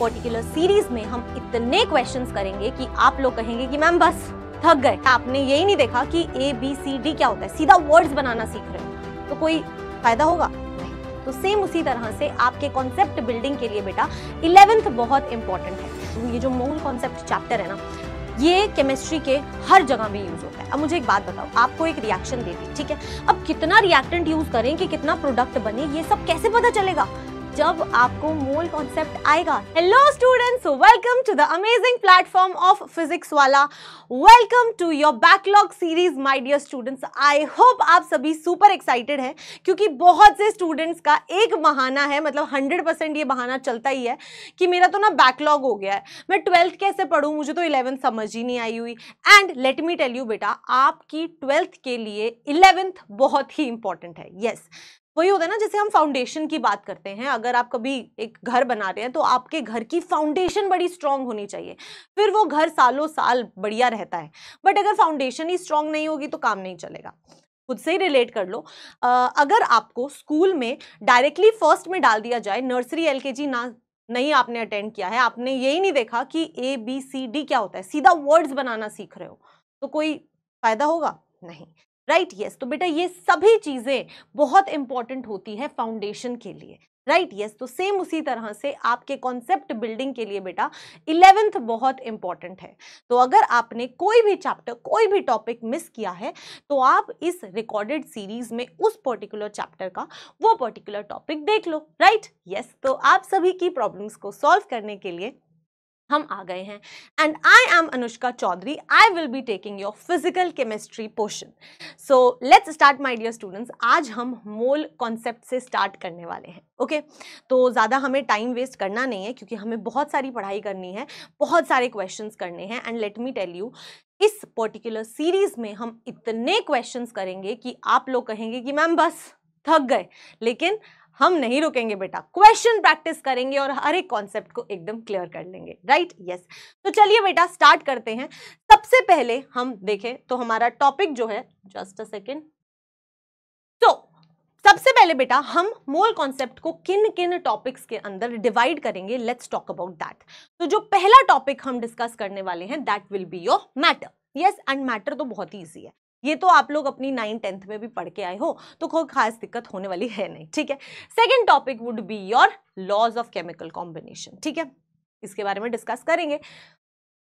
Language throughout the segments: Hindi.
पर्टिकुलर सीरीज में हम इतने क्वेश्चन करेंगे कि आप लोग कहेंगे कि मैम बस थक गए आपने यही नहीं देखा कि ए बी सी डी क्या होता है सीधा वर्ड्स बनाना सीख रहे हो तो कोई फायदा होगा तो सेम उसी तरह से आपके कॉन्सेप्ट बिल्डिंग के लिए बेटा इलेवेंथ बहुत इंपॉर्टेंट है तो ये जो मूल कॉन्सेप्ट चैप्टर है ना ये केमिस्ट्री के हर जगह में यूज होता है अब मुझे एक बात बताओ आपको एक रिएक्शन दे दी ठीक है अब कितना रिएक्टेंट यूज करें कि कितना प्रोडक्ट बने ये सब कैसे पता चलेगा जब आपको मूल कॉन्सेप्ट आएगा hello students welcome to the amazing platform of physics Wallah welcome to your backlog series my dear students I hope आप सभी सुपर एक्साइटेड हैं क्योंकि बहुत से स्टूडेंट्स का एक बहाना है मतलब 100 परसेंट ये बहाना चलता ही है कि मेरा तो ना बैकलॉग हो गया है मैं ट्वेल्थ कैसे पढ़ूँ मुझे तो इलेवंथ समझ ही नहीं आई हुई and let me tell you बेटा आपकी ट्वेल्थ के लिए इलेवेंथ बहुत ही इंपॉर्टेंट है यस yes. वही होता है ना जैसे हम फाउंडेशन की बात करते हैं अगर आप कभी एक घर बना रहे हैं तो आपके घर की फाउंडेशन बड़ी स्ट्रांग होनी चाहिए फिर वो घर सालों साल बढ़िया रहता है बट अगर फाउंडेशन ही स्ट्रांग नहीं होगी तो काम नहीं चलेगा खुद से ही रिलेट कर लो आ, अगर आपको स्कूल में डायरेक्टली फर्स्ट में डाल दिया जाए नर्सरी जी ना नहीं आपने अटेंड किया है आपने यही नहीं देखा कि ए बी सी डी क्या होता है सीधा वर्ड्स बनाना सीख रहे हो तो कोई फायदा होगा नहीं राइट right, यस yes. तो बेटा ये सभी चीज़ें बहुत इंपॉर्टेंट होती है फाउंडेशन के लिए राइट right, यस yes. तो सेम उसी तरह से आपके कॉन्सेप्ट बिल्डिंग के लिए बेटा इलेवेंथ बहुत इंपॉर्टेंट है तो अगर आपने कोई भी चैप्टर कोई भी टॉपिक मिस किया है तो आप इस रिकॉर्डेड सीरीज में उस पर्टिकुलर चैप्टर का वो पर्टिकुलर टॉपिक देख लो राइट right? Yes yes. तो आप सभी की प्रॉब्लम्स को सॉल्व करने के लिए हम आ गए हैं and I am Anushka Chaudhary I will be taking your physical chemistry portion so let's start my dear students आज हम मोल कॉन्सेप्ट से स्टार्ट करने वाले हैं ओके okay? तो ज़्यादा हमें टाइम वेस्ट करना नहीं है क्योंकि हमें बहुत सारी पढ़ाई करनी है बहुत सारे क्वेश्चंस करने हैं and let me tell you इस पर्टिकुलर सीरीज़ में हम इतने क्वेश्चन करेंगे कि आप लोग कहेंगे कि मैम बस थक गए लेकिन हम नहीं रुकेंगे बेटा क्वेश्चन प्रैक्टिस करेंगे और हर एक कॉन्सेप्ट को एकदम क्लियर कर लेंगे राइट यस तो चलिए बेटा स्टार्ट करते हैं सबसे पहले हम देखें तो हमारा टॉपिक जो है जस्ट अ सेकेंड तो सबसे पहले बेटा हम मोल कॉन्सेप्ट को किन किन टॉपिक्स के अंदर डिवाइड करेंगे लेट्स टॉक अबाउट दैट तो जो पहला टॉपिक हम डिस्कस करने वाले हैं that will be your matter yes and matter तो बहुत ही ईजी है ये तो आप लोग अपनी नाइन टेंथ में भी पढ़ के आए हो तो कोई खास दिक्कत होने वाली है नहीं ठीक है second topic would be your laws of chemical combination ठीक है इसके बारे में डिस्कस करेंगे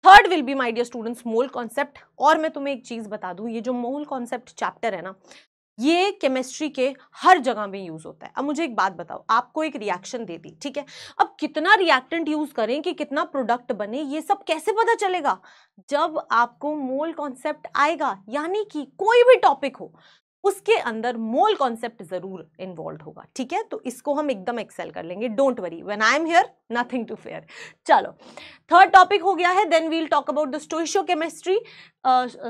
third will be my dear students mole concept और मैं तुम्हें एक चीज़ बता दूं ये जो मोल कॉन्सेप्ट चैप्टर है ना ये केमिस्ट्री के हर जगह में यूज़ होता है अब मुझे एक बात बताओ आपको एक रिएक्शन दे दी ठीक है अब कितना रिएक्टेंट यूज़ करें कि कितना प्रोडक्ट बने ये सब कैसे पता चलेगा जब आपको मोल कॉन्सेप्ट आएगा यानी कि कोई भी टॉपिक हो उसके अंदर मोल कॉन्सेप्ट जरूर इन्वॉल्व होगा ठीक है तो इसको हम एकदम एक्सेल कर लेंगे don't worry when I am here nothing to fear चलो थर्ड टॉपिक हो गया है then we'll talk about the stoichio chemistry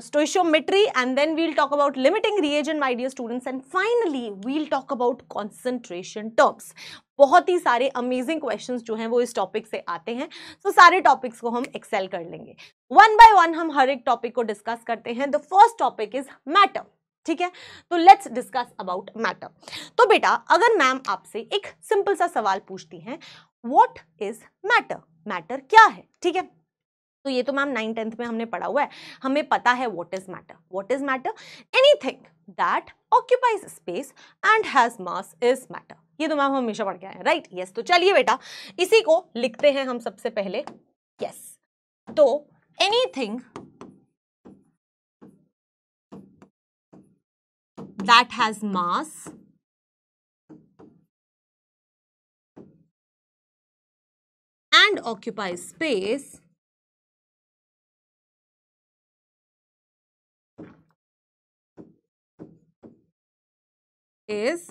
stoichiometry and then we'll talk about limiting reagent my dear students and finally we'll talk about concentration terms बहुत ही सारे अमेजिंग क्वेश्चन जो हैं वो इस टॉपिक से आते हैं सो तो so, सारे टॉपिक्स को हम एक्सेल कर लेंगे वन बाय वन हम हर एक टॉपिक को डिस्कस करते हैं the first topic is matter ठीक है तो लेट्स डिस्कस अबाउट मैटर तो बेटा अगर मैम आपसे एक सिंपल सा सवाल पूछती हैं वॉट इज मैटर मैटर क्या है ठीक है तो ये तो मैम नाइन टेंथ में हमने पढ़ा हुआ है हमें पता है what is matter what is matter anything that occupies space and has mass is matter ये तो मैम हमेशा पढ़ के आए राइट यस तो चलिए बेटा इसी को लिखते हैं हम सबसे पहले यस yes. तो anything that has mass and occupies space is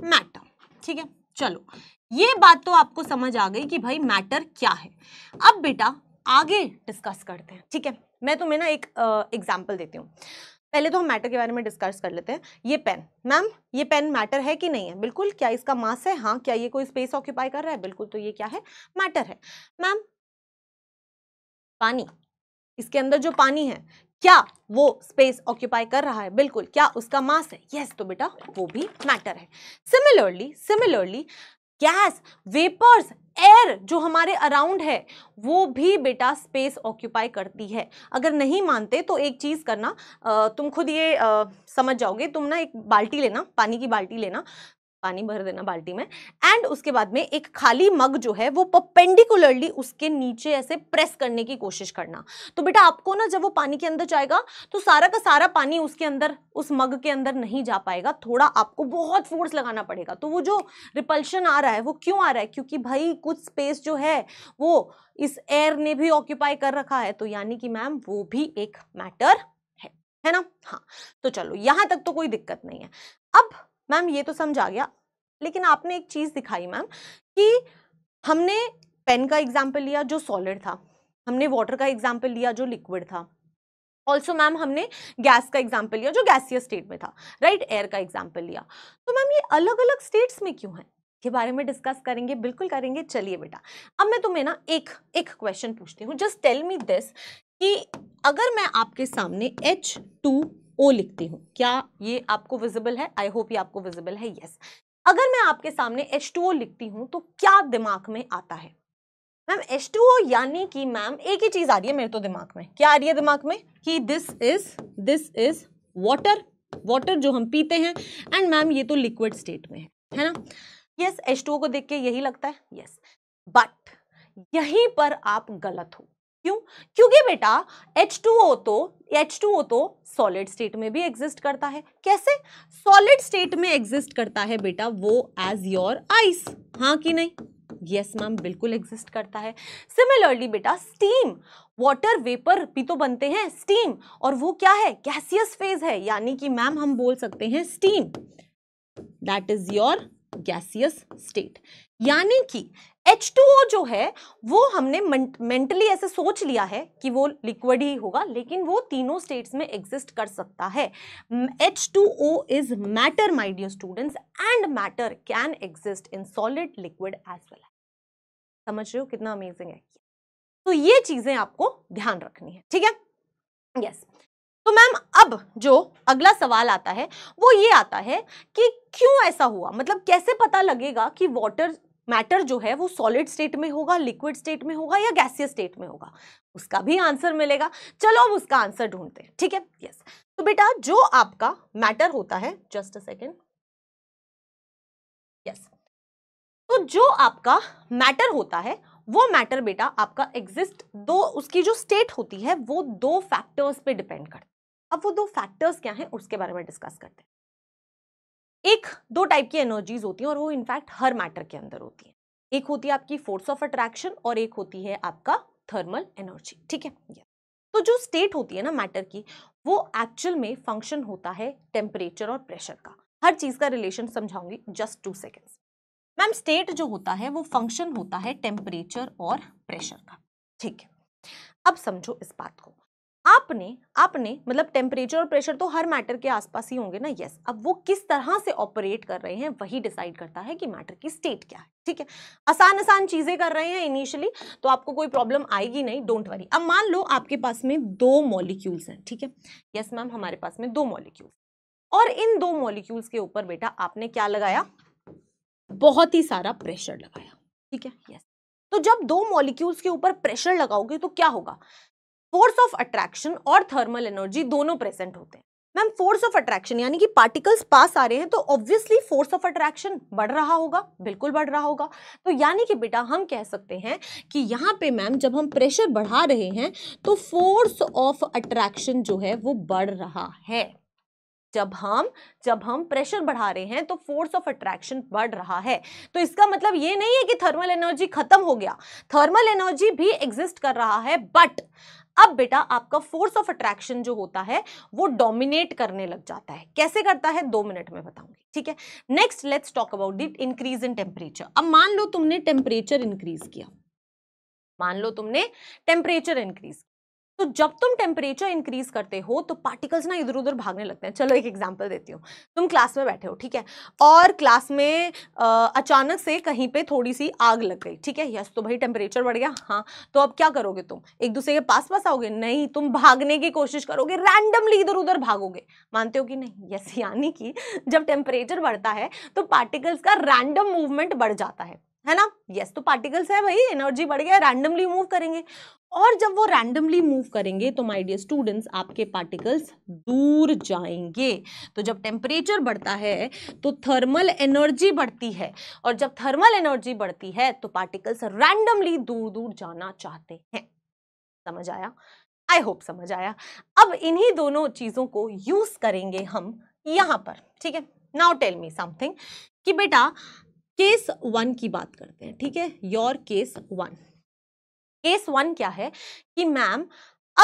matter ठीक है चलो ये बात तो आपको समझ आ गई कि भाई मैटर क्या है अब बेटा आगे डिस्कस करते हैं ठीक है मैं तुम्हें ना एक एग्जांपल देती हूँ पहले तो हम मैटर के बारे में डिस्कस कर लेते हैं ये पेन मैम ये पेन मैटर है कि नहीं है बिल्कुल क्या इसका मास है हाँ क्या ये कोई स्पेस ऑक्यूपाई कर रहा है बिल्कुल तो ये क्या है मैटर है मैम पानी इसके अंदर जो पानी है क्या वो स्पेस ऑक्यूपाई कर रहा है बिल्कुल क्या उसका मास है यस तो बेटा वो भी मैटर है similarly similarly gas vapours air जो हमारे अराउंड है वो भी बेटा स्पेस ऑक्यूपाई करती है अगर नहीं मानते तो एक चीज़ करना तुम खुद ये समझ जाओगे तुम ना एक बाल्टी लेना पानी की बाल्टी लेना पानी भर देना बाल्टी में एंड उसके बाद में एक खाली मग जो है वो परपेंडिकुलरली उसके नीचे ऐसे प्रेस करने की कोशिश करना तो बेटा आपको ना जब वो पानी के अंदर जाएगा तो सारा का सारा पानी उसके अंदर उस मग के अंदर नहीं जा पाएगा थोड़ा आपको बहुत फोर्स लगाना पड़ेगा तो वो जो रिपल्शन आ रहा है वो क्यों आ रहा है क्योंकि भाई कुछ स्पेस जो है वो इस एयर ने भी ऑक्यूपाई कर रखा है तो यानी कि मैम वो भी एक मैटर है है ना हाँ तो चलो यहां तक तो कोई दिक्कत नहीं है अब मैम ये तो समझ आ गया लेकिन आपने एक चीज़ दिखाई मैम कि हमने पेन का एग्जाम्पल लिया जो सॉलिड था हमने वाटर का एग्जाम्पल लिया जो लिक्विड था ऑल्सो मैम हमने गैस का एग्जाम्पल लिया जो गैसियस स्टेट में था राइट right? एयर का एग्जाम्पल लिया तो मैम ये अलग अलग स्टेट्स में क्यों है के बारे में डिस्कस करेंगे बिल्कुल करेंगे चलिए बेटा अब मैं तुम्हें ना एक एक क्वेश्चन पूछती हूँ जस्ट टेल मी दिस कि अगर मैं आपके सामने एच टू ओ लिखती हूँ क्या ये आपको विजिबल है आई होप ये आपको विजिबल है यस अगर मैं आपके सामने एच टू ओ लिखती हूँ तो क्या दिमाग में आता है मैम एच टू ओ यानी कि मैम एक ही चीज़ आ रही है मेरे तो दिमाग में क्या आ रही है दिमाग में कि this is this is water water जो हम पीते हैं एंड मैम ये तो लिक्विड स्टेट में है है ना यस एच टू ओ को देख के यही लगता है यस yes. बट यहीं पर आप गलत हो क्यों क्योंकि बेटा H2O तो H2O तो सॉलिड स्टेट में भी एग्जिस्ट करता है कैसे सॉलिड स्टेट में एग्जिस्ट करता है बेटा वो एज योर आइस हाँ कि नहीं यस मैम बिल्कुल एग्जिस्ट करता है सिमिलरली बेटा स्टीम वाटर वेपर भी तो बनते हैं स्टीम और वो क्या है गैसियस फेज है यानी कि मैम हम बोल सकते हैं steam that is your gaseous state यानी कि एच जो है वो हमने मेंटली ऐसे सोच लिया है कि वो लिक्विड ही होगा लेकिन वो तीनों स्टेट्स में एग्जिस्ट कर सकता है H two O is matter my dear students and matter can exist in solid liquid as well समझ रहे हो कितना अमेजिंग है तो ये चीज़ें आपको ध्यान रखनी है ठीक है यस yes. तो मैम अब जो अगला सवाल आता है वो ये आता है कि क्यों ऐसा हुआ मतलब कैसे पता लगेगा कि वाटर मैटर जो है वो सॉलिड स्टेट में होगा लिक्विड स्टेट में होगा या गैसियस स्टेट में होगा उसका भी आंसर मिलेगा चलो अब उसका आंसर ढूंढते हैं ठीक है यस yes. तो बेटा जो आपका मैटर होता है जस्ट अ सेकेंड यस तो जो आपका मैटर होता है वो मैटर बेटा आपका एग्जिस्ट दो उसकी जो स्टेट होती है वो दो फैक्टर्स पे डिपेंड करती है अब वो दो फैक्टर्स क्या हैं उसके बारे में डिस्कस करते हैं एक दो टाइप की एनर्जीज होती हैं और वो इनफैक्ट हर मैटर के अंदर होती हैं एक होती है आपकी फोर्स ऑफ अट्रैक्शन और एक होती है आपका थर्मल एनर्जी ठीक है तो जो स्टेट होती है ना मैटर की वो एक्चुअल में फंक्शन होता है टेम्परेचर और प्रेशर का हर चीज़ का रिलेशन समझाऊंगी just two seconds ma'am state जो होता है वो फंक्शन होता है टेम्परेचर और प्रेशर का ठीक है अब समझो इस बात को आपने आपने मतलब टेम्परेचर और प्रेशर तो हर मैटर के आसपास ही होंगे ना यस अब वो किस तरह से ऑपरेट कर रहे हैं वही डिसाइड करता है कि मैटर की स्टेट क्या है ठीक है आसान आसान चीज़ें कर रहे हैं इनिशियली तो आपको कोई प्रॉब्लम आएगी नहीं डोंट वरी अब मान लो आपके पास में दो मॉलिक्यूल्स हैं ठीक है यस मैम हमारे पास में दो मॉलिक्यूल्स और इन दो मॉलिक्यूल्स के ऊपर बेटा आपने क्या लगाया बहुत ही सारा प्रेशर लगाया ठीक है यस तो जब दो मॉलिक्यूल्स के ऊपर प्रेशर लगाओगे तो क्या होगा फोर्स ऑफ अट्रैक्शन और थर्मल एनर्जी दोनों प्रेजेंट होते हैं मैम फोर्स ऑफ अट्रैक्शन यानी कि पार्टिकल्स पास आ रहे हैं तो ऑब्वियसली फोर्स ऑफ अट्रैक्शन बढ़ रहा होगा बिल्कुल बढ़ रहा होगा तो यानी कि बेटा हम कह सकते हैं कि यहाँ पे मैम जब हम प्रेशर बढ़ा रहे हैं तो फोर्स ऑफ अट्रैक्शन जो है वो बढ़ रहा है जब हम जब हम प्रेशर बढ़ा रहे हैं तो फोर्स ऑफ अट्रैक्शन बढ़ रहा है तो इसका मतलब ये नहीं है कि थर्मल एनर्जी खत्म हो गया थर्मल एनर्जी भी एग्जिस्ट कर रहा है बट अब बेटा आपका फोर्स ऑफ अट्रैक्शन जो होता है वो डोमिनेट करने लग जाता है कैसे करता है दो मिनट में बताऊंगी ठीक है next let's talk about that increase in temperature अब मान लो तुमने टेम्परेचर इंक्रीज किया मान लो तुमने टेम्परेचर इंक्रीज तो जब तुम टेम्परेचर इंक्रीज करते हो तो पार्टिकल्स ना इधर उधर भागने लगते हैं चलो एक एग्जांपल देती हूँ तुम क्लास में बैठे हो ठीक है और क्लास में आ, अचानक से कहीं पे थोड़ी सी आग लग गई ठीक है यस तो भाई टेम्परेचर बढ़ गया हाँ तो अब क्या करोगे तुम एक दूसरे के पास पास आओगे नहीं तुम भागने की कोशिश करोगे रैंडमली इधर उधर भागोगे मानते हो कि नहीं यस यानी कि जब टेम्परेचर बढ़ता है तो पार्टिकल्स का रैंडम मूवमेंट बढ़ जाता है है ना यस yes, तो पार्टिकल्स है भाई एनर्जी बढ़ गया रैंडमली मूव करेंगे और जब वो रैंडमली मूव करेंगे तो माय डियर स्टूडेंट्स आपके पार्टिकल्स दूर जाएंगे तो जब टेम्परेचर बढ़ता है तो थर्मल एनर्जी बढ़ती है और जब थर्मल एनर्जी बढ़ती है तो पार्टिकल्स रैंडमली दूर दूर जाना चाहते हैं समझ आया आई होप समझ आया अब इन्हीं दोनों चीज़ों को यूज़ करेंगे हम यहां पर ठीक है नाउ टेल मी समथिंग कि बेटा केस वन की बात करते हैं ठीक है your case one case one क्या है कि मैम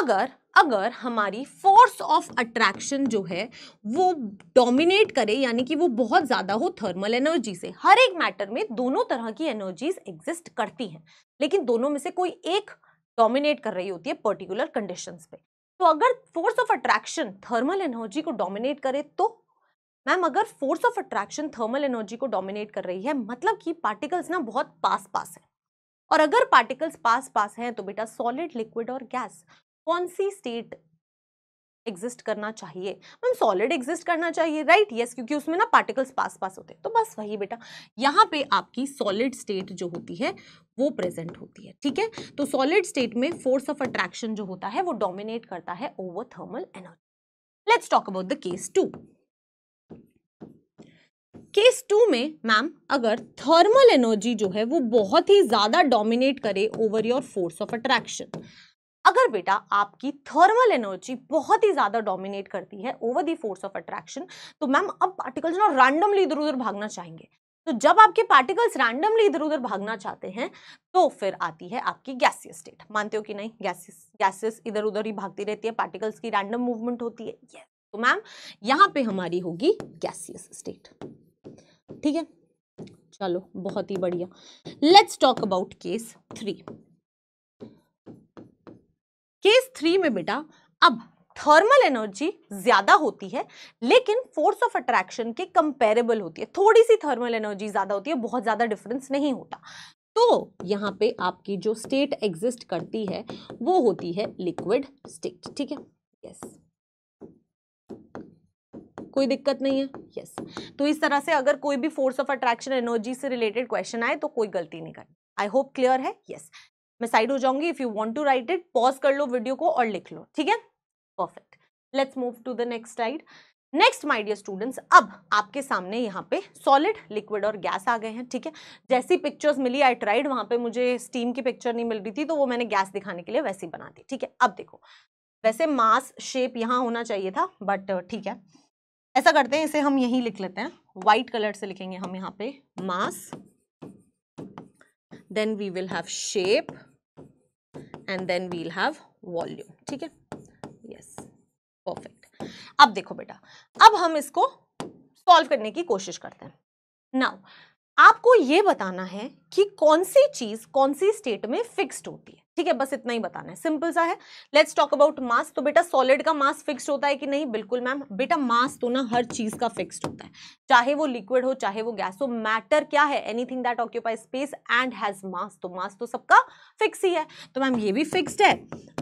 अगर अगर हमारी फोर्स ऑफ अट्रैक्शन जो है वो डोमिनेट करे यानी कि वो बहुत ज़्यादा हो थर्मल एनर्जी से हर एक मैटर में दोनों तरह की एनर्जीज एग्जिस्ट करती हैं लेकिन दोनों में से कोई एक डोमिनेट कर रही होती है पर्टिकुलर कंडीशंस पे तो अगर force of attraction thermal energy को डोमिनेट करे तो मैम अगर force of attraction thermal energy को डोमिनेट कर रही है मतलब कि पार्टिकल्स ना बहुत पास पास हैं और अगर पार्टिकल्स पास पास हैं तो बेटा सॉलिड लिक्विड और गैस कौन सी स्टेट एग्जिस्ट करना चाहिए मैम सॉलिड एग्जिस्ट करना चाहिए राइट right? यस yes, क्योंकि उसमें ना पार्टिकल्स पास पास होते हैं तो बस वही बेटा यहाँ पे आपकी सॉलिड स्टेट जो होती है वो प्रेजेंट होती है ठीक है तो सॉलिड स्टेट में फोर्स ऑफ अट्रैक्शन जो होता है वो डोमिनेट करता है over thermal energy let's talk about the case two case two में मैम अगर थर्मल एनर्जी जो है वो बहुत ही ज़्यादा डोमिनेट करे over your force of attraction अगर बेटा आपकी थर्मल एनर्जी बहुत ही ज़्यादा डोमिनेट करती है over the force of attraction तो मैम अब पार्टिकल्स ना रैंडमली इधर उधर भागना चाहेंगे तो जब आपके पार्टिकल्स रैंडमली इधर उधर भागना चाहते हैं तो फिर आती है आपकी गैसीय स्टेट मानते हो कि नहीं गैसेस गैसेस इधर उधर ही भागती रहती है पार्टिकल्स की रैंडम मूवमेंट होती है तो मैम यहाँ पे हमारी होगी गैसियस स्टेट ठीक है चलो बहुत ही बढ़िया let's talk about case three case three में बेटा अब थर्मल एनर्जी ज्यादा होती है लेकिन फोर्स ऑफ अट्रैक्शन के कंपेरेबल होती है थोड़ी सी थर्मल एनर्जी ज्यादा होती है बहुत ज्यादा डिफरेंस नहीं होता तो यहाँ पे आपकी जो स्टेट एग्जिस्ट करती है वो होती है लिक्विड स्टेट ठीक है यस yes. कोई दिक्कत नहीं है यस yes. तो इस तरह से अगर कोई भी फोर्स ऑफ अट्रैक्शन एनर्जी से रिलेटेड क्वेश्चन आए तो कोई गलती नहीं करनी आई होप क्लियर है यस yes. मैं साइड हो जाऊंगी if you want to write it pause कर लो वीडियो को और लिख लो ठीक है perfect let's move to the next side next my dear students अब आपके सामने यहाँ पे सॉलिड लिक्विड और गैस आ गए हैं ठीक है जैसी पिक्चर्स मिली आई ट्राइड वहाँ पे मुझे स्टीम की पिक्चर नहीं मिल रही थी तो वो मैंने गैस दिखाने के लिए वैसी बना दी ठीक है अब देखो वैसे मास शेप यहाँ होना चाहिए था बट ठीक है ऐसा करते हैं इसे हम यही लिख लेते हैं व्हाइट कलर से लिखेंगे हम यहाँ पे mass then we will have shape and then we'll have volume ठीक है यस परफेक्ट अब देखो बेटा अब हम इसको सॉल्व करने की कोशिश करते हैं नाउ आपको ये बताना है कि कौन सी चीज़ कौन सी स्टेट में फिक्स्ड होती है ठीक है बस इतना ही बताना है सिंपल सा है लेट्स टॉक अबाउट मास तो बेटा सॉलिड का मास फिक्स्ड होता है कि नहीं बिल्कुल मैम बेटा मास तो ना हर चीज का फिक्स्ड होता है चाहे वो लिक्विड हो चाहे वो गैस हो मैटर क्या है anything that occupy space and has mass तो मास तो सबका फिक्स ही है तो मैम ये भी फिक्सड है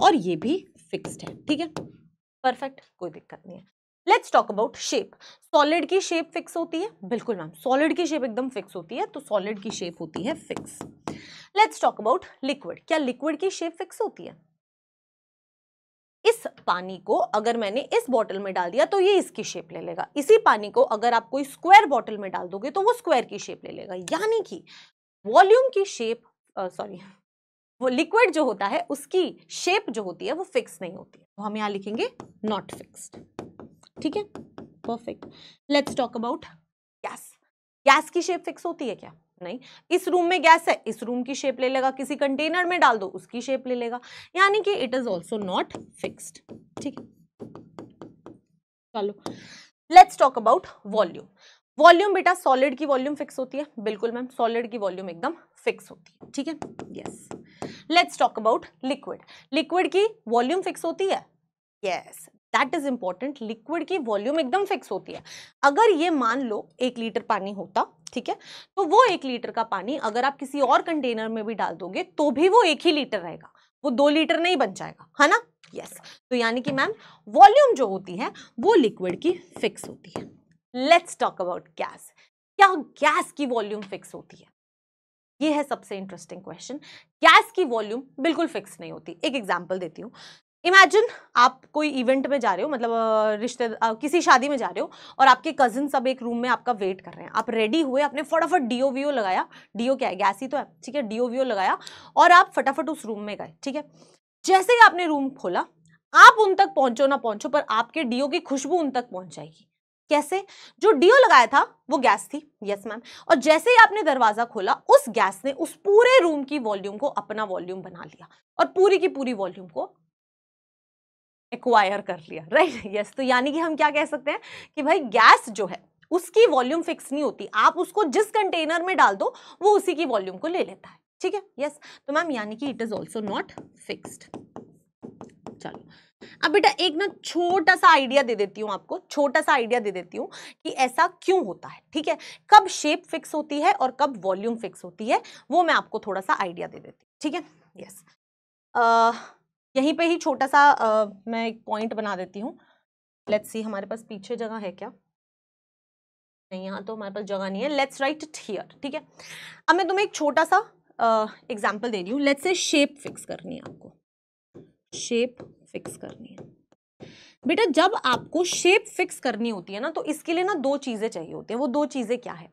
और ये भी फिक्सड है ठीक है परफेक्ट कोई दिक्कत नहीं है let's talk about shape solid की शेप फिक्स होती है बिल्कुल मैम सॉलिड की शेप एकदम फिक्स होती है तो सॉलिड की शेप होती है fix let's talk about liquid क्या लिक्विड की शेप फिक्स होती है इस पानी को अगर मैंने इस बोतल में डाल दिया तो ये इसकी शेप ले लेगा इसी पानी को अगर आप कोई स्क्वायर बोतल में डाल दोगे तो वो स्क्वायर की शेप ले लेगा यानी कि वॉल्यूम की शेप सॉरी वो लिक्विड जो होता है उसकी शेप जो होती है वो फिक्स नहीं होती है तो हम यहां लिखेंगे नॉट फिक्स्ड ठीक है perfect let's talk about gas gas की शेप फिक्स होती है क्या नहीं इस रूम में गैस है इस रूम की शेप ले लेगा किसी कंटेनर में डाल दो उसकी शेप ले लेगा यानी कि it is also not fixed ठीक चलो let's talk about volume volume बेटा सॉलिड की वॉल्यूम फिक्स होती है बिल्कुल मैम सॉलिड की वॉल्यूम एकदम फिक्स होती है ठीक है yes let's talk about liquid liquid की वॉल्यूम फिक्स होती है yes yes. That is important liquid की वॉल्यूम एकदम फिक्स होती है अगर ये मान लो एक लीटर पानी होता ठीक है तो वो एक लीटर का पानी अगर आप किसी और कंटेनर में भी डाल दोगे तो भी वो एक ही लीटर रहेगा वो दो लीटर नहीं बन जाएगा है ना यस yes. तो यानी कि मैम वॉल्यूम जो होती है वो लिक्विड की फिक्स होती है लेट्स टॉक अबाउट गैस क्या गैस की वॉल्यूम फिक्स होती है ये है सबसे इंटरेस्टिंग क्वेश्चन गैस की वॉल्यूम बिल्कुल फिक्स नहीं होती एक एग्जांपल देती हूँ इमेजिन आप कोई इवेंट में जा रहे हो मतलब रिश्ते किसी शादी में जा रहे हो और आपके कजिन सब एक रूम में आपका वेट कर रहे हैं आप रेडी हुए आपने फटाफट डीओ वीओ लगाया डीओ क्या है गैस ही तो है ठीक है डीओ वीओ लगाया और आप फटाफट उस रूम में गए ठीक है जैसे ही आपने रूम खोला आप उन तक पहुंचो ना पहुंचो पर आपके डीओ की खुशबू उन तक पहुंच जाएगी कैसे जो डीओ लगाया था वो गैस थी यस मैम और जैसे ही आपने दरवाजा खोला उस गैस ने उस पूरे रूम की वॉल्यूम को अपना वॉल्यूम बना लिया और पूरी की पूरी वॉल्यूम को एक्वायर कर लिया राइट यस तो यानी कि हम क्या कह सकते हैं कि भाई गैस जो है उसकी वॉल्यूम फिक्स नहीं होती आप उसको जिस कंटेनर में डाल दो वो उसी की वॉल्यूम को ले लेता है ठीक है यस तो मैम यानी कि it is also not fixed चलो अब बेटा एक ना छोटा सा आइडिया दे देती हूँ आपको छोटा सा आइडिया दे देती हूँ कि ऐसा क्यों होता है ठीक है कब शेप फिक्स होती है और कब वॉल्यूम फिक्स होती है वो मैं आपको थोड़ा सा आइडिया दे देती हूँ ठीक है यस yes. uh, यहीं पे ही छोटा सा आ, मैं एक पॉइंट बना देती हूँ लेट्स सी हमारे पास पीछे जगह है क्या नहीं यहाँ तो हमारे पास जगह नहीं है लेट्स राइट इट हियर ठीक है अब मैं तुम्हें एक छोटा सा एग्जाम्पल दे रही हूँ लेट्स से शेप फिक्स करनी है आपको शेप फिक्स करनी है बेटा जब आपको शेप फिक्स करनी होती है ना तो इसके लिए ना दो चीज़ें चाहिए होती हैं वो दो चीज़ें क्या है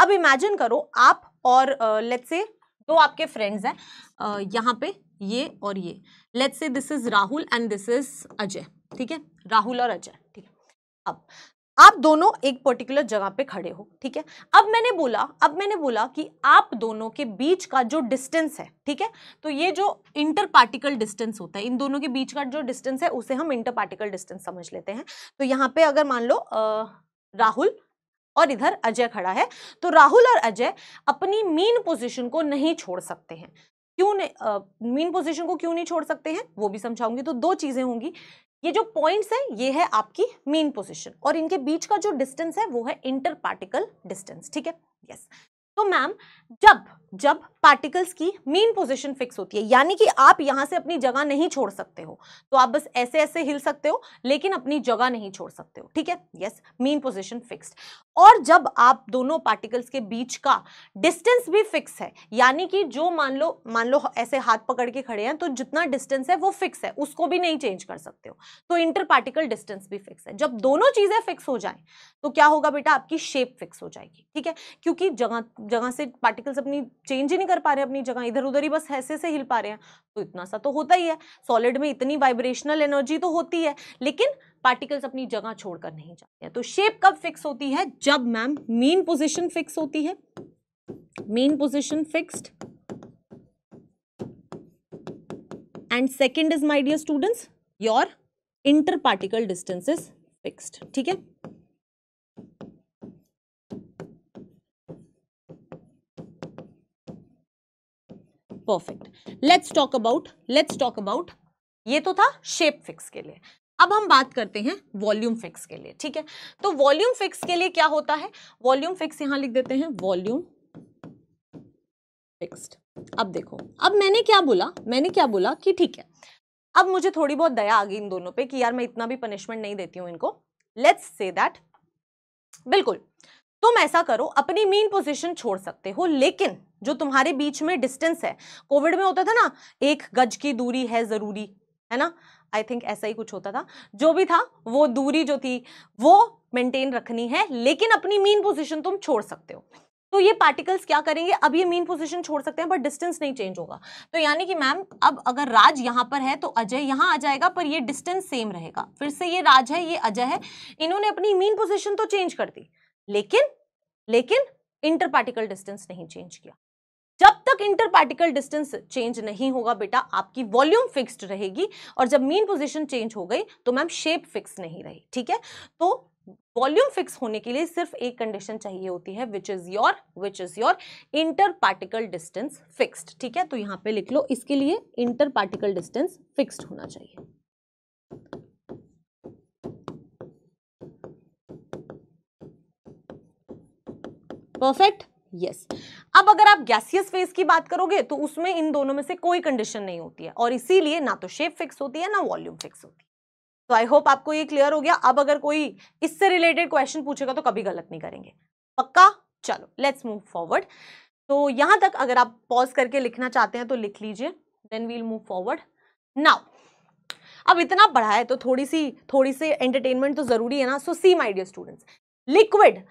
अब इमेजिन करो आप और लेट्स uh, से दो आपके फ्रेंड्स हैं uh, यहाँ पे ये और ये let's say this is Rahul and this is Ajay ठीक है राहुल और अजय ठीक है अब आप दोनों एक पर्टिकुलर जगह पे खड़े हो ठीक है अब मैंने बोला अब मैंने बोला कि आप दोनों के बीच का जो डिस्टेंस है ठीक है तो ये जो इंटर पार्टिकल डिस्टेंस होता है इन दोनों के बीच का जो डिस्टेंस है उसे हम इंटर पार्टिकल डिस्टेंस समझ लेते हैं तो यहाँ पे अगर मान लो आ, राहुल और इधर अजय खड़ा है तो राहुल और अजय अपनी मीन पोजिशन को नहीं छोड़ सकते हैं क्यों मेन पोजीशन को क्यों नहीं छोड़ सकते हैं वो भी समझाऊंगी तो दो चीज़ें होंगी ये जो पॉइंट्स है ये है आपकी मेन पोजीशन और इनके बीच का जो डिस्टेंस है वो है इंटर पार्टिकल डिस्टेंस ठीक है यस तो मैम जब जब पार्टिकल्स की मेन पोजीशन फिक्स होती है यानी कि आप यहां से अपनी जगह नहीं छोड़ सकते हो तो आप बस ऐसे ऐसे हिल सकते हो लेकिन अपनी जगह नहीं छोड़ सकते हो ठीक है यस मेन पोजीशन फिक्स्ड और जब आप दोनों पार्टिकल्स के बीच का डिस्टेंस भी फिक्स है यानी कि जो मान लो मान लो ऐसे हाथ पकड़ के खड़े हैं तो जितना डिस्टेंस है वो फिक्स है उसको भी नहीं चेंज कर सकते हो तो इंटर पार्टिकल डिस्टेंस भी फिक्स है जब दोनों चीज़ें फिक्स हो जाए तो क्या होगा बेटा आपकी शेप फिक्स हो जाएगी ठीक है क्योंकि जगह जगह से पार्टिकल्स अपनी चेंज ही नहीं कर पा रहे अपनी जगह इधर उधर ही बस ऐसे से हिल पा रहे हैं तो इतना सा तो होता ही है सॉलिड में इतनी वाइब्रेशनल एनर्जी तो होती है लेकिन पार्टिकल्स अपनी जगह छोड़कर नहीं जाते हैं तो शेप कब फिक्स होती है जब मैम मेन पोजिशन फिक्स होती है main position fixed and second is my dear students your inter particle distance is fixed ठीक है perfect let's talk about let's talk about ये तो था शेप फिक्स के लिए अब हम बात करते हैं वॉल्यूम फिक्स के लिए ठीक है तो वॉल्यूम फिक्स के लिए क्या होता है वॉल्यूम फिक्स यहां लिख देते हैं वॉल्यूम फिक्स्ड अब देखो अब मैंने क्या बोला मैंने क्या बोला कि ठीक है अब मुझे थोड़ी बहुत दया आ गई इन दोनों पे कि यार मैं इतना भी पनिशमेंट नहीं देती हूँ इनको लेट्स से दैट बिल्कुल तुम ऐसा करो अपनी मेन पोजीशन छोड़ सकते हो लेकिन जो तुम्हारे बीच में डिस्टेंस है कोविड में होता था ना एक गज की दूरी है ज़रूरी है ना आई थिंक ऐसा ही कुछ होता था जो भी था वो दूरी जो थी वो मेंटेन रखनी है लेकिन अपनी मीन पोजिशन तुम छोड़ सकते हो तो ये पार्टिकल्स क्या करेंगे अब ये मीन पोजीशन छोड़ सकते हैं पर डिस्टेंस नहीं चेंज होगा तो यानी कि मैम अब अगर राज यहाँ पर है तो अजय यहाँ आ जाएगा पर ये डिस्टेंस सेम रहेगा फिर से ये राज है ये अजय है इन्होंने अपनी मीन पोजीशन तो चेंज कर दी लेकिन लेकिन इंटर पार्टिकल डिस्टेंस नहीं चेंज किया तक इंटर पार्टिकल डिस्टेंस चेंज नहीं होगा बेटा आपकी वॉल्यूम फिक्स्ड रहेगी और जब मीन पोजिशन चेंज हो गई तो मैम शेप फिक्स नहीं रही ठीक है तो वॉल्यूम फिक्स होने के लिए सिर्फ एक कंडीशन चाहिए होती है which is your which is your inter particle distance fixed ठीक है तो यहां पर लिख लो इसके लिए इंटर पार्टिकल डिस्टेंस फिक्सड होना चाहिए परफेक्ट यस अब अगर आप गैसियस फेज की बात करोगे तो उसमें इन दोनों में से कोई कंडीशन नहीं होती है और इसीलिए ना तो शेप फिक्स होती है ना वॉल्यूम फिक्स होती है तो आई होप आपको ये क्लियर हो गया अब अगर कोई इससे रिलेटेड क्वेश्चन पूछेगा तो कभी गलत नहीं करेंगे पक्का चलो लेट्स मूव फॉरवर्ड तो यहां तक अगर आप पॉज करके लिखना चाहते हैं तो लिख लीजिए then we'll move forward now अब इतना बढ़ा है तो थोड़ी सी थोड़ी सी एंटरटेनमेंट तो जरूरी है ना so see my dear students liquid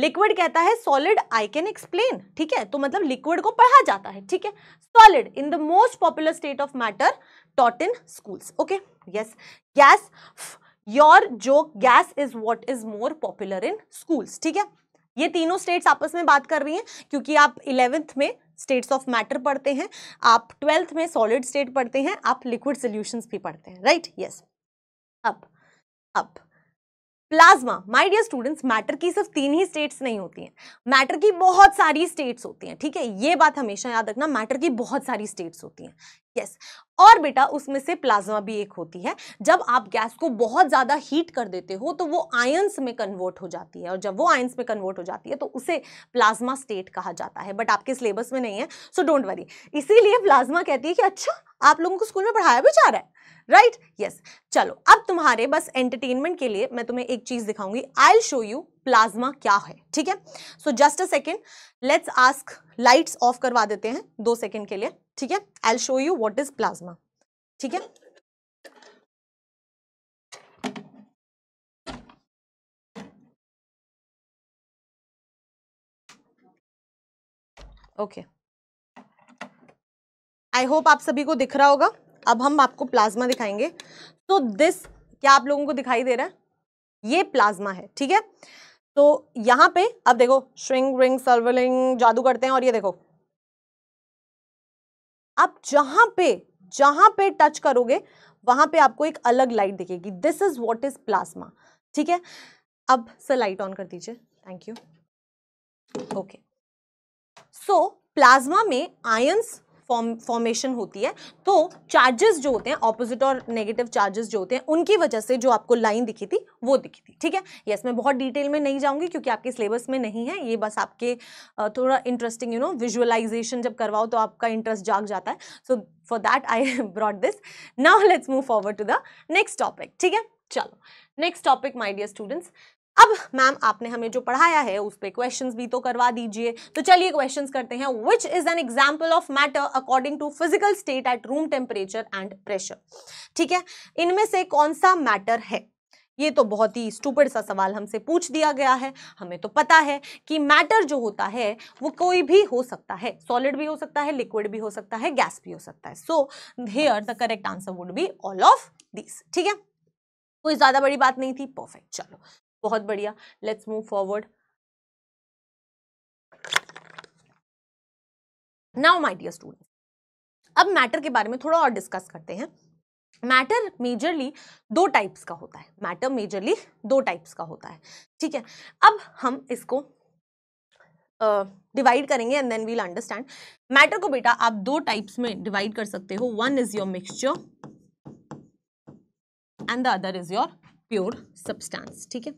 liquid कहता है सॉलिड आई कैन एक्सप्लेन ठीक है तो मतलब लिक्विड को पढ़ा जाता है ठीक है solid in the most popular state of matter taught in schools okay yes gas your जो gas is what is more popular in schools ठीक है ये तीनों स्टेट्स आपस में बात कर रही हैं क्योंकि आप इलेवेंथ में स्टेट्स ऑफ मैटर पढ़ते हैं आप ट्वेल्थ में सॉलिड स्टेट पढ़ते हैं आप लिक्विड सोल्यूशन भी पढ़ते हैं राइट यस अब अब plasma my dear students matter की सिर्फ तीन ही स्टेट्स नहीं होती हैं मैटर की बहुत सारी स्टेट्स होती हैं ठीक है ये बात हमेशा याद रखना मैटर की बहुत सारी स्टेट्स होती हैं यस yes. और बेटा उसमें से प्लाज्मा भी एक होती है जब आप गैस को बहुत ज़्यादा हीट कर देते हो तो वो आयंस में कन्वर्ट हो जाती है और जब वो आयंस में कन्वर्ट हो जाती है तो उसे प्लाज्मा स्टेट कहा जाता है बट आपके सिलेबस में नहीं है सो डोंट वरी इसीलिए प्लाज्मा कहती है कि अच्छा आप लोगों को स्कूल में पढ़ाया भी जा रहा है राइट right? Yes yes. चलो अब तुम्हारे बस एंटरटेनमेंट के लिए मैं तुम्हें एक चीज़ दिखाऊंगी I'll show you plasma क्या है ठीक है so just a second let's ask lights off करवा देते हैं दो सेकेंड के लिए ठीक है I show you what is plasma ठीक है ओके आई होप आप सभी को दिख रहा होगा अब हम आपको प्लाज्मा दिखाएंगे तो so दिस क्या आप लोगों को दिखाई दे रहा है ये प्लाज्मा है ठीक है तो यहां पे अब देखो श्रिंग रिंग सर्वलिंग जादू करते हैं और ये देखो आप जहां पे जहां पे टच करोगे वहां पे आपको एक अलग लाइट दिखेगी this is what is plasma ठीक है अब सर लाइट ऑन कर दीजिए thank you okay so plasma में आयंस फॉर्मेशन होती है तो चार्जेस जो होते हैं ऑपोजिट और नेगेटिव चार्जेस जो होते हैं उनकी वजह से जो आपको लाइन दिखी थी वो दिखी थी ठीक है यस मैं बहुत डिटेल में नहीं जाऊँगी क्योंकि आपके सिलेबस में नहीं है ये बस आपके थोड़ा इंटरेस्टिंग यू नो विजुअलाइजेशन जब करवाओ तो आपका इंटरेस्ट जाग जाता है so for that I brought this now let's move forward to the next topic ठीक है चलो next topic my dear students अब मैम आपने हमें जो पढ़ाया है उस पर क्वेश्चन भी तो करवा दीजिए तो चलिए क्वेश्चन करते हैं which is an example of matter according to physical state at room temperature and pressure ठीक है इनमें से कौन सा मैटर है ये तो बहुत ही स्टूपिड सा सवाल हमसे पूछ दिया गया है हमें तो पता है कि मैटर जो होता है वो कोई भी हो सकता है सॉलिड भी हो सकता है लिक्विड भी हो सकता है गैस भी हो सकता है so here the correct answer would be all of this ठीक है कोई ज़्यादा बड़ी बात नहीं थी परफेक्ट चलो बहुत बढ़िया let's move forward now my dear student अब मैटर के बारे में थोड़ा और डिस्कस करते हैं मैटर मेजरली दो टाइप्स का होता है मैटर मेजरली दो टाइप्स का होता है ठीक है अब हम इसको डिवाइड uh, करेंगे and then we'll understand matter को बेटा आप दो टाइप्स में डिवाइड कर सकते हो one is your mixture and the other is your pure substance ठीक है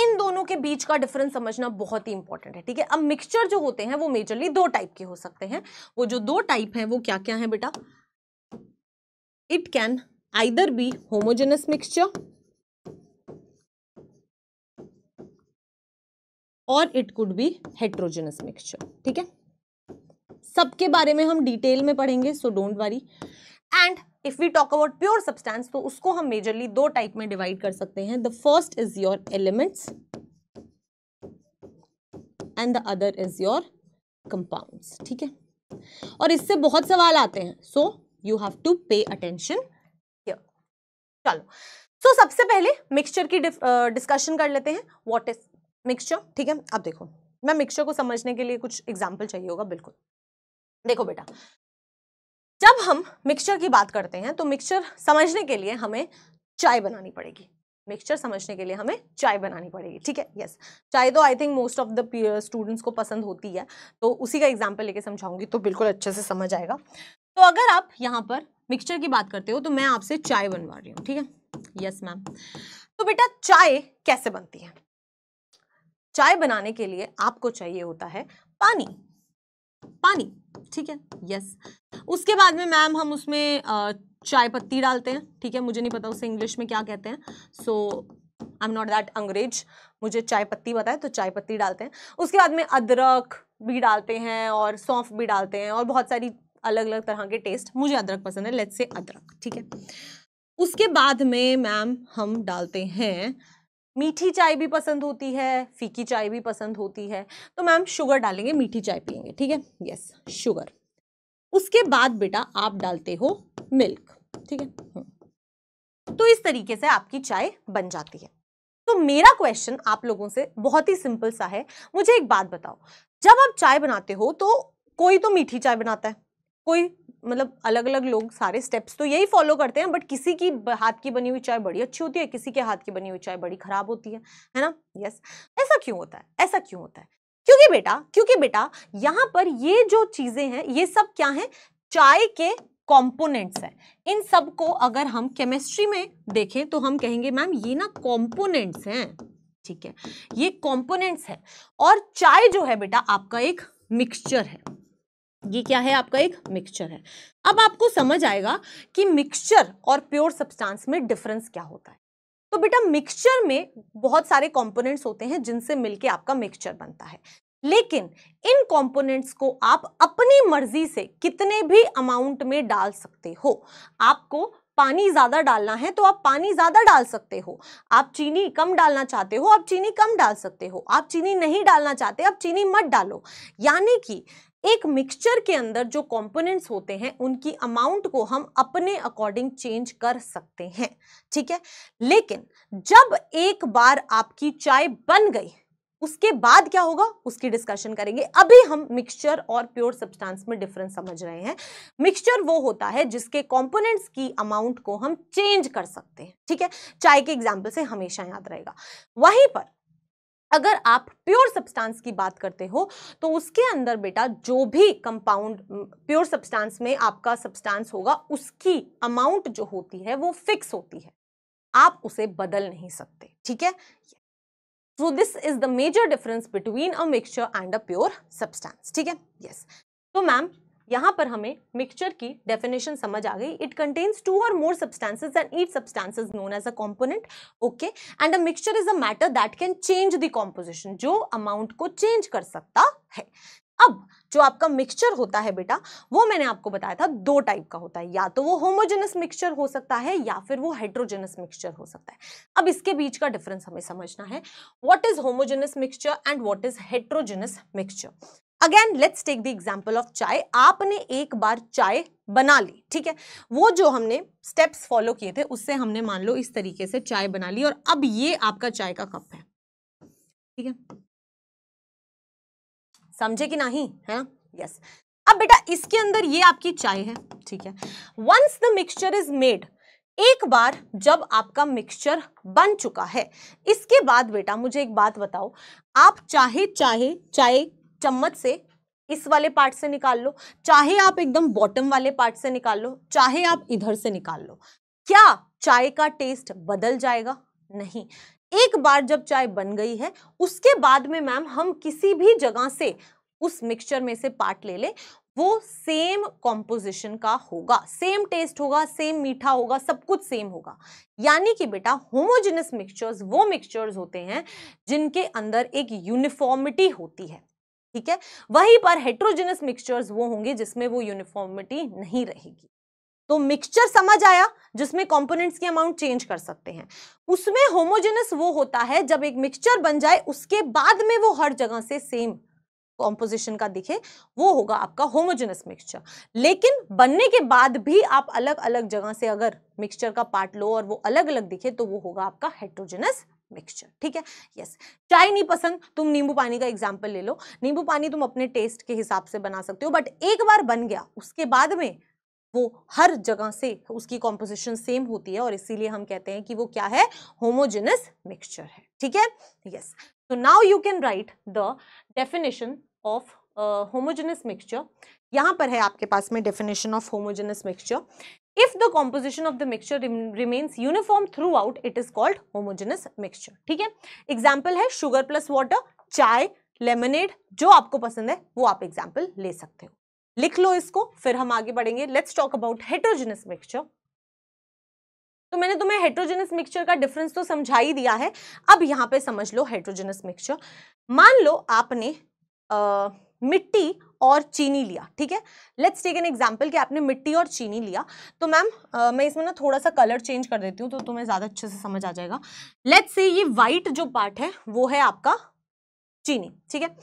इन दोनों के बीच का डिफरेंस समझना बहुत ही इंपॉर्टेंट है ठीक है अब मिक्सचर जो होते हैं वो मेजरली दो टाइप के हो सकते हैं वो जो दो टाइप हैं वो क्या क्या है बेटा it can either be homogeneous mixture or it could be heterogeneous mixture ठीक है सबके बारे में हम डिटेल में पढ़ेंगे so don't worry and if we talk about pure substance तो उसको हम मेजरली दो टाइप में डिवाइड कर सकते हैं the first is your elements and the other is your compounds ठीक है और इससे बहुत सवाल आते हैं so you have to pay attention चलो सो so, सबसे पहले मिक्सचर की डिस्कशन uh, कर लेते हैं व्हाट इज मिक्सचर ठीक है अब देखो मैं मिक्सचर को समझने के लिए कुछ एग्जाम्पल चाहिए होगा बिल्कुल देखो बेटा जब हम मिक्सचर की बात करते हैं तो मिक्सचर समझने के लिए हमें चाय बनानी पड़ेगी मिक्सचर समझने के लिए हमें चाय बनानी पड़ेगी ठीक है यस चाय तो I think most of the students को पसंद होती है तो उसी का एग्जाम्पल लेके समझाऊंगी तो बिल्कुल अच्छे से समझ आएगा तो अगर आप यहाँ पर मिक्सचर की बात करते हो तो मैं आपसे चाय बनवा रही हूँ ठीक है यस मैम तो बेटा चाय कैसे बनती है चाय बनाने के लिए आपको चाहिए होता है पानी पानी ठीक है यस उसके बाद में मैम हम उसमें चाय पत्ती डालते हैं ठीक है मुझे नहीं पता उसे इंग्लिश में क्या कहते हैं so I am not that अंग्रेज मुझे चाय पत्ती पता है तो चाय पत्ती डालते हैं उसके बाद में अदरक भी डालते हैं और सौंफ भी डालते हैं और बहुत सारी अलग अलग तरह के टेस्ट मुझे अदरक पसंद है लेट्स से अदरक ठीक है उसके बाद में मैम हम डालते हैं मीठी चाय भी पसंद होती है फीकी चाय भी पसंद होती है तो मैम शुगर डालेंगे मीठी चाय पियेंगे ठीक है यस शुगर उसके बाद बेटा आप डालते हो मिल्क ठीक है हम्म। तो इस तरीके से आपकी चाय बन जाती है तो मेरा क्वेश्चन आप लोगों से बहुत ही सिंपल सा है मुझे एक बात बताओ जब आप चाय बनाते हो तो कोई तो मीठी चाय बनाता है कोई मतलब अलग अलग लोग सारे स्टेप्स तो यही फॉलो करते हैं बट किसी की हाथ की बनी हुई चाय बड़ी अच्छी होती है किसी के हाथ की बनी हुई चाय बड़ी ख़राब होती है है ना यस ऐसा क्यों होता है ऐसा क्यों होता है क्योंकि बेटा क्योंकि बेटा यहाँ पर ये जो चीज़ें हैं ये सब क्या है चाय के कॉम्पोनेंट्स हैं इन सब को अगर हम केमिस्ट्री में देखें तो हम कहेंगे मैम ये ना कॉम्पोनेंट्स हैं ठीक है ये कॉम्पोनेंट्स है और चाय जो है बेटा आपका एक मिक्सचर है ये क्या है आपका एक मिक्सचर है अब आपको समझ आएगा कि मिक्सचर और प्योर सब्सटेंस में डिफरेंस क्या होता है तो बेटा मिक्सचर में बहुत सारे कंपोनेंट्स होते हैं जिनसे मिलके आपका मिक्सचर बनता है लेकिन इन कंपोनेंट्स को आप अपनी मर्जी से कितने भी अमाउंट में डाल सकते हो आपको पानी ज़्यादा डालना है तो आप पानी ज़्यादा डाल सकते हो आप चीनी कम डालना चाहते हो आप चीनी कम डाल सकते हो आप चीनी नहीं डालना चाहते आप चीनी मत डालो यानी कि एक मिक्सचर के अंदर जो कंपोनेंट्स होते हैं उनकी अमाउंट को हम अपने अकॉर्डिंग चेंज कर सकते हैं ठीक है लेकिन जब एक बार आपकी चाय बन गई उसके बाद क्या होगा उसकी डिस्कशन करेंगे अभी हम मिक्सचर और प्योर सब्सटेंस में डिफरेंस समझ रहे हैं मिक्सचर वो होता है जिसके कंपोनेंट्स की अमाउंट को हम चेंज कर सकते हैं ठीक है चाय के एग्जाम्पल से हमेशा याद रहेगा वहीं पर अगर आप प्योर सब्सटेंस की बात करते हो तो उसके अंदर बेटा जो भी कंपाउंड प्योर सब्सटेंस में आपका सब्सटेंस होगा उसकी अमाउंट जो होती है वो फिक्स होती है आप उसे बदल नहीं सकते ठीक है so this is the major difference between a mixture and a pure substance ठीक है यस तो मैम यहाँ पर हमें मिक्सचर की डेफिनेशन समझ आ गई it contains two or more substances and each substances known as a component okay and a mixture is a matter that can change the composition जो अमाउंट को चेंज कर सकता है अब जो आपका मिक्सचर होता है बेटा वो मैंने आपको बताया था दो टाइप का होता है या तो वो होमोजेनस मिक्सचर हो सकता है या फिर वो हाइड्रोजेनस मिक्सचर हो सकता है अब इसके बीच का डिफरेंस हमें समझना है what is homogeneous mixture and what is heterogeneous mixture again let's take the example of chai आपने एक बार चाय बना ली ठीक है वो जो हमने स्टेप्स फॉलो किए थे उससे हमने मान लो इस तरीके से चाय बना ली और अब ये आपका चाय का कप है ठीक है समझे कि नहीं है ना यस अब बेटा इसके अंदर ये आपकी चाय है ठीक है once the mixture is made एक बार जब आपका मिक्सचर बन चुका है इसके बाद बेटा मुझे एक बात बताओ आप चाहे चाहे चाय चम्मच से इस वाले पार्ट से निकाल लो चाहे आप एकदम बॉटम वाले पार्ट से निकाल लो चाहे आप इधर से निकाल लो क्या चाय का टेस्ट बदल जाएगा नहीं एक बार जब चाय बन गई है उसके बाद में मैम हम किसी भी जगह से उस मिक्सचर में से पार्ट ले लें वो सेम कॉम्पोजिशन का होगा सेम टेस्ट होगा सेम मीठा होगा सब कुछ सेम होगा यानी कि बेटा होमोजेनस मिक्सचर्स वो मिक्सचर्स होते हैं जिनके अंदर एक यूनिफॉर्मिटी होती है ठीक है वहीं पर हेट्रोजिनस मिक्सचर्स वो होंगे जिसमें वो यूनिफॉर्मिटी नहीं रहेगी तो मिक्सचर समझ आया जिसमें कंपोनेंट्स की अमाउंट चेंज कर सकते हैं उसमें होमोजेनस वो होता है जब एक मिक्सचर बन जाए उसके बाद में वो हर जगह से सेम कॉम्पोजिशन का दिखे वो होगा आपका होमोजेनस मिक्सचर लेकिन बनने के बाद भी आप अलग अलग जगह से अगर मिक्सचर का पार्ट लो और वो अलग अलग दिखे तो वो होगा आपका हेट्रोजेनस मिक्सचर ठीक है यस चाय नहीं पसंद तुम नींबू पानी का एग्जाम्पल ले लो नींबू पानी तुम अपने टेस्ट के हिसाब से बना सकते हो बट एक बार बन गया उसके बाद में वो हर जगह से उसकी कॉम्पोजिशन सेम होती है और इसीलिए हम कहते हैं कि वो क्या है होमोजेनस मिक्सचर है ठीक है yes so now you can write the definition of homogeneous mixture यहां पर है आपके पास में definition of homogeneous mixture if the composition of the mixture remains uniform throughout it is called homogeneous mixture ठीक है एग्जाम्पल है sugar plus water chai lemonade जो आपको पसंद है वो आप एग्जाम्पल ले सकते हो लिख लो इसको फिर हम आगे बढ़ेंगे let's talk about heterogeneous mixture तो मैंने तुम्हें हेट्रोजेनस मिक्सचर का डिफरेंस तो समझा ही दिया है अब यहाँ पे समझ लो हेट्रोजेनस मिक्सचर मान लो आपने आ, मिट्टी और चीनी लिया ठीक है लेट्स टेक एन एग्जाम्पल कि आपने मिट्टी और चीनी लिया तो मैम मैं इसमें ना थोड़ा सा कलर चेंज कर देती हूँ तो तुम्हें ज़्यादा अच्छे से समझ आ जाएगा लेट्स से ये वाइट जो पार्ट है वो है आपका चीनी ठीक है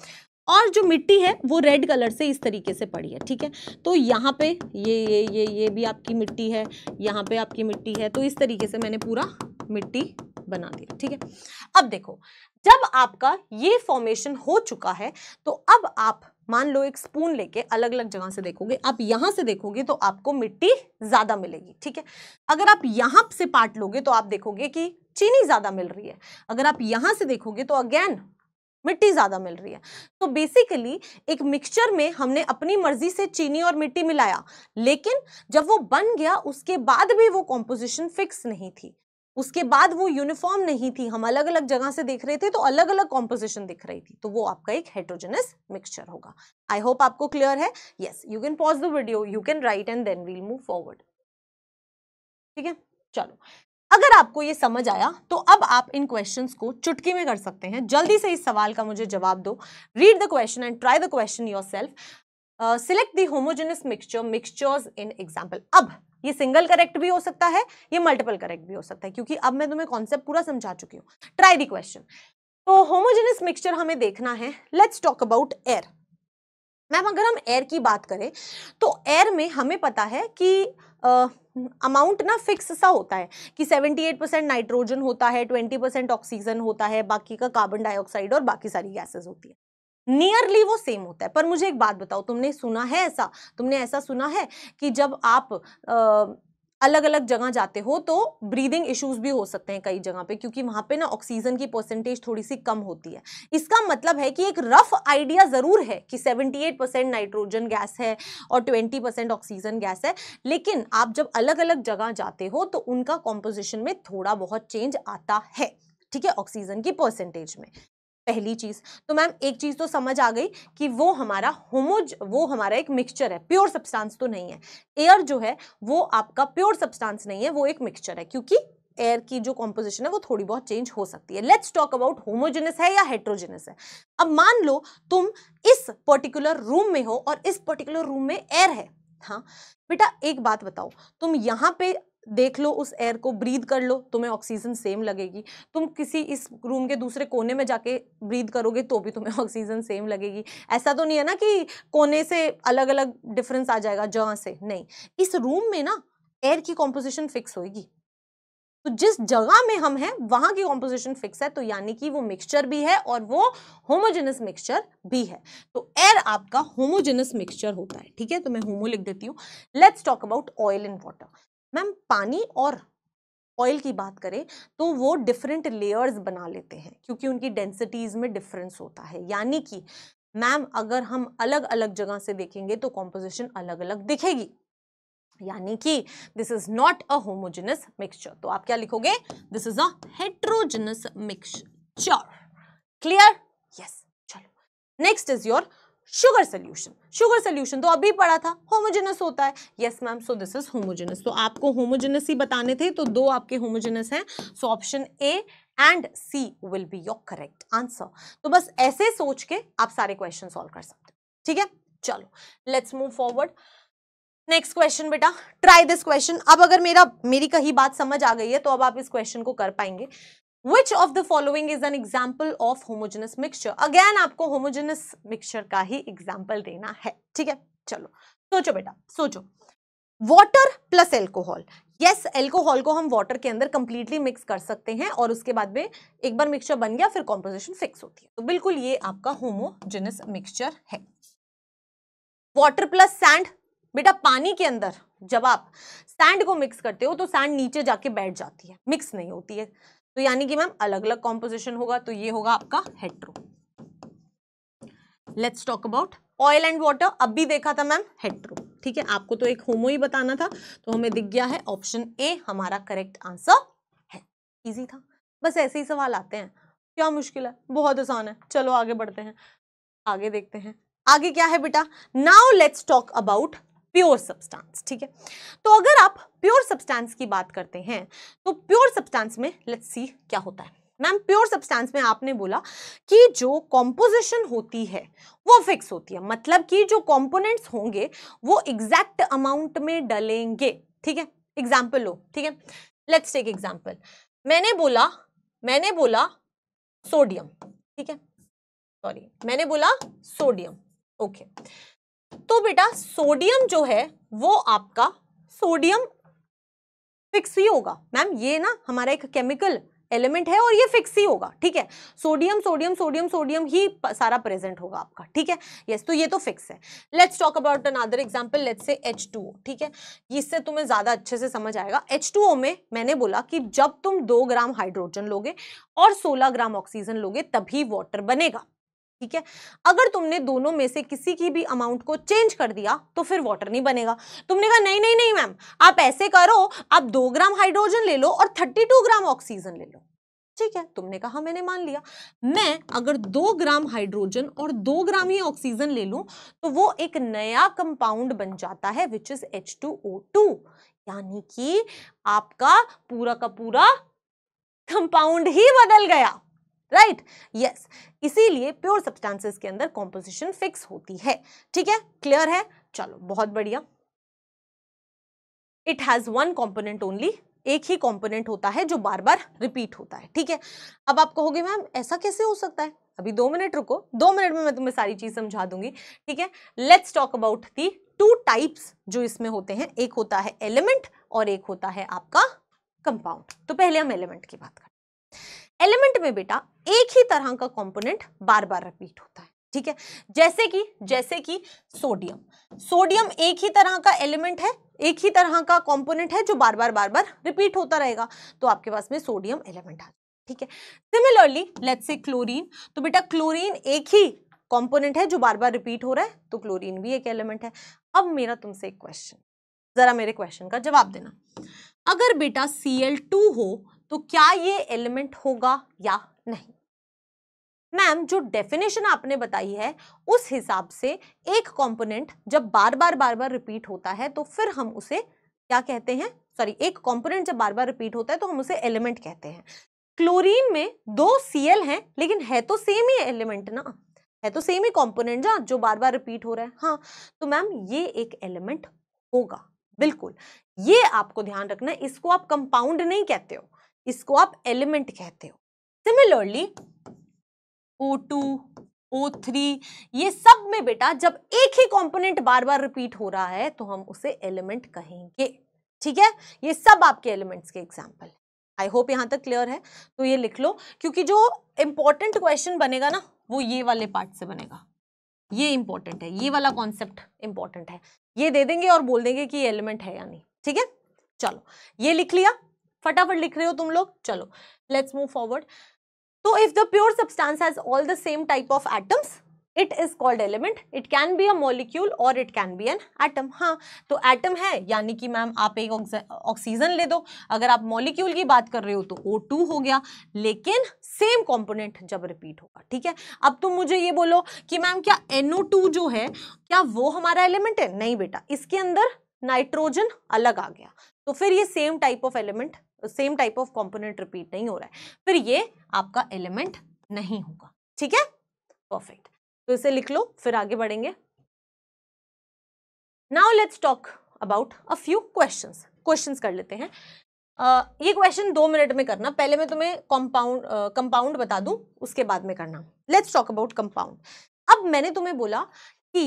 और जो मिट्टी है वो रेड कलर से इस तरीके से पड़ी है ठीक है तो यहाँ पे ये ये ये ये भी आपकी मिट्टी है यहाँ पे आपकी मिट्टी है तो इस तरीके से मैंने पूरा मिट्टी बना दिया ठीक है अब देखो जब आपका ये फॉर्मेशन हो चुका है तो अब आप मान लो एक स्पून लेके अलग अलग जगह से देखोगे आप यहाँ से देखोगे तो आपको मिट्टी ज़्यादा मिलेगी ठीक है अगर आप यहाँ से पार्ट लोगे तो आप देखोगे कि चीनी ज़्यादा मिल रही है अगर आप यहाँ से देखोगे तो अगेन मिट्टी ज़्यादा मिल रही है तो बेसिकली एक मिक्सचर में हमने अपनी मर्जी से चीनी और मिट्टी मिलाया लेकिन जब वो बन गया उसके बाद भी वो कॉम्पोजिशन फिक्स नहीं थी उसके बाद वो यूनिफॉर्म नहीं थी हम अलग अलग जगह से देख रहे थे तो अलग अलग कॉम्पोजिशन दिख रही थी तो वो आपका एक हेट्रोजेनस मिक्सचर होगा आई होप आपको क्लियर है yes you can pause the video you can write and then we'll move forward ठीक है चलो अगर आपको ये समझ आया तो अब आप इन क्वेश्चंस को चुटकी में कर सकते हैं जल्दी से इस सवाल का मुझे जवाब दो read the question and try the question yourself select the homogeneous mixture mixtures in example अब ये सिंगल करेक्ट भी हो सकता है ये मल्टीपल करेक्ट भी हो सकता है क्योंकि अब मैं तुम्हें कॉन्सेप्ट पूरा समझा चुकी हूँ ट्राई दी क्वेश्चन तो होमोजेनस मिक्सचर हमें देखना है let's talk about air ma'am अगर हम एयर की बात करें तो एयर में हमें पता है कि अमाउंट ना फिक्स सा होता है कि 78 परसेंट नाइट्रोजन होता है 20 परसेंट ऑक्सीजन होता है बाकी का कार्बन डाइऑक्साइड और बाकी सारी गैसेस होती है नियरली वो सेम होता है पर मुझे एक बात बताओ तुमने सुना है ऐसा तुमने ऐसा सुना है कि जब आप आ, अलग अलग जगह जाते हो तो ब्रीदिंग इश्यूज भी हो सकते हैं कई जगह पे क्योंकि वहां पे ना ऑक्सीजन की परसेंटेज थोड़ी सी कम होती है इसका मतलब है कि एक रफ आइडिया ज़रूर है कि 78 परसेंट नाइट्रोजन गैस है और 20 परसेंट ऑक्सीजन गैस है लेकिन आप जब अलग अलग जगह जाते हो तो उनका कॉम्पोजिशन में थोड़ा बहुत चेंज आता है ठीक है ऑक्सीजन की परसेंटेज में पहली चीज़ तो मैम एक चीज़ तो समझ आ गई कि वो हमारा होमोज वो हमारा एक मिक्सचर है प्योर सब्सटेंस तो नहीं है एयर जो है वो आपका प्योर सब्सटेंस नहीं है वो एक मिक्सचर है क्योंकि एयर की जो कॉम्पोजिशन है वो थोड़ी बहुत चेंज हो सकती है लेट्स टॉक अबाउट होमोजेनस है या हेट्रोजेनस है अब मान लो तुम इस पर्टिकुलर रूम में हो और इस पर्टिकुलर रूम में एयर है हाँ बेटा एक बात बताओ तुम यहाँ पे देख लो उस एयर को ब्रीद कर लो तुम्हें ऑक्सीजन सेम लगेगी तुम किसी इस रूम के दूसरे कोने में जाके ब्रीद करोगे तो भी तुम्हें ऑक्सीजन सेम लगेगी ऐसा तो नहीं है ना कि कोने से अलग अलग डिफरेंस आ जाएगा जहाँ से नहीं इस रूम में ना एयर की कॉम्पोजिशन फिक्स होगी तो जिस जगह में हम हैं वहाँ की कॉम्पोजिशन फिक्स है तो यानी कि वो मिक्सचर भी है और वो होमोजेनस मिक्सचर भी है तो एयर आपका होमोजेनस मिक्सचर होता है ठीक है तो मैं होमो लिख देती हूँ let's talk about oil and water ma'am पानी और ऑयल की बात करें तो वो डिफरेंट लेयर्स बना लेते हैं क्योंकि उनकी डेंसिटीज़ में डिफरेंस होता है यानी कि मैम अगर हम अलग अलग जगह से देखेंगे तो कॉम्पोजिशन अलग अलग दिखेगी यानी कि this is not a homogeneous mixture तो आप क्या लिखोगे this is heterogeneous mixture clear yes चलो next is your sugar solution sugar solution तो अभी पढ़ा था होमोजेनस होता है yes ma'am so this is homogeneous तो आपको होमोजेनस ही बताने थे तो दो आपके होमोजेनस हैं so option A and C will be your correct answer तो बस ऐसे सोच के आप सारे क्वेश्चन सॉल्व कर सकते ठीक है चलो let's move forward next question बेटा ट्राई दिस क्वेश्चन अब अगर मेरा मेरी कहीं बात समझ आ गई है तो अब आप इस क्वेश्चन को कर पाएंगे which of the following is an example of homogeneous mixture again आपको होमोजेनस मिक्सचर का ही एग्जाम्पल देना है ठीक है चलो सोचो बेटा सोचो water plus alcohol yes alcohol को हम वाटर के अंदर कंप्लीटली मिक्स कर सकते हैं और उसके बाद में एक बार मिक्सचर बन गया फिर कॉम्पोजिशन फिक्स होती है तो बिल्कुल ये आपका होमोजेनस मिक्सचर है वॉटर प्लस सैंड बेटा पानी के अंदर जब आप सैंड को मिक्स करते हो तो सैंड नीचे जाके बैठ जाती है मिक्स नहीं होती है तो यानी कि मैम अलग अलग कॉम्पोजिशन होगा तो ये होगा आपका hetero let's talk about oil and water अब भी देखा था मैम हेट्रो ठीक है आपको तो एक होमो ही बताना था तो हमें दिख गया है ऑप्शन ए हमारा करेक्ट आंसर है इजी था बस ऐसे ही सवाल आते हैं क्या मुश्किल है बहुत आसान है चलो आगे बढ़ते हैं आगे देखते हैं आगे क्या है बेटा now let's talk about pure substance ठीक है तो अगर आप प्योर सब्सटेंस की बात करते हैं तो प्योर सब्सटेंस में लेट्स सी क्या होता है मैम प्योर सब्सटेंस में आपने बोला कि जो कॉम्पोजिशन होती है वो फिक्स होती है मतलब कि जो कंपोनेंट्स होंगे वो एग्जैक्ट अमाउंट में डलेंगे ठीक है एग्जाम्पल लो ठीक है लेट्स टेक एग्जाम्पल मैंने बोला मैंने बोला सोडियम ठीक है सॉरी मैंने बोला सोडियम ओके okay. तो बेटा सोडियम जो है वो आपका सोडियम फिक्स ही होगा मैम ये ना हमारा एक केमिकल एलिमेंट है और ये फिक्स ही होगा ठीक है सोडियम सोडियम सोडियम सोडियम ही सारा प्रेजेंट होगा आपका ठीक है यस yes, तो ये तो फिक्स है let's talk about another example example let's say H ठीक है इससे तुम्हें ज़्यादा अच्छे से समझ आएगा एच में मैंने बोला कि जब तुम दो ग्राम हाइड्रोजन लोगे और सोलह ग्राम ऑक्सीजन लोगे तभी वॉटर बनेगा ठीक है अगर तुमने दोनों में से किसी की भी अमाउंट को चेंज कर दिया तो फिर वाटर नहीं बनेगा तुमने कहा नहीं नहीं नहीं मैम आप ऐसे करो आप दो ग्राम हाइड्रोजन ले लो और थर्टी टू ग्राम ऑक्सीजन ले लो ठीक है तुमने कहा मैंने मान लिया मैं अगर दो ग्राम हाइड्रोजन और दो ग्राम ही ऑक्सीजन ले लूं तो वो एक नया कंपाउंड बन जाता है which is H two O two यानी कि आपका पूरा का पूरा कंपाउंड ही बदल गया राइट यस इसीलिए प्योर सब्सटेंसेस के अंदर कॉम्पोजिशन फिक्स होती है ठीक है क्लियर है चलो बहुत बढ़िया it has one component only एक ही कॉम्पोनेंट होता है जो बार बार रिपीट होता है ठीक है अब आप कहोगे मैम ऐसा कैसे हो सकता है अभी दो मिनट रुको दो मिनट में मैं तुम्हें सारी चीज़ समझा दूंगी ठीक है let's talk about the two types जो इसमें होते हैं एक होता है एलिमेंट और एक होता है आपका कंपाउंड तो पहले हम एलिमेंट की बात करें एलिमेंट में बेटा एक ही तरह का कंपोनेंट बार बार रिपीट होता है ठीक है जैसे कि जैसे कि सोडियम सोडियम एक ही तरह का एलिमेंट है एक ही तरह का कंपोनेंट है जो बार बार बार बार रिपीट होता रहेगा तो आपके पास में सोडियम एलिमेंट आ ठीक है सिमिलरली लेट से क्लोरीन तो बेटा क्लोरीन एक ही कॉम्पोनेंट है जो बार बार रिपीट हो रहा है तो क्लोरीन भी एक एलिमेंट है अब मेरा तुमसे एक क्वेश्चन ज़रा मेरे क्वेश्चन का जवाब देना अगर बेटा Cl2 हो तो क्या ये एलिमेंट होगा या नहीं मैम जो डेफिनेशन आपने बताई है उस हिसाब से एक कंपोनेंट जब बार बार बार बार रिपीट होता है तो फिर हम उसे क्या कहते हैं सॉरी एक कंपोनेंट जब बार बार रिपीट होता है तो हम उसे एलिमेंट कहते हैं क्लोरीन में दो सीएल हैं लेकिन है तो सेम ही एलिमेंट ना है तो सेम ही कंपोनेंट ना जो बार बार रिपीट हो रहा है हाँ तो मैम ये एक एलिमेंट होगा बिल्कुल ये आपको ध्यान रखना है इसको आप कंपाउंड नहीं कहते हो इसको आप एलिमेंट कहते हो सिमिलरली O2, O3 ये सब में बेटा जब एक ही कंपोनेंट बार बार रिपीट हो रहा है तो हम उसे एलिमेंट कहेंगे ठीक है ये सब आपके एलिमेंट्स के एग्जाम्पल आई होप यहां तक क्लियर है तो ये लिख लो क्योंकि जो इंपॉर्टेंट क्वेश्चन बनेगा ना वो ये वाले पार्ट से बनेगा ये इंपॉर्टेंट है ये वाला कॉन्सेप्ट इंपॉर्टेंट है ये दे देंगे और बोल देंगे कि ये एलिमेंट है या नहीं ठीक है चलो ये लिख लिया फटाफट लिख रहे हो तुम लोग चलो लेट्स मूव फॉरवर्ड तो if the pure substance has all the same type of atoms it is called element it can be a molecule और it can be an atom हाँ तो एटम है यानी कि मैम आप एक ऑक्सीजन ले दो अगर आप मॉलिक्यूल की बात कर रहे हो तो ओ टू हो गया लेकिन सेम कॉम्पोनेंट जब रिपीट होगा ठीक है अब तुम मुझे ये बोलो कि मैम क्या एनओ टू जो है क्या वो हमारा एलिमेंट है नहीं बेटा इसके अंदर नाइट्रोजन अलग आ गया तो फिर ये same type of element same type of component repeat नहीं हो रहा है फिर ये आपका एलिमेंट नहीं होगा ठीक है परफेक्ट तो इसे लिख लो फिर आगे बढ़ेंगे now let's talk about a few questions questions कर लेते हैं uh, ये क्वेश्चन दो मिनट में करना पहले मैं तुम्हें कंपाउंड कंपाउंड बता दूं उसके बाद में करना लेट्स टॉक अबाउट कंपाउंड अब मैंने तुम्हें बोला कि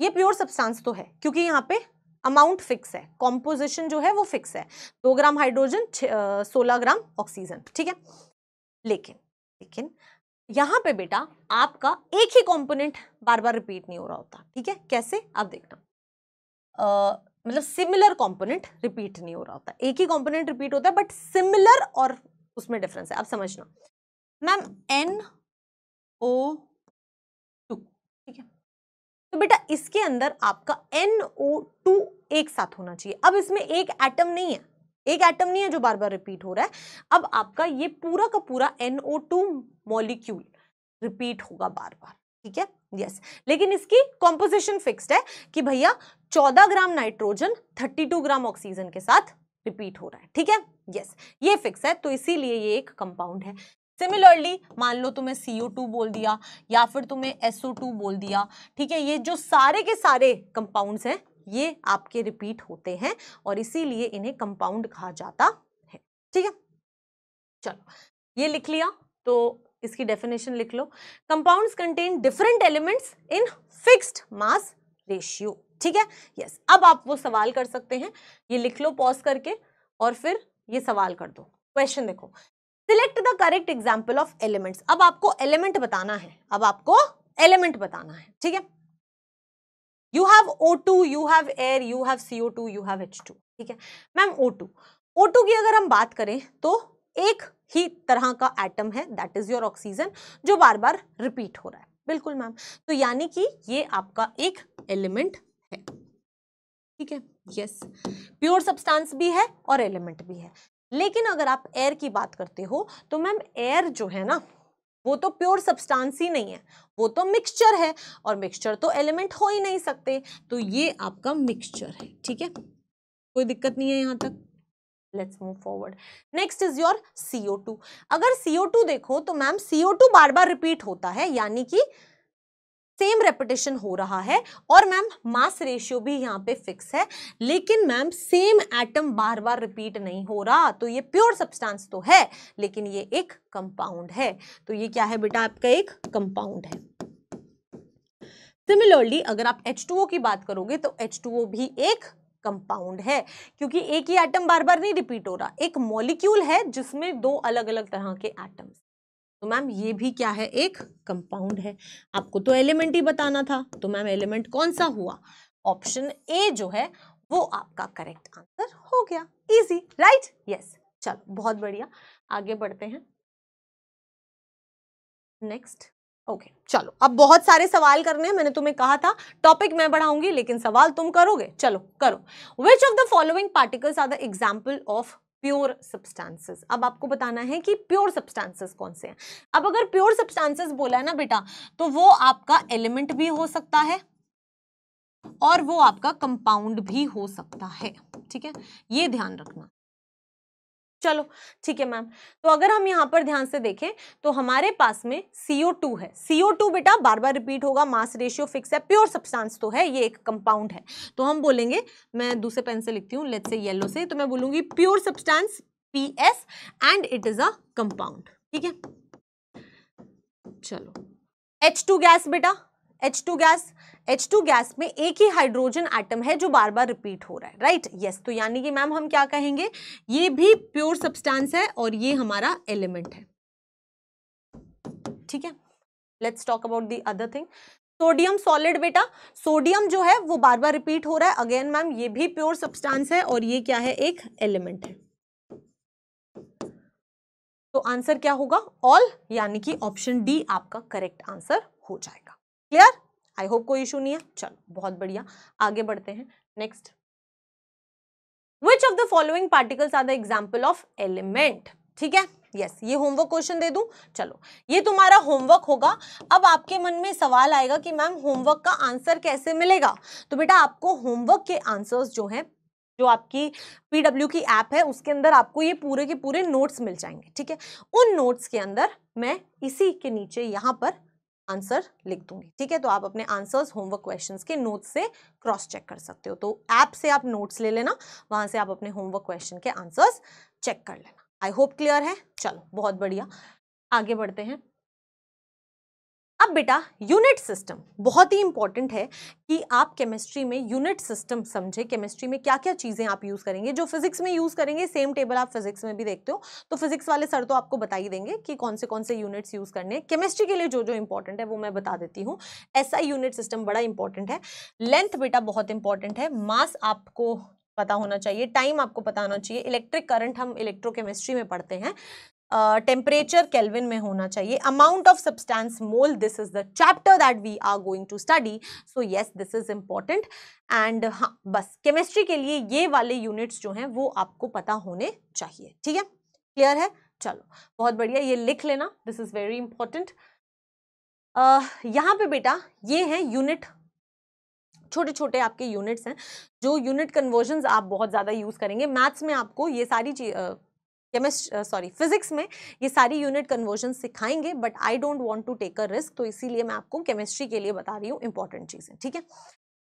ये प्योर सब्सटेंस तो है क्योंकि यहाँ पे अमाउंट फिक्स है कॉम्पोजिशन जो है वो फिक्स है दो ग्राम हाइड्रोजन सोलह ग्राम ऑक्सीजन ठीक है लेकिन लेकिन यहाँ पे बेटा आपका एक ही कंपोनेंट बार बार रिपीट नहीं हो रहा होता ठीक है कैसे आप देखना मतलब सिमिलर कंपोनेंट रिपीट नहीं हो रहा होता एक ही कंपोनेंट रिपीट होता है बट सिमिलर और उसमें डिफरेंस है आप समझना मैम एन ओ टू ठीक है तो बेटा इसके अंदर आपका NO2 एक साथ होना चाहिए अब इसमें एक एटम नहीं है एक एटम नहीं है जो बार बार रिपीट हो रहा है अब आपका ये पूरा का पूरा NO2 मॉलिक्यूल रिपीट होगा बार बार ठीक है यस लेकिन इसकी कॉम्पोजिशन फिक्स्ड है कि भैया 14 ग्राम नाइट्रोजन 32 ग्राम ऑक्सीजन के साथ रिपीट हो रहा है ठीक है यस ये फिक्स है तो इसीलिए ये एक कंपाउंड है सिमिलरली मान लो तुम्हें सी बोल दिया या फिर तुम्हें एस बोल दिया ठीक है ये जो सारे के सारे कंपाउंड्स हैं ये आपके रिपीट होते हैं और इसीलिए इन्हें कंपाउंड कहा जाता है ठीक है चलो ये लिख लिया तो इसकी डेफिनेशन लिख लो compounds contain different elements in fixed mass ratio ठीक है यस अब आप वो सवाल कर सकते हैं ये लिख लो पॉज करके और फिर ये सवाल कर दो क्वेश्चन देखो select the correct example of elements अब आपको एलिमेंट बताना है अब आपको एलिमेंट बताना है ठीक है you have O two you have air you have CO two you have H two ठीक है ma'am O two O two की अगर हम बात करें तो एक ही तरह का एटम है दैट इज योर ऑक्सीजन जो बार बार रिपीट हो रहा है बिल्कुल मैम तो यानी कि ये आपका एक एलिमेंट है ठीक है यस प्योर सब्सटेंस भी है और एलिमेंट भी है लेकिन अगर आप एयर की बात करते हो तो मैम एयर जो है ना वो तो प्योर सब्सटेंस ही नहीं है वो तो मिक्सचर है और मिक्सचर तो एलिमेंट हो ही नहीं सकते तो ये आपका मिक्सचर है ठीक है कोई दिक्कत नहीं है यहाँ तक let's move forward next is your CO two अगर सीओ टू देखो तो मैम सीओ टू बार बार रिपीट होता है यानी कि सेम रेपिटेशन हो रहा है और मैम मास रेशियो भी यहाँ पे फिक्स है लेकिन मैम सेम एटम बार बार रिपीट नहीं हो रहा तो ये प्योर सब्सटेंस तो है लेकिन ये एक कंपाउंड है तो ये क्या है बेटा आपका एक कंपाउंड है सिमिलरली अगर आप H2O की बात करोगे तो H2O भी एक कंपाउंड है क्योंकि एक ही एटम बार बार नहीं रिपीट हो रहा एक मॉलिक्यूल है जिसमें दो अलग अलग तरह के एटम्स तो मैम ये भी क्या है एक कंपाउंड है आपको तो एलिमेंट ही बताना था तो मैम एलिमेंट कौन सा हुआ ऑप्शन ए जो है वो आपका करेक्ट आंसर हो गया इजी राइट यस चलो बहुत बढ़िया आगे बढ़ते हैं नेक्स्ट ओके okay, चलो अब बहुत सारे सवाल करने हैं मैंने तुम्हें कहा था टॉपिक मैं बढ़ाऊंगी लेकिन सवाल तुम करोगे चलो करो which of the following particles are the example of pure substances अब आपको बताना है कि प्योर सब्सटेंसेस कौन से हैं अब अगर प्योर सब्सटेंसेस बोला है ना बेटा तो वो आपका एलिमेंट भी हो सकता है और वो आपका कंपाउंड भी हो सकता है ठीक है ये ध्यान रखना चलो ठीक है मैम तो अगर हम यहाँ पर ध्यान से देखें तो हमारे पास में CO2 है CO2 बेटा बार बार रिपीट होगा मास रेशियो फिक्स है प्योर सब्सटेंस तो है ये एक कंपाउंड है तो हम बोलेंगे मैं दूसरे पेन से लिखती हूँ लेट से येलो से तो मैं बोलूंगी pure substance P S and it is a compound ठीक है चलो H2 गैस बेटा H two gas H two gas में एक ही हाइड्रोजन आइटम है जो बार बार रिपीट हो रहा है राइट right? यस yes, तो यानी कि मैम हम क्या कहेंगे ये भी प्योर सब्सटेंस है और ये हमारा एलिमेंट है ठीक है let's talk about the other thing sodium solid बेटा सोडियम जो है वो बार बार रिपीट हो रहा है अगेन मैम ये भी प्योर सब्सटेंस है और ये क्या है एक एलिमेंट है तो आंसर क्या होगा ऑल यानी कि ऑप्शन डी आपका करेक्ट आंसर हो जाएगा क्लियर आई होप कोई इशू नहीं है चलो बहुत बढ़िया आगे बढ़ते हैं next which of the following particles are the example of element ठीक है यस yes, ये होमवर्क क्वेश्चन दे दूं चलो ये तुम्हारा होमवर्क होगा अब आपके मन में सवाल आएगा कि मैम होमवर्क का आंसर कैसे मिलेगा तो बेटा आपको होमवर्क के आंसर्स जो हैं जो आपकी पीडब्ल्यू की ऐप है उसके अंदर आपको ये पूरे के पूरे नोट्स मिल जाएंगे ठीक है उन नोट्स के अंदर मैं इसी के नीचे यहाँ पर आंसर लिख दूंगी ठीक है तो आप अपने आंसर्स होमवर्क क्वेश्चंस के नोट्स से क्रॉस चेक कर सकते हो तो ऐप से आप नोट्स ले लेना वहां से आप अपने होमवर्क क्वेश्चन के आंसर्स चेक कर लेना आई होप क्लियर है चलो बहुत बढ़िया आगे बढ़ते हैं अब बेटा यूनिट सिस्टम बहुत ही इंपॉर्टेंट है कि आप केमिस्ट्री में यूनिट सिस्टम समझे केमिस्ट्री में क्या क्या चीज़ें आप यूज़ करेंगे जो फिजिक्स में यूज़ करेंगे सेम टेबल आप फिजिक्स में भी देखते हो तो फिजिक्स वाले सर तो आपको बता ही देंगे कि कौन से कौन से यूनिट्स यूज़ करने हैं केमिस्ट्री के लिए जो जो इंपॉर्टेंट है वो मैं बता देती हूँ ऐसा यूनिट सिस्टम बड़ा इंपॉर्टेंट है लेंथ बेटा बहुत इंपॉर्टेंट है मास आपको पता होना चाहिए टाइम आपको पता होना चाहिए इलेक्ट्रिक करंट हम इलेक्ट्रोकेमिस्ट्री में पढ़ते हैं टेम्परेचर केल्विन में होना चाहिए amount of substance mole this is the chapter that we are going to study so yes this is important and हाँ बस केमिस्ट्री के लिए ये वाले यूनिट्स जो हैं वो आपको पता होने चाहिए ठीक है क्लियर है चलो बहुत बढ़िया ये लिख लेना दिस इज वेरी इंपॉर्टेंट यहाँ पे बेटा ये है यूनिट छोटे छोटे आपके यूनिट्स हैं जो यूनिट कन्वर्जन आप बहुत ज़्यादा यूज़ करेंगे मैथ्स में आपको ये सारी चीज केमिस्ट सॉरी फिजिक्स में ये सारी यूनिट कन्वर्जन सिखाएंगे but I don't want to take a risk तो इसीलिए मैं आपको केमिस्ट्री के लिए बता रही हूँ इंपॉर्टेंट चीज़ें ठीक है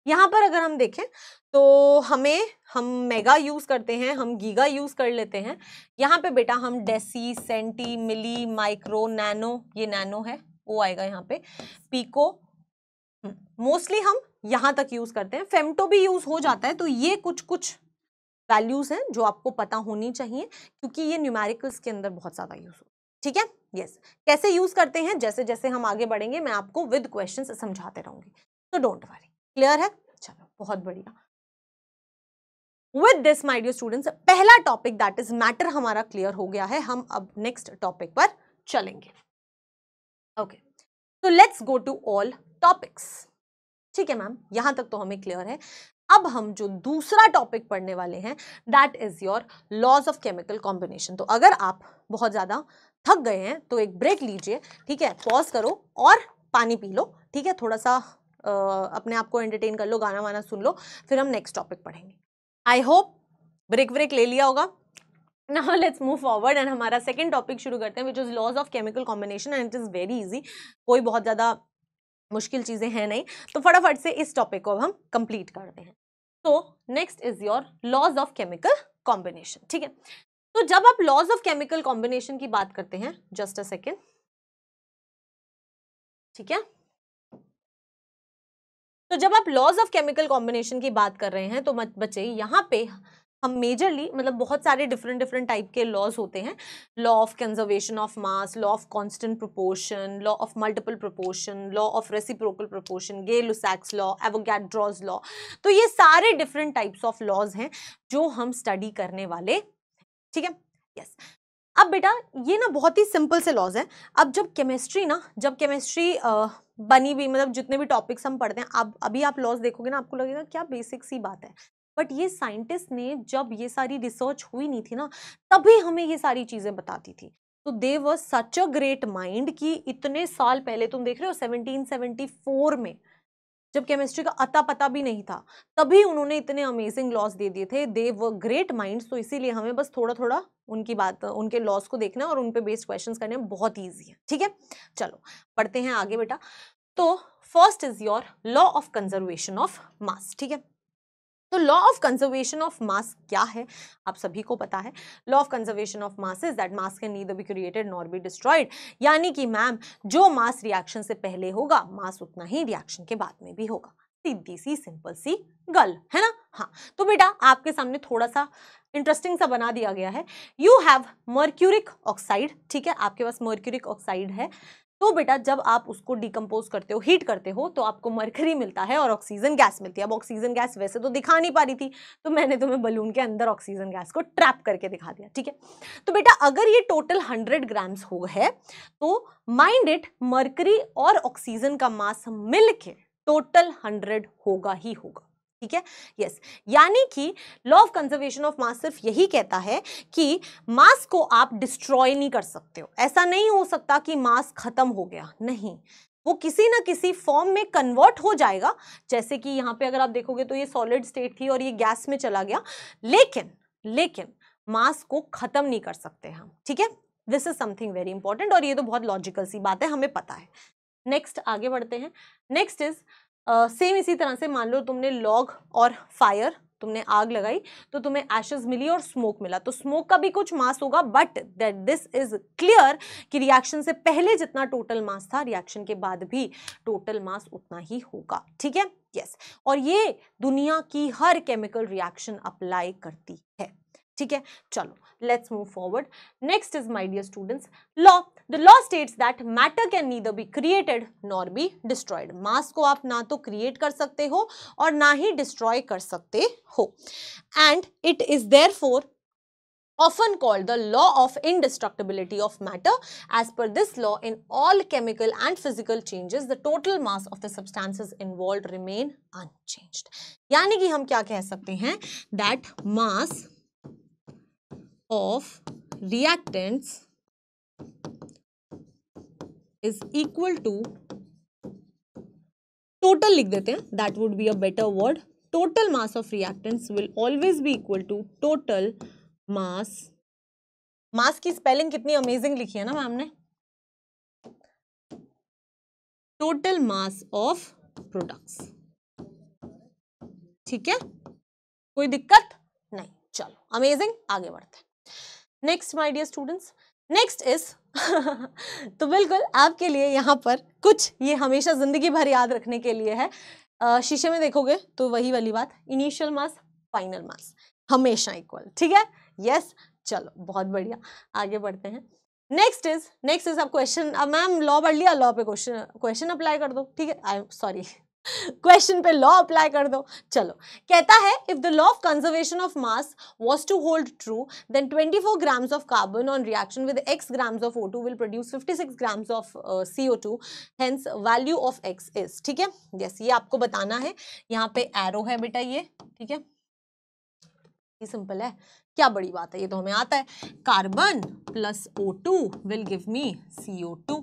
यहाँ पर अगर हम देखें तो हमें हम मेगा यूज़ करते हैं हम गीगा यूज़ कर लेते हैं यहाँ पे बेटा हम deci centi milli micro nano ये नैनो है वो आएगा यहाँ पे पीको मोस्टली हम्म, हम यहाँ तक यूज़ करते हैं फेमटो भी यूज़ हो जाता है तो ये कुछ कुछ वैल्यूज़ हैं जो आपको पता होनी चाहिए क्योंकि ये न्यूमेरिकल्स के अंदर बहुत ज़्यादा यूज़ हो ठीक है यस yes. कैसे यूज़ करते हैं जैसे जैसे हम आगे बढ़ेंगे मैं आपको विद क्वेश्चन समझाते रहूंगी तो डोंट वरी क्लियर है चलो बहुत बढ़िया with this my dear students पहला टॉपिक दैट इज मैटर हमारा क्लियर हो गया है हम अब नेक्स्ट टॉपिक पर चलेंगे ओके तो let's go to all topics ठीक है मैम यहां तक तो हमें क्लियर है अब हम जो दूसरा टॉपिक पढ़ने वाले हैं that is your laws of chemical combination तो अगर आप बहुत ज़्यादा थक गए हैं तो एक ब्रेक लीजिए ठीक है पॉज करो और पानी पी लो ठीक है थोड़ा सा आ, अपने आप को एंटरटेन कर लो गाना वाना सुन लो फिर हम नेक्स्ट टॉपिक पढ़ेंगे आई होप ब्रेक ब्रेक ले लिया होगा now let's move forward and हमारा सेकेंड टॉपिक शुरू करते हैं which is laws of chemical combination and it is very easy कोई बहुत ज़्यादा मुश्किल चीज़ें हैं नहीं तो फटाफट से इस टॉपिक को अब हम कंप्लीट करते हैं तो next is your laws of chemical combination ठीक है तो जब आप लॉज ऑफ केमिकल कॉम्बिनेशन की बात करते हैं जस्ट अ सेकेंड ठीक है तो जब आप लॉज ऑफ केमिकल कॉम्बिनेशन की बात कर रहे हैं तो बच्चे यहां पे हम मेजरली मतलब बहुत सारे डिफरेंट डिफरेंट टाइप के लॉज होते हैं law of conservation of mass law of constant proportion law of multiple proportion law of reciprocal proportion Gay Lussac's law Avogadro's law तो ये सारे डिफरेंट टाइप्स ऑफ लॉज हैं जो हम स्टडी करने वाले ठीक है यस yes. अब बेटा ये ना बहुत ही सिंपल से लॉज है अब जब केमिस्ट्री ना जब केमिस्ट्री बनी हुई मतलब जितने भी टॉपिक्स हम पढ़ते हैं अब अभी आप लॉज देखोगे ना आपको लगेगा क्या बेसिक सी बात है बट ये साइंटिस्ट ने जब ये सारी रिसर्च हुई नहीं थी ना तभी हमें ये सारी चीज़ें बताती थी तो दे व सच अ ग्रेट माइंड कि इतने साल पहले तुम देख रहे हो 1774 में जब केमिस्ट्री का अता पता भी नहीं था तभी उन्होंने इतने अमेजिंग लॉस दे दिए थे दे व ग्रेट माइंड तो इसीलिए हमें बस थोड़ा थोड़ा उनकी बात उनके लॉस को देखना और उन पे बेस्ड क्वेश्चन करने बहुत ईजी है ठीक है चलो पढ़ते हैं आगे बेटा तो first is your law of conservation of mass ठीक है तो law of conservation of mass क्या है आप सभी को पता है law of conservation of mass is that mass can neither be created nor be destroyed यानी कि मैम जो मास रिएक्शन से पहले होगा मास उतना ही रिएक्शन के बाद में भी होगा सीधी सी सिंपल सी गल है ना हाँ तो बेटा आपके सामने थोड़ा सा इंटरेस्टिंग सा बना दिया गया है यू हैव मर्क्यूरिक ऑक्साइड ठीक है आपके पास मर्क्यूरिक ऑक्साइड है तो बेटा जब आप उसको डिकम्पोज करते हो हीट करते हो तो आपको मरकरी मिलता है और ऑक्सीजन गैस मिलती है अब ऑक्सीजन गैस वैसे तो दिखा नहीं पा रही थी तो मैंने तुम्हें बलून के अंदर ऑक्सीजन गैस को ट्रैप करके दिखा दिया ठीक है तो बेटा अगर ये टोटल हंड्रेड ग्राम्स हो है तो माइंड इट मरकरी और ऑक्सीजन का मास मिल के टोटल हंड्रेड होगा ही होगा ठीक है यस यानी कि law of conservation of mass सिर्फ यही कहता है कि मास को आप डिस्ट्रॉय नहीं कर सकते हो ऐसा नहीं हो सकता कि मास खत्म हो गया नहीं वो किसी ना किसी फॉर्म में कन्वर्ट हो जाएगा जैसे कि यहाँ पे अगर आप देखोगे तो ये सॉलिड स्टेट थी और ये गैस में चला गया लेकिन लेकिन मास को खत्म नहीं कर सकते हम ठीक है this is something very important और ये तो बहुत लॉजिकल सी बात है हमें पता है नेक्स्ट आगे बढ़ते हैं नेक्स्ट इज सेम इसी तरह से मान लो तुमने लॉग और फायर तुमने आग लगाई तो तुम्हें एशेज मिली और स्मोक मिला तो स्मोक का भी कुछ मास होगा but that this is clear कि रिएक्शन से पहले जितना टोटल मास था रिएक्शन के बाद भी टोटल मास उतना ही होगा ठीक है यस yes. और ये दुनिया की हर केमिकल रिएक्शन अप्लाई करती है ठीक है चलो let's move forward next is my dear students law the law states that matter can neither be created nor be destroyed mass को आप ना तो क्रिएट कर सकते हो और ना ही डिस्ट्रॉय कर सकते हो and it is therefore often called the law of indestructibility of matter as per this law in all chemical and physical changes the total mass of the substances involved remain unchanged yani ki hum kya keh sakte hain that mass of reactants is equal to total लिख देते हैं that would be a better word total mass of reactants will always be equal to total mass mass की स्पेलिंग कितनी अमेजिंग लिखी है ना मैम ने टोटल मास ऑफ products ठीक है कोई दिक्कत नहीं चलो अमेजिंग आगे बढ़ते हैं next my dear students next is तो बिल्कुल आपके लिए यहाँ पर कुछ ये हमेशा ज़िंदगी भर याद रखने के लिए है शीशे में देखोगे तो वही वाली बात इनिशियल मास फाइनल मास हमेशा इक्वल ठीक है यस चलो बहुत बढ़िया आगे बढ़ते हैं नेक्स्ट इज नेक्स्ट इज आप क्वेश्चन मैम लॉ पढ़ लिया लॉ पे क्वेश्चन क्वेश्चन अप्लाई कर दो ठीक है आई सॉरी क्वेश्चन पे लॉ अप्लाई कर दो चलो कहता है if the law of conservation of mass was to hold true then 24 grams of carbon on reaction with X grams of O two will produce 56 grams of two hence value of X is ठीक है यस ये आपको बताना है यहाँ पे एरो है बेटा ये ठीक है सिंपल है क्या बड़ी बात है ये तो हमें आता है carbon plus O two will give me C O two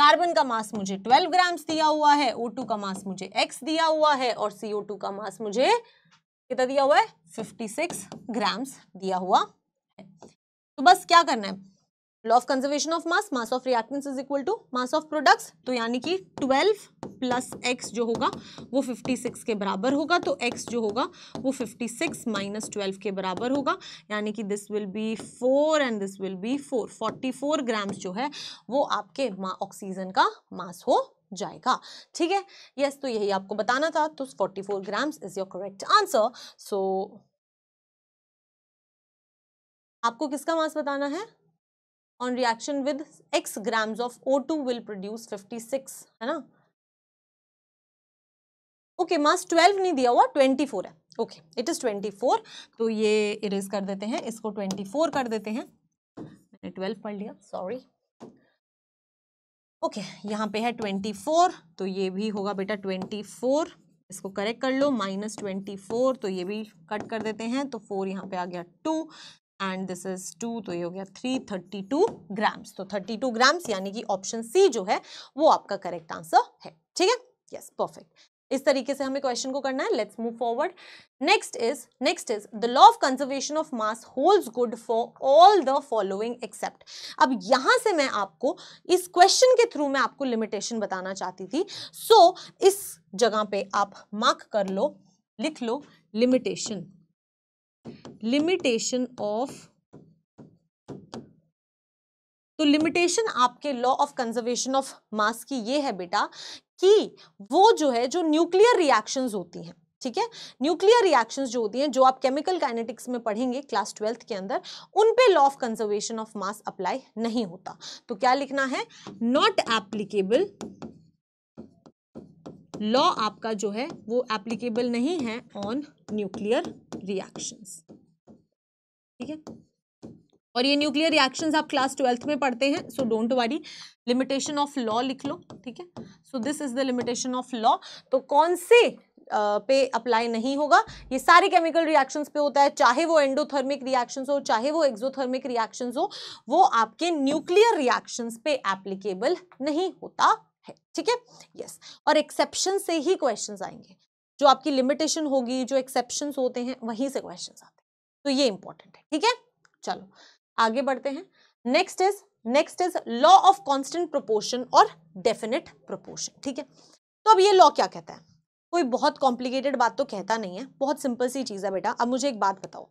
carbon का मास मुझे 12 ग्राम्स दिया हुआ है ओ टू का मास मुझे एक्स दिया हुआ है और सीओ टू का मास मुझे कितना दिया हुआ है 56 ग्राम्स दिया हुआ है तो बस क्या करना है law of conservation of mass mass of reactants is equal to mass of products तो यानी कि 12 प्लस एक्स जो होगा वो 56 के बराबर होगा तो एक्स जो होगा वो 56 सिक्स माइनस ट्वेल्व के बराबर होगा यानी कि this will be 4 and this will be 4 44 four grams जो है वो आपके ऑक्सीजन का मास हो जाएगा ठीक है यस तो यही आपको बताना था तो 44 grams is your correct answer so आपको किसका मास बताना है on reaction with x grams of O2 will produce 56 है ना ओके मास 12 नहीं दिया हुआ 24 है ओके इट इज़ 24 तो ये इरेज कर देते हैं इसको 24 कर देते हैं मैंने 12 पढ़ लिया सॉरी ओके okay, यहाँ पे है 24 तो ये भी होगा बेटा 24 इसको करेक्ट कर लो माइनस ट्वेंटी फोर तो ये भी कट कर देते हैं तो फोर यहाँ पे आ गया two and this is two तो ये हो गया थ्री थर्टी टू ग्राम्स तो थर्टी टू ग्राम्स यानी कि ऑप्शन सी जो है वो आपका करेक्ट आंसर है ठीक है यस परफेक्ट इस तरीके से हमें क्वेश्चन को करना है let's move forward next is next is the law of conservation of mass holds good for all the following except अब यहां से मैं आपको इस क्वेश्चन के थ्रू मैं आपको लिमिटेशन बताना चाहती थी सो so, इस जगह पे आप मार्क कर लो लिख लो लिमिटेशन लिमिटेशन ऑफ तो लिमिटेशन आपके law of conservation of mass की ये है बेटा कि वो जो है जो न्यूक्लियर रिएक्शंस होती हैं ठीक है न्यूक्लियर रिएक्शंस जो होती हैं जो आप केमिकल काइनेटिक्स में पढ़ेंगे क्लास ट्वेल्थ के अंदर उन पे law of conservation of mass apply नहीं होता तो क्या लिखना है नॉट एप्लीकेबल लॉ आपका जो है वो एप्लीकेबल नहीं है ऑन न्यूक्लियर रिएक्शंस ठीक है और ये न्यूक्लियर रिएक्शंस आप क्लास ट्वेल्थ में पढ़ते हैं so don't worry limitation of law लिख लो ठीक है so this is the limitation of law तो कौन से पे अप्लाई नहीं होगा ये सारे केमिकल रिएक्शंस पे होता है चाहे वो एंडोथर्मिक रिएक्शंस हो चाहे वो एक्सोथर्मिक रिएक्शंस हो वो आपके न्यूक्लियर रिएक्शंस पे एप्लीकेबल नहीं होता है ठीक है यस और एक्सेप्शन से ही क्वेश्चंस आएंगे जो आपकी लिमिटेशन होगी जो एक्सेप्शन होते हैं वहीं से क्वेश्चन आते हैं तो ये इंपॉर्टेंट है ठीक है चलो आगे बढ़ते हैं next is next is law of constant proportion और डेफिनेट प्रोपोर्शन ठीक है तो अब ये लॉ क्या कहता है कोई बहुत कॉम्प्लिकेटेड बात तो कहता नहीं है बहुत सिंपल सी चीज़ है बेटा अब मुझे एक बात बताओ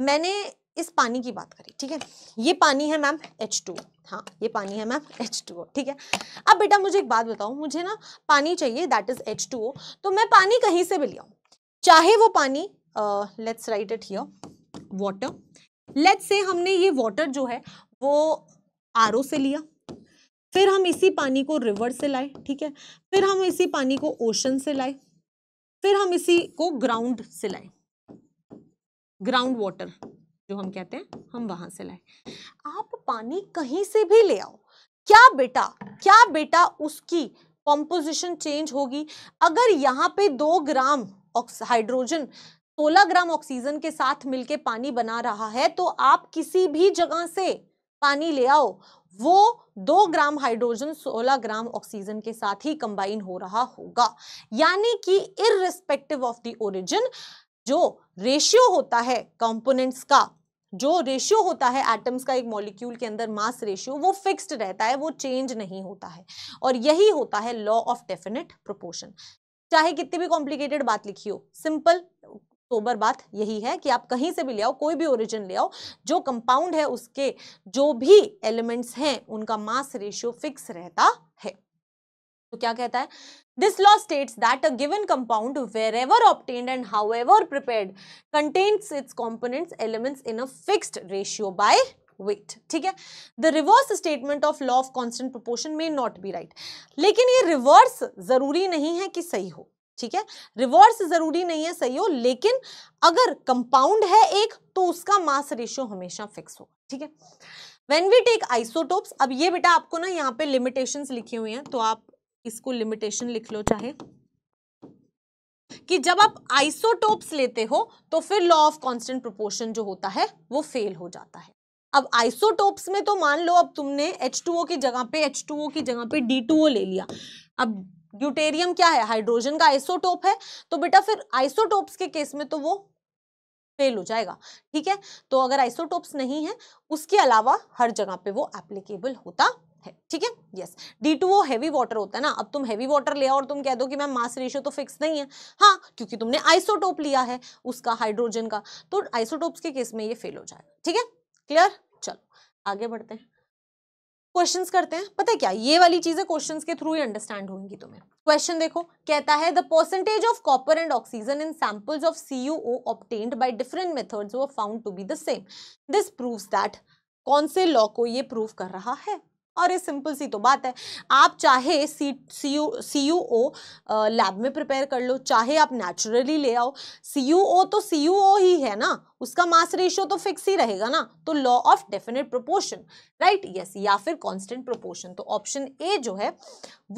मैंने इस पानी की बात करी ठीक है ये पानी है मैम एच टू हाँ ये पानी है मैम एच टू ओ ठीक है अब बेटा मुझे एक बात बताओ मुझे ना पानी चाहिए that is H two O तो मैं पानी कहीं से भी ले आऊँ चाहे वो पानी let's write it here water let say हमने ये वाटर जो है वो आर से लिया फिर हम इसी पानी को रिवर से लाए ठीक है फिर हम इसी पानी को ओशन से लाए फिर हम इसी को ग्राउंड से लाए ग्राउंड वाटर जो हम कहते हैं हम वहां से लाए आप पानी कहीं से भी ले आओ क्या बेटा क्या बेटा उसकी कॉम्पोजिशन चेंज होगी अगर यहाँ पे दो ग्राम हाइड्रोजन 16 ग्राम ऑक्सीजन के साथ मिलके पानी बना रहा है तो आप किसी भी जगह से पानी ले आओ वो दो ग्राम हाइड्रोजन 16 ग्राम ऑक्सीजन के साथ ही कंबाइन हो रहा होगा यानी कि इरिस्पेक्टिव ऑफ द ओरिजिन जो रेशियो होता है कंपोनेंट्स का जो रेशियो होता है एटम्स का एक मॉलिक्यूल के अंदर मास रेशियो वो फिक्स्ड रहता है वो चेंज नहीं होता है और यही होता है लॉ ऑफ डेफिनेट प्रोपोर्शन चाहे कितनी भी कॉम्प्लिकेटेड बात लिखी हो सिंपल सोबर बात यही है कि आप कहीं से भी ले आओ कोई भी ओरिजिन ले आओ जो कंपाउंड है उसके जो भी एलिमेंट्स हैं उनका मास रेशियो फिक्स रहता है तो क्या कहता है this law states that a given compound wherever obtained and however prepared contains its components elements in a fixed ratio by weight ठीक है the reverse statement of law of constant proportion may not be right लेकिन ये रिवर्स जरूरी नहीं है कि सही हो ठीक है रिवर्स जरूरी नहीं है सही हो लेकिन अगर कंपाउंड है एक तो उसका मास रेशियो हमेशा फिक्स हो ठीक है वेन वी टेक आइसोटोप्स अब ये बेटा आपको ना यहाँ पे लिमिटेशंस लिखी हुई हैं तो आप इसको लिमिटेशन लिख लो चाहे कि जब आप आइसोटोप्स लेते हो तो फिर लॉ ऑफ कांस्टेंट प्रोपोर्शन जो होता है वो फेल हो जाता है अब आइसोटोप्स में तो मान लो अब तुमने H2O की जगह पे H2O की जगह पे D2O ले लिया अब ड्यूटेरियम क्या है हाइड्रोजन का आइसोटोप है तो बेटा फिर आइसोटोप्स के केस में तो वो फेल हो जाएगा ठीक है तो अगर आइसोटोप्स नहीं है उसके अलावा हर जगह पे वो एप्लीकेबल होता है ठीक है यस डी टू वो हैवी वाटर होता है ना अब तुम हैवी वाटर ले आओ और तुम कह दो कि मैम मास रेशियो तो फिक्स नहीं है हाँ क्योंकि तुमने आइसोटोप लिया है उसका हाइड्रोजन का तो आइसोटोप्स के केस में ये फेल हो जाएगा ठीक है क्लियर चलो आगे बढ़ते हैं क्वेश्चंस करते हैं पता है क्या ये वाली चीजें क्वेश्चंस के थ्रू ही अंडरस्टैंड होंगी तुम्हें क्वेश्चन देखो कहता है the percentage of copper and oxygen in samples of CuO obtained by different methods were found to be the same this proves that कौन से लॉ को ये प्रूव कर रहा है और ये सिंपल सी तो बात है आप चाहे C C U C lab में प्रिपेयर कर लो चाहे आप नेचुरली ले आओ सी तो सी ओ ही है ना उसका मास रेशियो तो फिक्स ही रहेगा ना तो law of definite proportion right yes या फिर कांस्टेंट प्रोपोर्शन तो ऑप्शन ए जो है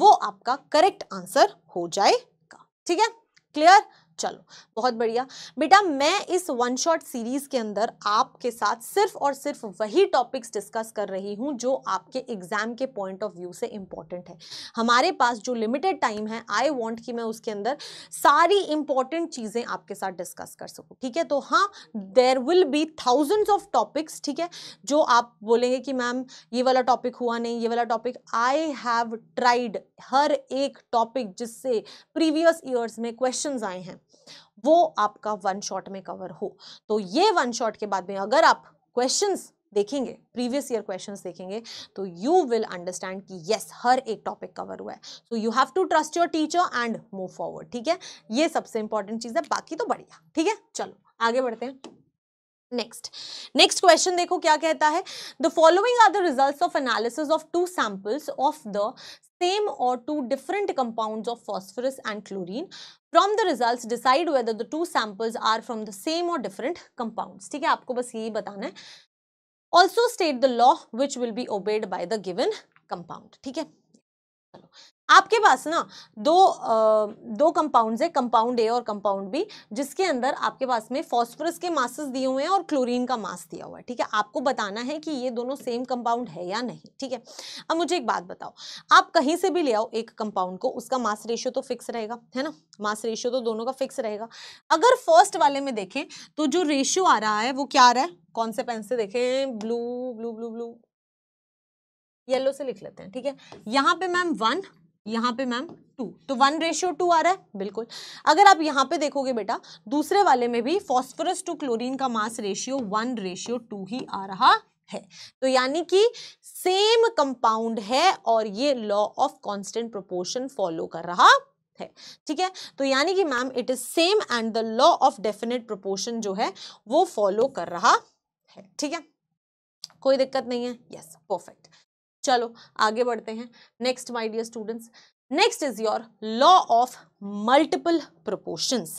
वो आपका करेक्ट आंसर हो जाएगा ठीक है क्लियर चलो बहुत बढ़िया बेटा मैं इस वन शॉट सीरीज़ के अंदर आपके साथ सिर्फ और सिर्फ वही टॉपिक्स डिस्कस कर रही हूँ जो आपके एग्ज़ाम के पॉइंट ऑफ व्यू से इम्पॉर्टेंट है हमारे पास जो लिमिटेड टाइम है आई वॉन्ट कि मैं उसके अंदर सारी इंपॉर्टेंट चीज़ें आपके साथ डिस्कस कर सकूँ ठीक है तो हाँ there will be thousands of topics ठीक है जो आप बोलेंगे कि मैम ये वाला टॉपिक हुआ नहीं ये वाला टॉपिक आई हैव ट्राइड हर एक टॉपिक जिससे प्रीवियस ईयर्स में क्वेश्चन आए हैं वो आपका वन शॉट में कवर हो तो ये वन शॉट के बाद में अगर आप क्वेश्चंस देखेंगे प्रीवियस ईयर क्वेश्चंस देखेंगे तो यू विल अंडरस्टैंड कि यस हर एक टॉपिक कवर हुआ है so you have to trust your teacher and move forward ठीक है ये सबसे इंपॉर्टेंट चीज़ है बाकी तो बढ़िया ठीक है चलो आगे बढ़ते हैं नेक्स्ट नेक्स्ट क्वेश्चन देखो क्या कहता है the following are the result of analysis of two samples of the same or two different compound of phosphorus and chlorine from the result decide whether the two samples are from the same or different compound ठीक है आपको बस यही बताना है also state the law which will be obeyed by the given compound ठीक है चलो आपके पास ना दो आ, दो कंपाउंड्स है कंपाउंड ए और कंपाउंड बी जिसके अंदर आपके पास में फास्फोरस के मासेस दिए हुए हैं और क्लोरीन का मास दिया हुआ है ठीक है आपको बताना है कि ये दोनों सेम कंपाउंड है या नहीं ठीक है अब मुझे एक बात बताओ आप कहीं से भी ले आओ एक कंपाउंड को उसका मास रेशियो तो फिक्स रहेगा है ना मास रेशियो तो दोनों का फिक्स रहेगा अगर फर्स्ट वाले में देखें तो जो रेशियो आ रहा है वो क्या आ रहा है कौन से पेन से देखें blue blue blue blue yellow से लिख लेते हैं ठीक है यहाँ पे मैम वन यहाँ पे मैम टू तो वन रेशियो टू आ रहा है बिल्कुल अगर आप यहाँ पे देखोगे बेटा दूसरे वाले में भी फॉस्फोरस टू क्लोरीन का mass ratio one ratio two ही आ रहा है तो यानी कि सेम कंपाउंड है और ये law of constant proportion follow कर रहा है ठीक है तो यानी कि ma'am it is same and the law of definite proportion जो है वो फॉलो कर रहा है ठीक है कोई दिक्कत नहीं है यस परफेक्ट चलो आगे बढ़ते हैं next my dear students next is your law of multiple proportions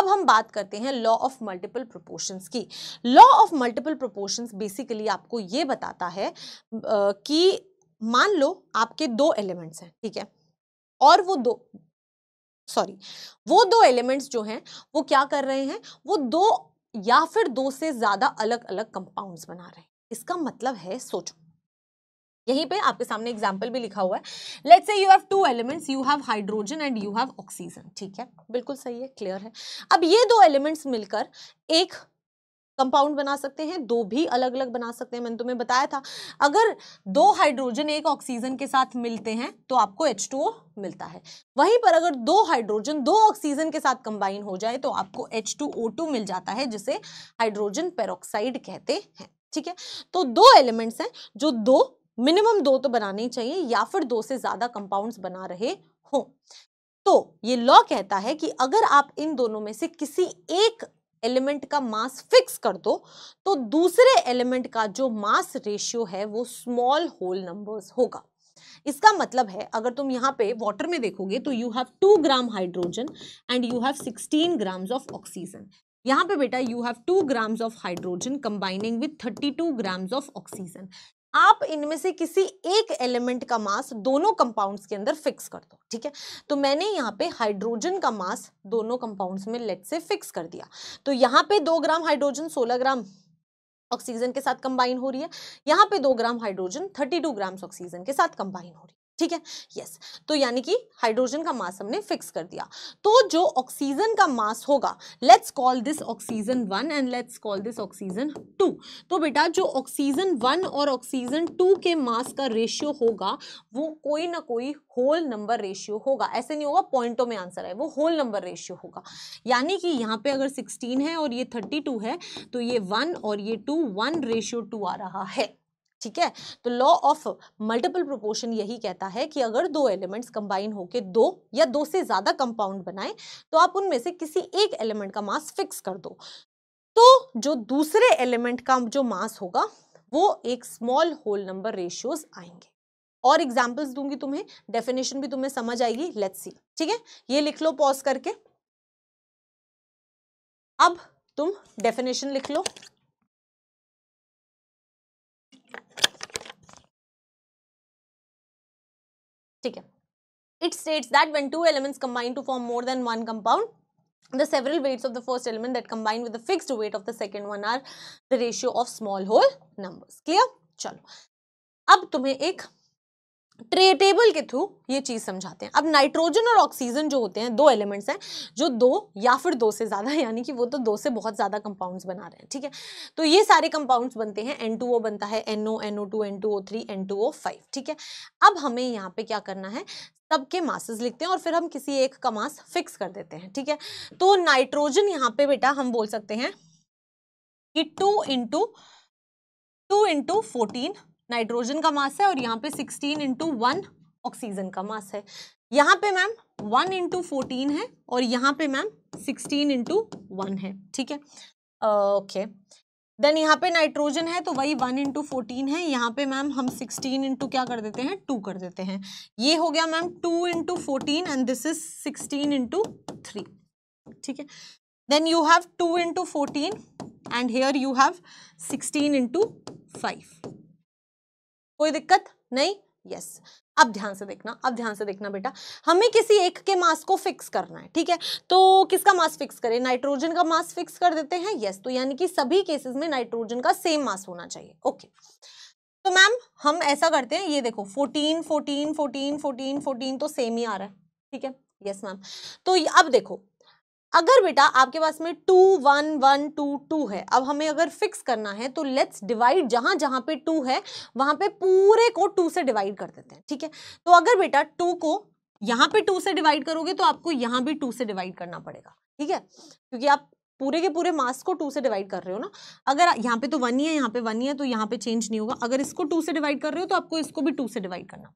अब हम बात करते हैं लॉ ऑफ मल्टीपल प्रोपोर्शंस की law of multiple proportions basically आपको ये बताता है कि मान लो आपके दो एलिमेंट्स हैं ठीक है और वो दो सॉरी वो दो एलिमेंट्स जो हैं वो क्या कर रहे हैं वो दो या फिर दो से ज़्यादा अलग अलग कंपाउंड्स बना रहे हैं इसका मतलब है सोचो यहीं पे आपके सामने एग्जाम्पल भी लिखा हुआ है let's say you have two elements you have hydrogen and you have oxygen ठीक है बिल्कुल सही है क्लियर है अब ये दो एलिमेंट्स मिलकर एक कंपाउंड बना सकते हैं दो भी अलग अलग बना सकते हैं मैंने तुम्हें बताया था अगर दो हाइड्रोजन एक ऑक्सीजन के साथ मिलते हैं तो आपको H2O मिलता है वहीं पर अगर दो हाइड्रोजन दो ऑक्सीजन के साथ कंबाइन हो जाए तो आपको H2O2 मिल जाता है जिसे हाइड्रोजन पेरोक्साइड कहते हैं ठीक है तो दो एलिमेंट्स हैं जो दो मिनिमम दो तो बनाने चाहिए या फिर दो से ज़्यादा कंपाउंड्स बना रहे हों तो ये लॉ कहता है कि अगर आप इन दोनों में से किसी एक एलिमेंट का मास फिक्स कर दो तो दूसरे एलिमेंट का जो मास रेशियो है वो स्मॉल होल नंबर्स होगा इसका मतलब है अगर तुम यहाँ पे वाटर में देखोगे तो you have two gram hydrogen and you have sixteen grams of oxygen यहाँ पे बेटा you have two grams of hydrogen combining with thirty two grams of oxygen आप इनमें से किसी एक एलिमेंट का मास दोनों कंपाउंड्स के अंदर फिक्स कर दो ठीक है तो मैंने यहाँ पे हाइड्रोजन का मास दोनों कंपाउंड्स में लेट से फिक्स कर दिया तो यहाँ पे दो ग्राम हाइड्रोजन सोलह ग्राम ऑक्सीजन के साथ कंबाइन हो रही है यहाँ पे दो gram hydrogen thirty two grams oxygen के साथ कंबाइन हो रही है ठीक है यस तो यानी कि हाइड्रोजन का मास हमने फिक्स कर दिया तो जो ऑक्सीजन का मास होगा let's call this oxygen one and let's call this oxygen two तो बेटा जो ऑक्सीजन वन और ऑक्सीजन टू के मास का रेशियो होगा वो कोई ना कोई होल नंबर रेशियो होगा ऐसे नहीं होगा पॉइंटों में आंसर है वो होल नंबर रेशियो होगा यानी कि यहाँ पे अगर सिक्सटीन है और ये थर्टी टू है तो ये वन और ये टू वन रेशियो टू आ रहा है ठीक है तो लॉ ऑफ मल्टीपल प्रोपोर्शन यही कहता है कि अगर दो एलिमेंट्स कंबाइन होकर दो या दो से ज़्यादा कंपाउंड बनाए तो आप उनमें से किसी एक एलिमेंट का मास फिक्स कर दो तो जो दूसरे एलिमेंट का जो मास होगा वो एक स्मॉल होल नंबर रेशियोज आएंगे और एग्जाम्पल्स दूंगी तुम्हें डेफिनेशन भी तुम्हें समझ आएगी लेट्स सी ठीक है ये लिख लो पॉज करके अब तुम डेफिनेशन लिख लो ठीक है it states that when two elements combine to form more than one compound the several weights of the first element that combine with the fixed weight of the second one are the ratio of small whole numbers clear चलो अब तुम्हें एक ट्रे टेबल के थ्रू ये चीज़ समझाते हैं अब नाइट्रोजन और ऑक्सीजन जो होते हैं दो एलिमेंट्स हैं जो दो या फिर दो से ज़्यादा यानी कि वो तो दो से बहुत ज़्यादा कंपाउंड्स बना रहे हैं ठीक है तो ये सारे कंपाउंड्स बनते हैं N2O बनता है NO, NO2, N2O3, N2O5 ठीक है अब हमें यहाँ पे क्या करना है सबके मासेस लिखते हैं और फिर हम किसी एक का मास फिक्स कर देते हैं ठीक है तो नाइट्रोजन यहाँ पे बेटा हम बोल सकते हैं कि two into two into fourteen nitrogen का मास है और यहाँ पे सिक्सटीन इंटू वन ऑक्सीजन का मास है यहाँ पे मैम वन इंटू फोर्टीन है और यहाँ पे मैम सिक्सटीन इंटू वन है ठीक है ओके देन यहाँ पे नाइट्रोजन है तो वही वन इंटू फोर्टीन है यहाँ पे मैम हम सिक्सटीन इंटू क्या कर देते हैं टू कर देते हैं ये हो गया ma'am two into fourteen and this is sixteen into three ठीक है then you have two into fourteen and here you have sixteen into five कोई दिक्कत नहीं यस yes. अब ध्यान से देखना अब ध्यान से देखना बेटा हमें किसी एक के मास को फिक्स करना है ठीक है तो किसका मास फिक्स करें नाइट्रोजन का मास फिक्स कर देते हैं यस तो यानी कि सभी केसेस में नाइट्रोजन का सेम मास होना चाहिए ओके तो मैम हम ऐसा करते हैं ये देखो fourteen fourteen fourteen fourteen fourteen तो सेम ही आ रहा है ठीक है यस मैम तो अब देखो अगर बेटा आपके पास में two one one two two है अब हमें अगर फिक्स करना है तो लेट्स डिवाइड जहां जहां पे टू है वहां पे पूरे को टू से डिवाइड कर देते हैं ठीक है तो अगर बेटा टू को यहाँ पे टू से डिवाइड करोगे तो आपको यहाँ भी टू से डिवाइड करना पड़ेगा ठीक है क्योंकि आप पूरे के पूरे मास को टू से डिवाइड कर रहे हो ना अगर यहाँ पे तो वन ही है यहाँ पे वन ही है तो यहाँ पे चेंज नहीं होगा अगर इसको टू से डिवाइड कर रहे हो तो आपको इसको भी टू से डिवाइड करना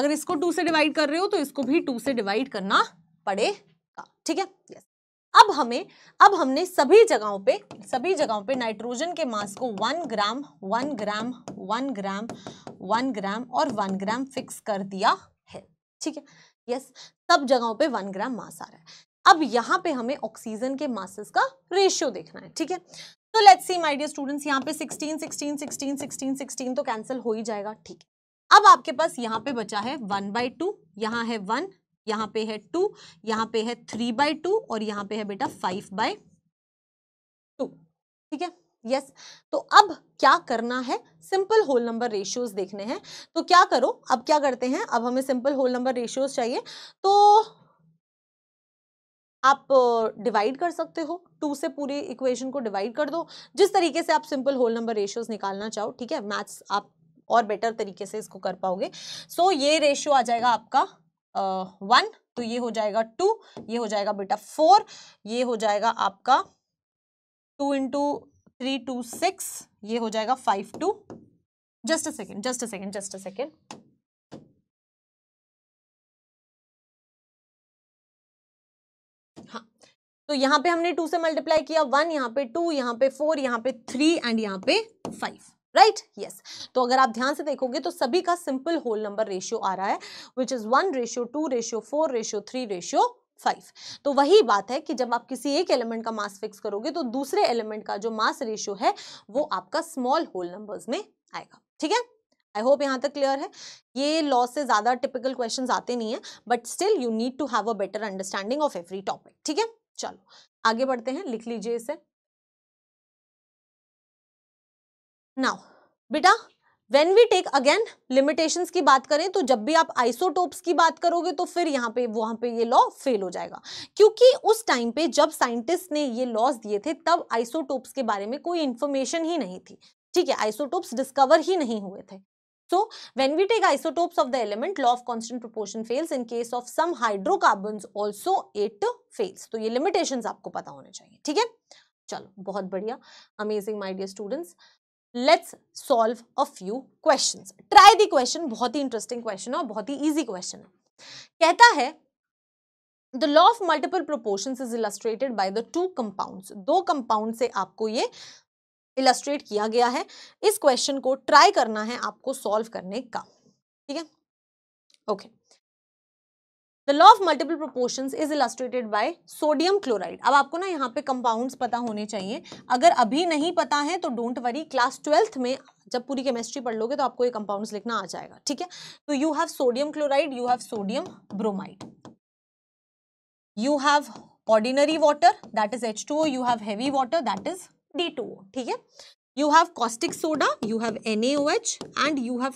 अगर इसको टू से डिवाइड कर रहे हो तो इसको भी टू से डिवाइड करना पड़ेगा का ठीक है yes. अब हमें अब हमने सभी जगहों पे सभी जगहों पे नाइट्रोजन के मास को one gram one gram one gram one gram और वन ग्राम फिक्स कर दिया है ठीक है यस सब जगहों पे वन ग्राम मास आ रहा है अब यहाँ पे हमें ऑक्सीजन के मासेस का रेशियो देखना है ठीक है तो let's see my dear students यहाँ पे 16 16 16 16 16 तो कैंसिल हो ही जाएगा ठीक है अब आपके पास यहाँ पे बचा है वन बाई टू यहाँ है वन यहाँ पे है टू यहाँ पे है थ्री बाई टू और यहाँ पे है बेटा फाइव बाय टू ठीक है यस तो अब क्या करना है सिंपल होल नंबर रेशियोज देखने हैं तो क्या करो अब क्या करते हैं अब हमें सिंपल होल नंबर रेशियोज चाहिए तो आप डिवाइड कर सकते हो टू से पूरी इक्वेशन को डिवाइड कर दो जिस तरीके से आप सिंपल होल नंबर रेशियोज निकालना चाहो ठीक है मैथ्स आप और बेटर तरीके से इसको कर पाओगे सो so, ये रेशियो आ जाएगा आपका वन तो ये हो जाएगा टू ये हो जाएगा बेटा फोर ये हो जाएगा आपका two into three two six ये हो जाएगा five two just a second just a second just a second हाँ तो यहां पे हमने टू से मल्टीप्लाई किया वन यहां पे टू यहां पे फोर यहां पे थ्री एंड यहां पे five right right? Yes yes. तो अगर आप ध्यान से देखोगे तो सभी का सिंपल होल नंबर रेशियो आ रहा है which is one ratio two ratio four ratio three ratio five तो वही बात है कि जब आप किसी एक एलिमेंट का मास फिक्स करोगे तो दूसरे एलिमेंट का जो मास रेशियो है वो आपका स्मॉल होल नंबर्स में आएगा ठीक है आई होप यहाँ तक क्लियर है ये लॉ से ज़्यादा टिपिकल क्वेश्चन आते नहीं है but still you need to have a better understanding of every topic ठीक है चलो आगे बढ़ते हैं लिख लीजिए इसे नाउ बेटा when we take again limitations की बात करें तो जब भी आप आइसोटोप्स की बात करोगे तो फिर यहाँ पे वहां पे ये लॉ फेल हो जाएगा क्योंकि उस टाइम पे जब साइंटिस्ट ने ये लॉज दिए थे तब आइसोटोप्स के बारे में कोई इंफॉर्मेशन ही नहीं थी ठीक है आइसोटोप्स डिस्कवर ही नहीं हुए थे so when we take isotopes of the element law of constant proportion fails in case of some hydrocarbon also it fails तो ये लिमिटेशन आपको पता होने चाहिए ठीक है चलो बहुत बढ़िया amazing my dear students let's solve a few question try the question बहुत ही इंटरेस्टिंग क्वेश्चन है और बहुत ही ईजी क्वेश्चन है कहता है the law of multiple proportion is illustrated by the two compound दो कंपाउंड से आपको ये इलस्ट्रेट किया गया है इस क्वेश्चन को ट्राई करना है आपको सॉल्व करने का ठीक है okay okay. The law of multiple proportion is illustrated by sodium chloride अब आपको ना यहाँ पे कंपाउंड्स पता होने चाहिए अगर अभी नहीं पता है तो डोंट वरी क्लास ट्वेल्थ में जब पूरी केमिस्ट्री पढ़ लोगे तो आपको ये कंपाउंड्स लिखना आ जाएगा ठीक है तो you have sodium chloride you have sodium bromide you have ordinary water that is H two O you have heavy water that is D two O ठीक है you have caustic soda you have N H and you have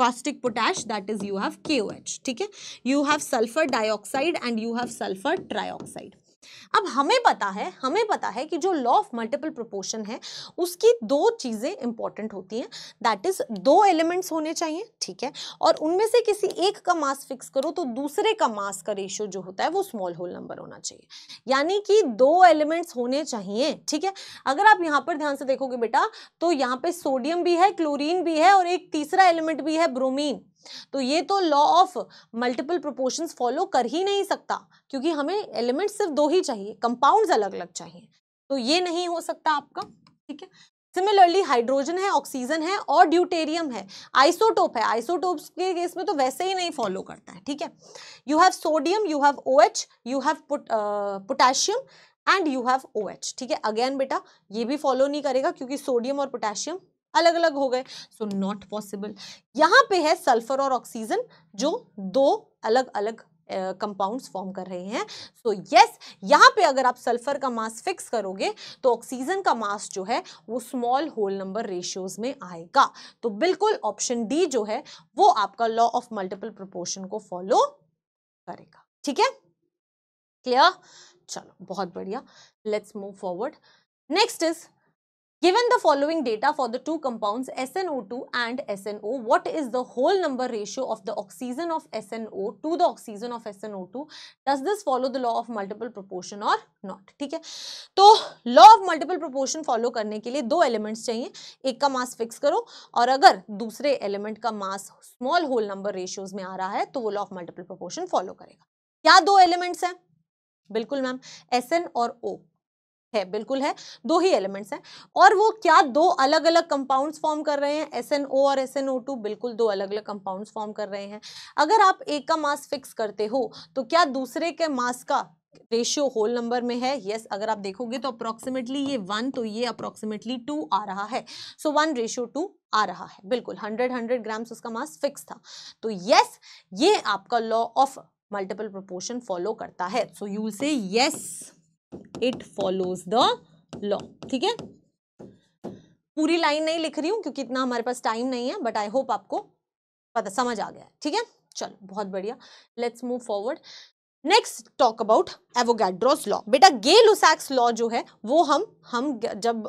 caustic potash that is you have KOH. Okay? You have sulfur dioxide and you have sulfur trioxide. अब हमें पता है हमें पता है कि जो लॉ ऑफ मल्टीपल प्रोपोर्शन है उसकी दो चीज़ें इंपॉर्टेंट होती हैं दैट इज दो एलिमेंट्स होने चाहिए ठीक है और उनमें से किसी एक का मास फिक्स करो तो दूसरे का मास का रेशियो जो होता है वो स्मॉल होल नंबर होना चाहिए यानी कि दो एलिमेंट्स होने चाहिए ठीक है अगर आप यहाँ पर ध्यान से देखोगे बेटा तो यहाँ पे सोडियम भी है क्लोरीन भी है और एक तीसरा एलिमेंट भी है ब्रोमीन तो ये तो law of multiple proportions follow कर ही नहीं सकता क्योंकि हमें एलिमेंट सिर्फ दो ही चाहिए कंपाउंड्स अलग अलग चाहिए तो ये नहीं हो सकता आपका ठीक है सिमिलरली हाइड्रोजन है ऑक्सीजन है और ड्यूटेरियम है आइसोटोप है आइसोटोप के केस में तो वैसे ही नहीं फॉलो करता है ठीक है you have sodium you have O H you have potassium and you have O H ठीक है अगेन बेटा ये भी फॉलो नहीं करेगा क्योंकि सोडियम और पोटेशियम अलग अलग हो गए सो नॉट पॉसिबल यहाँ पे है सल्फर और ऑक्सीजन जो दो अलग अलग कंपाउंड्स uh, फॉर्म कर रहे हैं सो so, यस yes, यहाँ पे अगर आप सल्फर का मास फिक्स करोगे तो ऑक्सीजन का मास जो है वो स्मॉल होल नंबर रेशियोज में आएगा तो बिल्कुल ऑप्शन डी जो है वो आपका लॉ ऑफ मल्टीपल प्रोपोर्शन को फॉलो करेगा ठीक है क्लियर चलो बहुत बढ़िया let's move forward next is Given the following data for the two compounds SNO2 and SNO, what is the whole number ratio of the oxygen of SNO to the oxygen of SNO2? Does this follow the law of multiple proportion or not? ठीक है तो law of multiple proportion follow करने के लिए दो elements चाहिए एक का mass fix करो और अगर दूसरे element का mass small whole number ratios में आ रहा है तो वो law of multiple proportion follow करेगा क्या दो elements हैं बिल्कुल मैम SN और O है बिल्कुल है दो ही एलिमेंट्स हैं और वो क्या दो अलग अलग कंपाउंड्स फॉर्म कर रहे हैं एस और एस बिल्कुल दो अलग अलग कंपाउंड्स फॉर्म कर रहे हैं अगर आप एक का मास फिक्स करते हो तो क्या दूसरे के मास का रेशियो होल नंबर में है यस yes, अगर आप देखोगे तो अप्रोक्सीमेटली ये वन तो ये अप्रोक्सीमेटली टू आ रहा है सो वन रेशियो टू आ रहा है बिल्कुल हंड्रेड हंड्रेड ग्राम्स उसका मास फिक्स था तो यस yes, ये आपका law of multiple proportion follow करता है so you say yes it follows the law ठीक है पूरी लाइन नहीं लिख रही हूं क्योंकि इतना हमारे पास टाइम नहीं है बट आई होप आपको पता समझ आ गया ठीक है चलो बहुत बढ़िया let's move forward next talk about Avogadro's law बेटा गे लुसैक्स लॉ जो है वो हम हम जब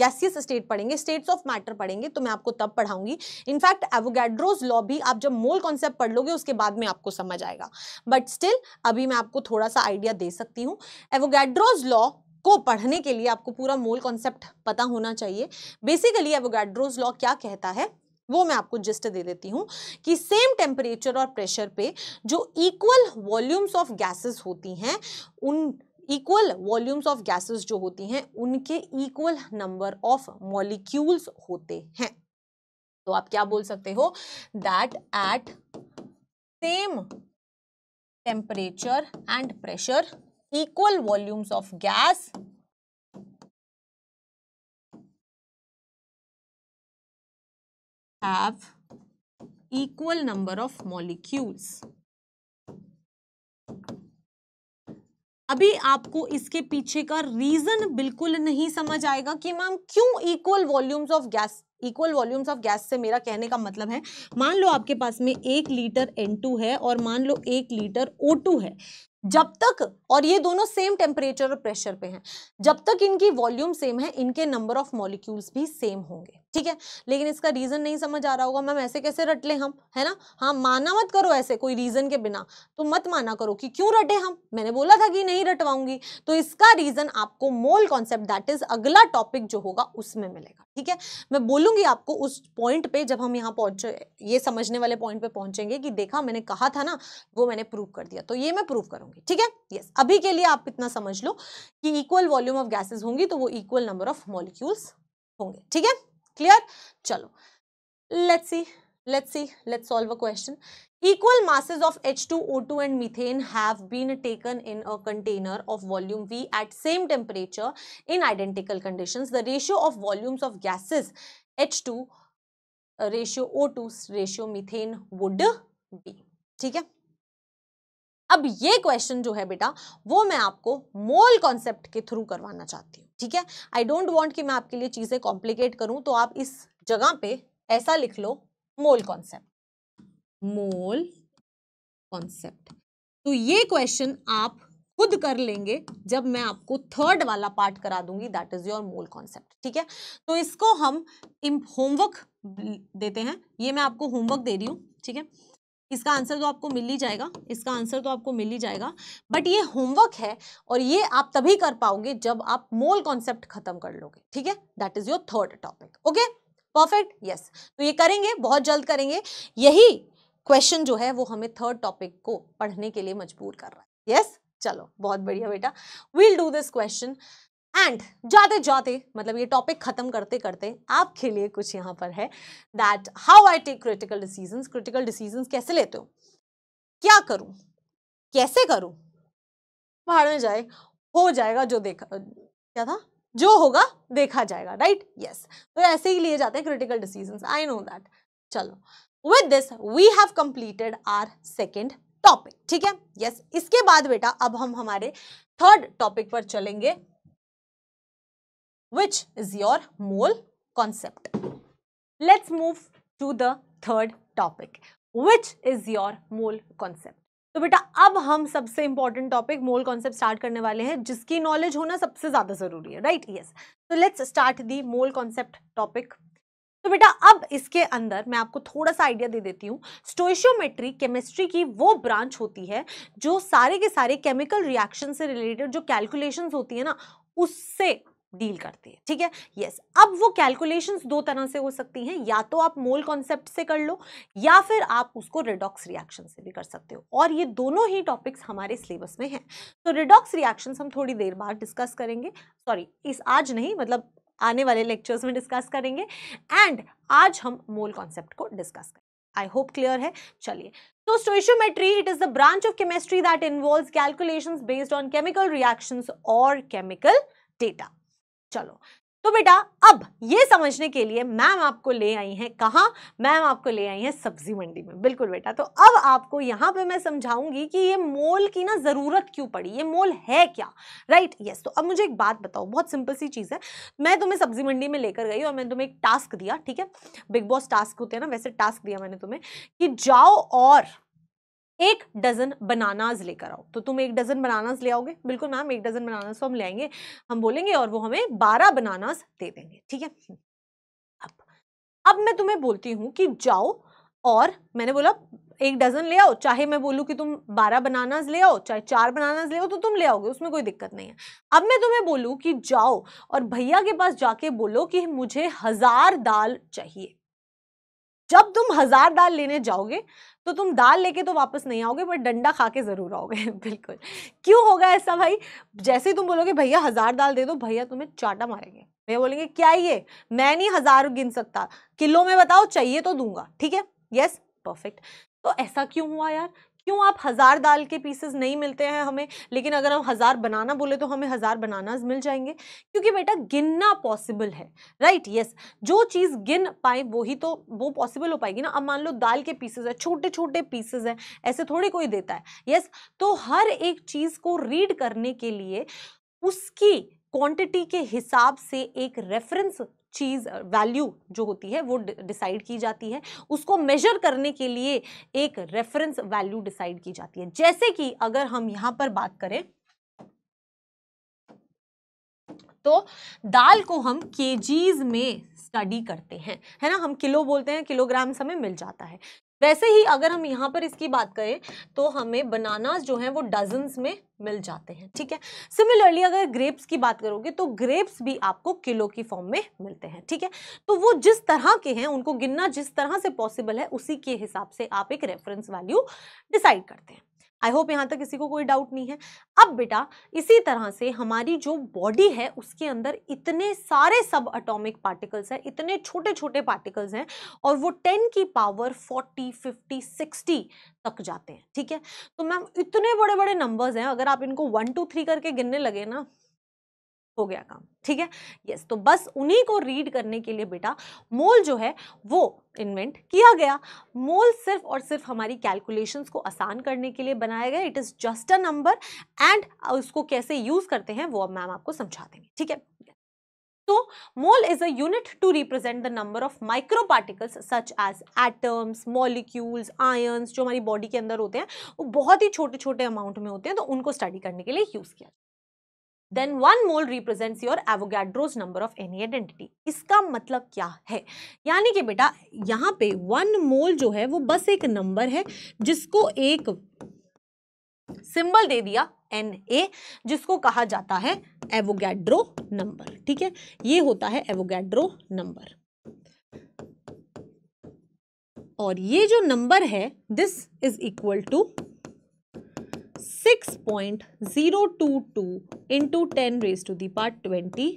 गैसियस स्टेट पढ़ेंगे स्टेट्स ऑफ मैटर पढ़ेंगे तो मैं आपको तब पढ़ाऊंगी इनफैक्ट एवोगैड्रोस लॉ भी आप जब मोल कॉन्सेप्ट पढ़ लोगे उसके बाद में आपको समझ आएगा बट स्टिल अभी मैं आपको थोड़ा सा आइडिया दे सकती हूँ एवोगैड्रोज लॉ को पढ़ने के लिए आपको पूरा मोल कॉन्सेप्ट पता होना चाहिए बेसिकली एवोगैड्रोज लॉ क्या कहता है वो मैं आपको जिस्ट दे देती हूँ कि सेम टेम्परेचर और प्रेशर पे जो इक्वल वॉल्यूम्स ऑफ गैसेस होती हैं उन इक्वल वॉल्यूम्स ऑफ गैसेस जो होती हैं उनके इक्वल नंबर ऑफ मॉलिक्यूल्स होते हैं तो आप क्या बोल सकते हो that at same temperature and pressure equal volumes of gas have equal number of molecules अभी आपको इसके पीछे का रीजन बिल्कुल नहीं समझ आएगा कि मैम क्यों equal volumes of gas equal volumes of gas से मेरा कहने का मतलब है मान लो आपके पास में एक लीटर N2 है और मान लो एक लीटर O2 है जब तक और ये दोनों सेम टेम्परेचर और प्रेशर पे हैं जब तक इनकी वॉल्यूम सेम है इनके नंबर ऑफ मॉलिक्यूल्स भी सेम होंगे ठीक है लेकिन इसका रीज़न नहीं समझ आ रहा होगा मैम ऐसे कैसे रट ले हम है ना हाँ माना मत करो ऐसे कोई रीज़न के बिना तो मत माना करो कि क्यों रटे हम मैंने बोला था कि नहीं रटवाऊंगी तो इसका रीज़न आपको मोल कॉन्सेप्ट दैट इज़ अगला टॉपिक जो होगा उसमें मिलेगा ठीक है मैं बोलूंगी आपको उस पॉइंट पे जब हम यहाँ पहुंचे ये समझने वाले पॉइंट पे पहुंचेंगे कि देखा मैंने कहा था ना वो मैंने प्रूव कर दिया तो ये मैं प्रूव करूंगी ठीक है यस अभी के लिए आप इतना समझ लो कि इक्वल वॉल्यूम ऑफ गैसेज होंगी तो वो इक्वल नंबर ऑफ मॉलिक्यूल्स होंगे ठीक है क्लियर चलो let's see let's see let's solve a question equal masses of H two O two and methane have been taken in a container of volume V at same temperature in identical condition the ratio of volumes of gases H two ratio O two ratio methane would be ठीक है अब ये क्वेश्चन जो है बेटा वो मैं आपको मोल कॉन्सेप्ट के थ्रू करवाना चाहती हूँ ठीक है आई डोंट वॉन्ट कि मैं आपके लिए चीज़ें कॉम्प्लिकेट करूं तो आप इस जगह पे ऐसा लिख लो मोल कॉन्सेप्ट मोल कॉन्सेप्ट तो ये क्वेश्चन आप खुद कर लेंगे जब मैं आपको थर्ड वाला पार्ट करा दूंगी that is your mole concept ठीक है तो इसको हम होमवर्क देते हैं ये मैं आपको होमवर्क दे रही हूँ ठीक है इसका आंसर तो आपको मिल ही जाएगा इसका आंसर तो आपको मिल ही जाएगा बट ये होमवर्क है और ये आप तभी कर पाओगे जब आप मोल कॉन्सेप्ट खत्म कर लोगे ठीक है that is your third topic okay perfect yes तो ये करेंगे बहुत जल्द करेंगे यही क्वेश्चन जो है वो हमें थर्ड टॉपिक को पढ़ने के लिए मजबूर कर रहा है यस yes? चलो बहुत बढ़िया बेटा we'll do this question and जाते जाते मतलब ये टॉपिक खत्म करते करते आपके लिए कुछ यहाँ पर है that how I take critical decisions critical decisions कैसे लेते हो क्या करूं कैसे करूं भाड़ में जाए हो जाएगा जो देखा क्या था जो होगा देखा जाएगा राइट यस तो ऐसे ही लिए जाते हैं critical decisions I know that चलो with this we have completed our second topic ठीक है यस yes, इसके बाद बेटा अब हम हमारे थर्ड टॉपिक पर चलेंगे which is your mole concept. Let's move to the third topic, which is your mole concept. तो बेटा अब हम सबसे important topic mole concept start करने वाले हैं जिसकी नॉलेज होना सबसे ज़्यादा ज़रूरी है राइट यस तो let's start the mole concept topic तो बेटा अब इसके अंदर मैं आपको थोड़ा सा आइडिया दे देती हूँ स्टोशियोमेट्री केमिस्ट्री की वो ब्रांच होती है जो सारे के सारे केमिकल रिएक्शन से रिलेटेड जो कैलकुलेशन होती है ना उससे डील करती है ठीक है यस अब वो कैलकुलेशंस दो तरह से हो सकती हैं या तो आप मोल कॉन्सेप्ट से कर लो या फिर आप उसको रिडॉक्स रिएक्शन से भी कर सकते हो और ये दोनों ही टॉपिक्स हमारे सिलेबस में हैं तो रिडॉक्स रिएक्शंस हम थोड़ी देर बाद डिस्कस करेंगे सॉरी इस आज नहीं मतलब आने वाले लेक्चर्स में डिस्कस करेंगे एंड आज हम मोल कॉन्सेप्ट को डिस्कस करेंगे आई होप क्लियर है चलिए तो stoichiometry it is the branch of chemistry that involve calculation based on chemical reaction और केमिकल डेटा चलो तो बेटा अब ये समझने के लिए मैम आपको ले आई हैं कहाँ मैम आपको ले आई हैं सब्जी मंडी में बिल्कुल बेटा तो अब आपको यहाँ पे मैं समझाऊंगी कि ये मोल की ना ज़रूरत क्यों पड़ी ये मोल है क्या राइट right? Yes yes. तो अब मुझे एक बात बताओ बहुत सिंपल सी चीज़ है मैं तुम्हें सब्जी मंडी में लेकर गई और मैंने तुम्हें एक टास्क दिया ठीक है बिग बॉस टास्क होते हैं ना वैसे टास्क दिया मैंने तुम्हें कि जाओ और एक डजन बनानाज लेकर आओ तो तुम एक डजन बनानाज ले आओगे बिल्कुल मैम एक डजन बनानाज तो हम ले आएंगे हम बोलेंगे और वो हमें बारह बनानाज दे देंगे ठीक है अब अब मैं तुम्हें बोलती हूँ कि जाओ और मैंने बोला एक डजन ले आओ चाहे मैं बोलूँ कि तुम बारह बनानाज ले आओ चाहे चार बनानाज ले आओ तो तुम ले आओगे उसमें कोई दिक्कत नहीं है अब मैं तुम्हें बोलूँ कि जाओ और भैया के पास जाके बोलो कि मुझे हज़ार दाल चाहिए जब तुम हज़ार दाल लेने जाओगे तो तुम दाल लेके तो वापस नहीं आओगे बट डंडा खा के ज़रूर आओगे बिल्कुल क्यों होगा ऐसा भाई जैसे ही तुम बोलोगे भैया हज़ार दाल दे दो भैया तुम्हें चाटा मारेंगे भैया बोलेंगे क्या ये मैं नहीं हज़ार गिन सकता किलो में बताओ चाहिए तो दूंगा ठीक है यस परफेक्ट तो ऐसा क्यों हुआ यार क्यों आप हज़ार दाल के पीसेस नहीं मिलते हैं हमें लेकिन अगर हम हज़ार बनाना बोले तो हमें हज़ार बनानाज मिल जाएंगे क्योंकि बेटा गिनना पॉसिबल है राइट right? Yes yes. जो चीज़ गिन पाए वही तो वो पॉसिबल हो पाएगी ना अब मान लो दाल के पीसेज है छोटे छोटे पीसेज हैं ऐसे थोड़े कोई देता है यस yes? तो हर एक चीज़ को रीड करने के लिए उसकी क्वांटिटी के हिसाब से एक रेफरेंस चीज़ वैल्यू जो होती है वो डिसाइड की जाती है उसको मेजर करने के लिए एक रेफरेंस वैल्यू डिसाइड की जाती है जैसे कि अगर हम यहाँ पर बात करें तो दाल को हम केजीज में स्टडी करते हैं है ना हम किलो बोलते हैं किलोग्राम हमें मिल जाता है वैसे ही अगर हम यहाँ पर इसकी बात करें तो हमें बनानास जो हैं वो डजन्स में मिल जाते हैं ठीक है सिमिलरली अगर ग्रेप्स की बात करोगे तो ग्रेप्स भी आपको किलो की फॉर्म में मिलते हैं ठीक है तो वो जिस तरह के हैं उनको गिनना जिस तरह से पॉसिबल है उसी के हिसाब से आप एक रेफरेंस वैल्यू डिसाइड करते हैं आई होप यहाँ तक किसी को कोई डाउट नहीं है अब बेटा इसी तरह से हमारी जो बॉडी है उसके अंदर इतने सारे सब अटोमिक पार्टिकल्स हैं इतने छोटे छोटे पार्टिकल्स हैं और वो टेन की पावर फोर्टी फिफ्टी सिक्सटी तक जाते हैं ठीक है तो मैम इतने बड़े बड़े नंबर्स हैं अगर आप इनको वन टू थ्री करके गिनने लगे ना हो गया काम ठीक है यस तो बस उन्हीं को रीड करने के लिए बेटा मोल जो है वो इन्वेंट किया गया मोल सिर्फ और सिर्फ हमारी कैलकुलेशंस को आसान करने के लिए बनाया गया it is just a number and उसको कैसे यूज़ करते हैं वो अब मैम आपको समझा देंगे ठीक है तो mole is at to represent the number of micro particles such as atoms molecules ions जो हमारी बॉडी के अंदर होते हैं वो बहुत ही छोटे छोटे अमाउंट में होते हैं तो उनको स्टडी करने के लिए यूज़ किया then one mole represents your Avogadro's number of any identity इसका मतलब क्या है यानी कि बेटा यहाँ पे वन मोल जो है वो बस एक नंबर है जिसको एक सिंबल दे दिया एन ए जिसको कहा जाता है एवोगैड्रो नंबर ठीक है ये होता है एवोगैड्रो नंबर और ये जो नंबर है this is equal to six point zero two two into ten raise to the power twenty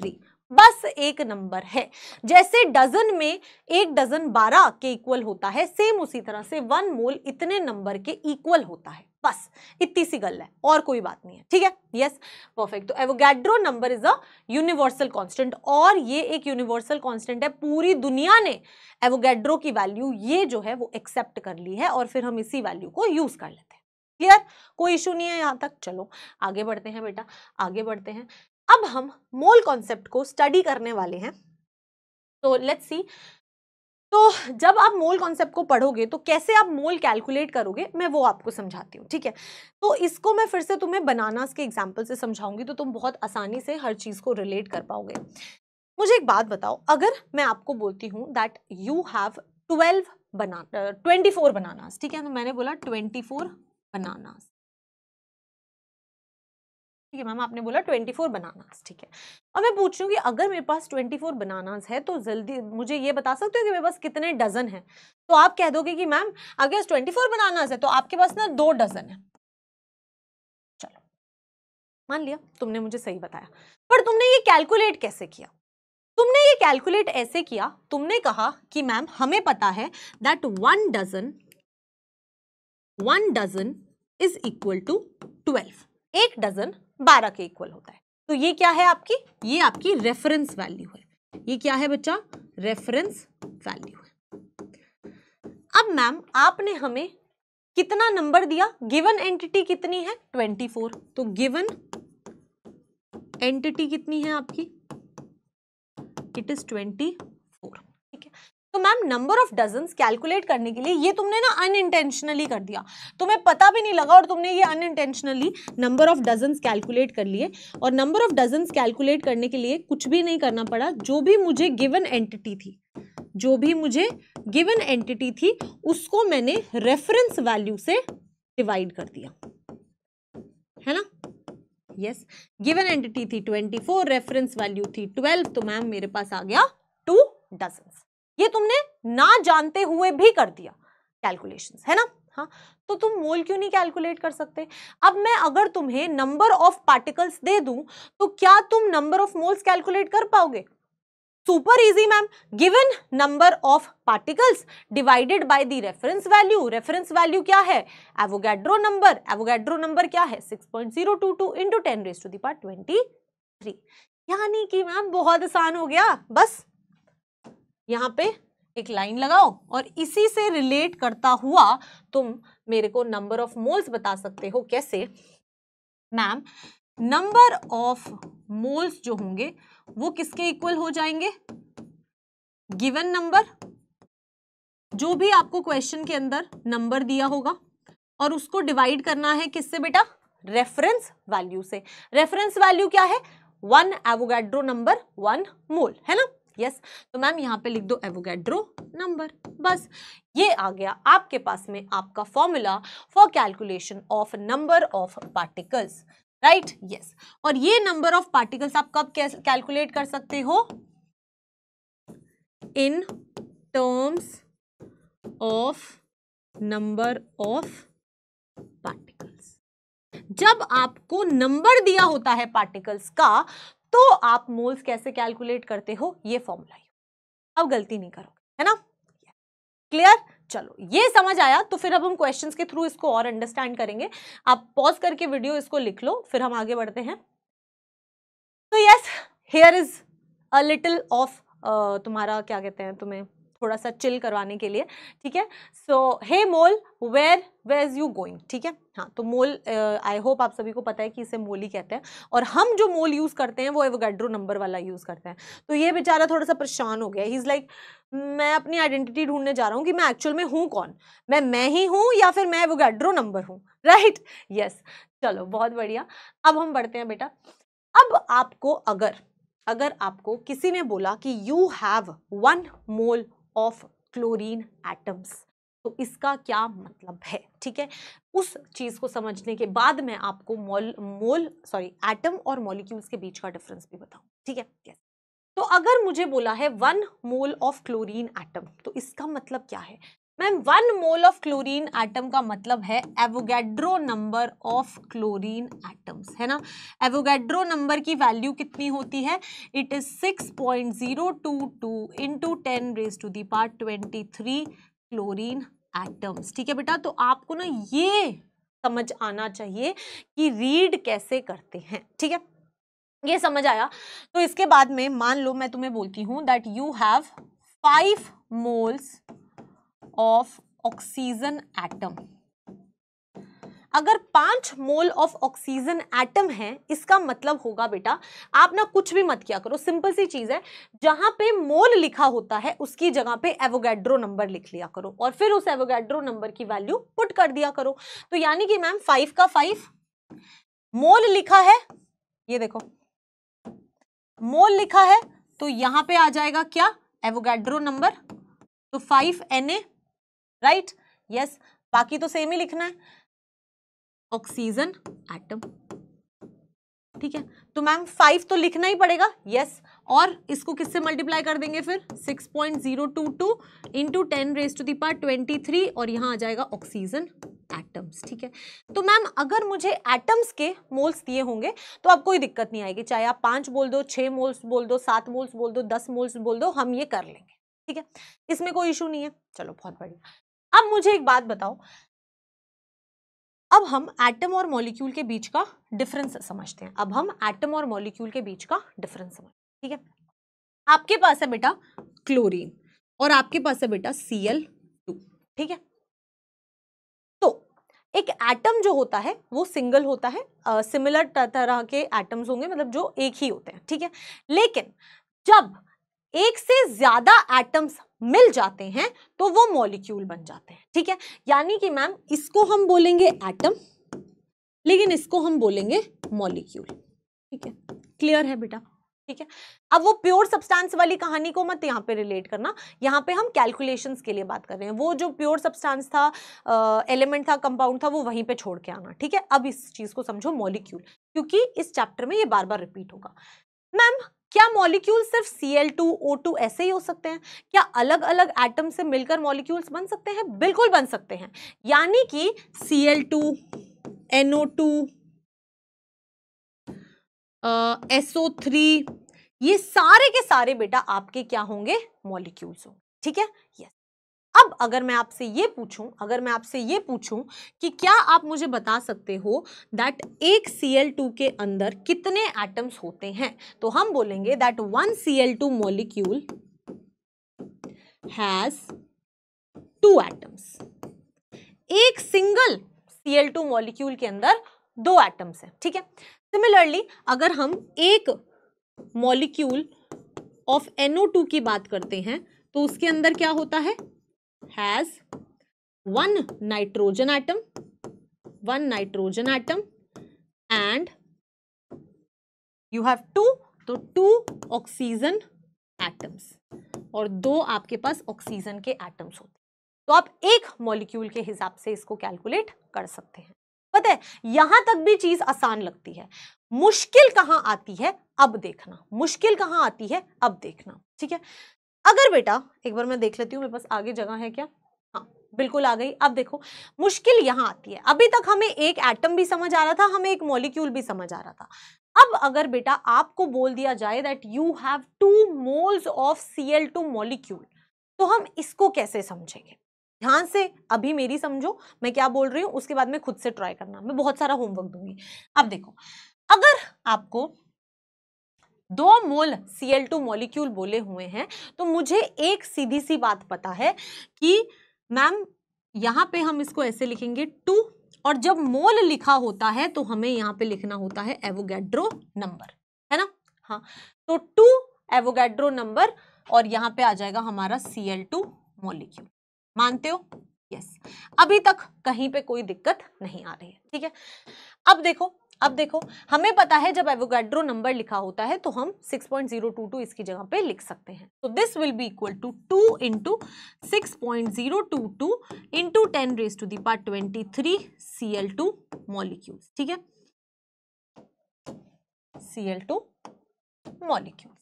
three बस एक नंबर है जैसे डजन में एक डजन बारह के इक्वल होता है सेम उसी तरह से वन मोल इतने नंबर के इक्वल होता है बस इतनी सी गल है और कोई बात नहीं है ठीक है यस परफेक्ट तो Avogadro number is a universal constant और ये एक यूनिवर्सल कांस्टेंट है पूरी दुनिया ने एवोगैड्रो की वैल्यू ये जो है वो एक्सेप्ट कर ली है और फिर हम इसी वैल्यू को यूज़ कर लेते हैं क्लियर कोई इशू नहीं है यहाँ तक चलो आगे बढ़ते हैं बेटा आगे बढ़ते हैं अब हम मोल कॉन्सेप्ट को स्टडी करने वाले हैं तो लेट्स सी तो जब आप मोल कॉन्सेप्ट को पढ़ोगे तो कैसे आप मोल कैलकुलेट करोगे मैं वो आपको समझाती हूँ ठीक है तो इसको मैं फिर से तुम्हें बनानास के एग्जाम्पल से समझाऊंगी तो तुम बहुत आसानी से हर चीज़ को रिलेट कर पाओगे मुझे एक बात बताओ अगर मैं आपको बोलती हूँ that you have twelve banana twenty four bananas ठीक है तो मैंने बोला ट्वेंटी फोर बनानास ठीक है मैम आपने बोला ट्वेंटी फोर बनानास ठीक है अब मैं पूछ रही हूँ कि अगर मेरे पास ट्वेंटी फोर बनानास है तो जल्दी मुझे ये बता सकते हो कि मेरे पास कितने डजन है तो आप कह दोगे कि मैम अगर ट्वेंटी फोर बनानास है तो आपके पास ना दो डजन है चलो मान लिया तुमने मुझे सही बताया पर तुमने ये कैलकुलेट कैसे किया तुमने ये कैलकुलेट ऐसे किया तुमने कहा कि मैम हमें पता है that one dozen one dozen is equal to twelve एक डजन बारह के इक्वल होता है तो ये क्या है आपकी ये आपकी रेफरेंस वैल्यू है ये क्या है बच्चा रेफरेंस वैल्यू है अब मैम आपने हमें कितना नंबर दिया गिवन एंटिटी कितनी है ट्वेंटी फोर तो गिवन एंटिटी कितनी है आपकी इट इज ट्वेंटी फोर ठीक है तो ma'am number of dozen calculate करने के लिए ये तुमने ना अनइंटेंशनली कर दिया तुम्हें पता भी नहीं लगा और तुमने ये unintentionally number of dozen calculate कर लिए और नंबर ऑफ डजन कैलकुलेट करने के लिए कुछ भी नहीं करना पड़ा जो भी मुझे गिवन एंटिटी थी जो भी मुझे गिवन एंटिटी थी उसको मैंने रेफरेंस वैल्यू से डिवाइड कर दिया है ना यस गिवन एंटिटी थी 24 रेफरेंस वैल्यू थी 12 तो मैम मेरे पास आ गया टू डजन ये तुमने ना जानते हुए भी कर दिया कैलकुलेशन है ना हाँ तो तुम मोल क्यों नहीं कैलकुलेट कर सकते अब मैं अगर तुम्हें नंबर ऑफ पार्टिकल्स दे दूं तो क्या तुम नंबर ऑफ मोल्स कैलकुलेट कर पाओगे super easy ma'am given number of particles divided by the reference value reference value क्या है एवोगैड्रो नंबर एवोगैड्रो नंबर क्या है 6.022 point zero two two into ten raise to the power twenty three यानी कि मैम बहुत आसान हो गया बस यहाँ पे एक लाइन लगाओ और इसी से रिलेट करता हुआ तुम मेरे को नंबर ऑफ मोल्स बता सकते हो कैसे मैम नंबर ऑफ मोल्स जो होंगे वो किसके इक्वल हो जाएंगे गिवन नंबर जो भी आपको क्वेश्चन के अंदर नंबर दिया होगा और उसको डिवाइड करना है किससे बेटा रेफरेंस वैल्यू से रेफरेंस वैल्यू क्या है one Avogadro number one mole है ना यस तो मैम यहाँ पे लिख दो एवोगैड्रो नंबर बस ये आ गया आपके पास में आपका formula for calculation of number of particles right yes और ये नंबर ऑफ पार्टिकल्स आप कब कैलकुलेट कर सकते हो in terms of number of particles जब आपको नंबर दिया होता है पार्टिकल्स का तो आप मोल्स कैसे कैलकुलेट करते हो ये फॉर्मूला अब गलती नहीं करोगे है ना क्लियर चलो ये समझ आया तो फिर अब हम क्वेश्चंस के थ्रू इसको और अंडरस्टैंड करेंगे आप पॉज करके वीडियो इसको लिख लो फिर हम आगे बढ़ते हैं तो yes here is a little of तुम्हारा क्या कहते हैं तुम्हें थोड़ा सा चिल करवाने के लिए ठीक है so hey mole where where is you going ठीक है हाँ तो मोल आई होप आप सभी को पता है कि इसे मोल ही कहते हैं और हम जो मोल यूज़ करते हैं वो एवगैड्रो नंबर वाला यूज़ करते हैं तो ये बेचारा थोड़ा सा परेशान हो गया ही इज़ लाइक मैं अपनी आइडेंटिटी ढूंढने जा रहा हूँ कि मैं एक्चुअल में हूँ कौन मैं मैं ही हूँ या फिर मैं एवगैड्रो नंबर हूँ राइट यस चलो बहुत बढ़िया अब हम बढ़ते हैं बेटा अब आपको अगर अगर आपको किसी ने बोला कि you have one mole of chlorine atoms तो इसका क्या मतलब है ठीक है उस चीज़ को समझने के बाद मैं आपको मोल मोल सॉरी एटम और मॉलिक्यूल्स के बीच का डिफरेंस भी बताऊँ ठीक है yes. तो अगर मुझे बोला है one mole of chlorine atom तो इसका मतलब क्या है ma'am one mole of chlorine atom का मतलब है Avogadro number of chlorine atoms है ना एवोगेड्रो नंबर की वैल्यू कितनी होती है it is six point zero two two into ten raise to the power twenty three chlorine atoms ठीक है बेटा तो आपको ना ये समझ आना चाहिए कि रीड कैसे करते हैं ठीक है ये समझ आया तो इसके बाद में मान लो मैं तुम्हें बोलती हूँ that you have five moles of oxygen atom अगर पांच मोल ऑफ ऑक्सीजन एटम है इसका मतलब होगा बेटा आप ना कुछ भी मत किया करो सिंपल सी चीज है जहां पे मोल लिखा होता है उसकी जगह पे एवोगेड्रो नंबर लिख लिया करो और फिर उस एवोगैड्रो नंबर की वैल्यू पुट कर दिया करो तो यानी कि मैम फाइव का फाइव मोल लिखा है ये देखो मोल लिखा है तो यहां पे आ जाएगा क्या एवोगेड्रो नंबर तो five N A right yes बाकी तो सेम ही लिखना है ऑक्सीजन एटम ठीक है तो मैम फाइव तो लिखना ही पड़ेगा यस और इसको किससे मल्टीप्लाई कर देंगे फिर six point zero two two into ten raise to the power twenty three और यहां आ जाएगा ऑक्सीजन एटम्स ठीक है तो मैम अगर मुझे एटम्स के मोल्स दिए होंगे तो आप कोई दिक्कत नहीं आएगी चाहे आप पांच बोल दो छह मोल्स बोल दो सात मोल्स बोल दो दस मोल्स बोल दो हम ये कर लेंगे ठीक है इसमें कोई इशू नहीं है चलो बहुत बढ़िया अब मुझे एक बात बताओ अब हम एटम और मॉलिक्यूल के बीच का डिफरेंस समझते हैं अब हम एटम और मॉलिक्यूल के बीच का डिफरेंस समझते हैं ठीक है आपके पास है बेटा क्लोरीन और आपके पास है बेटा सी एल टू ठीक है तो एक एटम जो होता है वो सिंगल होता है सिमिलर तरह के एटम्स होंगे मतलब जो एक ही होते हैं ठीक है लेकिन जब एक से ज्यादा एटम्स मिल जाते हैं तो वो मॉलिक्यूल बन जाते हैं ठीक है यानी कि मैम इसको हम बोलेंगे एटम लेकिन इसको हम बोलेंगे मॉलिक्यूल ठीक है क्लियर है बेटा ठीक है अब वो प्योर सब्सटेंस वाली कहानी को मत यहाँ पे रिलेट करना यहाँ पे हम कैलकुलेशंस के लिए बात कर रहे हैं वो जो प्योर सब्सटेंस था एलिमेंट था कंपाउंड था वो वहीं पे छोड़ के आना ठीक है अब इस चीज़ को समझो मॉलिक्यूल क्योंकि इस चैप्टर में ये बार बार रिपीट होगा मैम क्या मॉलिक्यूल सिर्फ C L two O two ऐसे ही हो सकते हैं क्या अलग अलग एटम से मिलकर मॉलिक्यूल्स बन सकते हैं बिल्कुल बन सकते हैं यानी कि C L two N O two S O three ये सारे के सारे बेटा आपके क्या होंगे मॉलिक्यूल्स होंगे ठीक है यस अब अगर मैं आपसे ये पूछूं अगर मैं आपसे ये पूछूं कि क्या आप मुझे बता सकते हो दैट एक Cl2 के अंदर कितने एटम्स होते हैं तो हम बोलेंगे that one Cl2 molecule has two atoms एक सिंगल Cl2 मॉलिक्यूल के अंदर दो एटम्स हैं ठीक है सिमिलरली अगर हम एक मॉलिक्यूल ऑफ NO2 की बात करते हैं तो उसके अंदर क्या होता है has one nitrogen atom one nitrogen atom and you have two तो टू ऑक्सीजन एटम्स और दो आपके पास ऑक्सीजन के एटम्स होते हैं तो आप एक मॉलिक्यूल के हिसाब से इसको कैलकुलेट कर सकते हैं पता है यहां तक भी चीज आसान लगती है मुश्किल कहां आती है अब देखना मुश्किल कहां आती है अब देखना ठीक है अगर बेटा एक बार मैं देख लेती हूँ मेरे पास आगे जगह है क्या हाँ बिल्कुल आ गई अब देखो मुश्किल यहाँ आती है अभी तक हमें एक एटम भी समझ आ रहा था हमें एक मॉलिक्यूल भी समझ आ रहा था अब अगर बेटा आपको बोल दिया जाए that you have two moles of C L two molecule तो हम इसको कैसे समझेंगे ध्यान से अभी मेरी समझो मैं क्या बोल रही हूँ उसके बाद में खुद से ट्राई करना मैं बहुत सारा होमवर्क दूंगी अब देखो अगर आपको दो मोल Cl2 मॉलिक्यूल बोले हुए हैं तो मुझे एक सीधी सी बात पता है कि मैम यहाँ पे हम इसको ऐसे लिखेंगे टू और जब मोल लिखा होता है तो हमें यहाँ पे लिखना होता है एवोगेड्रो नंबर है ना हाँ तो टू एवोगेड्रो नंबर और यहाँ पे आ जाएगा हमारा सी एल टू मोलिक्यूल मानते हो यस अभी तक कहीं पे कोई दिक्कत नहीं आ रही है ठीक है अब देखो अब देखो हमें पता है जब एवोगाड्रो नंबर लिखा होता है तो हम 6.022 इसकी जगह पे लिख सकते हैं तो this will be equal to two into six point zero two two into ten raise to the power twenty three C L two molecule ठीक है सी एल टू मॉलिक्यूल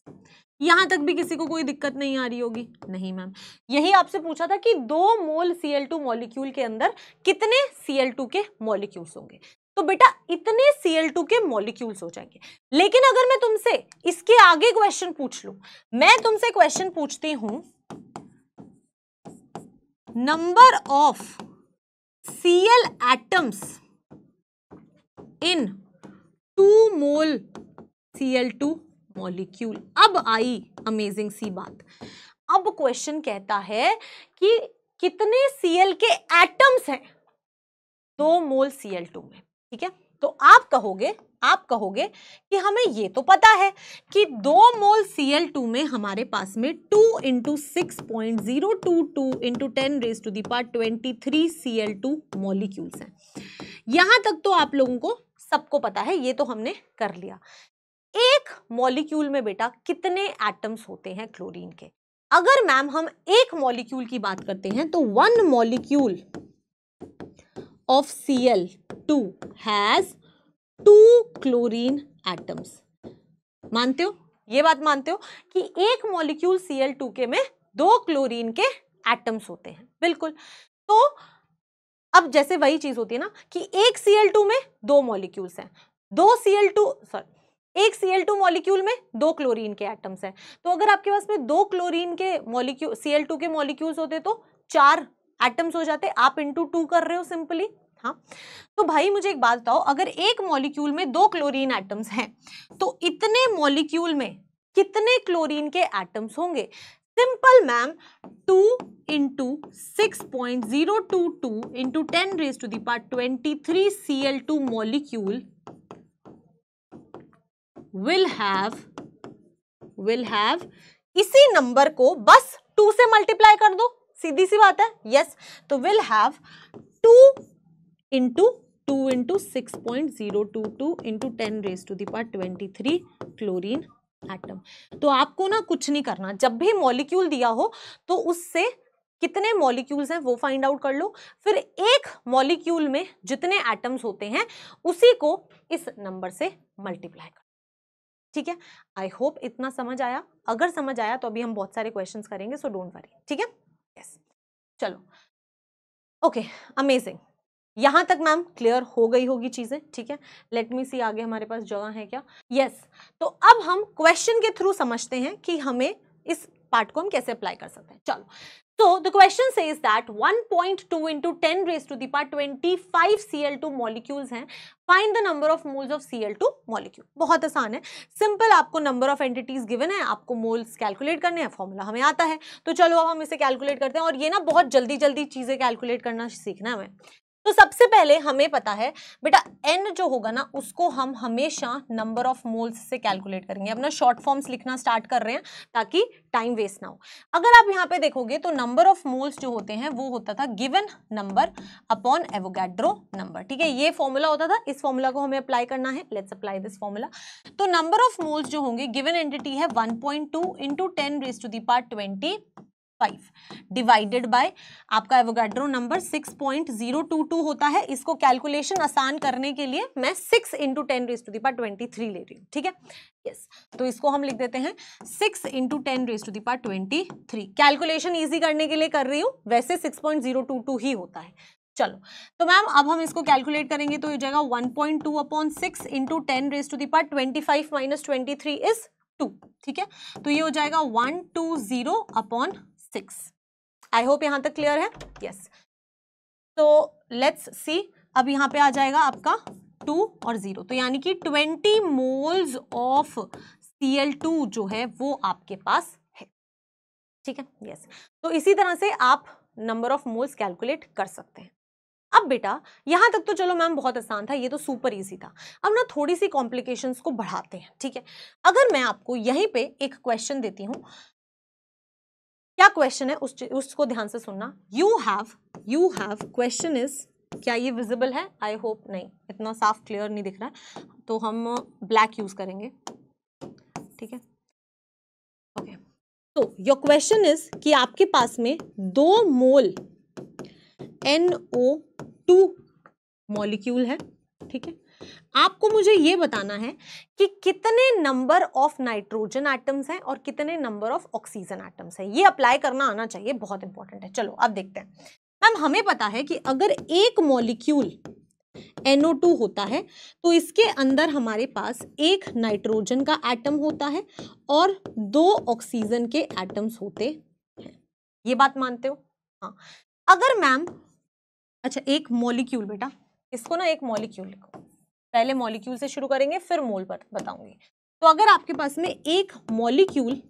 यहां तक भी किसी को कोई दिक्कत नहीं आ रही होगी नहीं मैम यही आपसे पूछा था कि दो मोल टू मॉलिक्यूल के अंदर कितने टू के मॉलिक्यूल्स होंगे तो बेटा इतने Cl2 के मॉलिक्यूल्स हो जाएंगे लेकिन अगर मैं तुमसे इसके आगे क्वेश्चन पूछ लू मैं तुमसे क्वेश्चन पूछती हूं number of Cl atoms in two mole Cl2 molecule अब आई अमेजिंग सी बात अब क्वेश्चन कहता है कि कितने Cl के एटम्स हैं दो मोल Cl2 में ठीक है तो आप कहोगे आप कहोगे कि हमें ये तो पता है कि दो मोल Cl2 में हमारे पास में 2 into six point zero two two into ten raise to the power twenty three C L two molecules हैं यहां तक तो आप लोगों को सबको पता है ये तो हमने कर लिया एक मॉलिक्यूल में बेटा कितने एटम्स होते हैं क्लोरीन के अगर मैम हम एक मॉलिक्यूल की बात करते हैं तो one molecule of Cl2 has two chlorine atoms. मानते हो ये बात मानते हो कि एक मॉलिक्यूल Cl2 के में दो क्लोरीन के एटम्स होते हैं बिल्कुल तो अब जैसे वही चीज होती है ना कि एक Cl2 में दो मॉलिक्यूल्स हैं दो Cl2 सॉरी एक Cl2 मॉलिक्यूल में दो क्लोरीन के एटम्स हैं तो अगर आपके पास में दो क्लोरीन के मॉलिक्यूल Cl2 के मॉलिक्यूल्स होते तो चार एटम्स हो जाते आप इंटू टू कर रहे हो सिंपली हाँ तो भाई मुझे एक बात बताओ अगर एक मॉलिक्यूल में दो क्लोरीन एटम्स हैं तो इतने मॉलिक्यूल में कितने क्लोरीन के एटम्स होंगे simple ma'am two into six point zero two two into ten raise to the power twenty three C L two molecule will have will have इसी नंबर को बस टू से मल्टीप्लाई कर दो सीधी सी बात है यस yes. तो will have two into two into six point zero two two into ten raise to the power twenty three chlorine atom तो आपको ना कुछ नहीं करना जब भी मॉलिक्यूल दिया हो तो उससे कितने मॉलिक्यूल्स हैं वो फाइंड आउट कर लो फिर एक मॉलिक्यूल में जितने एटम्स होते हैं उसी को इस नंबर से मल्टीप्लाई कर ठीक है आई होप इतना समझ आया अगर समझ आया तो अभी हम बहुत सारे क्वेश्चंस करेंगे सो डोंट वरी ठीक है यस चलो ओके अमेजिंग यहां तक मैम क्लियर हो गई होगी चीजें ठीक है लेट मी सी आगे हमारे पास जगह है क्या यस yes. तो अब हम क्वेश्चन के थ्रू समझते हैं कि हमें इस पार्ट को हम कैसे अप्लाई कर सकते हैं चलो तो द क्वेश्चन से is that 1.2 point two into ten raise to the power twenty five C L two molecules हैं find the number of moles of C L two molecule बहुत आसान है सिंपल आपको नंबर ऑफ एंटिटीज गिवन है आपको मोल्स कैलकुलेट करने हैं फॉर्मूला हमें आता है तो चलो अब हम इसे कैलकुलेट करते हैं और ये ना बहुत जल्दी जल्दी चीजें कैलकुलेट करना सीखना हमें तो सबसे पहले हमें पता है बेटा एन जो होगा ना उसको हम हमेशा नंबर ऑफ मोल्स से कैलकुलेट करेंगे अपना शॉर्ट फॉर्म्स लिखना स्टार्ट कर रहे हैं ताकि टाइम वेस्ट ना हो अगर आप यहाँ पे देखोगे तो नंबर ऑफ मोल्स जो होते हैं वो होता था given number upon Avogadro number ठीक है ये फॉर्मूला होता था इस फॉर्मूला को हमें अप्लाई करना है लेट्स अप्लाई दिस फॉर्मूला तो नंबर ऑफ मोल्स जो होंगे गिवन एंटिटी है one point two into ten raise to the power twenty five divided by आपका Avogadro number six point zero two two होता है इसको कैलकुलेशन आसान करने के लिए मैं six into ten raise to the power twenty three ले रही हूँ ठीक है यस yes. तो इसको हम लिख देते हैं six into ten raise to the power twenty three calculation easy करने के लिए कर रही हूँ वैसे six point zero two two ही होता है चलो तो मैम अब हम इसको कैलकुलेट करेंगे तो ये जाएगा 1.2 point two upon six into ten raise to the power twenty five minus twenty three is two ठीक है तो ये हो जाएगा one two zero upon six I hope यहां तक क्लियर है यस तो लेट्स सी अब यहां पे आ जाएगा आपका टू और ज़ीरो तो यानी कि twenty moles of C L two जो है वो आपके पास है ठीक है यस yes. तो इसी तरह से आप नंबर ऑफ मोल्स कैलकुलेट कर सकते हैं अब बेटा यहां तक तो चलो मैम बहुत आसान था ये तो सुपर इजी था अब ना थोड़ी सी कॉम्प्लिकेशंस को बढ़ाते हैं ठीक है अगर मैं आपको यहीं पे एक क्वेश्चन देती हूं क्या क्वेश्चन है उस उसको ध्यान से सुनना you have you have question is क्या ये विजिबल है आई होप नहीं इतना साफ क्लियर नहीं दिख रहा है तो हम ब्लैक यूज करेंगे ठीक है ओके तो योर क्वेश्चन इज कि आपके पास में दो mole N O two molecule है ठीक है आपको मुझे ये बताना है कि कितने नंबर ऑफ नाइट्रोजन एटम्स हैं और कितने नंबर ऑफ ऑक्सीजन एटम्स हैं ये अप्लाई करना आना चाहिए बहुत इंपॉर्टेंट है चलो अब देखते हैं मैम हमें पता है कि अगर एक मॉलिक्यूल NO2 होता है तो इसके अंदर हमारे पास एक नाइट्रोजन का एटम होता है और दो ऑक्सीजन के एटम्स होते हैं ये बात मानते हो हाँ अगर मैम अच्छा एक मॉलिक्यूल बेटा इसको ना एक मॉलिक्यूल लिखो पहले मॉलिक्यूल से शुरू करेंगे फिर मोल पर बताऊंगी तो अगर आपके पास में एक मॉलिक्यूल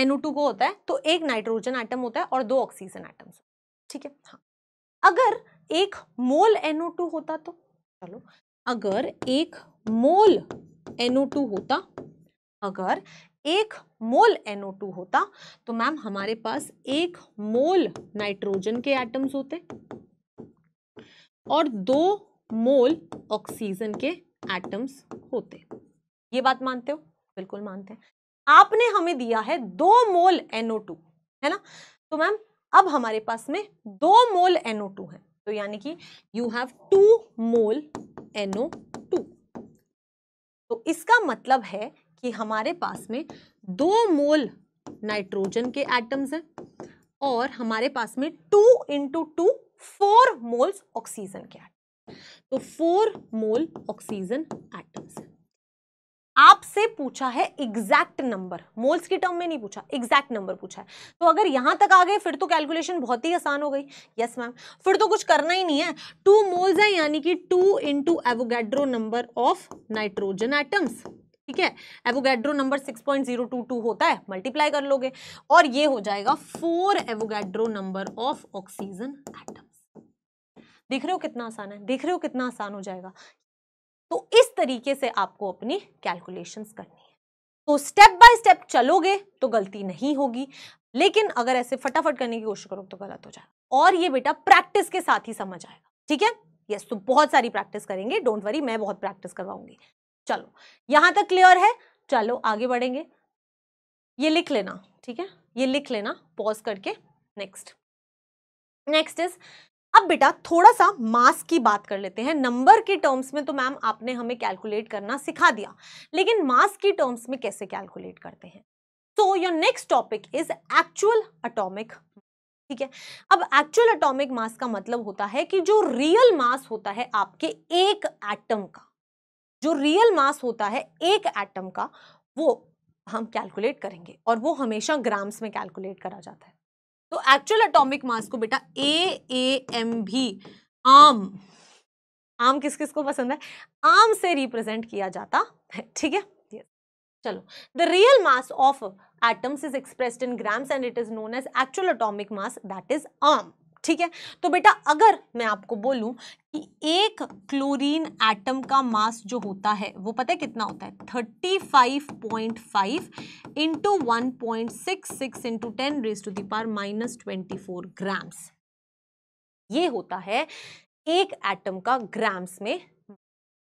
NO2 को होता है तो एक नाइट्रोजन आइटम होता है और दो ऑक्सीजन आइटम्स ठीक है हाँ अगर एक मोल NO2 होता तो चलो अगर एक मोल NO2 होता अगर एक मोल NO2 होता तो मैम हमारे पास एक मोल नाइट्रोजन के एटम्स होते और दो मोल ऑक्सीजन के एटम्स होते ये बात मानते हो बिल्कुल मानते हैं आपने हमें दिया है दो मोल NO2 है ना तो मैम अब हमारे पास में दो मोल NO2 है तो यानी कि you have to mole NO2 तो इसका मतलब है कि हमारे पास में दो मोल नाइट्रोजन के एटम्स हैं और हमारे पास में two into two four moles oxygen के एटम तो फोर मोल ऑक्सीजन एटम्स आपसे पूछा है एग्जैक्ट नंबर मोल्स की टर्म में नहीं पूछा एग्जैक्ट नंबर पूछा है तो अगर यहां तक आ गए फिर तो कैलकुलेशन बहुत ही आसान हो गई यस yes, मैम फिर तो कुछ करना ही नहीं है टू मोल्स है यानी कि two into Avogadro number of nitrogen atoms ठीक है एवोगेड्रो नंबर 6.022 होता है मल्टीप्लाई कर लोगे और ये हो जाएगा four Avogadro number of oxygen atoms देख रहे हो कितना आसान है देख रहे हो कितना आसान हो जाएगा तो इस तरीके से आपको अपनी कैलकुलेशंस करनी है तो स्टेप बाय स्टेप चलोगे तो गलती नहीं होगी लेकिन अगर ऐसे फटाफट करने की कोशिश करोगे तो गलत हो जाएगा और ये बेटा प्रैक्टिस के साथ ही समझ आएगा ठीक है यस तो बहुत सारी प्रैक्टिस करेंगे डोंट वरी मैं बहुत प्रैक्टिस करवाऊंगी चलो यहां तक क्लियर है चलो आगे बढ़ेंगे ये लिख लेना ठीक है ये लिख लेना पॉज करके नेक्स्ट नेक्स्ट इज अब बेटा थोड़ा सा मास की बात कर लेते हैं नंबर के टर्म्स में तो मैम आपने हमें कैलकुलेट करना सिखा दिया लेकिन मास की टर्म्स में कैसे कैलकुलेट करते हैं so your next topic is actual atomic ठीक है अब एक्चुअल अटोमिक मास का मतलब होता है कि जो रियल मास होता है आपके एक एटम का जो रियल मास होता है एक एटम का वो हम कैलकुलेट करेंगे और वो हमेशा ग्राम्स में कैलकुलेट करा जाता है तो एक्चुअल अटोमिक मास को बेटा ए एम भी आम आम किस किस को पसंद है आम से रिप्रेजेंट किया जाता है ठीक है चलो the real mass of atoms is expressed in grams and it is known as actual atomic mass that is AAM ठीक है तो बेटा अगर मैं आपको बोलूं कि एक क्लोरीन एटम का मास जो होता है वो पता है कितना होता है 35.5 into one point six six into ten raise to the power minus twenty four grams ये होता है एक एटम का ग्राम्स में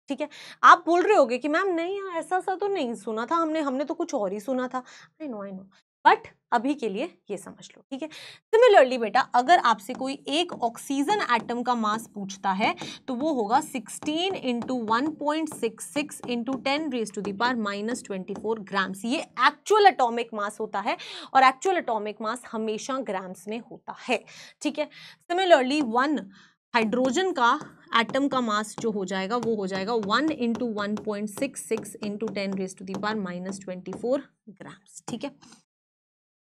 ठीक है आप बोल रहे होगे कि मैम नहीं ऐसा सा तो नहीं सुना था हमने हमने तो कुछ और ही सुना था I know I know but अभी के लिए ये समझ लो ठीक है सिमिलरली बेटा अगर आपसे कोई एक ऑक्सीजन एटम का मास पूछता है तो वो होगा 16 into one point six six into ten raise to the power minus twenty four grams ये एक्चुअल अटोमिक मास होता है और एक्चुअल अटोमिक मास हमेशा ग्राम्स में होता है ठीक है सिमिलरली वन हाइड्रोजन का एटम का मास जो हो जाएगा वो हो जाएगा one into one point six six into ten raise to the power minus twenty four grams ठीक है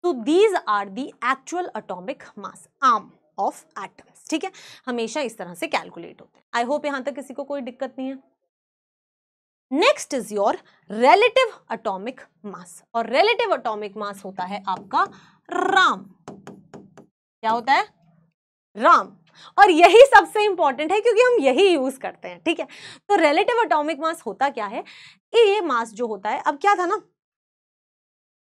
तो these are the actual atomic mass AAM of atoms ठीक है हमेशा इस तरह से कैलकुलेट होते हैं आई होप यहां तक किसी को कोई दिक्कत नहीं है next is your relative atomic mass और रेलेटिव अटोमिक मास होता है आपका राम क्या होता है राम और यही सबसे इंपॉर्टेंट है क्योंकि हम यही यूज करते हैं ठीक है तो रिलेटिव अटोमिक मास होता क्या है ये मास जो होता है अब क्या था ना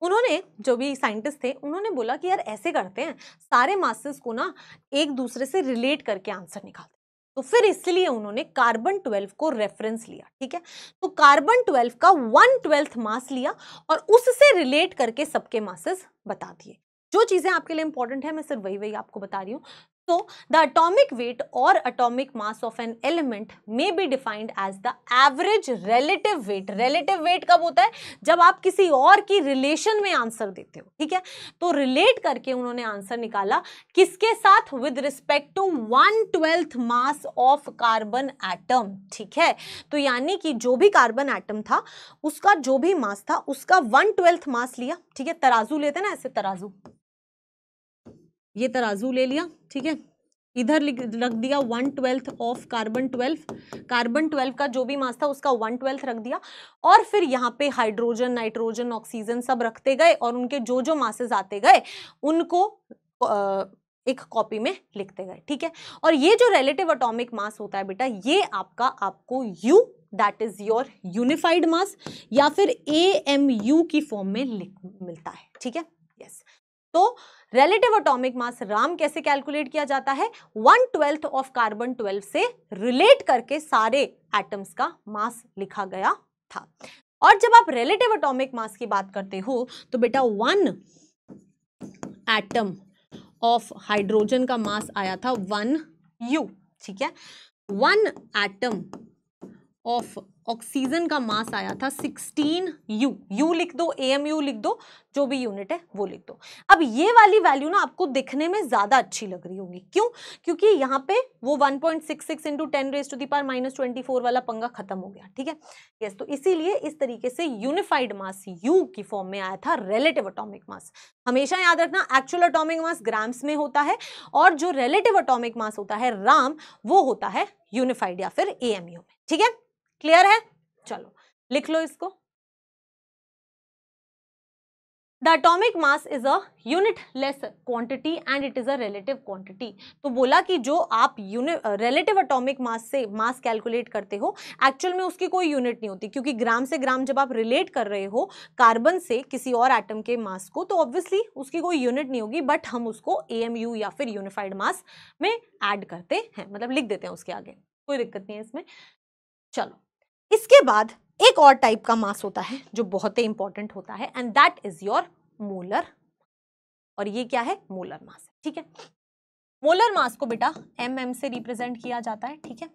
उन्होंने जो भी साइंटिस्ट थे उन्होंने बोला कि यार ऐसे करते हैं सारे मासेस को ना एक दूसरे से रिलेट करके आंसर निकालते हैं तो फिर इसलिए उन्होंने कार्बन ट्वेल्व को रेफरेंस लिया ठीक है तो कार्बन ट्वेल्व का वन ट्वेल्थ मास लिया और उससे रिलेट करके सबके मासेस बता दिए जो चीज़ें आपके लिए इंपॉर्टेंट है मैं सिर्फ वही वही आपको बता रही हूँ So, the atomic weight or atomic mass of an element may be defined as the average relative weight. Relative weight कब होता है जब आप किसी और की relation में आंसर देते हो ठीक है तो relate करके उन्होंने आंसर निकाला किसके साथ with respect to one twelfth mass of carbon atom ठीक है तो यानी कि जो भी कार्बन एटम था उसका जो भी मास था उसका वन ट्वेल्थ मास लिया ठीक है तराजू लेते ना ऐसे तराजू ये तराजू ले लिया ठीक है इधर रख दिया one twelfth of carbon twelve carbon twelve का जो भी मास था उसका वन ट्वेल्थ रख दिया और फिर यहाँ पे हाइड्रोजन नाइट्रोजन ऑक्सीजन सब रखते गए और उनके जो जो मासेज आते गए उनको एक कॉपी में लिखते गए ठीक है और ये जो रिलेटिव अटोमिक मास होता है बेटा ये आपका आपको U that is your unified mass या फिर ए एम यू की फॉर्म में मिलता है ठीक है यस yes. तो रिलेटिव एटॉमिक मास राम कैसे कैलकुलेट किया जाता है one twelfth of carbon twelve से रिलेट करके सारे एटम्स का मास लिखा गया था और जब आप रिलेटिव एटॉमिक मास की बात करते हो तो बेटा वन एटम ऑफ हाइड्रोजन का मास आया था वन यू ठीक है वन एटम ऑफ ऑक्सीजन का मास आया था 16 यू यू लिख दो ए एम यू लिख दो जो भी यूनिट है वो लिख दो अब ये वाली वैल्यू ना आपको दिखने में ज़्यादा अच्छी लग रही होगी क्यों क्योंकि यहाँ पे वो 1.66 point six six into ten raise to the power minus twenty four वाला पंगा खत्म हो गया ठीक है यस तो इसीलिए इस तरीके से यूनिफाइड मास यू की फॉर्म में आया था रिलेटिव अटोमिक मास हमेशा याद रखना एक्चुअल अटोमिक मास ग्राम्स में होता है और जो रिलेटिव अटोमिक मास होता है राम वो होता है यूनिफाइड या फिर ए में ठीक है क्लियर है चलो लिख लो इसको the atomic mass is a unitless quantity and it is a relative quantity तो बोला कि जो आप रिलेटिव अटोमिक मास से मास कैलकुलेट करते हो एक्चुअल में उसकी कोई यूनिट नहीं होती क्योंकि ग्राम से ग्राम जब आप रिलेट कर रहे हो कार्बन से किसी और एटम के मास को तो ऑब्वियसली उसकी कोई यूनिट नहीं होगी बट हम उसको ए या फिर यूनिफाइड मास में एड करते हैं मतलब लिख देते हैं उसके आगे कोई दिक्कत नहीं है इसमें चलो इसके बाद एक और टाइप का मास होता है जो बहुत ही इंपॉर्टेंट होता है and that is your molar और ये क्या है मोलर मास ठीक है मोलर मास को बेटा एम एम से रिप्रेजेंट किया जाता है ठीक है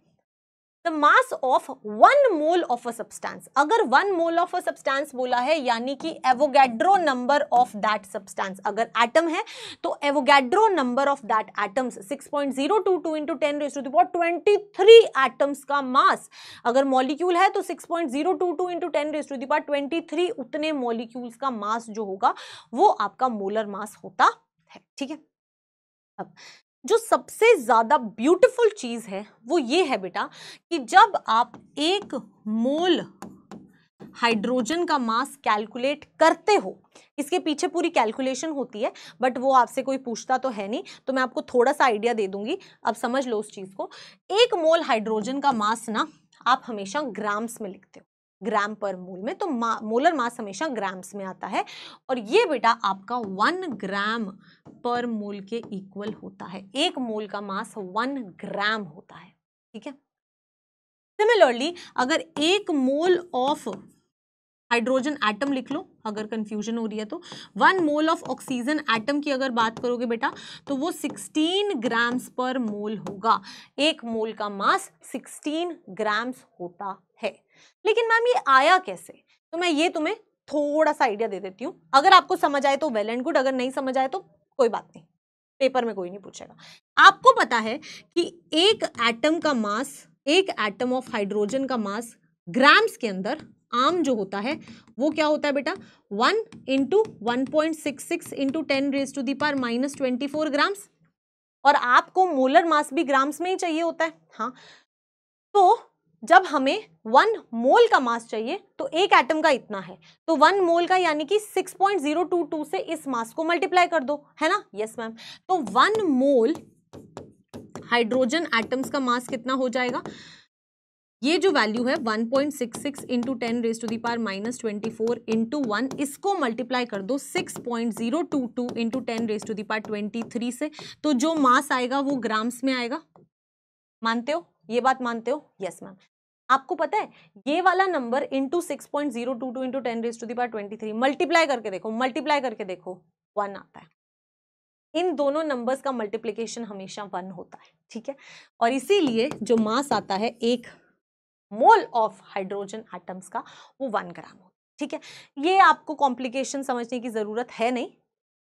the mass of one mole of a substance अगर one mole of a substance बोला है यानी कि Avogadro number of that substance अगर एटम है तो Avogadro number of that atoms 6.022 point zero two two into ten raise to twenty three atoms का मास अगर मॉलिक्यूल है तो 6.022 point zero two two into ten raise to twenty three उतने मॉलिक्यूल्स का मास जो होगा वो आपका मोलर मास होता है ठीक है अब जो सबसे ज़्यादा ब्यूटीफुल चीज़ है वो ये है बेटा कि जब आप एक मोल हाइड्रोजन का मास कैलकुलेट करते हो इसके पीछे पूरी कैलकुलेशन होती है बट वो आपसे कोई पूछता तो है नहीं तो मैं आपको थोड़ा सा आइडिया दे दूंगी अब समझ लो उस चीज़ को एक मोल हाइड्रोजन का मास ना आप हमेशा ग्राम्स में लिखते हो ग्राम पर मूल में तो मा, मोलर मास हमेशा ग्राम्स में आता है और ये बेटा आपका वन ग्राम पर मोल के इक्वल होता है एक मोल का मास वन ग्राम होता है ठीक है सिमिलरली अगर एक मोल ऑफ हाइड्रोजन एटम लिख लो अगर कंफ्यूजन हो रही है तो one mole of oxygen atom की अगर बात करोगे बेटा तो वो 16 ग्राम्स पर मोल होगा एक मोल का मास 16 ग्राम्स होता लेकिन मैम ये आया कैसे तो मैं ये तुम्हें थोड़ा सा आइडिया दे देती हूँ अगर आपको समझ आए तो वेल एंड गुड अगर नहीं समझ आए तो कोई बात नहीं पेपर में कोई नहीं पूछेगा आपको पता है कि एक एटम का मास एक एटम ऑफ हाइड्रोजन का मास ग्राम्स के अंदर आम जो होता है वो क्या होता है बेटा one into one point six six into ten raise to the power minus twenty four grams और आपको मोलर मास भी ग्राम्स में ही चाहिए होता है हाँ तो जब हमें वन मोल का मास चाहिए तो एक एटम का इतना है तो वन मोल का यानी कि 6.022 से इस मास को मल्टीप्लाई कर दो है ना यस मैम तो वन मोल हाइड्रोजन एटम्स का मास कितना हो जाएगा ये जो वैल्यू है 1.66 point six six into ten raise to the power minus twenty four into one इसको मल्टीप्लाई कर दो 6.022 point zero two two into ten raise to the power twenty three से तो जो मास आएगा वो ग्राम्स में आएगा मानते हो ये बात मानते हो यस मैम आपको पता है ये वाला number into six point zero two two into ten raise to the power twenty three multiply करके देखो मल्टीप्लाई करके देखो वन आता है इन दोनों नंबर्स का मल्टीप्लीकेशन हमेशा वन होता है ठीक है और इसीलिए जो मास आता है एक मोल ऑफ हाइड्रोजन आइटम्स का वो वन ग्राम होता है ठीक है ये आपको कॉम्प्लिकेशन समझने की ज़रूरत है नहीं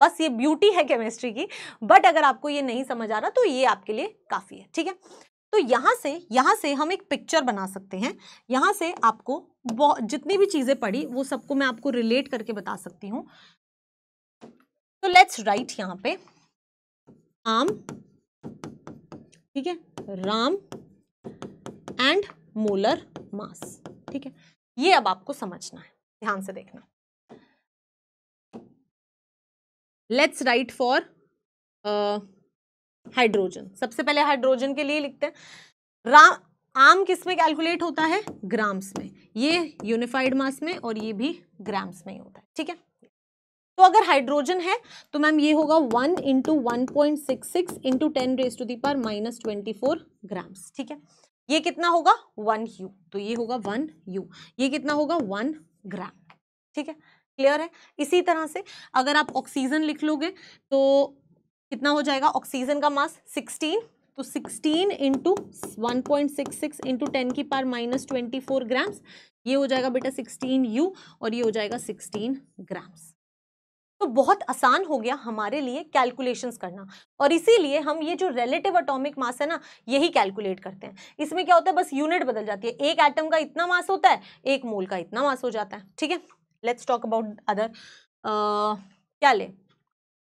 बस ये ब्यूटी है केमिस्ट्री की बट अगर आपको ये नहीं समझ आ रहा तो ये आपके लिए काफ़ी है ठीक है तो यहाँ से यहाँ से हम एक पिक्चर बना सकते हैं यहाँ से आपको जितनी भी चीज़ें पढ़ी वो सबको मैं आपको रिलेट करके बता सकती हूँ तो लेट्स राइट यहाँ पे आम ठीक है राम एंड मोलर मास ठीक है ये अब आपको समझना है ध्यान से देखना लेट्स राइट फॉर हाइड्रोजन सबसे पहले हाइड्रोजन के लिए लिखते हैं राम आम किस में कैलकुलेट होता है ग्राम्स में ये यूनिफाइड मास में और ये भी ग्राम्स में ही होता है ठीक है तो अगर हाइड्रोजन है तो मैम ये होगा one into one point six six into ten raise to the power minus twenty four grams ठीक है ये कितना होगा वन यू तो ये होगा वन यू ये कितना होगा वन ग्राम ठीक है क्लियर है इसी तरह से अगर आप ऑक्सीजन लिख लोगे तो कितना हो जाएगा ऑक्सीजन का मास 16 तो 16 into one point six six into ten की power minus twenty four grams ये हो जाएगा बेटा 16 यू और ये हो जाएगा 16 ग्राम्स तो बहुत आसान हो गया हमारे लिए कैलकुलेशंस करना और इसीलिए हम ये जो रिलेटिव अटोमिक मास है ना यही कैलकुलेट करते हैं इसमें क्या होता है बस यूनिट बदल जाती है एक एटम का इतना मास होता है एक मोल का इतना मास हो जाता है ठीक है लेट्स टॉक अबाउट अदर क्या ले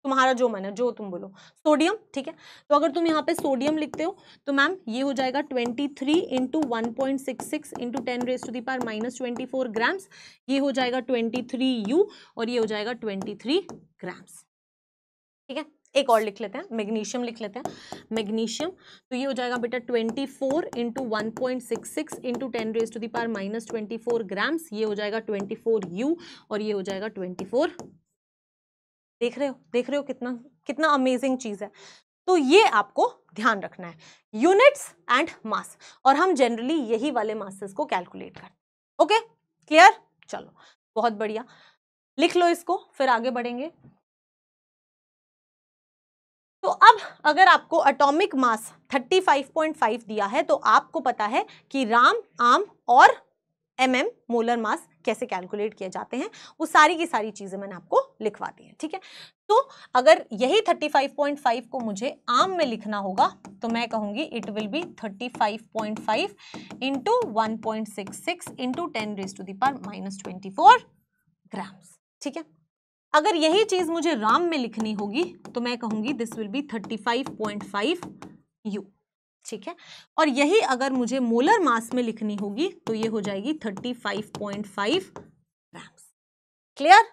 तुम्हारा जो मन है जो तुम बोलो सोडियम ठीक है तो अगर तुम यहाँ पे सोडियम लिखते हो तो मैम ये हो जाएगा 23 three into one point six six into ten raise to the power minus twenty four grams ये हो जाएगा 23 यू और ये हो जाएगा 23 ग्राम्स ठीक है एक और लिख लेते हैं मैग्नीशियम लिख लेते हैं मैग्नीशियम तो ये हो जाएगा बेटा 24 four into one point six six into ten raise to the power minus twenty four grams ये हो जाएगा 24 यू और ये हो जाएगा 24 देख रहे हो देख रहे हो कितना कितना अमेजिंग चीज़ है तो ये आपको ध्यान रखना है यूनिट्स एंड मास और हम जनरली यही वाले मासेस को कैलकुलेट करते हैं ओके क्लियर चलो बहुत बढ़िया लिख लो इसको फिर आगे बढ़ेंगे तो अब अगर आपको अटोमिक मास 35.5 दिया है तो आपको पता है कि राम आम और एम मोलर मास कैसे कैलकुलेट किए जाते हैं वो सारी की सारी चीज़ें मैंने आपको लिखवाती है ठीक है तो अगर यही 35.5 को मुझे आम में लिखना होगा तो मैं कहूंगी it will be 35.5 point five into one point six six into ten raise to the power minus twenty four gram ठीक है अगर यही चीज़ मुझे राम में लिखनी होगी तो मैं कहूंगी दिस विल बी 35.5 यू ठीक है और यही अगर मुझे मोलर मास में लिखनी होगी तो ये हो जाएगी 35.5 ग्राम्स क्लियर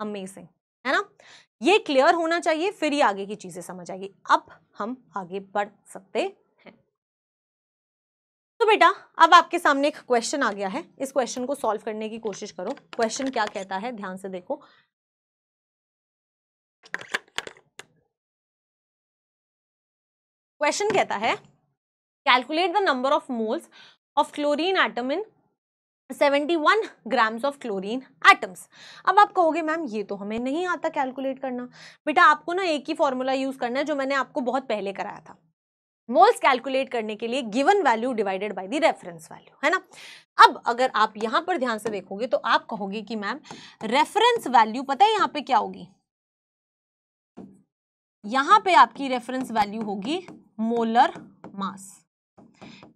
अमेजिंग है ना ये क्लियर होना चाहिए फिर ही आगे की चीज़ें समझ आएगी अब हम आगे बढ़ सकते हैं तो बेटा अब आपके सामने एक क्वेश्चन आ गया है इस क्वेश्चन को सॉल्व करने की कोशिश करो क्वेश्चन क्या कहता है ध्यान से देखो क्वेश्चन कहता है calculate the number of moles of chlorine atom in 71 grams of chlorine atoms अब आप कहोगे मैम ये तो हमें नहीं आता कैलकुलेट करना बेटा आपको ना एक ही फॉर्मूला यूज करना है जो मैंने आपको बहुत पहले कराया था मोल्स कैलकुलेट करने के लिए given value divided by the reference value है ना अब अगर आप यहां पर ध्यान से देखोगे तो आप कहोगे कि मैम रेफरेंस वैल्यू पता है यहां पे क्या होगी यहां पे आपकी रेफरेंस वैल्यू होगी मोलर मास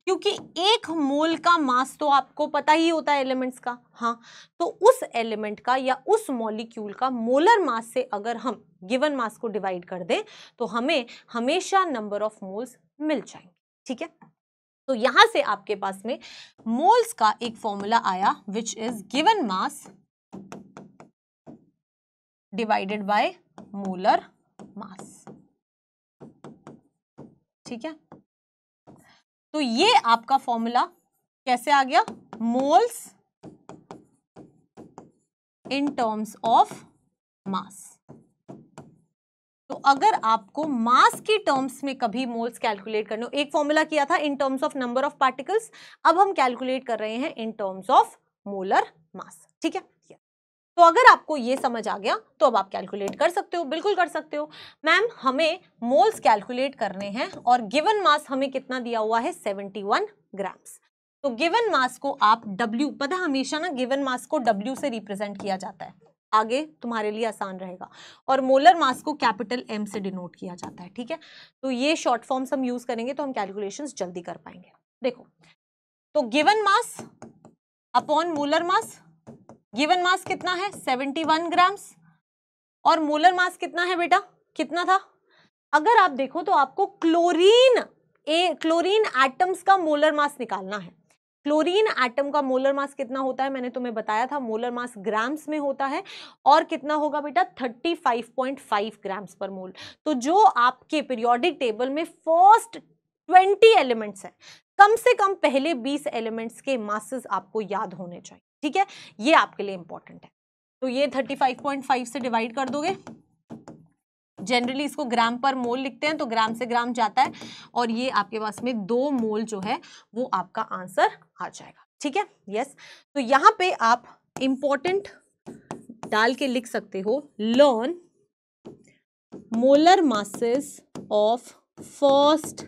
क्योंकि एक मोल का मास तो आपको पता ही होता है एलिमेंट्स का हाँ तो उस एलिमेंट का या उस मॉलिक्यूल का मोलर मास से अगर हम गिवन मास को डिवाइड कर दें तो हमें हमेशा नंबर ऑफ मोल्स मिल जाएंगे ठीक है तो यहां से आपके पास में मोल्स का एक फॉर्मूला आया which is given mass divided by molar mass ठीक है तो ये आपका फॉर्मूला कैसे आ गया moles in terms of mass तो अगर आपको मास की टर्म्स में कभी मोल्स कैलकुलेट करने हो एक फॉर्मूला किया था in terms of number of particles अब हम कैलकुलेट कर रहे हैं in terms of molar mass ठीक है तो अगर आपको ये समझ आ गया तो अब आप कैलकुलेट कर सकते हो बिल्कुल कर सकते हो मैम हमें मोल्स कैलकुलेट करने हैं और गिवन मास हमें कितना दिया हुआ है 71 ग्राम्स तो गिवन मास को आप W पता हमेशा ना गिवन मास को W से रिप्रेजेंट किया जाता है आगे तुम्हारे लिए आसान रहेगा और मोलर मास को कैपिटल एम से डिनोट किया जाता है ठीक है तो ये शॉर्ट फॉर्म्स हम यूज करेंगे तो हम कैलकुलेशन जल्दी कर पाएंगे देखो तो given mass upon molar mass given mass कितना है 71 ग्राम्स और मोलर मास कितना है बेटा कितना था अगर आप देखो तो आपको क्लोरीन ए क्लोरीन एटम्स का मोलर मास निकालना है क्लोरीन एटम का मोलर मास कितना होता है मैंने तुम्हें बताया था मोलर मास ग्राम्स में होता है और कितना होगा बेटा 35.5 ग्राम्स पर मोल तो जो आपके पीरियोडिक टेबल में फर्स्ट 20 एलिमेंट्स हैं कम से कम पहले 20 एलिमेंट्स के मासेस आपको याद होने चाहिए ठीक है ये आपके लिए इंपॉर्टेंट है तो ये 35.5 से डिवाइड कर दोगे जनरली इसको ग्राम पर मोल लिखते हैं तो ग्राम से ग्राम जाता है और ये आपके पास में दो मोल जो है वो आपका आंसर आ जाएगा ठीक है यस तो यहाँ पे आप इंपॉर्टेंट डाल के लिख सकते हो learn molar masses of first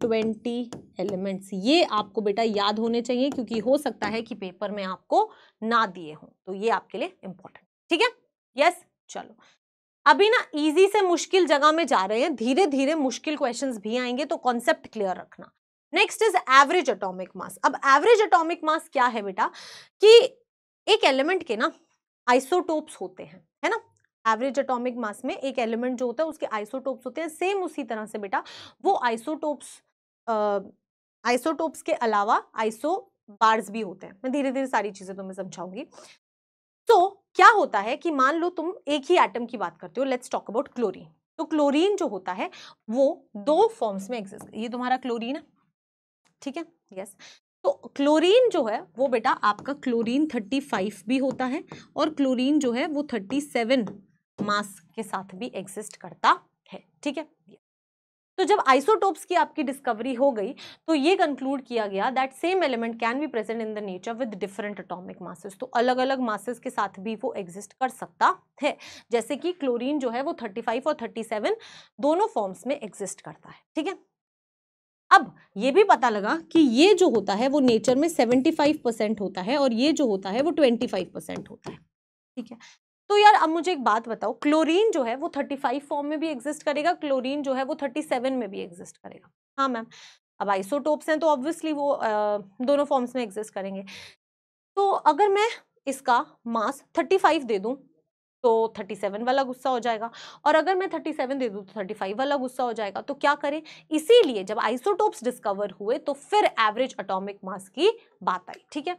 twenty elements ये आपको बेटा याद होने चाहिए क्योंकि हो सकता है कि पेपर में आपको ना दिए हों तो ये आपके लिए इंपॉर्टेंट ठीक है यस चलो अभी ना इजी से मुश्किल जगह में जा रहे हैं धीरे धीरे मुश्किल क्वेश्चंस भी आएंगे तो कॉन्सेप्ट क्लियर रखना next is average atomic mass अब एवरेज अटोमिक मास क्या है बेटा कि एक एलिमेंट के ना आइसोटोप्स होते हैं है ना एवरेज अटोमिक मास में एक एलिमेंट जो होता है उसके आइसोटोप्स होते हैं सेम उसी तरह से बेटा वो आइसोटोप्स आइसोटोप्स के अलावा आइसो बार्स भी होते हैं मैं धीरे धीरे सारी चीज़ें तुम्हें समझाऊंगी तो क्या होता है कि मान लो तुम एक ही एटम की बात करते हो लेट्स टॉक अबाउट क्लोरीन तो क्लोरीन जो होता है वो दो फॉर्म्स में एग्जिस्ट ये तुम्हारा क्लोरीन है ठीक है यस तो क्लोरीन जो है वो बेटा आपका क्लोरीन 35 भी होता है और क्लोरीन जो है वो 37 मास के साथ भी एग्जिस्ट करता है ठीक है तो जब आइसोटोप्स की आपकी डिस्कवरी हो गई तो ये कंक्लूड किया गया that same element can be present in the nature with different atomic masses तो अलग अलग मासेस के साथ भी वो एग्जिस्ट कर सकता है जैसे कि क्लोरीन जो है वो 35 और 37 दोनों फॉर्म्स में एग्जिस्ट करता है ठीक है अब ये भी पता लगा कि ये जो होता है वो नेचर में सेवेंटी होता है और ये जो होता है वो ट्वेंटी होता है ठीक है तो यार अब मुझे एक बात बताओ क्लोरीन जो है वो 35 फॉर्म में भी एग्जिस्ट करेगा क्लोरीन जो है वो 37 में भी एग्जिस्ट करेगा हाँ मैम अब आइसोटोप्स हैं तो ऑब्वियसली वो आ, दोनों फॉर्म्स में एग्जिस्ट करेंगे तो अगर मैं इसका मास 35 दे दूं तो 37 वाला गुस्सा हो जाएगा और अगर मैं 37 दे दूँ तो 35 वाला गुस्सा हो जाएगा तो क्या करें इसीलिए जब आइसोटोप्स डिस्कवर हुए तो फिर एवरेज अटोमिक मास की बात आई ठीक है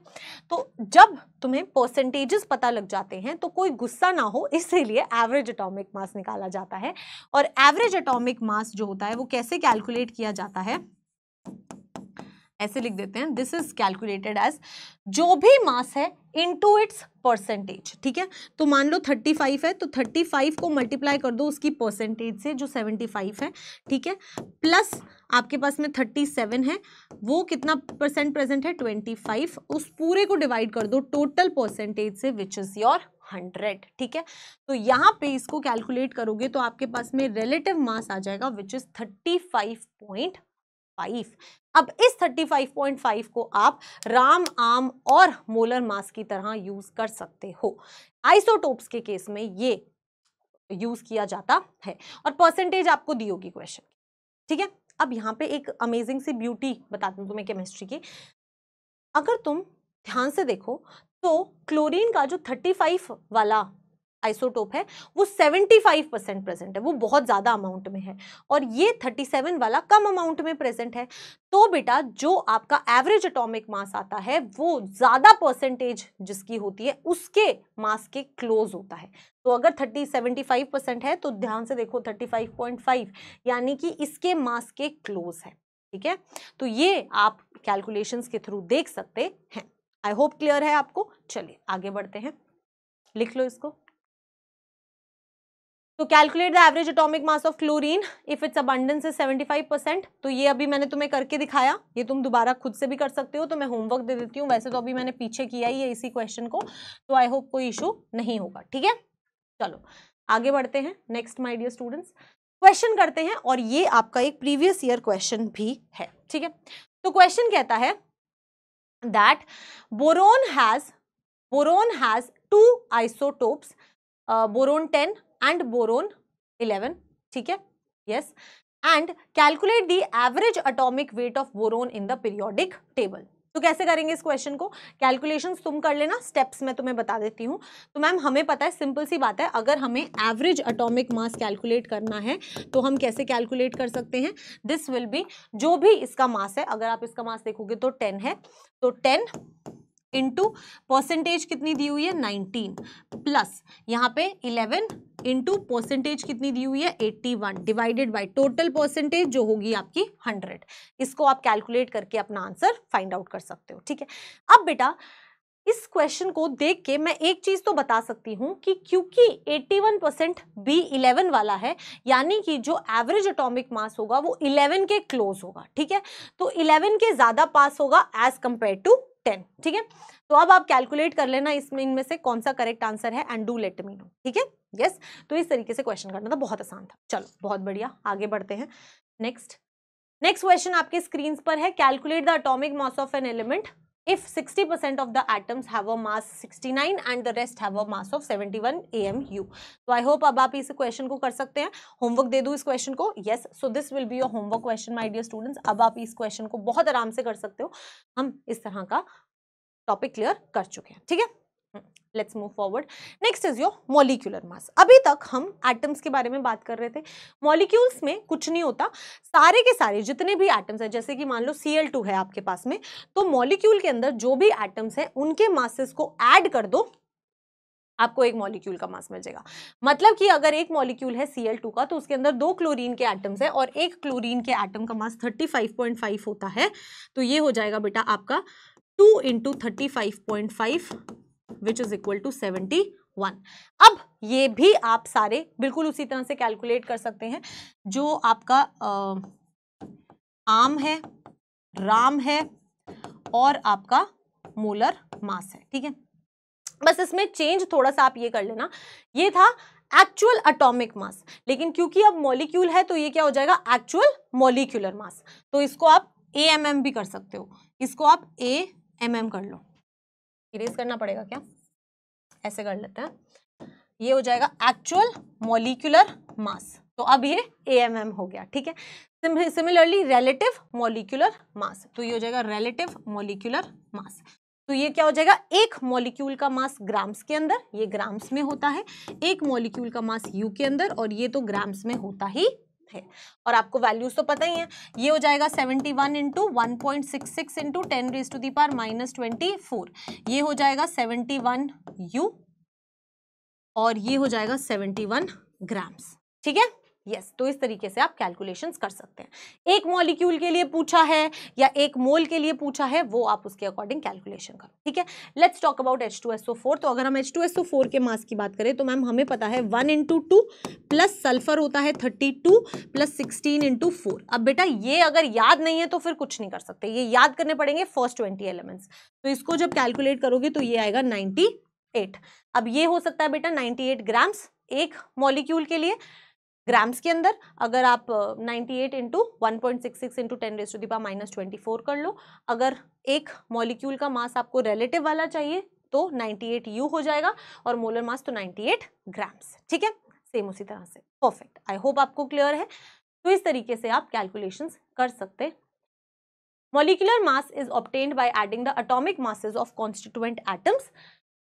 तो जब तुम्हें परसेंटेजेस पता लग जाते हैं तो कोई गुस्सा ना हो इसीलिए एवरेज अटोमिक मास निकाला जाता है और एवरेज अटोमिक मास जो होता है वो कैसे कैलकुलेट किया जाता है ऐसे लिख देते हैं दिस इज कैलकुलेटेड एज जो भी मास है इनटू इट्स परसेंटेज ठीक है तो मान लो 35 है तो 35 को मल्टीप्लाई कर दो उसकी परसेंटेज से जो 75 है ठीक है प्लस आपके पास में 37 है वो कितना परसेंट प्रेजेंट है 25 उस पूरे को डिवाइड कर दो टोटल परसेंटेज से विच इज़ योर हंड्रेड ठीक है तो यहाँ पे इसको कैलकुलेट करोगे तो आपके पास में रिलेटिव मास आ जाएगा which is thirty five point five अब इस 35.5 को आप राम आम और मोलर मास की तरह यूज़ कर सकते हो आइसोटोप्स के केस में ये यूज़ किया जाता है और परसेंटेज आपको दी होगी क्वेश्चन ठीक है अब यहाँ पे एक अमेजिंग सी ब्यूटी बताती हूँ तुम्हें केमिस्ट्री की अगर तुम ध्यान से देखो तो क्लोरीन का जो 35 वाला आइसोटोप है वो 75 परसेंट प्रेजेंट है वो बहुत ज़्यादा अमाउंट में है और ये 37 वाला कम अमाउंट में प्रेजेंट है तो बेटा जो आपका एवरेज अटोमिक मास आता है वो ज़्यादा परसेंटेज जिसकी होती है उसके मास के क्लोज होता है तो अगर 30 75 परसेंट है तो ध्यान से देखो 35.5 यानी कि इसके मास के क्लोज है ठीक है तो ये आप कैलकुलेशंस के थ्रू देख सकते हैं आई होप क्लियर है आपको चलिए आगे बढ़ते हैं लिख लो इसको तो calculate the average atomic mass of chlorine if its abundance is five percent तो ये अभी मैंने तुम्हें करके दिखाया ये तुम दोबारा खुद से भी कर सकते हो तो मैं होमवर्क दे देती हूँ वैसे तो अभी मैंने पीछे किया ही है इसी क्वेश्चन को तो आई होप कोई इशू नहीं होगा ठीक है चलो आगे बढ़ते हैं next my dear students question करते हैं और ये आपका एक प्रीवियस ईयर क्वेश्चन भी है ठीक है तो क्वेश्चन कहता है that boron has boron has two isotopes boron ten and boron eleven ठीक है yes and calculate the average atomic weight of boron in the periodic table तो कैसे करेंगे इस क्वेश्चन को कैलकुलेशन तुम कर लेना स्टेप्स मैं तुम्हें बता देती हूँ तो मैम हमें पता है सिंपल सी बात है अगर हमें एवरेज अटोमिक मास कैलकुलेट करना है तो हम कैसे कैलकुलेट कर सकते हैं दिस विल बी जो भी इसका मास है अगर आप इसका मास देखोगे तो टेन है तो टेन इंटू परसेंटेज कितनी दी हुई है 19 प्लस यहाँ पे 11 इंटू परसेंटेज कितनी दी हुई है 81 डिवाइडेड बाय टोटल परसेंटेज जो होगी आपकी 100 इसको आप कैलकुलेट करके अपना आंसर फाइंड आउट कर सकते हो ठीक है अब बेटा इस क्वेश्चन को देख के मैं एक चीज़ तो बता सकती हूँ कि क्योंकि 81 परसेंट बी इलेवन वाला है यानी कि जो एवरेज एटॉमिक मास होगा वो 11 के क्लोज होगा ठीक है तो 11 के ज़्यादा पास होगा एज कंपेयर टू टेन ठीक है तो अब आप कैलकुलेट कर लेना इसमें इनमें से कौन सा करेक्ट आंसर है and do let me know ठीक है यस तो इस तरीके से क्वेश्चन करना था बहुत आसान था चलो बहुत बढ़िया आगे बढ़ते हैं नेक्स्ट नेक्स्ट क्वेश्चन आपके स्क्रीन पर है calculate the atomic mass of an element if 60% of the atoms have a mass 69 and the rest have a mass of 71 AMU. So I hope ab aap is question ko kar sakte hain homework de do is question ko yes so this will be your homework question my dear students ab aap is question ko bahut आराम se kar sakte ho hum is tarah ka topic clear kar chuke hain theek hai let's move forward next is your molecular mass अभी तक हम एटम्स के बारे में बात कर रहे थे मॉलिक्यूल्स में कुछ नहीं होता सारे के सारे जितने भी एटम्स हैं जैसे कि मान लो सी है आपके पास में तो मॉलिक्यूल के अंदर जो भी एटम्स हैं उनके मासेस को ऐड कर दो आपको एक मॉलिक्यूल का मास मिल जाएगा मतलब कि अगर एक मॉलिक्यूल है Cl2 का तो उसके अंदर दो क्लोरीन के एटम्स हैं और एक क्लोरीन के एटम का मास 35.5 होता है तो ये हो जाएगा बेटा आपका 2 into thirty five which is equal to seventy one अब ये भी आप सारे बिल्कुल उसी तरह से कैलकुलेट कर सकते हैं जो आपका आ, आम है राम है और आपका मोलर मास है ठीक है बस इसमें चेंज थोड़ा सा आप ये कर लेना ये था एक्चुअल अटोमिक मास लेकिन क्योंकि अब मॉलिक्यूल है तो ये क्या हो जाएगा एक्चुअल मॉलिक्यूलर मास तो इसको आप ए एम एम भी कर सकते हो इसको आप ए एम एम कर लो इरेज करना पड़ेगा क्या ऐसे कर लेते हैं ये हो जाएगा एक्चुअल मोलिकुलर मास तो अब ये ए एम एम हो गया ठीक है सिमिलरली रिलेटिव मोलिकुलर मास तो ये हो जाएगा रिलेटिव मोलिकुलर मास तो ये क्या हो जाएगा एक मॉलिक्यूल का मास ग्राम्स के अंदर ये ग्राम्स में होता है एक मॉलिक्यूल का मास यू के अंदर और ये तो ग्राम्स में होता ही है और आपको वैल्यूज तो पता ही है ये हो जाएगा 71 one into one point six six into ten raise to power minus twenty four ये हो जाएगा 71 यू और ये हो जाएगा 71 ग्राम्स ठीक है यस तो इस तरीके से आप कैलकुलेशन कर सकते हैं एक मॉलिक्यूल के लिए पूछा है या एक मोल के लिए पूछा है वो आप उसके अकॉर्डिंग कैलकुलेशन करो ठीक है let's talk about H two S O four तो अगर हम H two S O four के मास की बात करें तो मैम हमें पता है one into two plus sulphur होता है thirty two plus sixteen into four अब बेटा ये अगर याद नहीं है तो फिर कुछ नहीं कर सकते ये याद करने पड़ेंगे फर्स्ट ट्वेंटी एलिमेंट्स तो इसको जब कैलकुलेट करोगे तो ये आएगा नाइन्टी एट अब ये हो सकता है बेटा नाइन्टी एट ग्राम्स एक मॉलिक्यूल के लिए ग्राम्स के अंदर अगर आप 98 eight into one point six six into ten raise to the power minus twenty four कर लो अगर एक मॉलिक्यूल का मास आपको रिलेटिव वाला चाहिए तो 98 यू हो जाएगा और मोलर मास तो 98 ग्राम्स ठीक है सेम उसी तरह से परफेक्ट आई होप आपको क्लियर है तो इस तरीके से आप कैलकुलेशन कर सकते हैं mass is is by adding the atomic masses of of atoms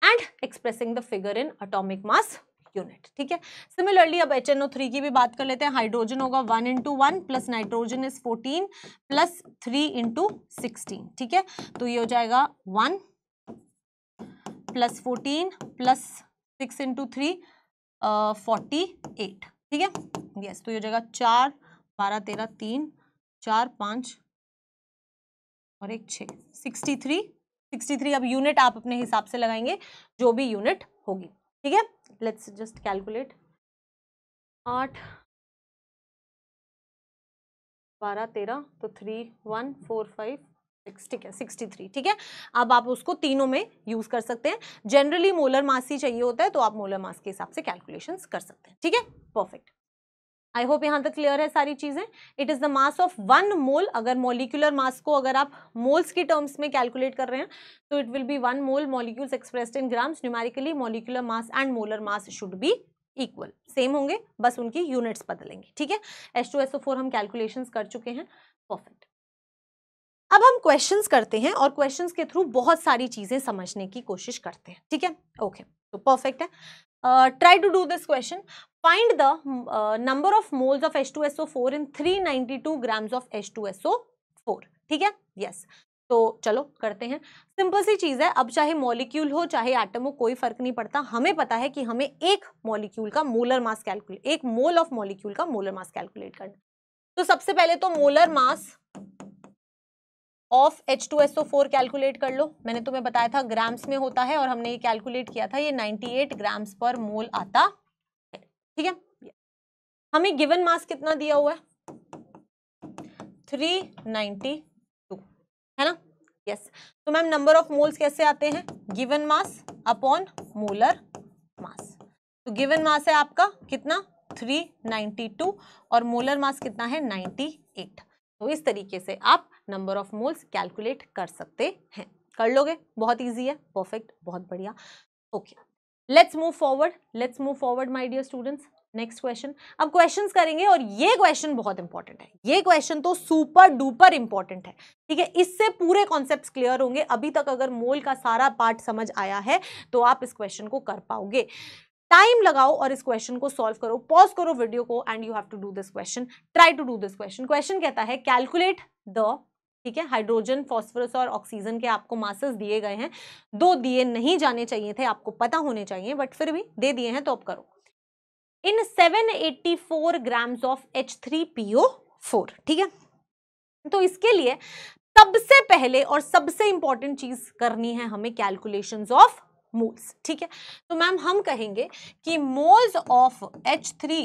and expressing the figure in atomic mass unit ठीक है सिमिलरली अब एच की भी बात कर लेते हैं हाइड्रोजन होगा one into one plus nitrogen is fourteen plus three into sixteen ठीक है तो ये हो जाएगा one plus fourteen plus six into three forty eight ठीक है यस तो ये हो जाएगा चार बारह तेरह तीन चार पाँच और एक छः सिक्सटी थ्री सिक्सटी थ्री अब यूनिट आप अपने हिसाब से लगाएंगे जो भी यूनिट होगी ठीक है लेट्स जस्ट कैलकुलेट आठ बारह तेरह तो three one four five six ठीक है सिक्सटी थ्री ठीक है अब आप उसको तीनों में यूज़ कर सकते हैं जनरली मोलर मास ही चाहिए होता है तो आप मोलर मास के हिसाब से कैलकुलेशंस कर सकते हैं ठीक है परफेक्ट आई होप यहाँ तक क्लियर है सारी चीज़ें it is the mass of one mole अगर मोलिकुलर मास को अगर आप मोल्स की टर्म्स में कैलकुलेट कर रहे हैं तो it will be one mole molecules expressed in grams numerically molecular mass and molar mass should be equal same होंगे बस उनकी यूनिट्स बदलेंगे ठीक है S two S O four हम कैलकुलेशन कर चुके हैं परफेक्ट अब हम क्वेश्चंस करते हैं और क्वेश्चंस के थ्रू बहुत सारी चीज़ें समझने की कोशिश करते हैं ठीक है ओके तो परफेक्ट है try to do this question Find the mm, uh, number of moles of H2SO4 in 392 grams of H2SO4. ठीक है यस तो चलो करते हैं सिंपल सी चीज़ है अब चाहे मॉलिक्यूल हो चाहे एटम हो कोई फर्क नहीं पड़ता हमें पता है कि हमें एक मॉलिक्यूल का मोलर मास कैलकुलेट एक मोल ऑफ मॉलिक्यूल का मोलर मास कैलकुलेट करना तो सबसे पहले तो molar mass of H2SO4 calculate कर लो मैंने तुम्हें बताया था ग्राम्स में होता है और हमने ये कैलकुलेट किया था ये 98 ग्राम्स पर मोल आता ठीक है हमें गिवन मास कितना दिया हुआ है थ्री नाइनटी टू है ना यस yes. तो मैम नंबर ऑफ मोल्स कैसे आते हैं given mass upon molar mass तो गिवन मास है आपका कितना टू और मोलर मास कितना है एट तो इस तरीके से आप नंबर ऑफ मोल्स कैलकुलेट कर सकते हैं कर लोगे बहुत इजी है परफेक्ट बहुत बढ़िया okay okay. Let's move forward let's move forward my dear students next question अब क्वेश्चंस करेंगे और ये क्वेश्चन बहुत इंपॉर्टेंट है ये क्वेश्चन तो सुपर डुपर इंपॉर्टेंट है ठीक है इससे पूरे कॉन्सेप्ट क्लियर होंगे अभी तक अगर मोल का सारा पार्ट समझ आया है तो आप इस क्वेश्चन को कर पाओगे टाइम लगाओ और इस क्वेश्चन को सॉल्व करो पॉज करो वीडियो को and you have to do this question try to do this question question कहता है कैलकुलेट द ठीक है हाइड्रोजन फॉस्फोरस और ऑक्सीजन के आपको मासेस दिए गए हैं दो दिए नहीं जाने चाहिए थे आपको पता होने चाहिए बट फिर भी दे दिए हैं तो अब करो इन 784 ग्राम्स ऑफ H3PO4 ठीक है तो इसके लिए सबसे पहले और सबसे इंपॉर्टेंट चीज करनी है हमें कैलकुलेशंस ऑफ मोल्स ठीक है तो मैम हम कहेंगे कि moles of H three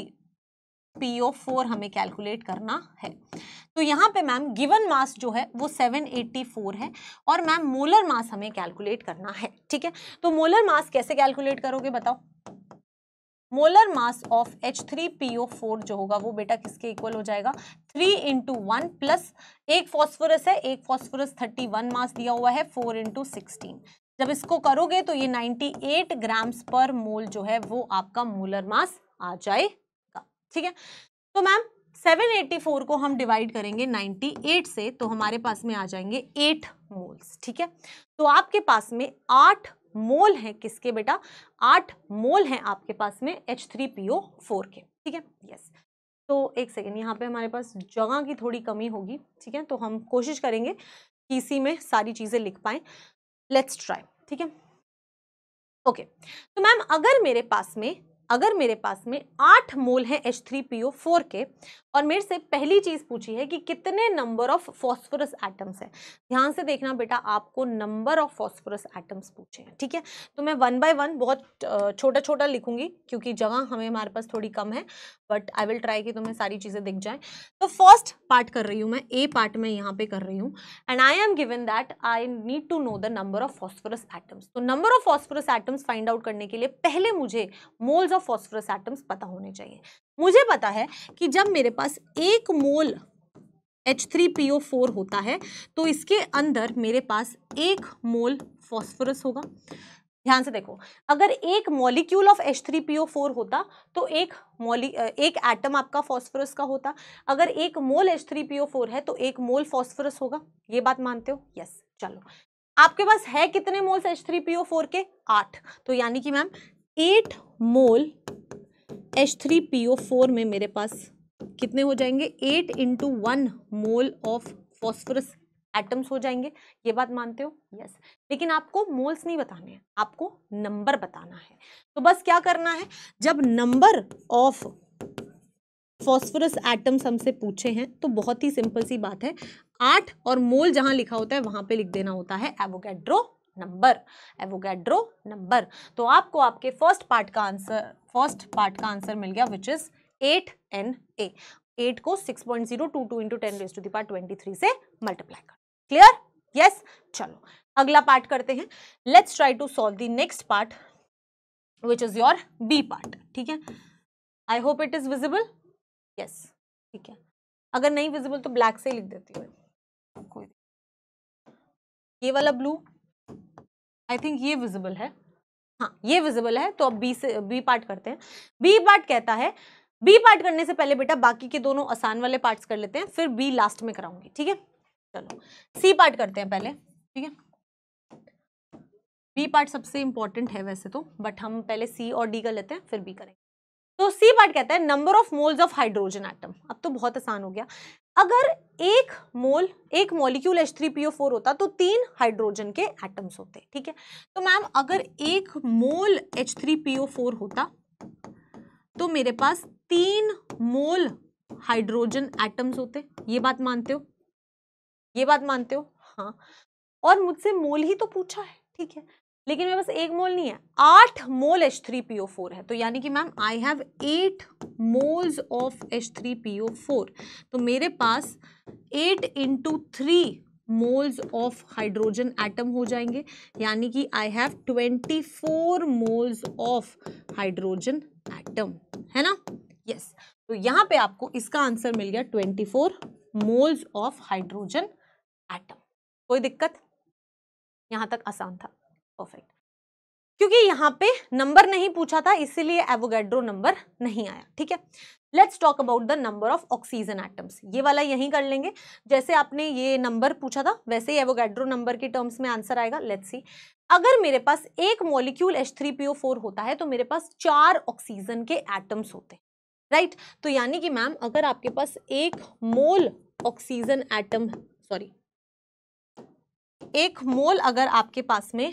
P O four हमें कैलकुलेट करना है तो यहाँ पे मैम गिवन मास जो है वो 784 है और मैम मोलर मास हमें कैलकुलेट करना है ठीक है तो मोलर मास कैसे कैलकुलेट करोगे बताओ molar mass of H three P O four जो होगा वो बेटा किसके इक्वल हो जाएगा थ्री इंटू वन प्लस एक फॉस्फोरस है एक फॉस्फोरस थर्टी वन मास दिया हुआ है फोर इंटू सिक्सटीन जब इसको करोगे तो ये नाइन्टी एट ग्राम्स पर मोल जो है वो आपका मोलर मास आ जाएगा ठीक है तो मैम 784 को हम डिवाइड करेंगे 98 से तो हमारे पास में आ जाएंगे 8 मोल्स ठीक है तो आपके पास में 8 मोल हैं किसके बेटा 8 मोल हैं आपके पास में H3PO4 के ठीक है यस तो एक सेकेंड यहाँ पे हमारे पास जगह की थोड़ी कमी होगी ठीक है तो हम कोशिश करेंगे कि इसी में सारी चीज़ें लिख पाएँ लेट्स ट्राई ठीक है ओके तो मैम अगर मेरे पास में अगर मेरे पास में आठ मोल हैं H three P O four के और मेरे से पहली चीज़ पूछी है कि कितने नंबर ऑफ फॉस्फोरस एटम्स हैं ध्यान से देखना बेटा आपको नंबर ऑफ फॉस्फोरस एटम्स पूछे हैं ठीक है तो मैं वन बाय वन बहुत छोटा छोटा लिखूंगी क्योंकि जगह हमें हमारे पास थोड़ी कम है बट आई विल ट्राई कि तुम्हें सारी चीज़ें दिख जाएँ तो फर्स्ट पार्ट कर रही हूँ मैं ए पार्ट में यहाँ पे कर रही हूँ and I am given that I need to know the number of phosphorus atoms तो number of phosphorus atoms find out करने के लिए पहले मुझे मोल्स ऑफ फॉस्फोरस एटम्स पता होने चाहिए मुझे पता है कि जब मेरे पास एक मोल H3PO4 होता है तो इसके अंदर मेरे पास एक मोल फॉस्फोरस होगा ध्यान से देखो अगर एक मॉलिक्यूल ऑफ H3PO4 होता तो एक मॉलिक एक एटम आपका फॉस्फोरस का होता अगर एक मोल H3PO4 है तो एक मोल फॉस्फोरस होगा ये बात मानते हो यस चलो आपके पास है कितने मोल्स H3PO4 के आठ तो यानी कि ma'am eight mole H three P O four में मेरे पास कितने हो जाएंगे eight into one mole of phosphorus atoms हो जाएंगे ये बात मानते हो यस yes. लेकिन आपको मोल्स नहीं बताने हैं आपको नंबर बताना है तो बस क्या करना है जब नंबर ऑफ फॉस्फोरस एटम्स हमसे पूछे हैं तो बहुत ही सिंपल सी बात है आठ और मोल जहां लिखा होता है वहां पे लिख देना होता है एवोकेड्रो नंबर एवोगैड्रो नंबर तो आपको आपके फर्स्ट पार्ट का आंसर फर्स्ट पार्ट का आंसर मिल गया which is eight N A eight को six point zero two two into ten raise to the power twenty three से मल्टीप्लाई कर क्लियर यस चलो अगला पार्ट करते हैं let's try to solve the next part which is your B part ठीक है I hope it is visible yes ठीक है अगर नहीं विजिबल तो ब्लैक से लिख देती हूँ कोई ये वाला ब्लू आई थिंक ये विजिबल है हाँ ये विजिबल है तो अब बी से बी पार्ट करते हैं बी पार्ट कहता है बी पार्ट करने से पहले बेटा बाकी के दोनों आसान वाले पार्ट्स कर लेते हैं फिर बी लास्ट में कराऊंगी ठीक है चलो सी पार्ट करते हैं पहले ठीक है बी पार्ट सबसे इंपॉर्टेंट है वैसे तो बट हम पहले सी और डी कर लेते हैं फिर बी करेंगे तो सी पार्ट कहता है number of moles of hydrogen atom अब तो बहुत आसान हो गया अगर एक मोल एक मॉलिक्यूल H3PO4 होता तो तीन हाइड्रोजन के एटम्स होते ठीक है तो मैम अगर एक मोल H3PO4 होता तो मेरे पास तीन मोल हाइड्रोजन एटम्स होते ये बात मानते हो ये बात मानते हो हाँ और मुझसे मोल ही तो पूछा है ठीक है लेकिन मेरे पास एक मोल नहीं है आठ mole H three P O four है तो यानी कि ma'am I have eight moles of H three P O four तो मेरे पास eight into three moles of hydrogen atom हो जाएंगे यानी कि I have twenty four moles of hydrogen atom है ना यस yes. तो यहां पे आपको इसका आंसर मिल गया twenty four moles of hydrogen atom कोई दिक्कत यहां तक आसान था परफेक्ट क्योंकि यहां पे नंबर नहीं पूछा था इसीलिए एवोगेड्रो नंबर नहीं आया ठीक है let's talk about the number of oxygen atoms ये वाला यही कर लेंगे जैसे आपने ये नंबर पूछा था वैसे ही एवोगेड्रो नंबर के टर्म्स में आंसर आएगा लेट्स सी अगर मेरे पास एक मॉलिक्यूल H3PO4 होता है तो मेरे पास चार ऑक्सीजन के एटम्स होते राइट right? तो यानी कि मैम अगर आपके पास एक मोल ऑक्सीजन एटम सॉरी एक मोल अगर आपके पास में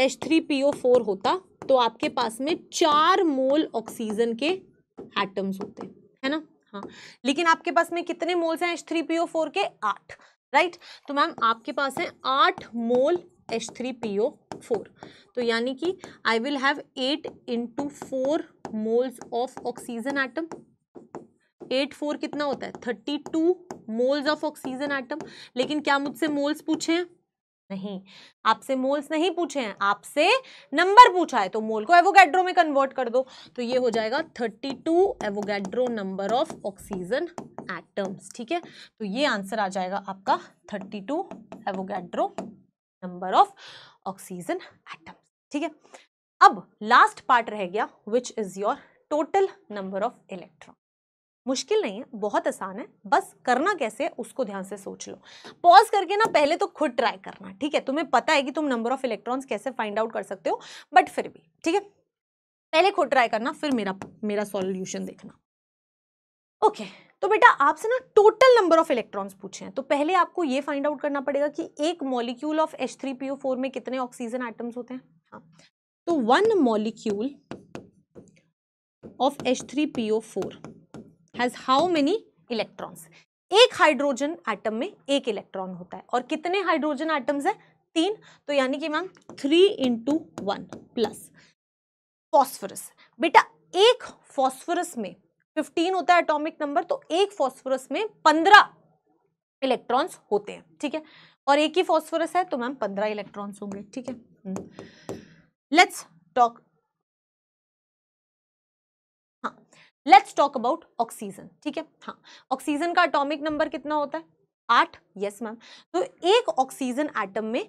H three P O four होता तो आपके पास में चार मोल ऑक्सीजन के एटम्स होते है ना हाँ लेकिन आपके पास में कितने मोल्स हैं H three P O four के आठ राइट तो मैम आपके पास है आठ mole H three P O four तो यानी कि I will have eight into four moles of oxygen atom eight four कितना होता है thirty two moles of oxygen atom लेकिन क्या मुझसे मोल्स पूछे हैं नहीं आपसे मोल्स नहीं पूछे हैं आपसे नंबर पूछा है तो मोल को एवोगैड्रो में कन्वर्ट कर दो तो ये हो जाएगा 32 Avogadro number of oxygen atoms ठीक है तो ये आंसर आ जाएगा आपका 32 Avogadro number of oxygen atoms ठीक है अब लास्ट पार्ट रह गया which is your total number of electron मुश्किल नहीं है बहुत आसान है बस करना कैसे है उसको ध्यान से सोच लो पॉज करके ना पहले तो खुद ट्राई करना ठीक है तुम्हें पता है कि तुम नंबर ऑफ इलेक्ट्रॉन्स कैसे फाइंड आउट कर सकते हो बट फिर भी ठीक है पहले खुद ट्राई करना फिर मेरा मेरा सॉल्यूशन देखना ओके तो बेटा आपसे ना टोटल नंबर ऑफ इलेक्ट्रॉन्स पूछे हैं तो पहले आपको ये फाइंड आउट करना पड़ेगा कि एक molecule of H three P O four में कितने ऑक्सीजन एटम्स होते हैं हाँ तो one molecule of H three P O four has how many electrons एक हाइड्रोजन आइटम में एक इलेक्ट्रॉन होता है और कितने हाइड्रोजन आइटम्स है तीन तो यानी कि ma'am three into one plus phosphorus बेटा एक फॉस्फोरस में फिफ्टीन होता है एटॉमिक नंबर तो एक फॉस्फोरस में पंद्रह इलेक्ट्रॉन्स होते हैं ठीक है और एक ही फॉस्फोरस है तो मैम पंद्रह इलेक्ट्रॉन्स होंगे ठीक है let's hmm. Talk let's talk about oxygen ठीक है हाँ ऑक्सीजन का अटोमिक नंबर कितना होता है आठ यस मैम तो एक ऑक्सीजन एटम में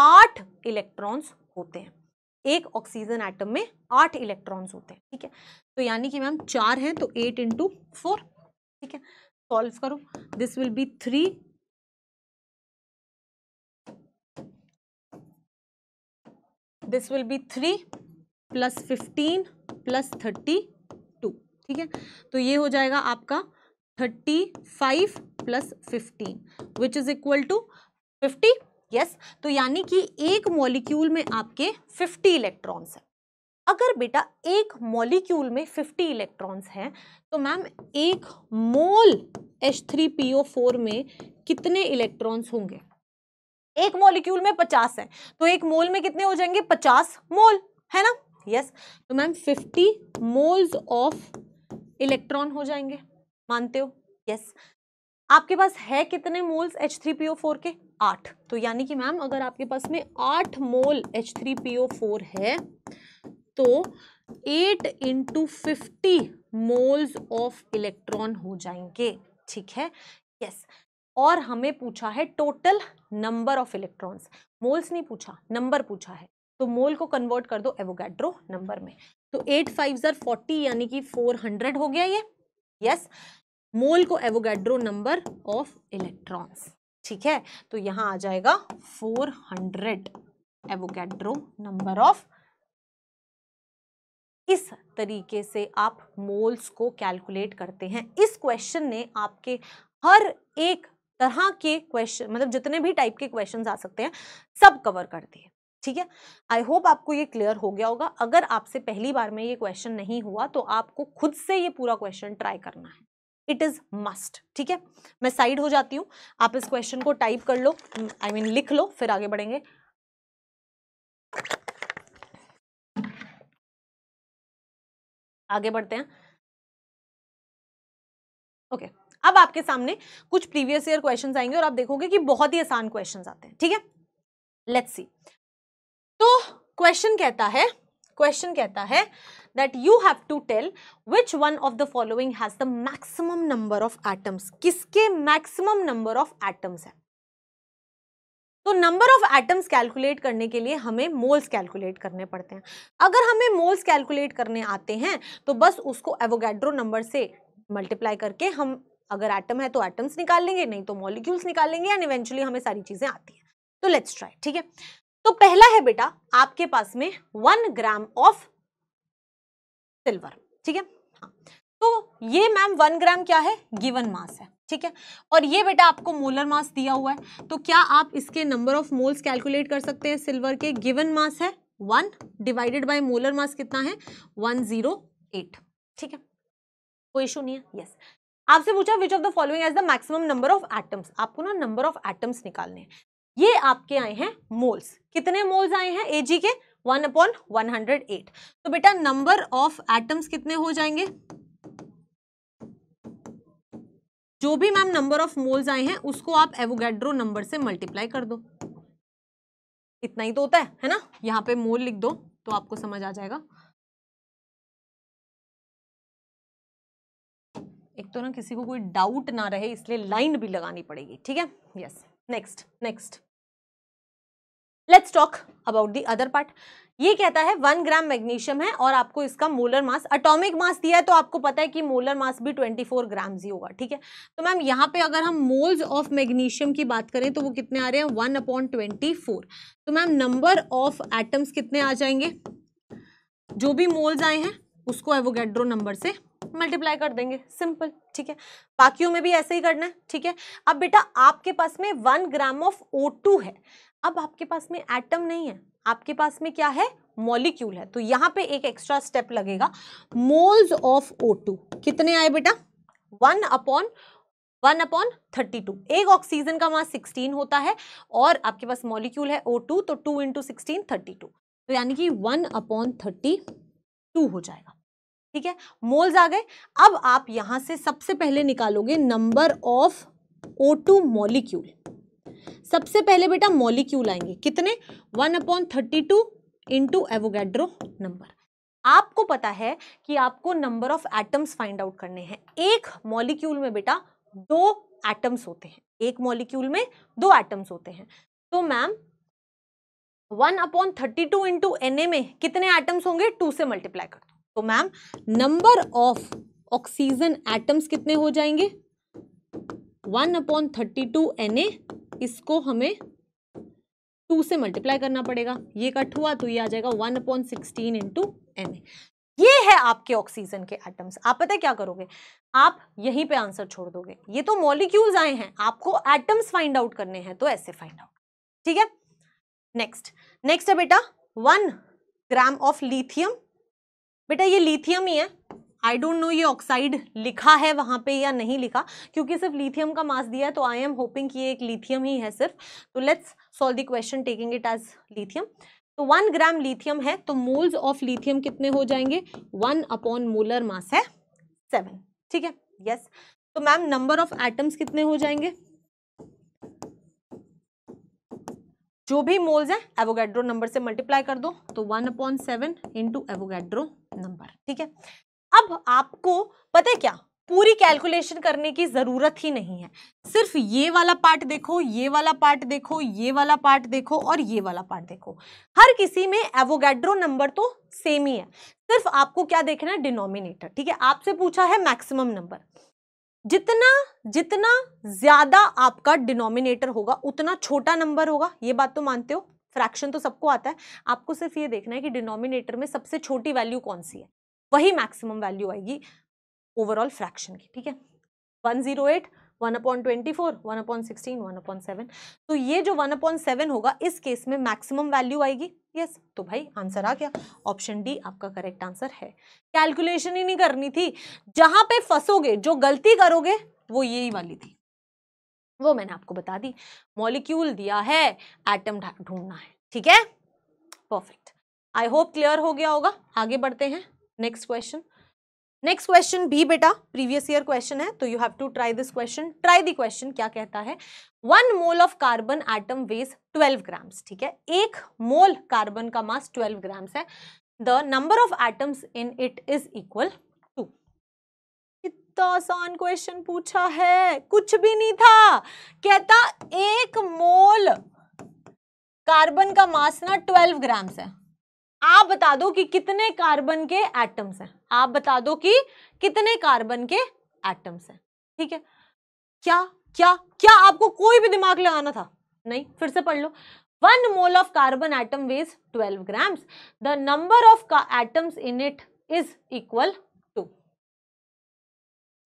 आठ इलेक्ट्रॉन्स होते हैं एक ऑक्सीजन एटम में आठ इलेक्ट्रॉन्स होते हैं ठीक है तो यानी कि मैम चार हैं तो एट इंटू फोर ठीक है सॉल्व करो this will be three this will be three plus fifteen plus thirty ठीक है तो ये हो जाएगा आपका thirty five plus fifteen which is equal to fifty yes तो यानी कि एक मॉलिक्यूल में आपके फिफ्टी इलेक्ट्रॉन्स हैं अगर बेटा एक मॉलिक्यूल में 50 इलेक्ट्रॉन्स हैं तो मैम एक मोल H3PO4 में कितने इलेक्ट्रॉन्स होंगे एक मॉलिक्यूल में 50 है तो एक मोल में कितने हो जाएंगे 50 मोल है ना यस yes. तो मैम 50 मोल्स ऑफ इलेक्ट्रॉन हो जाएंगे मानते हो यस yes. आपके पास है कितने मोल्स H3PO4 के आठ तो यानी कि मैम अगर आपके पास में आठ मोल H3PO4 है तो eight into fifty moles of electron हो जाएंगे ठीक है यस yes. और हमें पूछा है total number of electrons moles नहीं पूछा नंबर पूछा है तो मोल को कन्वर्ट कर दो एवोगैड्रो नंबर में तो एट फाइव ज़र फोर्टी यानी कि फोर हंड्रेड हो गया ये यस मोल को एवोगेड्रो नंबर ऑफ इलेक्ट्रॉन्स ठीक है तो यहाँ आ जाएगा four hundred Avogadro number of इस तरीके से आप मोल्स को कैलकुलेट करते हैं इस क्वेश्चन ने आपके हर एक तरह के क्वेश्चन मतलब जितने भी टाइप के क्वेश्चंस आ सकते हैं सब कवर कर दिए ठीक है आई होप आपको ये क्लियर हो गया होगा अगर आपसे पहली बार में ये क्वेश्चन नहीं हुआ तो आपको खुद से ये पूरा क्वेश्चन ट्राई करना है इट इज़ मस्ट ठीक है मैं साइड हो जाती हूँ आप इस क्वेश्चन को टाइप कर लो आई I मीन mean, लिख लो फिर आगे बढ़ेंगे आगे बढ़ते हैं ओके okay. अब आपके सामने कुछ प्रीवियस ईयर क्वेश्चंस आएंगे और आप देखोगे कि बहुत ही आसान क्वेश्चंस आते हैं ठीक है लेट्स सी क्वेश्चन कहता है क्वेश्चन कहता है that you have to tell which one of the following has the maximum number of atoms किसके मैक्सिमम नंबर ऑफ एटम्स है तो नंबर ऑफ एटम्स कैलकुलेट करने के लिए हमें मोल्स कैलकुलेट करने पड़ते हैं अगर हमें मोल्स कैलकुलेट करने आते हैं तो बस उसको एवोगैड्रो नंबर से मल्टीप्लाई करके हम अगर एटम है तो एटम्स निकाल लेंगे नहीं तो मॉलिक्यूल्स निकाल लेंगे एंड इवेंचुअली हमें सारी चीज़ें आती हैं तो लेट्स ट्राई ठीक है तो पहला है बेटा आपके पास में वन ग्राम ऑफ सिल्वर ठीक है हाँ, तो ये मैम वन ग्राम क्या है गिवन मास है ठीक है और ये बेटा आपको मोलर मास दिया हुआ है तो क्या आप इसके नंबर ऑफ मोल्स कैलकुलेट कर सकते हैं सिल्वर के गिवन मास है one divided by molar mass कितना है वन जीरो एट ठीक है कोई इशू नहीं है यस आपसे पूछा which of the following has the maximum number of atoms आपको ना नंबर ऑफ एटम्स निकालने हैं ये आपके आए हैं मोल्स कितने मोल्स आए हैं एजी के one upon one hundred eight तो बेटा नंबर ऑफ एटम्स कितने हो जाएंगे जो भी मैम नंबर ऑफ मोल्स आए हैं उसको आप एवोगेड्रो नंबर से मल्टीप्लाई कर दो इतना ही तो होता है है ना यहाँ पे मोल लिख दो तो आपको समझ आ जाएगा एक तो ना किसी को कोई डाउट ना रहे इसलिए लाइन भी लगानी पड़ेगी ठीक है yes next next let's talk about the other part ये कहता है वन ग्राम मैग्नीशियम है और आपको इसका मोलर मास अटोमिक मास दिया है तो आपको पता है कि मोलर मास भी फोर ग्राम ही होगा ठीक है तो मैम यहाँ पे अगर हम मोल्स ऑफ मैग्नीशियम की बात करें तो वो कितने आ रहे हैं वन अपॉन ट्वेंटी फोर तो मैम नंबर ऑफ एटम्स कितने आ जाएंगे जो भी मोल्स आए हैं उसको एवोगेड्रो नंबर से मल्टीप्लाई कर देंगे सिंपल ठीक है बाकियों में भी ऐसे ही करना है ठीक है अब बेटा आपके पास में one gram of O two है अब आपके पास में एटम नहीं है आपके पास में क्या है मॉलिक्यूल है तो यहाँ पे एक एक्स्ट्रा स्टेप लगेगा मोल्स ऑफ O2 कितने आए बेटा one upon one upon thirty two एक ऑक्सीजन का मास सिक्सटीन होता है और आपके पास मॉलिक्यूल है ओ टू तो two into sixteen thirty two तो यानी कि वन अपॉन थर्टी टू हो जाएगा ठीक है मोल्स आ गए अब आप यहां से सबसे पहले निकालोगे number of O two molecule सबसे पहले बेटा मॉलिक्यूल आएंगे कितने one upon thirty two into Avogadro number आपको पता है कि आपको number of atoms find out करने हैं एक मॉलिक्यूल में बेटा दो एटम्स होते हैं एक मॉलिक्यूल में दो एटम्स होते हैं तो ma'am one upon thirty two into N A में कितने एटम्स होंगे टू से मल्टीप्लाई कर दो तो ma'am number of oxygen atoms कितने हो जाएंगे one upon thirty two N A इसको हमें टू से मल्टीप्लाई करना पड़ेगा ये कट हुआ तो ये आ जाएगा one upon sixteen into N ये है आपके ऑक्सीजन के एटम्स आप पता है क्या करोगे आप यहीं पे आंसर छोड़ दोगे ये तो मॉलिक्यूल्स आए हैं आपको एटम्स फाइंड आउट करने हैं तो ऐसे फाइंड आउट ठीक है नेक्स्ट नेक्स्ट है बेटा वन ग्राम ऑफ लिथियम बेटा ये लिथियम ही है आई डोंट नो ये ऑक्साइड लिखा है वहाँ पे या नहीं लिखा क्योंकि सिर्फ लिथियम का मास दिया है तो आई एम होपिंग कि ये एक लिथियम ही है सिर्फ तो let's solve the question taking it as lithium तो वन ग्राम लिथियम है तो मोल्स ऑफ लिथियम कितने हो जाएंगे वन अपॉन मोलर मास है सेवन ठीक है यस तो मैम नंबर ऑफ एटम्स कितने हो जाएंगे जो भी मोल्स हैं एवोगैड्रो नंबर से मल्टीप्लाई कर दो तो one upon seven into Avogadro number ठीक है अब आपको पता है क्या पूरी कैलकुलेशन करने की ज़रूरत ही नहीं है सिर्फ ये वाला पार्ट देखो ये वाला पार्ट देखो ये वाला पार्ट देखो और ये वाला पार्ट देखो हर किसी में एवोगेड्रो नंबर तो सेम ही है सिर्फ आपको क्या देखना है डिनोमिनेटर ठीक है आपसे पूछा है मैक्सिमम नंबर जितना जितना ज़्यादा आपका डिनोमिनेटर होगा उतना छोटा नंबर होगा ये बात तो मानते हो फ्रैक्शन तो सबको आता है आपको सिर्फ ये देखना है कि डिनोमिनेटर में सबसे छोटी वैल्यू कौन सी है वही मैक्सिमम वैल्यू आएगी ओवरऑल फ्रैक्शन की ठीक है one zero eight one upon twenty four one upon sixteen one upon seven तो ये जो वन अपॉइंट सेवन होगा इस केस में मैक्सिमम वैल्यू आएगी यस yes, तो भाई आंसर आ गया ऑप्शन डी आपका करेक्ट आंसर है कैलकुलेशन ही नहीं करनी थी जहां पे फंसोगे जो गलती करोगे वो यही वाली थी वो मैंने आपको बता दी मॉलिक्यूल दिया है एटम ढूंढना है ठीक है परफेक्ट आई होप क्लियर हो गया होगा आगे बढ़ते हैं नेक्स्ट क्वेश्चन नेक्स्ट क्वेश्चन भी बेटा प्रीवियस ईयर क्वेश्चन है तो you have to try this question try the question क्या कहता है one mole of carbon atom weighs 12 grams ठीक है एक मोल कार्बन का मास 12 ग्राम्स है the number of atoms in it is equal to कितना आसान क्वेश्चन पूछा है कुछ भी नहीं था कहता एक मोल कार्बन का मास ना ट्वेल्व ग्राम्स है आप बता दो कि कितने कार्बन के एटम्स हैं आप बता दो कि कितने कार्बन के एटम्स हैं ठीक है क्या क्या क्या आपको कोई भी दिमाग लगाना था नहीं फिर से पढ़ लो one mole of carbon atom weighs 12 grams the number of atoms in it is equal to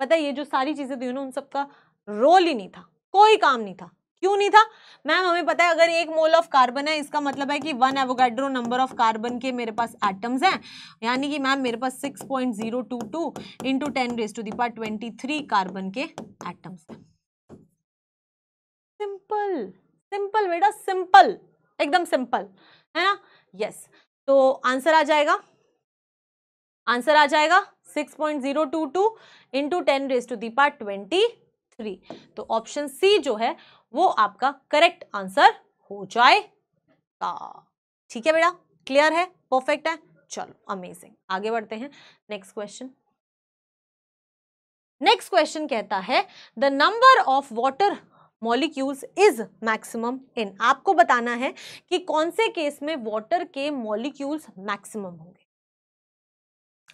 पता है ये जो सारी चीजें दी उन सबका रोल ही नहीं था कोई काम नहीं था क्यों नहीं था मैम हमें पता है अगर एक मोल ऑफ कार्बन है इसका मतलब है कि one Avogadro number of carbon के मेरे पास एटम्स हैं यानी कि मैम मेरे पास 6.022 point zero two two into ten raise to the power twenty three carbon के एटम्स हैं सिंपल सिंपल बेटा सिंपल एकदम सिंपल है ना यस yes. तो आंसर आ जाएगा आंसर आ जाएगा 6.022 point zero two two into ten raise to the power twenty three तो ऑप्शन सी जो है वो आपका करेक्ट आंसर हो जाएगा ठीक है बेटा क्लियर है परफेक्ट है चलो अमेजिंग आगे बढ़ते हैं नेक्स्ट क्वेश्चन नेक्स्ट क्वेश्चन कहता है the number of water molecules is maximum in आपको बताना है कि कौन से केस में वॉटर के मॉलिक्यूल्स मैक्सिमम होंगे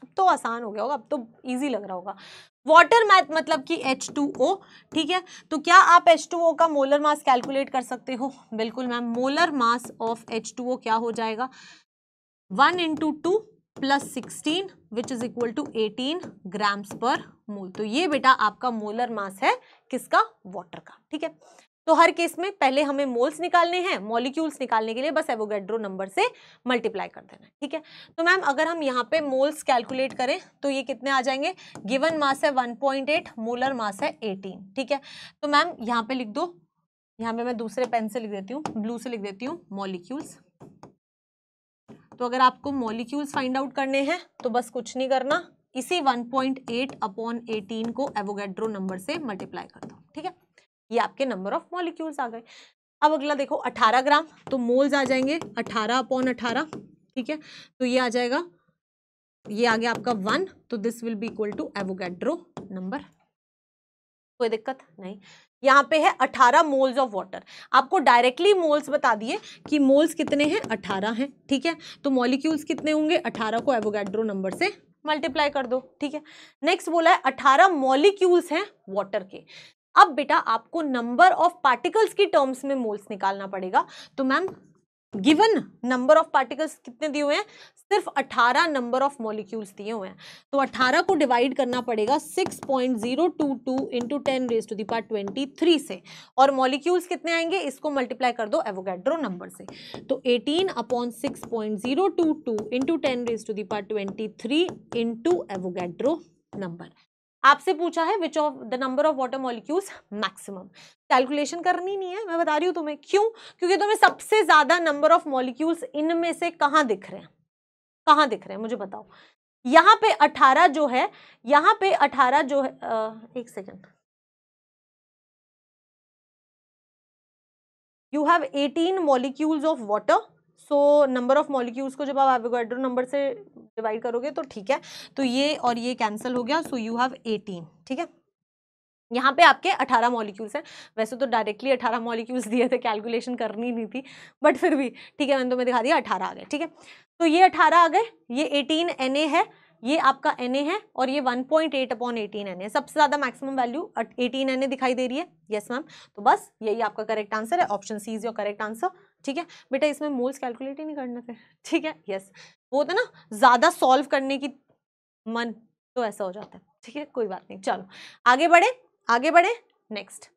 अब तो आसान हो गया होगा अब तो इजी लग रहा होगा वाटर मैथ मतलब कि H2O ठीक है तो क्या आप H2O का मोलर मास कैलकुलेट कर सकते हो बिल्कुल ma'am molar mass of H2O क्या हो जाएगा one into two plus sixteen which is equal to eighteen grams पर मोल तो ये बेटा आपका मोलर मास है किसका वाटर का ठीक है तो हर केस में पहले हमें मोल्स निकालने हैं मॉलिक्यूल्स निकालने के लिए बस एवोगेड्रो नंबर से मल्टीप्लाई कर देना ठीक है तो मैम अगर हम यहाँ पे मोल्स कैलकुलेट करें तो ये कितने आ जाएंगे गिवन मास है 1.8 मोलर मास है 18 ठीक है तो मैम यहाँ पे लिख दो यहाँ पे मैं दूसरे पेन से लिख देती हूँ ब्लू से लिख देती हूँ मॉलिक्यूल्स तो अगर आपको मॉलिक्यूल्स फाइंड आउट करने हैं तो बस कुछ नहीं करना इसी एट अपॉन एटीन को एवोगेड्रो नंबर से मल्टीप्लाई कर दो ठीक है ये आपके नंबर ऑफ मॉलिक्यूल्स आ गए अब अगला देखो 18 ग्राम तो मोल्स आ जाएंगे 18 अपॉन 18 ठीक है तो ये आ जाएगा ये आ गया आपका वन तो this will be equal to Avogadro number कोई दिक्कत नहीं यहाँ पे है 18 मोल्स ऑफ वाटर आपको डायरेक्टली मोल्स बता दिए कि मोल्स कितने हैं 18 हैं ठीक है तो मॉलिक्यूल्स कितने होंगे 18 को एवोगैड्रो नंबर से मल्टीप्लाई कर दो ठीक है नेक्स्ट बोला है 18 मॉलिक्यूल्स हैं वाटर के अब बेटा आपको नंबर ऑफ पार्टिकल्स की टर्म्स में मोल्स निकालना पड़ेगा तो ma'am given number of particles कितने दिए हुए हैं सिर्फ 18 नंबर ऑफ मॉलिक्यूल्स दिए हुए हैं तो 18 को डिवाइड करना पड़ेगा 6.022 point zero two two into ten raise to the power twenty three से और मॉलिक्यूल्स कितने आएंगे इसको मल्टीप्लाई कर दो एवोगैड्रो नंबर से तो 18 upon six point zero two two into ten raise to the power twenty three into Avogadro number आपसे पूछा है which of the number of water molecules maximum calculation करनी नहीं है मैं बता रही हूँ तुम्हें क्यों क्योंकि तुम्हें सबसे ज़्यादा नंबर ऑफ मॉलिक्यूल्स इनमें से कहाँ दिख रहे हैं कहाँ दिख रहे हैं मुझे बताओ यहाँ पे 18 जो है यहाँ पे 18 जो है आ, एक second you have 18 molecules of water so number of molecules को जब आप एवोगाड्रो नंबर से डिवाइड करोगे तो ठीक है तो ये और ये कैंसिल हो गया सो यू हैव एटीन ठीक है यहाँ पे आपके 18 मॉलिक्यूल्स हैं वैसे तो डायरेक्टली 18 मॉलिक्यूल्स दिए थे कैलकुलेशन करनी नहीं थी बट फिर भी ठीक है मैंने तो मैं दिखा दिया 18 आ गए ठीक है तो ये 18 आ गए ये 18 एन है ये आपका एन है और ये 1.8 point eight upon eighteen N सबसे ज़्यादा मैक्सिमम वैल्यू 18 एन दिखाई दे रही है यस मैम तो बस यही आपका करेक्ट आंसर है option C is your correct answer ठीक है बेटा इसमें मोल्स कैलकुलेट ही नहीं करना फिर ठीक है यस वो होता ना ज़्यादा सॉल्व करने की मन तो ऐसा हो जाता है ठीक है कोई बात नहीं चलो आगे बढ़े आगे बढ़े नेक्स्ट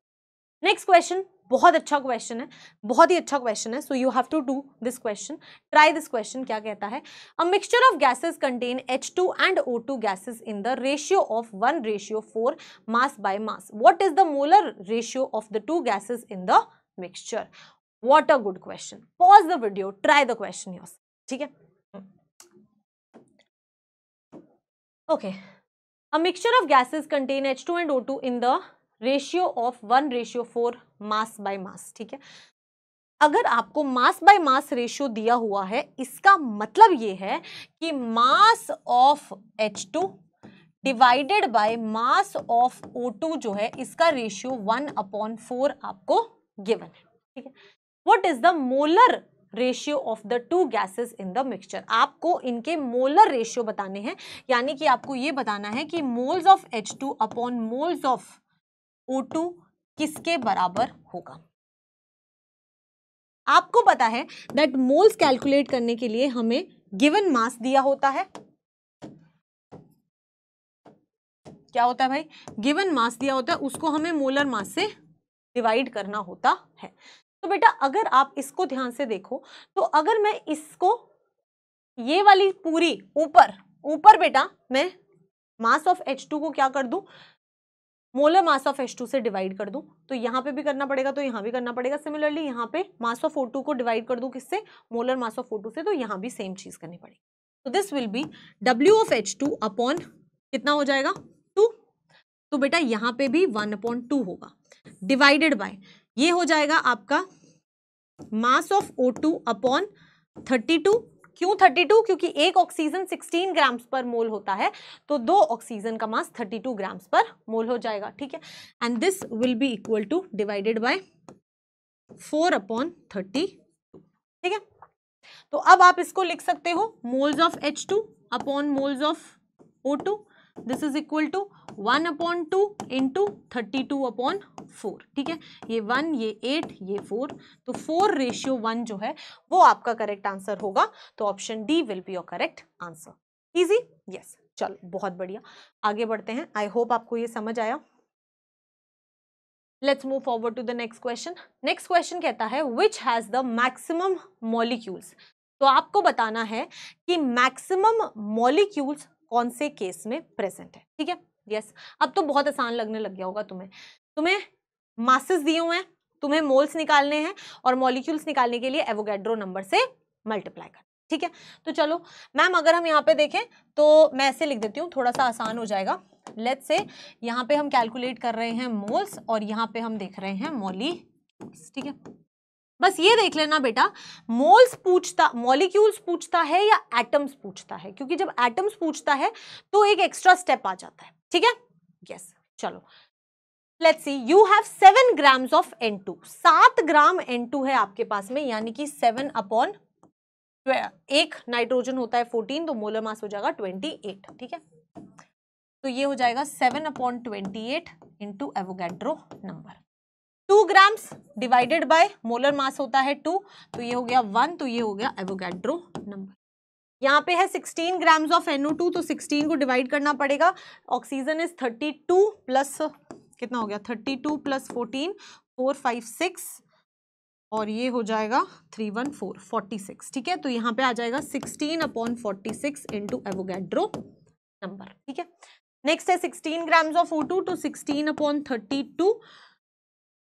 नेक्स्ट क्वेश्चन बहुत अच्छा क्वेश्चन है बहुत ही अच्छा क्वेश्चन है so you have to do this question try this question क्या कहता है a mixture of gases contain H two and O two gases in the ratio of one ratio four mass by mass what is the molar ratio of the two gases in the mixture what a good question pause the video try the question yours ठीक है okay a mixture of gases contain H two and O two in the ratio of one ratio four mass by mass ठीक है अगर आपको मास बाय मास रेशियो दिया हुआ है इसका मतलब ये है कि mass of H two divided by mass of O two जो है इसका रेशियो वन अपॉन फोर आपको गिवन है ठीक है what is the molar ratio of the two gases in the mixture आपको इनके मोलर रेशियो बताने हैं यानी कि आपको ये बताना है कि moles of H two upon moles of O two किसके बराबर होगा आपको पता है दैट मोल्स कैलकुलेट करने के लिए हमें गिवन मास दिया होता है क्या होता है भाई गिवन मास दिया होता है उसको हमें मोलर मास से डिवाइड करना होता है तो बेटा अगर आप इसको ध्यान से देखो तो अगर मैं इसको ये वाली पूरी ऊपर ऊपर बेटा मैं मास ऑफ एच टू को क्या कर दूँ molar mass of H two से डिवाइड कर दूं तो यहाँ पे भी करना पड़ेगा तो यहाँ भी करना पड़ेगा सिमिलरली यहाँ पे मास ऑफ ओ टू को डिवाइड कर दूं किससे molar mass of four two से तो यहाँ भी सेम चीज़ करनी पड़ेगी तो this will be W of H two upon कितना हो जाएगा टू तो बेटा यहाँ पे भी one upon two divided by बाय ये हो जाएगा आपका mass of O two upon thirty two क्यों 32 क्योंकि एक ऑक्सीजन 16 ग्राम्स पर मोल होता है तो दो ऑक्सीजन का मास 32 ग्राम्स पर मोल हो जाएगा ठीक है and this will be equal to divided by 4 upon thirty ठीक है तो अब आप इसको लिख सकते हो moles of H2 upon moles of O2 this is equal to one upon two into thirty two upon four ठीक है ये वन ये एट ये फोर तो फोर रेशियो वन जो है वो आपका करेक्ट आंसर होगा तो option D will be your correct answer easy yes चलो बहुत बढ़िया आगे बढ़ते हैं आई होप आपको ये समझ आया let's move forward to the next question next question कहता है which has the maximum molecules तो आपको बताना है कि मैक्सिमम मॉलिक्यूल्स कौन से केस में प्रेजेंट है ठीक है यस अब तो बहुत आसान लगने लग गया होगा तुम्हें तुम्हें मासेस दिए हुए हैं तुम्हें मोल्स निकालने हैं और मॉलिक्यूल्स निकालने के लिए एवोगेड्रो नंबर से मल्टीप्लाई कर ठीक है तो चलो मैम अगर हम यहाँ पे देखें तो मैं ऐसे लिख देती हूँ थोड़ा सा आसान हो जाएगा लेट से यहाँ पे हम कैलकुलेट कर रहे हैं मोल्स और यहाँ पे हम देख रहे हैं मोली ठीक है बस ये देख लेना बेटा मोल्स पूछता मॉलिक्यूल्स पूछता है या एटम्स पूछता है क्योंकि जब एटम्स पूछता है तो एक एक्स्ट्रा स्टेप आ जाता है ठीक है यस चलो let's see you have seven grams of N two सात ग्राम एन टू है आपके पास में यानी कि सेवन अपॉन एक नाइट्रोजन होता है फोर्टीन तो मोलर मास हो जाएगा ट्वेंटी एट ठीक है तो ये हो जाएगा seven upon twenty eight into Avogadro number two grams divided by molar mass होता है टू तो ये हो गया वन तो ये हो गया एवोगैड्रो नंबर यहाँ पे है 16 ग्राम्स ऑफ एनओ टू तो 16 को डिवाइड करना पड़ेगा ऑक्सीजन इज 32 प्लस कितना हो गया 32 प्लस 14 फोर फाइव सिक्स और ये हो जाएगा three one four forty six ठीक है तो यहाँ पे आ जाएगा sixteen upon forty six into Avogadro number ठीक है नेक्स्ट है sixteen grams of O two two तो सिक्सटीन अपॉन थर्टी टू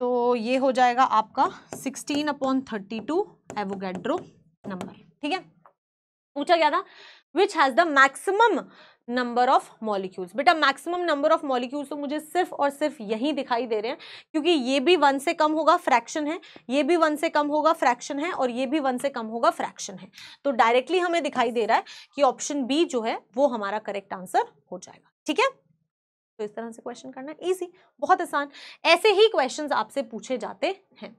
तो ये हो जाएगा आपका sixteen upon thirty two Avogadro number ठीक है पूछा गया था which has the maximum number of molecules बेटा मैक्सिमम नंबर ऑफ मॉलिक्यूल्स तो मुझे सिर्फ और सिर्फ यही दिखाई दे रहे हैं क्योंकि ये भी वन से कम होगा फ्रैक्शन है ये भी वन से कम होगा फ्रैक्शन है और ये भी वन से कम होगा फ्रैक्शन है तो डायरेक्टली हमें दिखाई दे रहा है कि ऑप्शन बी जो है वो हमारा करेक्ट आंसर हो जाएगा ठीक है तो इस तरह से क्वेश्चन करना इजी बहुत आसान ऐसे ही क्वेश्चंस आपसे पूछे जाते हैं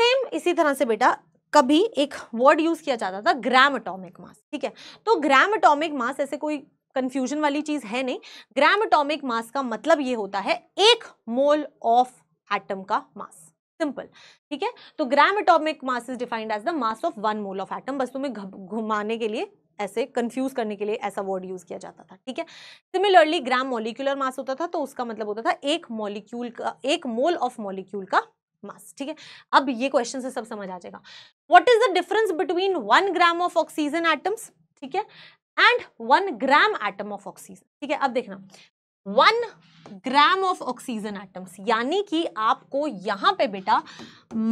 सेम इसी तरह से बेटा कभी एक वर्ड यूज किया जाता था ग्राम अटोमिक मास ठीक है तो ग्राम अटोमिक मास ऐसे कोई कंफ्यूजन वाली चीज है नहीं ग्राम अटोमिक मास का मतलब ये होता है एक मोल ऑफ एटम का मास सिंपल ठीक है तो gram atomic mass is defined as the mass of one mole of atom बस तुम्हें घुमाने के लिए ऐसे कंफ्यूज करने के लिए ऐसा वर्ड यूज़ किया जाता था ठीक है सिमिलरली ग्राम मॉलिक्यूलर मास होता था तो उसका मतलब होता था एक मॉलिक्यूल का एक मोल ऑफ मॉलिक्यूल का मास ठीक है अब ये क्वेश्चन से सब समझ आ जाएगा what is the difference between one gram of oxygen atoms ठीक है and one gram atom of oxygen ठीक है अब देखना one gram of oxygen atoms यानी कि आपको यहां पे बेटा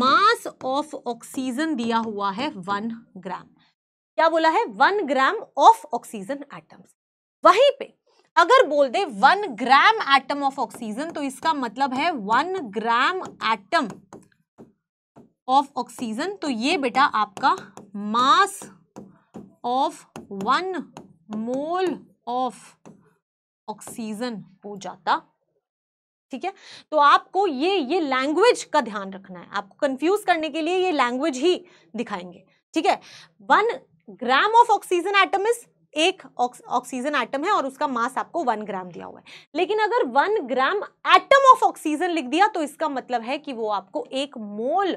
मास ऑफ ऑक्सीजन दिया हुआ है वन ग्राम क्या बोला है one gram of oxygen atoms वहीं पे अगर बोल दे one gram atom of oxygen तो इसका मतलब है one gram atom of oxygen तो ये बेटा आपका mass of one mole of oxygen हो जाता ठीक है तो आपको ये ये लैंग्वेज का ध्यान रखना है आपको कंफ्यूज करने के लिए ये लैंग्वेज ही दिखाएंगे ठीक है one gram of oxygen atom is एक ऑक्सीजन एटम है और उसका मास आपको वन ग्राम दिया हुआ है लेकिन अगर one gram atom of oxygen लिख दिया तो इसका मतलब है कि वो आपको एक मोल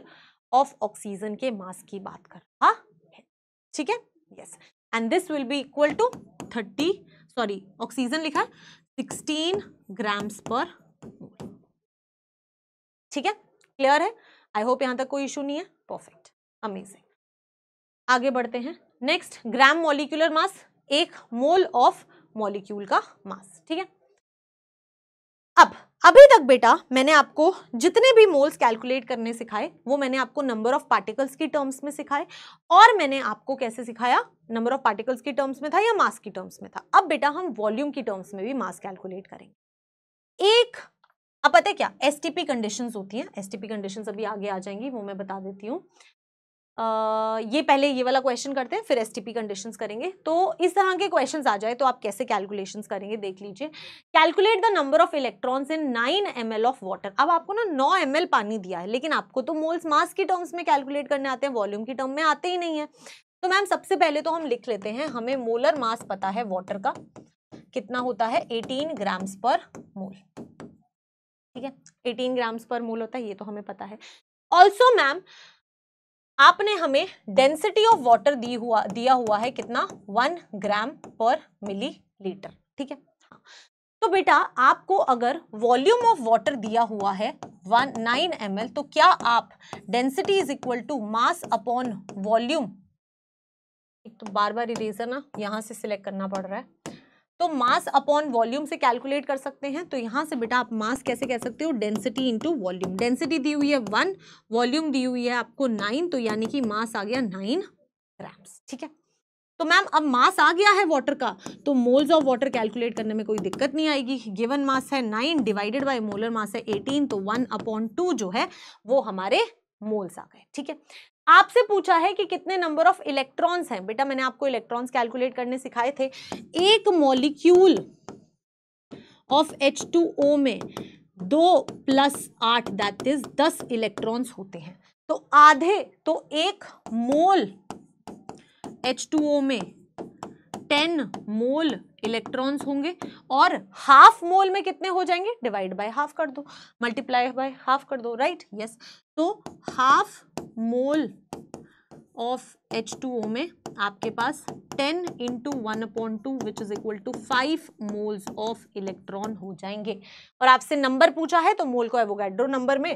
ऑफ ऑक्सीजन के मास की बात कर रहा है ठीक है yes and this will be equal to thirty sorry oxygen लिखा सिक्सटीन ग्राम्स पर ठीक है क्लियर है आई होप यहां तक कोई इशू नहीं है परफेक्ट अमेजिंग आगे बढ़ते हैं नेक्स्ट ग्राम मॉलिक्यूलर मास एक मोल ऑफ मॉलिक्यूल का मास ठीक है अब अभी तक बेटा मैंने आपको जितने भी मोल्स कैलकुलेट करने सिखाए वो मैंने आपको नंबर ऑफ पार्टिकल्स की टर्म्स में सिखाए और मैंने आपको कैसे सिखाया नंबर ऑफ पार्टिकल्स की टर्म्स में था या मास की टर्म्स में था अब बेटा हम वॉल्यूम की टर्म्स में भी मास कैलकुलेट करेंगे एक अब पता है क्या एस टी पी कंडीशन होती हैं एस टी पी कंडीशन अभी आगे आ जाएंगी वो मैं बता देती हूँ ये पहले ये वाला क्वेश्चन करते हैं फिर एस टी कंडीशन करेंगे तो इस तरह के क्वेश्चंस आ जाए तो आप कैसे कैलकुलेशंस करेंगे देख लीजिए calculate the number of electrons in nine M of water अब आपको ना नौ एम पानी दिया है लेकिन आपको तो मोल्स मास की टर्म्स में कैलकुलेट करने आते हैं वॉल्यूम की टर्म में आते ही नहीं है तो मैम सबसे पहले तो हम लिख लेते हैं हमें मोलर मास पता है वाटर का कितना होता है एटीन ग्राम्स पर मोल ठीक है एटीन ग्राम्स पर मोल होता है ये तो हमें पता है ऑल्सो मैम आपने हमें डेंसिटी ऑफ वाटर दी हुआ दिया हुआ है कितना वन ग्राम पर मिली लीटर ठीक है हाँ। तो बेटा आपको अगर वॉल्यूम ऑफ वाटर दिया हुआ है वन नाइन एम तो क्या आप density is equal to mass upon volume एक तो बार बार इरेजर ना यहाँ से सिलेक्ट करना पड़ रहा है तो मास अपॉन वॉल्यूम से कैलकुलेट कर सकते हैं तो यहाँ से बेटा आप मास कैसे कह सकते हो डेंसिटी इंटू वॉल्यूम डेंसिटी दी हुई है वन वॉल्यूम दी हुई है आपको नाइन तो यानी कि मास आ गया नाइन ग्राम्स ठीक है तो मैम अब मास आ गया है वाटर का तो मोल्स ऑफ वाटर कैलकुलेट करने में कोई दिक्कत नहीं आएगी गिवन मास है nine divided by molar mass है एटीन तो वन अपॉन टू जो है वो हमारे मोल्स आ गए ठीक है आपसे पूछा है कि कितने नंबर ऑफ इलेक्ट्रॉन्स हैं बेटा मैंने आपको इलेक्ट्रॉन्स कैलकुलेट करने सिखाए थे एक molecule of H two O में दो प्लस आठ दैट इज दस इलेक्ट्रॉन्स होते हैं तो आधे तो एक मोल एच टू ओ में टेन मोल इलेक्ट्रॉन्स होंगे और हाफ मोल में कितने हो जाएंगे डिवाइड बाय हाफ कर दो मल्टीप्लाई बाय हाफ कर दो राइट right? Yes yes. तो half mole of H two O में आपके पास ten into one upon two which is equal to five moles of electron हो जाएंगे और आपसे नंबर पूछा है तो मोल को एवोगैड्रो नंबर में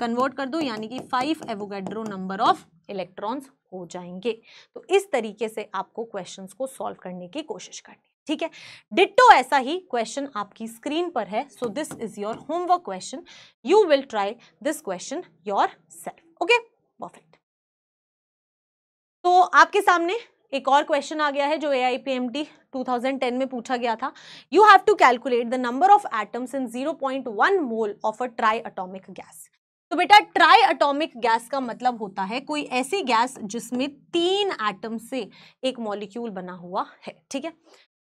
कन्वर्ट कर दो यानी कि five Avogadro number of electrons हो जाएंगे तो इस तरीके से आपको क्वेश्चंस को सॉल्व करने की कोशिश करनी ठीक है डिट्टो ऐसा ही क्वेश्चन आपकी स्क्रीन पर है so this is your homework question you will try this question yourself okay perfect तो आपके सामने एक और क्वेश्चन आ गया है जो A I P M T two thousand ten में पूछा गया था you have to calculate the number of atoms in zero point one mole of a triatomic gas तो बेटा ट्राई अटोमिक गैस का मतलब होता है कोई ऐसी गैस जिसमें तीन एटम से एक मॉलिक्यूल बना हुआ है ठीक है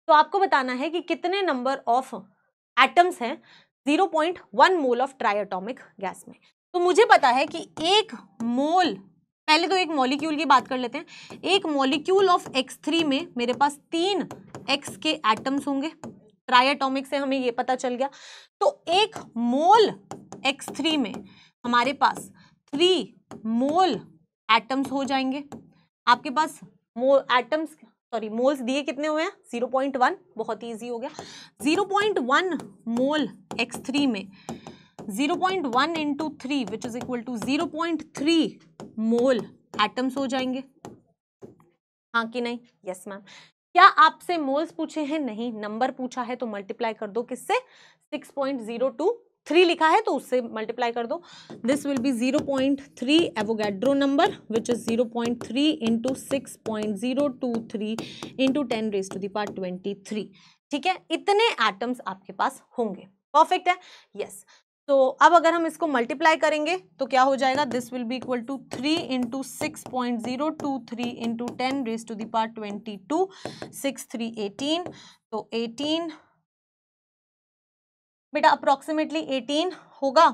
तो आपको बताना है कि कितने नंबर ऑफ एटम्स हैं 0.1 मोल ऑफ ट्राइटोमिक गैस में तो मुझे पता है कि एक मोल पहले तो एक मॉलिक्यूल की बात कर लेते हैं एक मॉलिक्यूल ऑफ X3 में मेरे पास तीन X के एटम्स होंगे ट्राइटोमिक से हमें ये पता चल गया तो एक मोल X3 में हमारे पास थ्री मोल एटम्स हो जाएंगे आपके पास मोल एटम्स सॉरी मोल्स दिए कितने हुए हैं 0.1 बहुत ईजी हो गया 0.1 मोल x3 में 0.1 point one into three which is equal to zero point three mole atoms हो जाएंगे हाँ कि नहीं यस मैम क्या आपसे मोल्स पूछे हैं नहीं नंबर पूछा है तो मल्टीप्लाई कर दो किससे 6.02 थ्री लिखा है तो उससे मल्टीप्लाई कर दो this will be zero point three Avogadro number which is zero point three into six point zero two three into ten raise to the power twenty three ठीक है इतने एटम्स आपके पास होंगे परफेक्ट है यस yes. तो अब अगर हम इसको मल्टीप्लाई करेंगे तो क्या हो जाएगा this will be equal to three into six point zero two three into ten raise to the power twenty two six three eighteen तो एटीन बेटा अप्रॉक्सीमेटली एटीन होगा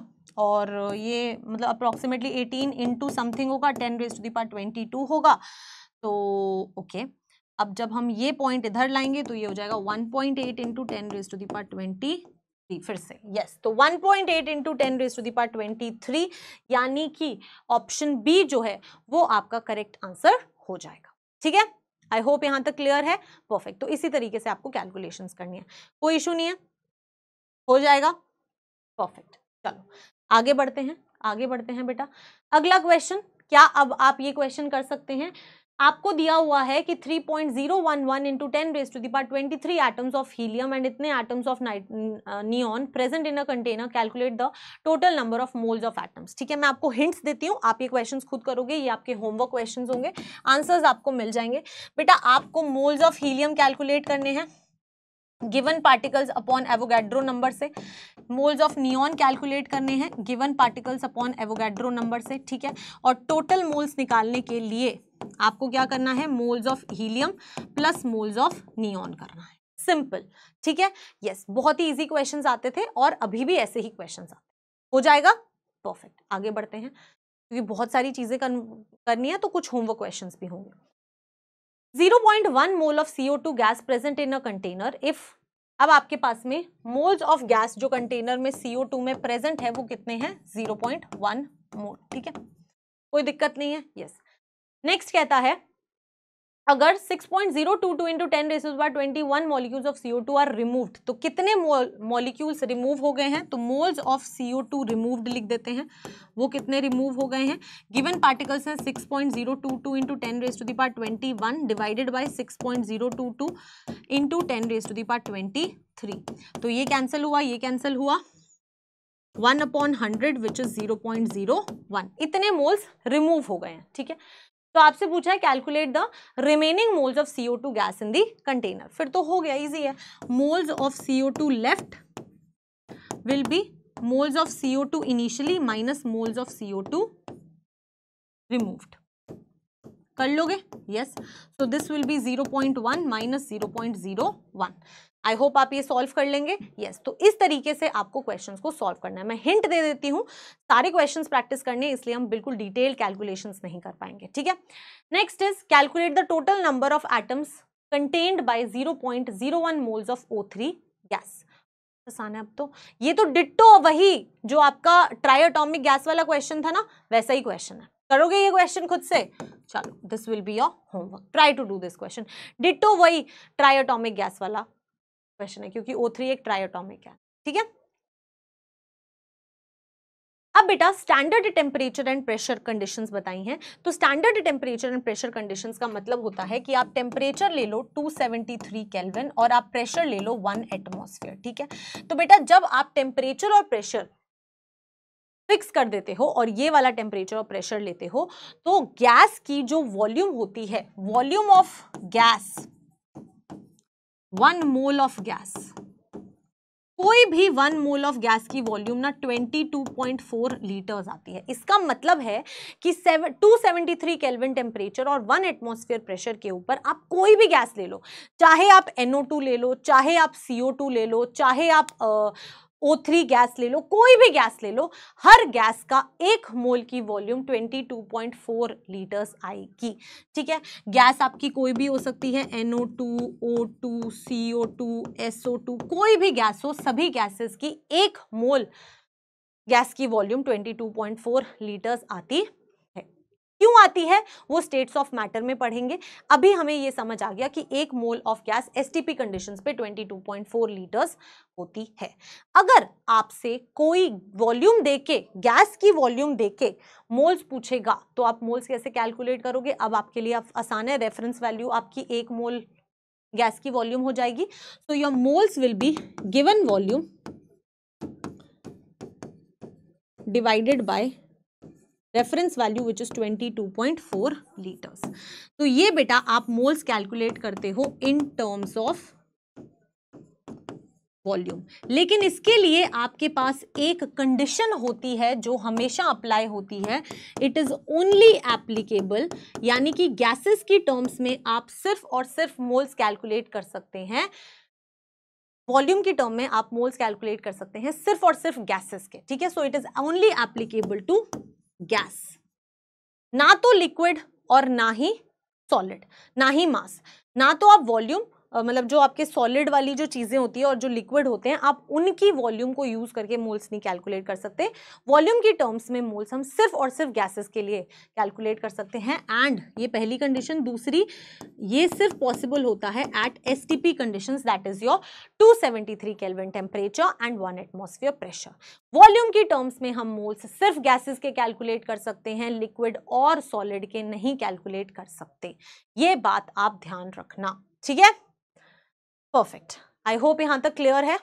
और ये मतलब अप्रॉक्सीमेटली एटीन इंटू समथिंग होगा ten raise to the power twenty two होगा तो ओके okay. अब जब हम ये पॉइंट इधर लाएंगे तो ये हो जाएगा one point eight into ten raise to power twenty three फिर से यस तो 1.8 point eight into ten raise to the power twenty three यानी कि ऑप्शन बी जो है वो आपका करेक्ट आंसर हो जाएगा ठीक है आई होप यहाँ तक क्लियर है परफेक्ट तो इसी तरीके से आपको कैलकुलेशंस करनी है कोई इशू नहीं है हो जाएगा परफेक्ट चलो आगे बढ़ते हैं आगे बढ़ते हैं बेटा अगला क्वेश्चन क्या अब आप ये क्वेश्चन कर सकते हैं आपको दिया हुआ है कि 3.011 point zero one one into ten raise to the power twenty three atoms of helium and इतने atoms of neon present in a container calculate the total number of moles of atoms ठीक है मैं आपको हिंट्स देती हूँ आप ये क्वेश्चंस खुद करोगे ये आपके होमवर्क क्वेश्चंस होंगे आंसर्स आपको मिल जाएंगे बेटा आपको मोल्स ऑफ हीलियम कैलकुलेट करने हैं given particles upon Avogadro number से मोल्स ऑफ नियॉन कैलकुलेट करने हैं given particles upon Avogadro number से ठीक है और टोटल मोल्स निकालने के लिए आपको क्या करना है moles of helium plus moles of neon करना है सिंपल ठीक है यस बहुत ही इजी क्वेश्चंस आते थे और अभी भी ऐसे ही क्वेश्चंस आते हो जाएगा परफेक्ट आगे बढ़ते हैं क्योंकि बहुत सारी चीज़ें करनी है तो कुछ होमवर्क क्वेश्चंस भी होंगे 0.1 mole of CO2 gas present in a container if अब आपके पास में मोल्स ऑफ गैस जो कंटेनर में CO2 में प्रेजेंट है वो कितने हैं 0.1 मोल ठीक है कोई दिक्कत नहीं है यस yes. नेक्स्ट कहता है अगर 6.022 इंटू टेन रेसेज बार 21 molecules of CO2 are removed तो कितने मॉलिक्यूल्स रिमूव हो गए हैं तो मोल्स ऑफ CO2 रिमूव्ड लिख देते हैं वो कितने रिमूव हो गए हैं गिवन पार्टिकल्स हैं 6.022 point zero two two into ten raise to the power twenty one divided by six point zero two two into ten raise to the power twenty three तो ये कैंसिल हुआ ये कैंसिल हुआ one upon hundred which is zero point zero one इतने मोल्स रिमूव हो गए हैं ठीक है तो आपसे पूछा है calculate the remaining moles of CO two gas in the container फिर तो हो गया इजी है moles of CO two left moles of CO two initially minus moles of CO two removed. कर लोगे yes so this will be zero point one minus zero point zero one I hope आप ये सॉल्व कर लेंगे यस yes, तो इस तरीके से आपको क्वेश्चंस को सॉल्व करना है मैं हिंट दे देती हूँ सारे क्वेश्चंस प्रैक्टिस करने इसलिए हम बिल्कुल डिटेल कैलकुलेशंस नहीं कर पाएंगे ठीक है next is calculate the total number of atoms contained by 0.01 moles of three gas आसान है अब तो ये तो डिट्टो वही जो आपका ट्राइटॉमिक गैस वाला क्वेश्चन था ना वैसा ही क्वेश्चन है करोगे ये क्वेश्चन खुद से चलो this will be your homework try to do this question ditto वही ट्राइटॉमिक गैस वाला क्वेश्चन है क्योंकि ओ थ्री एक ट्राइटोमिक है ठीक है अब बेटा standard temperature and pressure conditions बताई हैं तो standard temperature and pressure conditions का मतलब होता है कि आप टेम्परेचर ले लो 273 केल्विन और आप प्रेशर ले लो वन एटमॉस्फेयर ठीक है तो बेटा जब आप टेम्परेचर और प्रेशर फिक्स कर देते हो और ये वाला टेम्परेचर और प्रेशर लेते हो तो गैस की जो वॉल्यूम होती है volume of gas one mole of gas कोई भी वन मोल ऑफ गैस की वॉल्यूम ना 22.4 लीटर्स आती है इसका मतलब है कि 273 केल्विन टेम्परेचर और वन एटमॉस्फेयर प्रेशर के ऊपर आप कोई भी गैस ले लो चाहे आप NO2 ले लो चाहे आप CO2 ले लो चाहे आप O3 गैस ले लो कोई भी गैस ले लो हर गैस का एक मोल की वॉल्यूम 22.4 लीटर्स आएगी ठीक है गैस आपकी कोई भी हो सकती है NO2, O2, CO2, SO2 कोई भी गैस हो सभी गैसेस की एक मोल गैस की वॉल्यूम 22.4 लीटर्स आती क्यों आती है वो स्टेट्स ऑफ मैटर में पढ़ेंगे अभी हमें ये समझ आ गया कि एक mole of gas STP conditions पे 22.4 लीटर्स होती है अगर आपसे कोई वॉल्यूम देके गैस की वॉल्यूम देके मोल्स पूछेगा तो आप मोल्स कैसे कैलकुलेट करोगे अब आपके लिए आसान है रेफरेंस वैल्यू आपकी एक मोल गैस की वॉल्यूम हो जाएगी so your moles will be given volume divided by reference value which is 22.4 litres तो ये बेटा आप मोल्स कैलकुलेट करते हो इन टर्म्स ऑफ वॉल्यूम लेकिन इसके लिए आपके पास एक कंडीशन होती है जो हमेशा अप्लाई होती है इट इज़ ओनली एप्लीकेबल यानी कि गैसेस की टर्म्स में आप सिर्फ और सिर्फ मोल्स कैलकुलेट कर सकते हैं वॉल्यूम की टर्म में आप मोल्स कैलकुलेट कर सकते हैं सिर्फ और सिर्फ गैसेस के ठीक है so it is only applicable to gas ना तो लिक्विड और ना ही सॉलिड ना ही मास ना तो आप वॉल्यूम मतलब जो आपके सॉलिड वाली जो चीज़ें होती है और जो लिक्विड होते हैं आप उनकी वॉल्यूम को यूज़ करके मोल्स नहीं कैलकुलेट कर सकते वॉल्यूम की टर्म्स में मोल्स हम सिर्फ और सिर्फ गैसेस के लिए कैलकुलेट कर सकते हैं एंड ये पहली कंडीशन दूसरी ये सिर्फ पॉसिबल होता है at S T P condition that is your two seventy three kelvin temperature and one atmosphere pressure volume की टर्म्स में हम मोल्स सिर्फ गैसेस के कैलकुलेट कर सकते हैं लिक्विड और सॉलिड के नहीं कैलकुलेट कर सकते ये बात आप ध्यान रखना ठीक है परफेक्ट आई होप यहां तक क्लियर है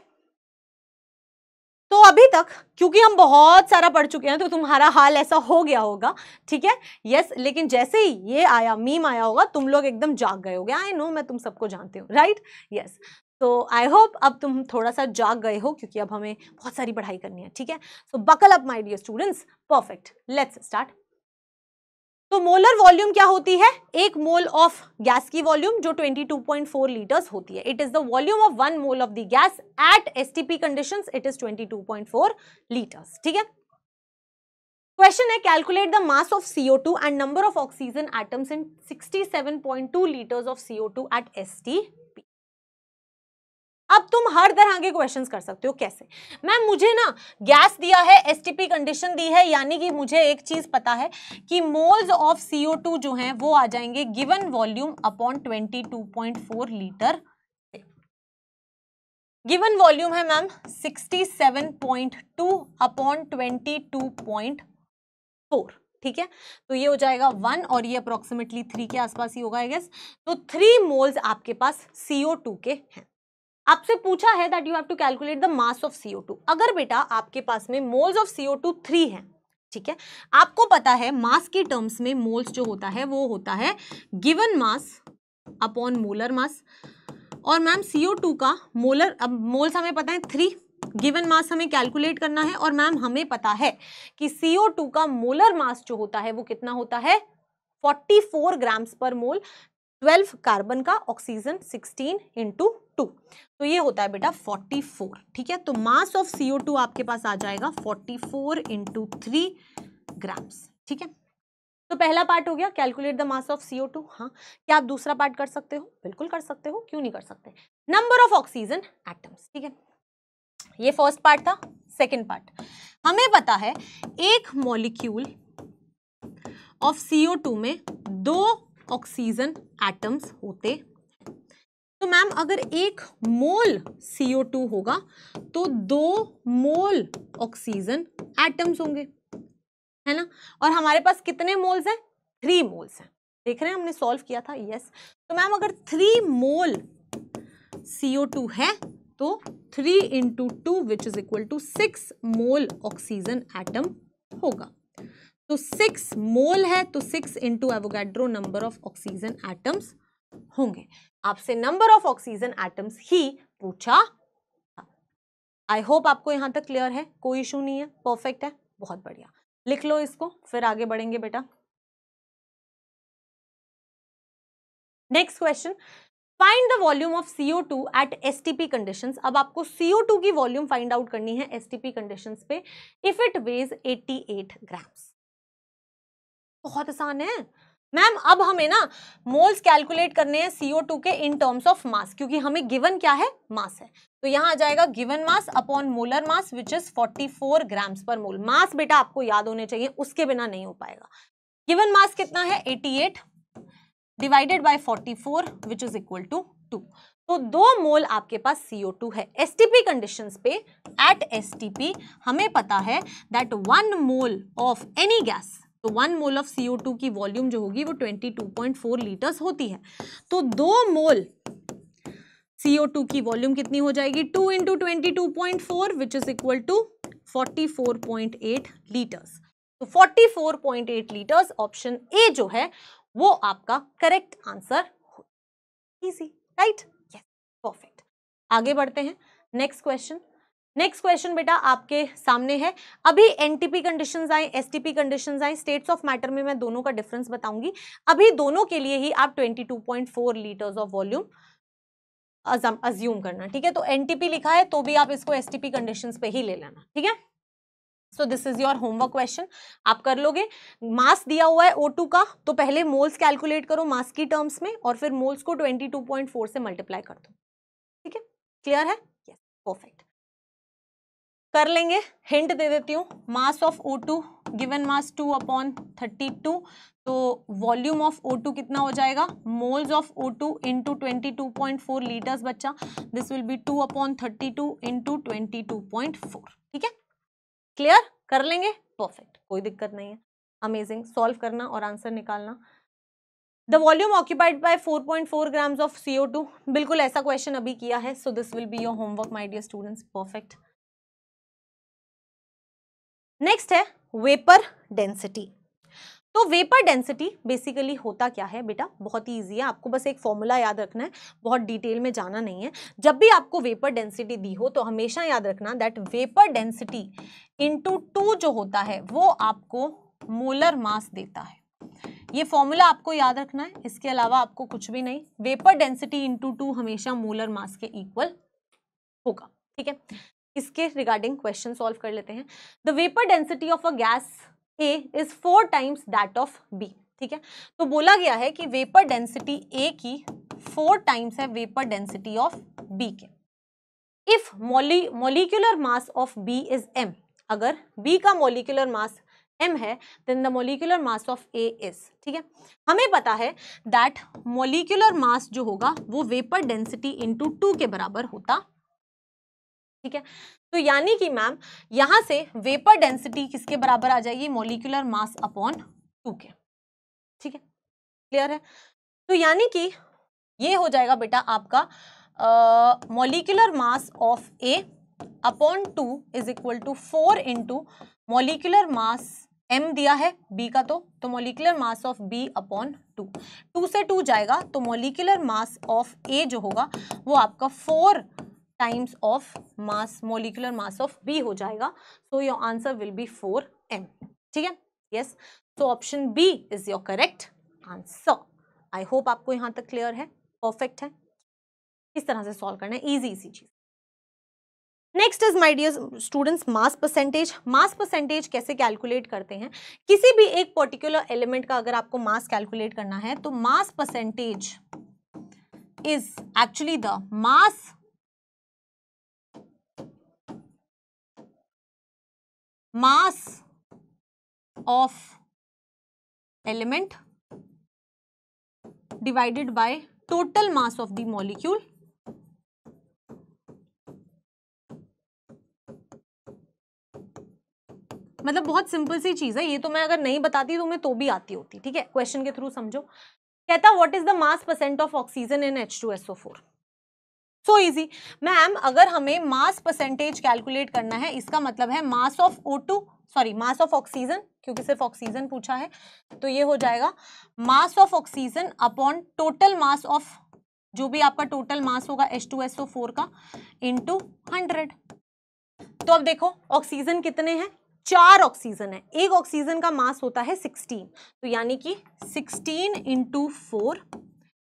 तो अभी तक क्योंकि हम बहुत सारा पढ़ चुके हैं तो तुम्हारा हाल ऐसा हो गया होगा ठीक है यस yes, लेकिन जैसे ही ये आया मीम आया होगा तुम लोग एकदम जाग गए होगे आई नो मैं तुम सबको जानती हूँ राइट यस तो आई होप अब तुम थोड़ा सा जाग गए हो क्योंकि अब हमें बहुत सारी पढ़ाई करनी है ठीक है so buckle up my dear students perfect let's start तो मोलर वॉल्यूम क्या होती है एक मोल ऑफ गैस की वॉल्यूम जो 22.4 लीटर्स होती है it is the volume of one mole of the gas at STP conditions it is 22.4 litres ठीक है क्वेश्चन है calculate the mass of CO two and number of oxygen atoms in 67.2 litres of CO two at T अब तुम हर तरह के क्वेश्चन कर सकते हो कैसे मैम मुझे ना गैस दिया है एस कंडीशन दी है यानी कि मुझे एक चीज़ पता है कि मोल्स ऑफ टू जो हैं वो आ जाएंगे given volume upon four litre given volume है ma'am sixty seven point two upon twenty two point four ठीक है तो ये हो जाएगा वन और ये अप्रोक्सीमेटली थ्री के आसपास ही होगा आई गेस तो थ्री मोल्स आपके पास टू के हैं आपसे पूछा है that you have to calculate the mass of CO two अगर बेटा आपके पास में moles of CO two three है ठीक है आपको पता है मास के टर्म्स में मोल्स जो होता है वो होता है given mass upon molar mass और मैम सीओ टू का मोलर अब मोल्स हमें पता है थ्री गिवन मास हमें कैलकुलेट करना है और मैम हमें पता है कि सीओ टू का मोलर मास जो होता है वो कितना होता है फोर्टी फोर ग्राम्स पर मोल 12 कार्बन का ऑक्सीजन 16 इंटू टू तो ये होता है बेटा फोर्टी फोर ठीक है तो मास ऑफ सीओ टू आपके पास आ जाएगा forty four into three grams ठीक है तो पहला पार्ट हो गया calculate the mass of CO two हाँ क्या आप दूसरा पार्ट कर सकते हो बिल्कुल कर सकते हो क्यों नहीं कर सकते नंबर ऑफ ऑक्सीजन एटम्स ठीक है ये फर्स्ट पार्ट था सेकेंड पार्ट हमें पता है एक मॉलिक्यूल ऑफ सीओ टू में दो ऑक्सीजन एटम्स होते तो मैम अगर एक मोल CO2 होगा तो दो मोल ऑक्सीजन एटम्स होंगे है ना और हमारे पास कितने मोल्स हैं थ्री मोल्स हैं देख रहे हैं हमने सॉल्व किया था यस तो मैम अगर थ्री मोल CO2 है तो three into two which is equal to six mole oxygen atom होगा तो सिक्स मोल है तो six into Avogadro number of oxygen atoms होंगे आपसे नंबर ऑफ ऑक्सीजन एटम्स ही पूछा आई होप आपको यहां तक क्लियर है कोई इशू नहीं है परफेक्ट है बहुत बढ़िया लिख लो इसको फिर आगे बढ़ेंगे बेटा next question find the volume of CO two at S T condition अब आपको सीओ टू की वॉल्यूम फाइंड आउट करनी है एस टीपी कंडीशन पे if it weighs eight grams बहुत आसान है मैम अब हमें ना मोल्स कैलकुलेट करने हैं सीओ टू के इन टर्म्स ऑफ मास क्योंकि हमें गिवन क्या है मास है तो यहाँ आ जाएगा given mass upon molar mass which is 44 grams पर मोल मास बेटा आपको याद होने चाहिए उसके बिना नहीं हो पाएगा गिवन मास कितना है 88 divided by 44 which is equal to two तो दो मोल आपके पास CO2 है STP कंडीशंस पे एट पी हमें पता है that one mole of any gas तो वन मोल ऑफ CO2 की वॉल्यूम जो होगी वो 22.4 लीटर्स होती है तो दो मोल CO2 की वॉल्यूम कितनी हो जाएगी 2 into twenty two point four which is equal to 44.8 litres तो 44.8 लीटर्स ऑप्शन ए जो है वो आपका correct answer easy right yes perfect आगे बढ़ते हैं नेक्स्ट क्वेश्चन नेक्स्ट क्वेश्चन बेटा आपके सामने है अभी एनटीपी कंडीशंस आए एसटीपी कंडीशंस आए स्टेट्स ऑफ मैटर में मैं दोनों का डिफरेंस बताऊंगी अभी दोनों के लिए ही आप 22.4 लीटर्स ऑफ वॉल्यूम अज्यूम करना ठीक है तो एनटीपी लिखा है तो भी आप इसको एसटीपी कंडीशंस पे ही ले लेना ठीक है so this is your homework question आप कर लोगे मास दिया हुआ है टू का तो पहले मोल्स कैलकुलेट करो मास की टर्म्स में और फिर मोल्स को फोर से मल्टीप्लाई कर दो ठीक है क्लियर है यस परफेक्ट कर लेंगे हिंट दे देती हूँ mass of O two given mass two upon thirty two तो वॉल्यूम ऑफ ओ टू कितना हो जाएगा moles of O two into twenty two point four litres बच्चा this will be two upon thirty two into twenty two point four ठीक है क्लियर कर लेंगे परफेक्ट कोई दिक्कत नहीं है अमेजिंग सॉल्व करना और आंसर निकालना the volume occupied by 4.4 grams of CO2 बिल्कुल ऐसा क्वेश्चन अभी किया है so this will be your homework my dear students perfect next है वेपर डेंसिटी तो वेपर डेंसिटी बेसिकली होता क्या है बेटा बहुत ही ईजी है आपको बस एक फॉर्मूला याद रखना है बहुत डिटेल में जाना नहीं है जब भी आपको वेपर डेंसिटी दी हो तो हमेशा याद रखना that vapour density into two जो होता है वो आपको मोलर मास देता है ये फॉर्मूला आपको याद रखना है इसके अलावा आपको कुछ भी नहीं वेपर डेंसिटी इंटू टू हमेशा मोलर मास के इक्वल होगा ठीक है इसके रिगार्डिंग क्वेश्चन सॉल्व कर लेते हैं the vapour density of a gas A is four times that of B ठीक है तो बोला गया है कि वेपर डेंसिटी ए की फोर टाइम्स है वेपर डेंसिटी ऑफ बी के if mole molecular mass of B is M अगर बी का मोलिकुलर मास एम है then the molecular mass of A is ठीक है हमें पता है दैट मोलिकुलर मास जो होगा वो वेपर डेंसिटी इंटू टू के बराबर होता ठीक है तो यानी कि मैम यहां से वेपर डेंसिटी किसके बराबर आ जाएगी मोलिकुलर मास अपॉन टू के ठीक है क्लियर है तो यानी कि ये हो जाएगा बेटा आपका molecular mass of A upon two is equal to four into molecular mass M दिया है बी का तो तो molecular mass of B upon two two से टू जाएगा तो मोलिकुलर मास ऑफ ए जो होगा वो आपका four times of mass molecular mass of B हो जाएगा so your answer will be four M ठीक है yes so option B is your correct answer I hope आपको यहाँ तक क्लियर है परफेक्ट है इस तरह से सॉल्व करना है इजी इजी चीज next is my dear students mass percentage mass percentage कैसे कैलकुलेट करते हैं किसी भी एक पर्टिकुलर एलिमेंट का अगर आपको मास कैलकुलेट करना है तो mass percentage is actually the mass mass of element divided by total mass of the molecule मतलब बहुत सिंपल सी चीज़ है ये तो मैं अगर नहीं बताती तो मैं तो भी आती होती ठीक है क्वेश्चन के थ्रू समझो कहता what is the mass percent of oxygen in H two S O four so easy ma'am अगर हमें मास परसेंटेज कैलकुलेट करना है इसका मतलब है mass of O two sorry mass of oxygen क्योंकि सिर्फ ऑक्सीजन पूछा है तो ये हो जाएगा mass of oxygen upon total mass of जो भी आपका टोटल मास होगा S two S O four का इंटू हंड्रेड तो अब देखो ऑक्सीजन कितने हैं चार ऑक्सीजन है एक ऑक्सीजन का मास होता है सिक्सटीन तो यानी कि sixteen into four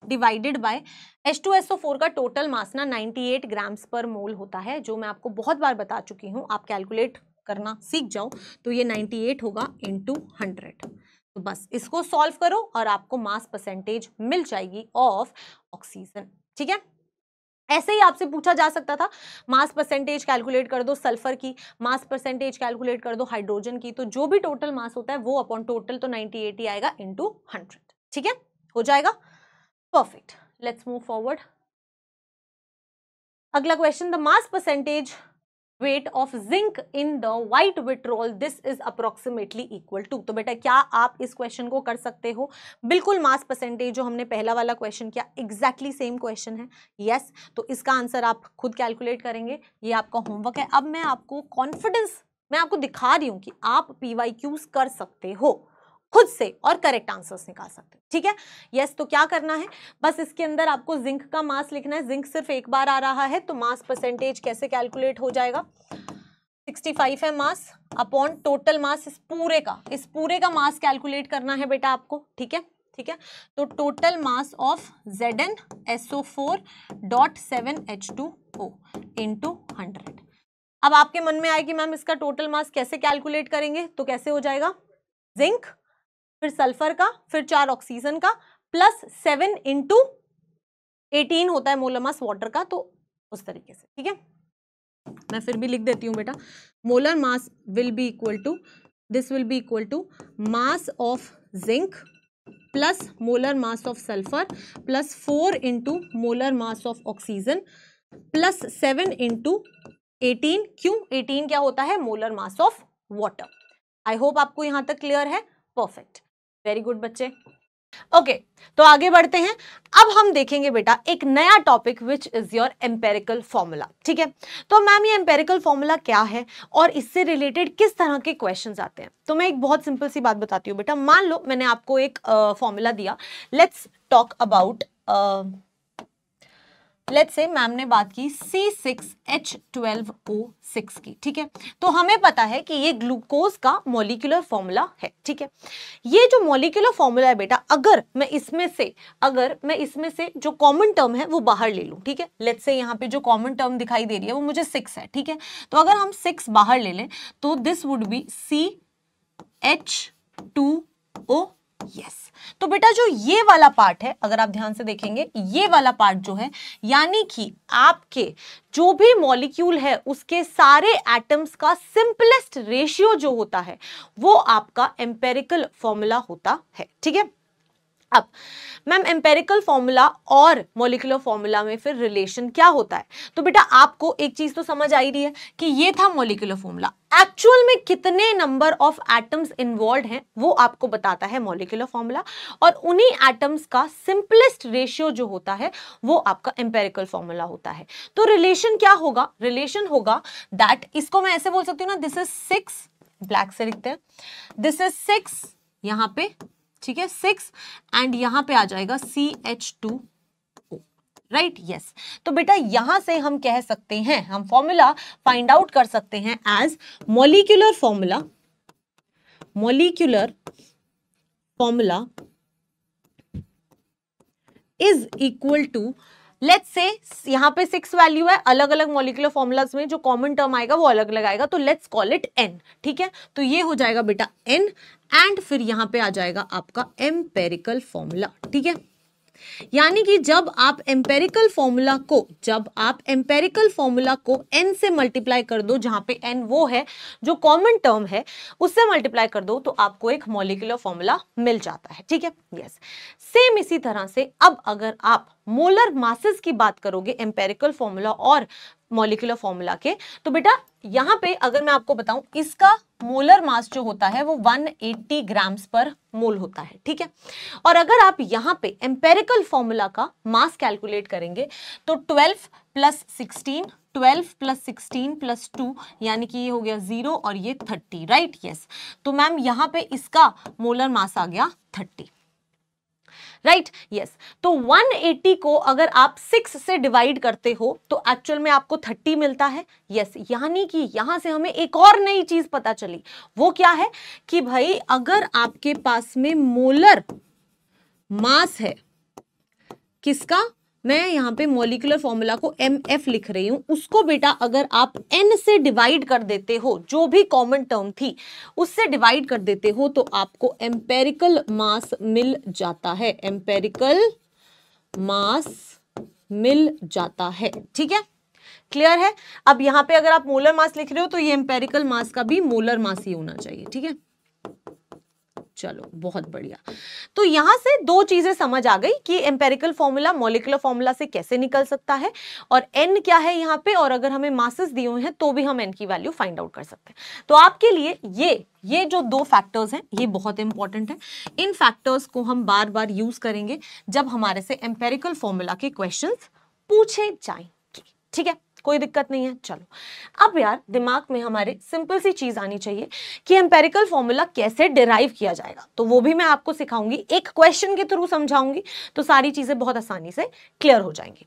divided by H2SO4 का टोटल मास ना 98 ग्राम्स पर मोल होता है जो मैं आपको बहुत बार बता चुकी हूँ आप कैलकुलेट करना सीख जाओ तो ये 98 होगा इनटू 100 तो बस इसको सॉल्व करो और आपको मास परसेंटेज मिल जाएगी ऑफ ऑक्सीजन ठीक है ऐसे ही आपसे पूछा जा सकता था मास परसेंटेज कैलकुलेट कर दो सल्फर की मास परसेंटेज कैलकुलेट कर दो हाइड्रोजन की तो जो भी टोटल मास होता है वो अपॉन टोटल तो 98 ही आएगा इनटू 100 ठीक है हो जाएगा परफेक्ट लेट्स मूव फॉरवर्ड अगला question the mass percentage weight of zinc in the white vitriol this is approximately equal to तो बेटा क्या आप इस क्वेश्चन को कर सकते हो बिल्कुल मास परसेंटेज जो हमने पहला वाला क्वेश्चन किया एग्जैक्टली सेम क्वेश्चन है यस yes, तो इसका आंसर आप खुद कैलकुलेट करेंगे ये आपका होमवर्क है अब मैं आपको कॉन्फिडेंस मैं आपको दिखा रही हूँ कि आप पी वाई क्यूज कर सकते हो खुद से और करेक्ट आंसर्स निकाल सकते हो ठीक है यस yes, तो क्या करना है बस इसके अंदर आपको जिंक का मास लिखना है जिंक सिर्फ एक बार आ रहा है तो मास परसेंटेज कैसे कैलकुलेट हो जाएगा 65 है मास अपॉन टोटल मास इस पूरे का इस पूरे का मास कैलकुलेट करना है बेटा आपको ठीक है ठीक है तो total mass of Z N S four dot seven H two O into hundred अब आपके मन में आएगी मैम इसका टोटल मास कैसे कैलकुलेट करेंगे तो कैसे हो जाएगा जिंक फिर सल्फर का फिर चार ऑक्सीजन का प्लस सेवन इंटू एटीन होता है मोलर मास वाटर का तो उस तरीके से ठीक है मैं फिर भी लिख देती हूँ बेटा molar mass will be equal to this will be equal to mass of zinc plus molar mass of sulphur plus four into molar mass of oxygen plus seven into eighteen क्यों एटीन क्या होता है molar mass of water I hope आपको यहां तक क्लियर है परफेक्ट वेरी गुड बच्चे ओके okay, तो आगे बढ़ते हैं अब हम देखेंगे बेटा एक नया topic which is your empirical formula ठीक है तो मैम ये एम्पेरिकल फॉर्मूला क्या है और इससे रिलेटेड किस तरह के क्वेश्चंस आते हैं तो मैं एक बहुत सिंपल सी बात बताती हूँ बेटा मान लो मैंने आपको एक फॉर्मूला uh, दिया let's talk about let's say ma'am ने बात की C six H twelve O six की ठीक है तो हमें पता है कि ये ग्लूकोज का मोलिकुलर फॉर्मूला है ठीक है ये जो मोलिकुलर फॉर्मूला है बेटा अगर मैं इसमें से अगर मैं इसमें से जो कॉमन टर्म है वो बाहर ले लूँ ठीक है लेट्स से यहाँ पे जो कॉमन टर्म दिखाई दे रही है वो मुझे सिक्स है ठीक है तो अगर हम सिक्स बाहर ले लें तो this would be C H two O yes तो बेटा जो ये वाला पार्ट है अगर आप ध्यान से देखेंगे ये वाला पार्ट जो है यानी कि आपके जो भी मॉलिक्यूल है उसके सारे एटम्स का सिंपलेस्ट रेशियो जो होता है वो आपका एम्पेरिकल फॉर्मूला होता है ठीक है अब मैम एम्पेरिकल फॉर्मूला और मोलिकुलर फॉर्मूला में फिर रिलेशन क्या होता है तो बेटा आपको एक चीज तो समझ आई रही है कि ये था मोलिकुलर फॉर्मूला एक्चुअल में कितने नंबर ऑफ एटम्स इन्वॉल्व हैं वो आपको बताता है मोलिकुलर फॉर्मूला और उन्हीं एटम्स का सिंपलेस्ट रेशियो जो होता है वो आपका एम्पेरिकल फॉर्मूला होता है तो रिलेशन क्या होगा रिलेशन होगा दैट इसको मैं ऐसे बोल सकती हूँ ना दिस इज सिक्स ब्लैक से लिखते हैं दिस इज सिक्स यहाँ पे ठीक है सिक्स एंड यहां पे आ जाएगा C H two right yes तो बेटा यहां से हम कह सकते हैं हम फॉर्मूला फाइंड आउट कर सकते हैं as molecular formula molecular formula is equal to let's say यहाँ पे सिक्स वैल्यू है अलग अलग मोलिकुलर फॉर्मुलाज में जो कॉमन टर्म आएगा वो अलग अलग आएगा तो लेट्स कॉल इट एन ठीक है तो ये हो जाएगा बेटा एन एंड फिर यहाँ पे आ जाएगा आपका एम्पेरिकल फॉर्मूला ठीक है यानी कि जब आप एम्पेरिकल फॉर्मूला को जब आप एम्पेरिकल फॉर्मूला को एन से मल्टीप्लाई कर दो जहां पे एन वो है जो कॉमन टर्म है उससे मल्टीप्लाई कर दो तो आपको एक मोलिकुलर फॉर्मूला मिल जाता है ठीक है यस सेम इसी तरह से अब अगर आप मोलर मासेस की बात करोगे एम्पेरिकल फॉर्मूला और मोलिकुलर फॉर्मूला के तो बेटा यहाँ पे अगर मैं आपको बताऊं इसका मोलर मास जो होता है वो 180 ग्राम्स पर मोल होता है ठीक है और अगर आप यहाँ पे एम्पेरिकल फॉर्मूला का मास कैलकुलेट करेंगे तो 12 plus sixteen 12 plus sixteen plus two यानी कि ये हो गया ज़ीरो और ये 30 राइट right? Yes yes. तो मैम यहाँ पे इसका मोलर मास आ गया 30 राइट यस तो 180 को अगर आप 6 से डिवाइड करते हो तो एक्चुअल में आपको 30 मिलता है यस yes, यानी कि यहां से हमें एक और नई चीज पता चली वो क्या है कि भाई अगर आपके पास में मोलर मास है किसका मैं यहाँ पे मोलिकुलर फॉर्मूला को एम एफ लिख रही हूँ उसको बेटा अगर आप एन से डिवाइड कर देते हो जो भी कॉमन टर्म थी उससे डिवाइड कर देते हो तो आपको एम्पेरिकल मास मिल जाता है एम्पेरिकल मास मिल जाता है ठीक है क्लियर है अब यहाँ पे अगर आप मोलर मास लिख रहे हो तो ये एम्पेरिकल मास का भी मोलर मास ही होना चाहिए ठीक है चलो बहुत बढ़िया तो यहां से दो चीज़ें समझ आ गई कि एम्पेरिकल फॉर्मूला मोलिकुलर फॉर्मूला से कैसे निकल सकता है और एन क्या है यहाँ पे और अगर हमें मासेस दिए हुए हैं तो भी हम एन की वैल्यू फाइंड आउट कर सकते हैं तो आपके लिए ये ये जो दो फैक्टर्स हैं ये बहुत इंपॉर्टेंट है इन फैक्टर्स को हम बार बार यूज़ करेंगे जब हमारे से एम्पेरिकल फॉर्मूला के क्वेश्चन पूछे जाएंगे ठीक है कोई दिक्कत नहीं है चलो अब यार दिमाग में हमारे सिंपल सी चीज़ आनी चाहिए कि एम्पेरिकल फॉर्मूला कैसे डिराइव किया जाएगा तो वो भी मैं आपको सिखाऊंगी एक क्वेश्चन के थ्रू समझाऊंगी तो सारी चीज़ें बहुत आसानी से क्लियर हो जाएंगी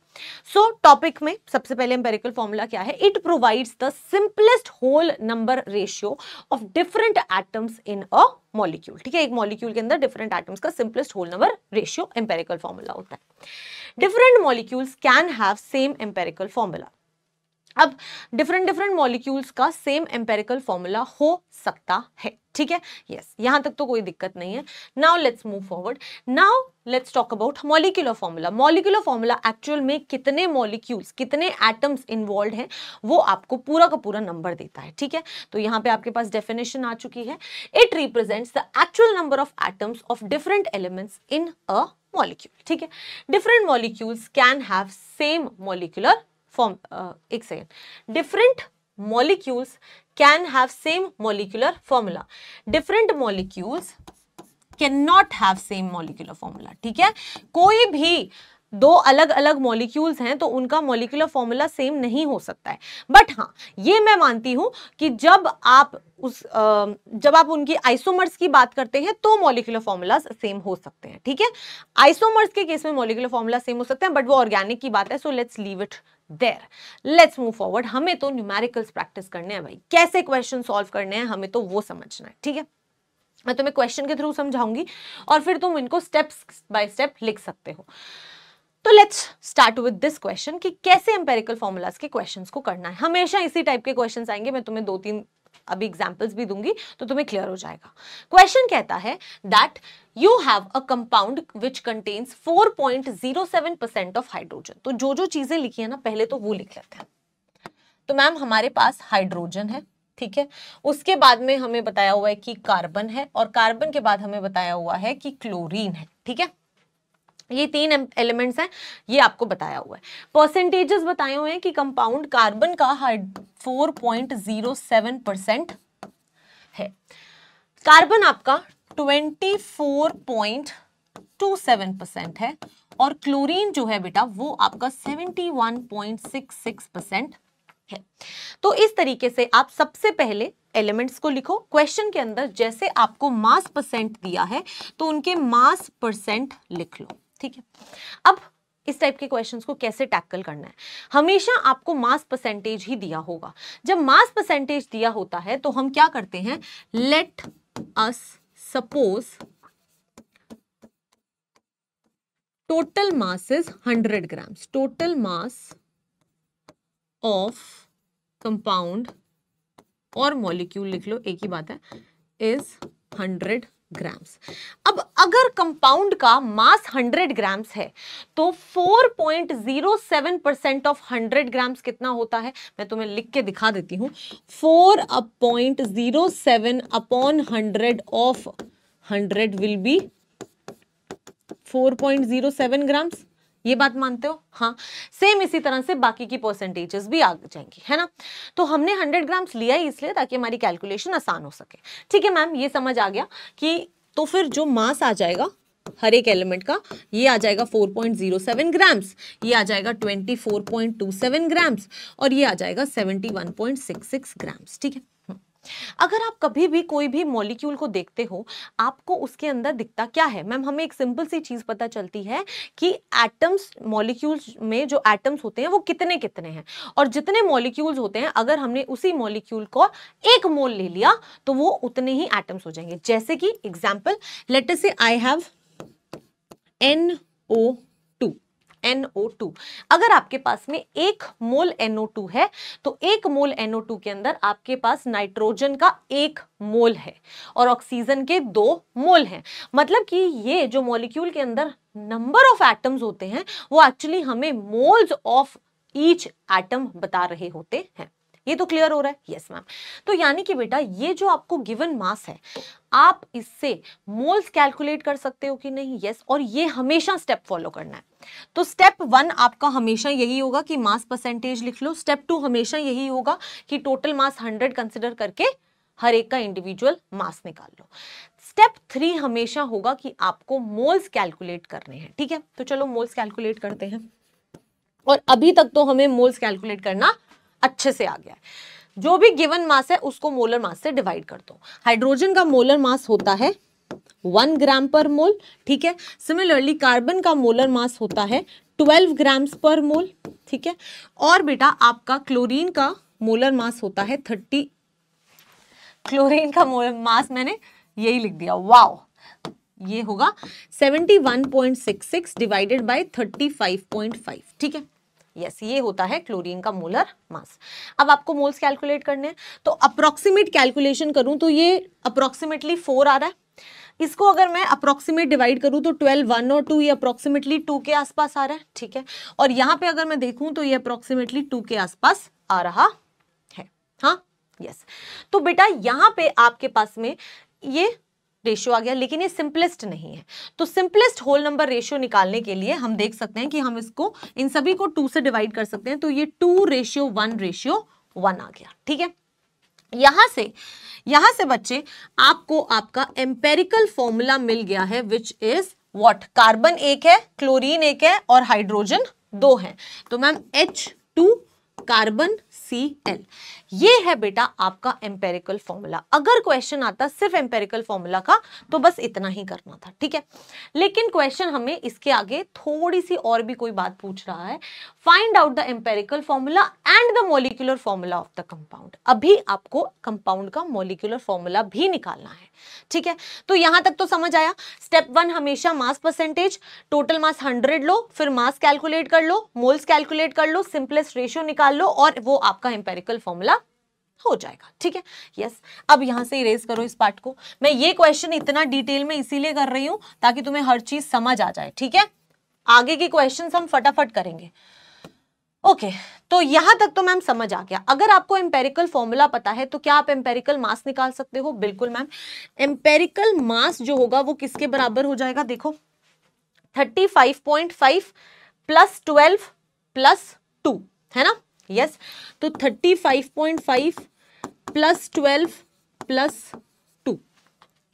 सो so, टॉपिक में सबसे पहले एम्पेरिकल फॉर्मूला क्या है it provides the simplest whole number ratio of different atoms in a molecule ठीक है एक मॉलिक्यूल के अंदर डिफरेंट एटम्स का simplest whole number ratio empirical formula होता है different molecules can have same empirical formula अब डिफरेंट डिफरेंट मॉलिक्यूल्स का सेम एम्पेरिकल फॉर्मूला हो सकता है ठीक है यस yes, यहां तक तो कोई दिक्कत नहीं है now let's move forward now let's talk about molecular formula molecular formula actual में कितने मॉलिक्यूल्स कितने एटम्स इन्वॉल्व हैं वो आपको पूरा का पूरा नंबर देता है ठीक है तो यहाँ पे आपके पास डेफिनेशन आ चुकी है it represents the actual number of atoms of different elements in a molecule ठीक है different molecules can have same molecular form uh, एक second different molecules can have same molecular formula different molecules can not have same molecular formula ठीक है कोई भी दो अलग अलग मॉलिक्यूल्स हैं तो उनका मॉलिक्यूलर फॉर्मूला सेम नहीं हो सकता है बट हाँ ये मैं मानती हूँ कि जब आप उस जब आप उनकी आइसोमर्स की बात करते हैं तो मॉलिक्यूलर फॉर्मूलाज सेम हो सकते हैं ठीक है आइसोमर्स के केस में मॉलिक्यूलर फॉर्मूला सेम हो सकते हैं बट वो ऑर्गेनिक की बात है so let's leave it there let's move forward हमें तो न्यूमेरिकल्स प्रैक्टिस करने हैं भाई कैसे क्वेश्चन सॉल्व करने हैं हमें तो वो समझना है ठीक है मैं तुम्हें क्वेश्चन के थ्रू समझाऊंगी और फिर तुम इनको स्टेप बाय स्टेप लिख सकते हो तो let's start with this question कि कैसे एम्पेरिकल फॉर्मूलाज के क्वेश्चंस को करना है हमेशा इसी टाइप के क्वेश्चंस आएंगे मैं तुम्हें दो तीन अभी एग्जाम्पल्स भी दूंगी तो तुम्हें क्लियर हो जाएगा क्वेश्चन कहता है that you have a compound which contains 4.07 percent of hydrogen तो जो जो चीजें लिखी है ना पहले तो वो लिख लेते हैं तो मैम हमारे पास हाइड्रोजन है ठीक है उसके बाद में हमें बताया हुआ है कि कार्बन है और कार्बन के बाद हमें बताया हुआ है कि क्लोरीन है ठीक है ये तीन एलिमेंट्स हैं ये आपको बताया हुआ है परसेंटेजेस बताए हुए हैं कि कंपाउंड कार्बन का four point zero seven percent है कार्बन आपका twenty four point two seven percent है और क्लोरीन जो है बेटा वो आपका seventy one point six six percent है तो इस तरीके से आप सबसे पहले एलिमेंट्स को लिखो क्वेश्चन के अंदर जैसे आपको मास परसेंट दिया है तो उनके मास परसेंट लिख लो ठीक है अब इस टाइप के क्वेश्चंस को कैसे टैकल करना है हमेशा आपको मास परसेंटेज ही दिया होगा जब मास परसेंटेज दिया होता है तो हम क्या करते हैं let us suppose total mass is 100 grams total mass of compound और मॉलिक्यूल लिख लो एक ही बात है इज 100 ग्राम्स अब अगर कंपाउंड का मास 100 ग्राम्स है तो 4.07 परसेंट ऑफ हंड्रेड ग्राम्स कितना होता है मैं तुम्हें लिख के दिखा देती हूँ 4 point zero seven upon hundred of hundred will be 4.07 grams ये बात मानते हो हाँ सेम इसी तरह से बाकी की परसेंटेजेस भी आ जाएंगी है ना तो हमने 100 ग्राम्स लिया ही इसलिए ताकि हमारी कैलकुलेशन आसान हो सके ठीक है मैम ये समझ आ गया कि तो फिर जो मास आ जाएगा हर एक एलिमेंट का ये आ जाएगा 4.07 ग्राम्स ये आ जाएगा 24.27 ग्राम्स और ये आ जाएगा 71.66 ग्राम्स ठीक है अगर आप कभी भी कोई भी मॉलिक्यूल को देखते हो आपको उसके अंदर दिखता क्या है मैम हमें एक सिंपल सी चीज पता चलती है कि एटम्स मॉलिक्यूल्स में जो एटम्स होते हैं वो कितने कितने हैं और जितने मॉलिक्यूल्स होते हैं अगर हमने उसी मॉलिक्यूल को एक मोल ले लिया तो वो उतने ही एटम्स हो जाएंगे जैसे कि एग्जाम्पल लेटर से I have N O NO2 अगर आपके पास में एक मोल NO2 है तो एक मोल NO2 के अंदर आपके पास नाइट्रोजन का एक मोल है और ऑक्सीजन के दो मोल हैं मतलब कि ये जो मॉलिक्यूल के अंदर नंबर ऑफ एटम्स होते हैं वो एक्चुअली हमें मोल्स ऑफ ईच एटम बता रहे होते हैं ये तो क्लियर हो रहा है यस मैम तो यानी कि बेटा ये जो आपको गिवन मास है आप इससे मोल्स कैलकुलेट कर सकते हो कि नहीं यस yes. और ये हमेशा स्टेप फॉलो करना है तो स्टेप वन आपका हमेशा यही होगा कि मास परसेंटेज लिख लो स्टेप टू हमेशा यही होगा कि टोटल मास हंड्रेड कंसिडर करके हर एक का इंडिविजुअल मास निकाल लो स्टेप थ्री हमेशा होगा कि आपको मोल्स कैलकुलेट करने हैं ठीक है तो चलो मोल्स कैलकुलेट करते हैं और अभी तक तो हमें मोल्स कैलकुलेट करना अच्छे से आ गया है जो भी गिवन मास है उसको मोलर मास से डिवाइड कर दो हाइड्रोजन का मोलर मास होता है वन ग्राम पर मोल ठीक है सिमिलरली कार्बन का मोलर मास होता है ट्वेल्व ग्राम्स पर मोल ठीक है और बेटा आपका क्लोरीन का मोलर मास होता है थर्टी क्लोरीन का मोलर मास मैंने यही लिख दिया वाओ ये होगा seventy one point six six divided by thirty five point five ठीक है यस ये होता है क्लोरीन का मोलर मास अब आपको मोल्स कैलकुलेट करने हैं तो अप्रोक्सीमेट कैलकुलेशन करूं तो ये अप्रोक्सीमेटली फोर आ रहा है इसको अगर मैं अप्रोक्सीमेट डिवाइड करूं तो ट्वेल्व वन और टू ये अप्रोक्सीमेटली टू के आसपास आ रहा है ठीक है और यहाँ पे अगर मैं देखूं तो ये अप्रोक्सीमेटली टू के आसपास आ रहा है हाँ यस yes. तो बेटा यहाँ पे आपके पास में ये रेशियो आ गया लेकिन ये सिंपलेस्ट नहीं है तो सिंपलेस्ट होल नंबर रेशियो निकालने के लिए हम देख सकते हैं कि हम इसको इन सभी को टू से डिवाइड कर सकते हैं तो ये two ratio one ratio one आ गया ठीक है यहां से यहां से बच्चे आपको आपका एम्पेरिकल फॉर्मूला मिल गया है विच इज वॉट कार्बन एक है क्लोरीन एक है और हाइड्रोजन दो है तो ma'am H two carbon C L ये है बेटा आपका एम्पेरिकल फॉर्मूला अगर क्वेश्चन आता सिर्फ एम्पेरिकल फॉर्मूला का तो बस इतना ही करना था ठीक है लेकिन क्वेश्चन हमें इसके आगे थोड़ी सी और भी कोई बात पूछ रहा है find out the empirical formula and the molecular formula of the compound अभी आपको कंपाउंड का मोलिकुलर फॉर्मूला भी निकालना है ठीक है तो यहां तक तो समझ आया स्टेप वन हमेशा mass percentage total mass hundred लो फिर मास कैलकुलेट कर लो मोल्स कैलकुलेट कर लो सिंपलेस्ट रेशियो निकाल लो और वो आप आपका एम्पेरिकल फॉर्मूला हो जाएगा ठीक है यस अब यहां से इरेज करो इस पार्ट को मैं ये क्वेश्चन इतना डिटेल में इसीलिए कर रही हूं ताकि तुम्हें हर चीज समझ आ जाए ठीक है आगे के क्वेश्चन हम फटाफट करेंगे ओके okay, तो यहां तक तो मैम समझ आ गया अगर आपको एम्पेरिकल फॉर्मूला पता है तो क्या आप एम्पेरिकल मास निकाल सकते हो बिल्कुल मैम एम्पेरिकल मास जो होगा वो किसके बराबर हो जाएगा देखो 35.5 प्लस ट्वेल्व प्लस टू है ना यस तो thirty five point five plus twelve plus two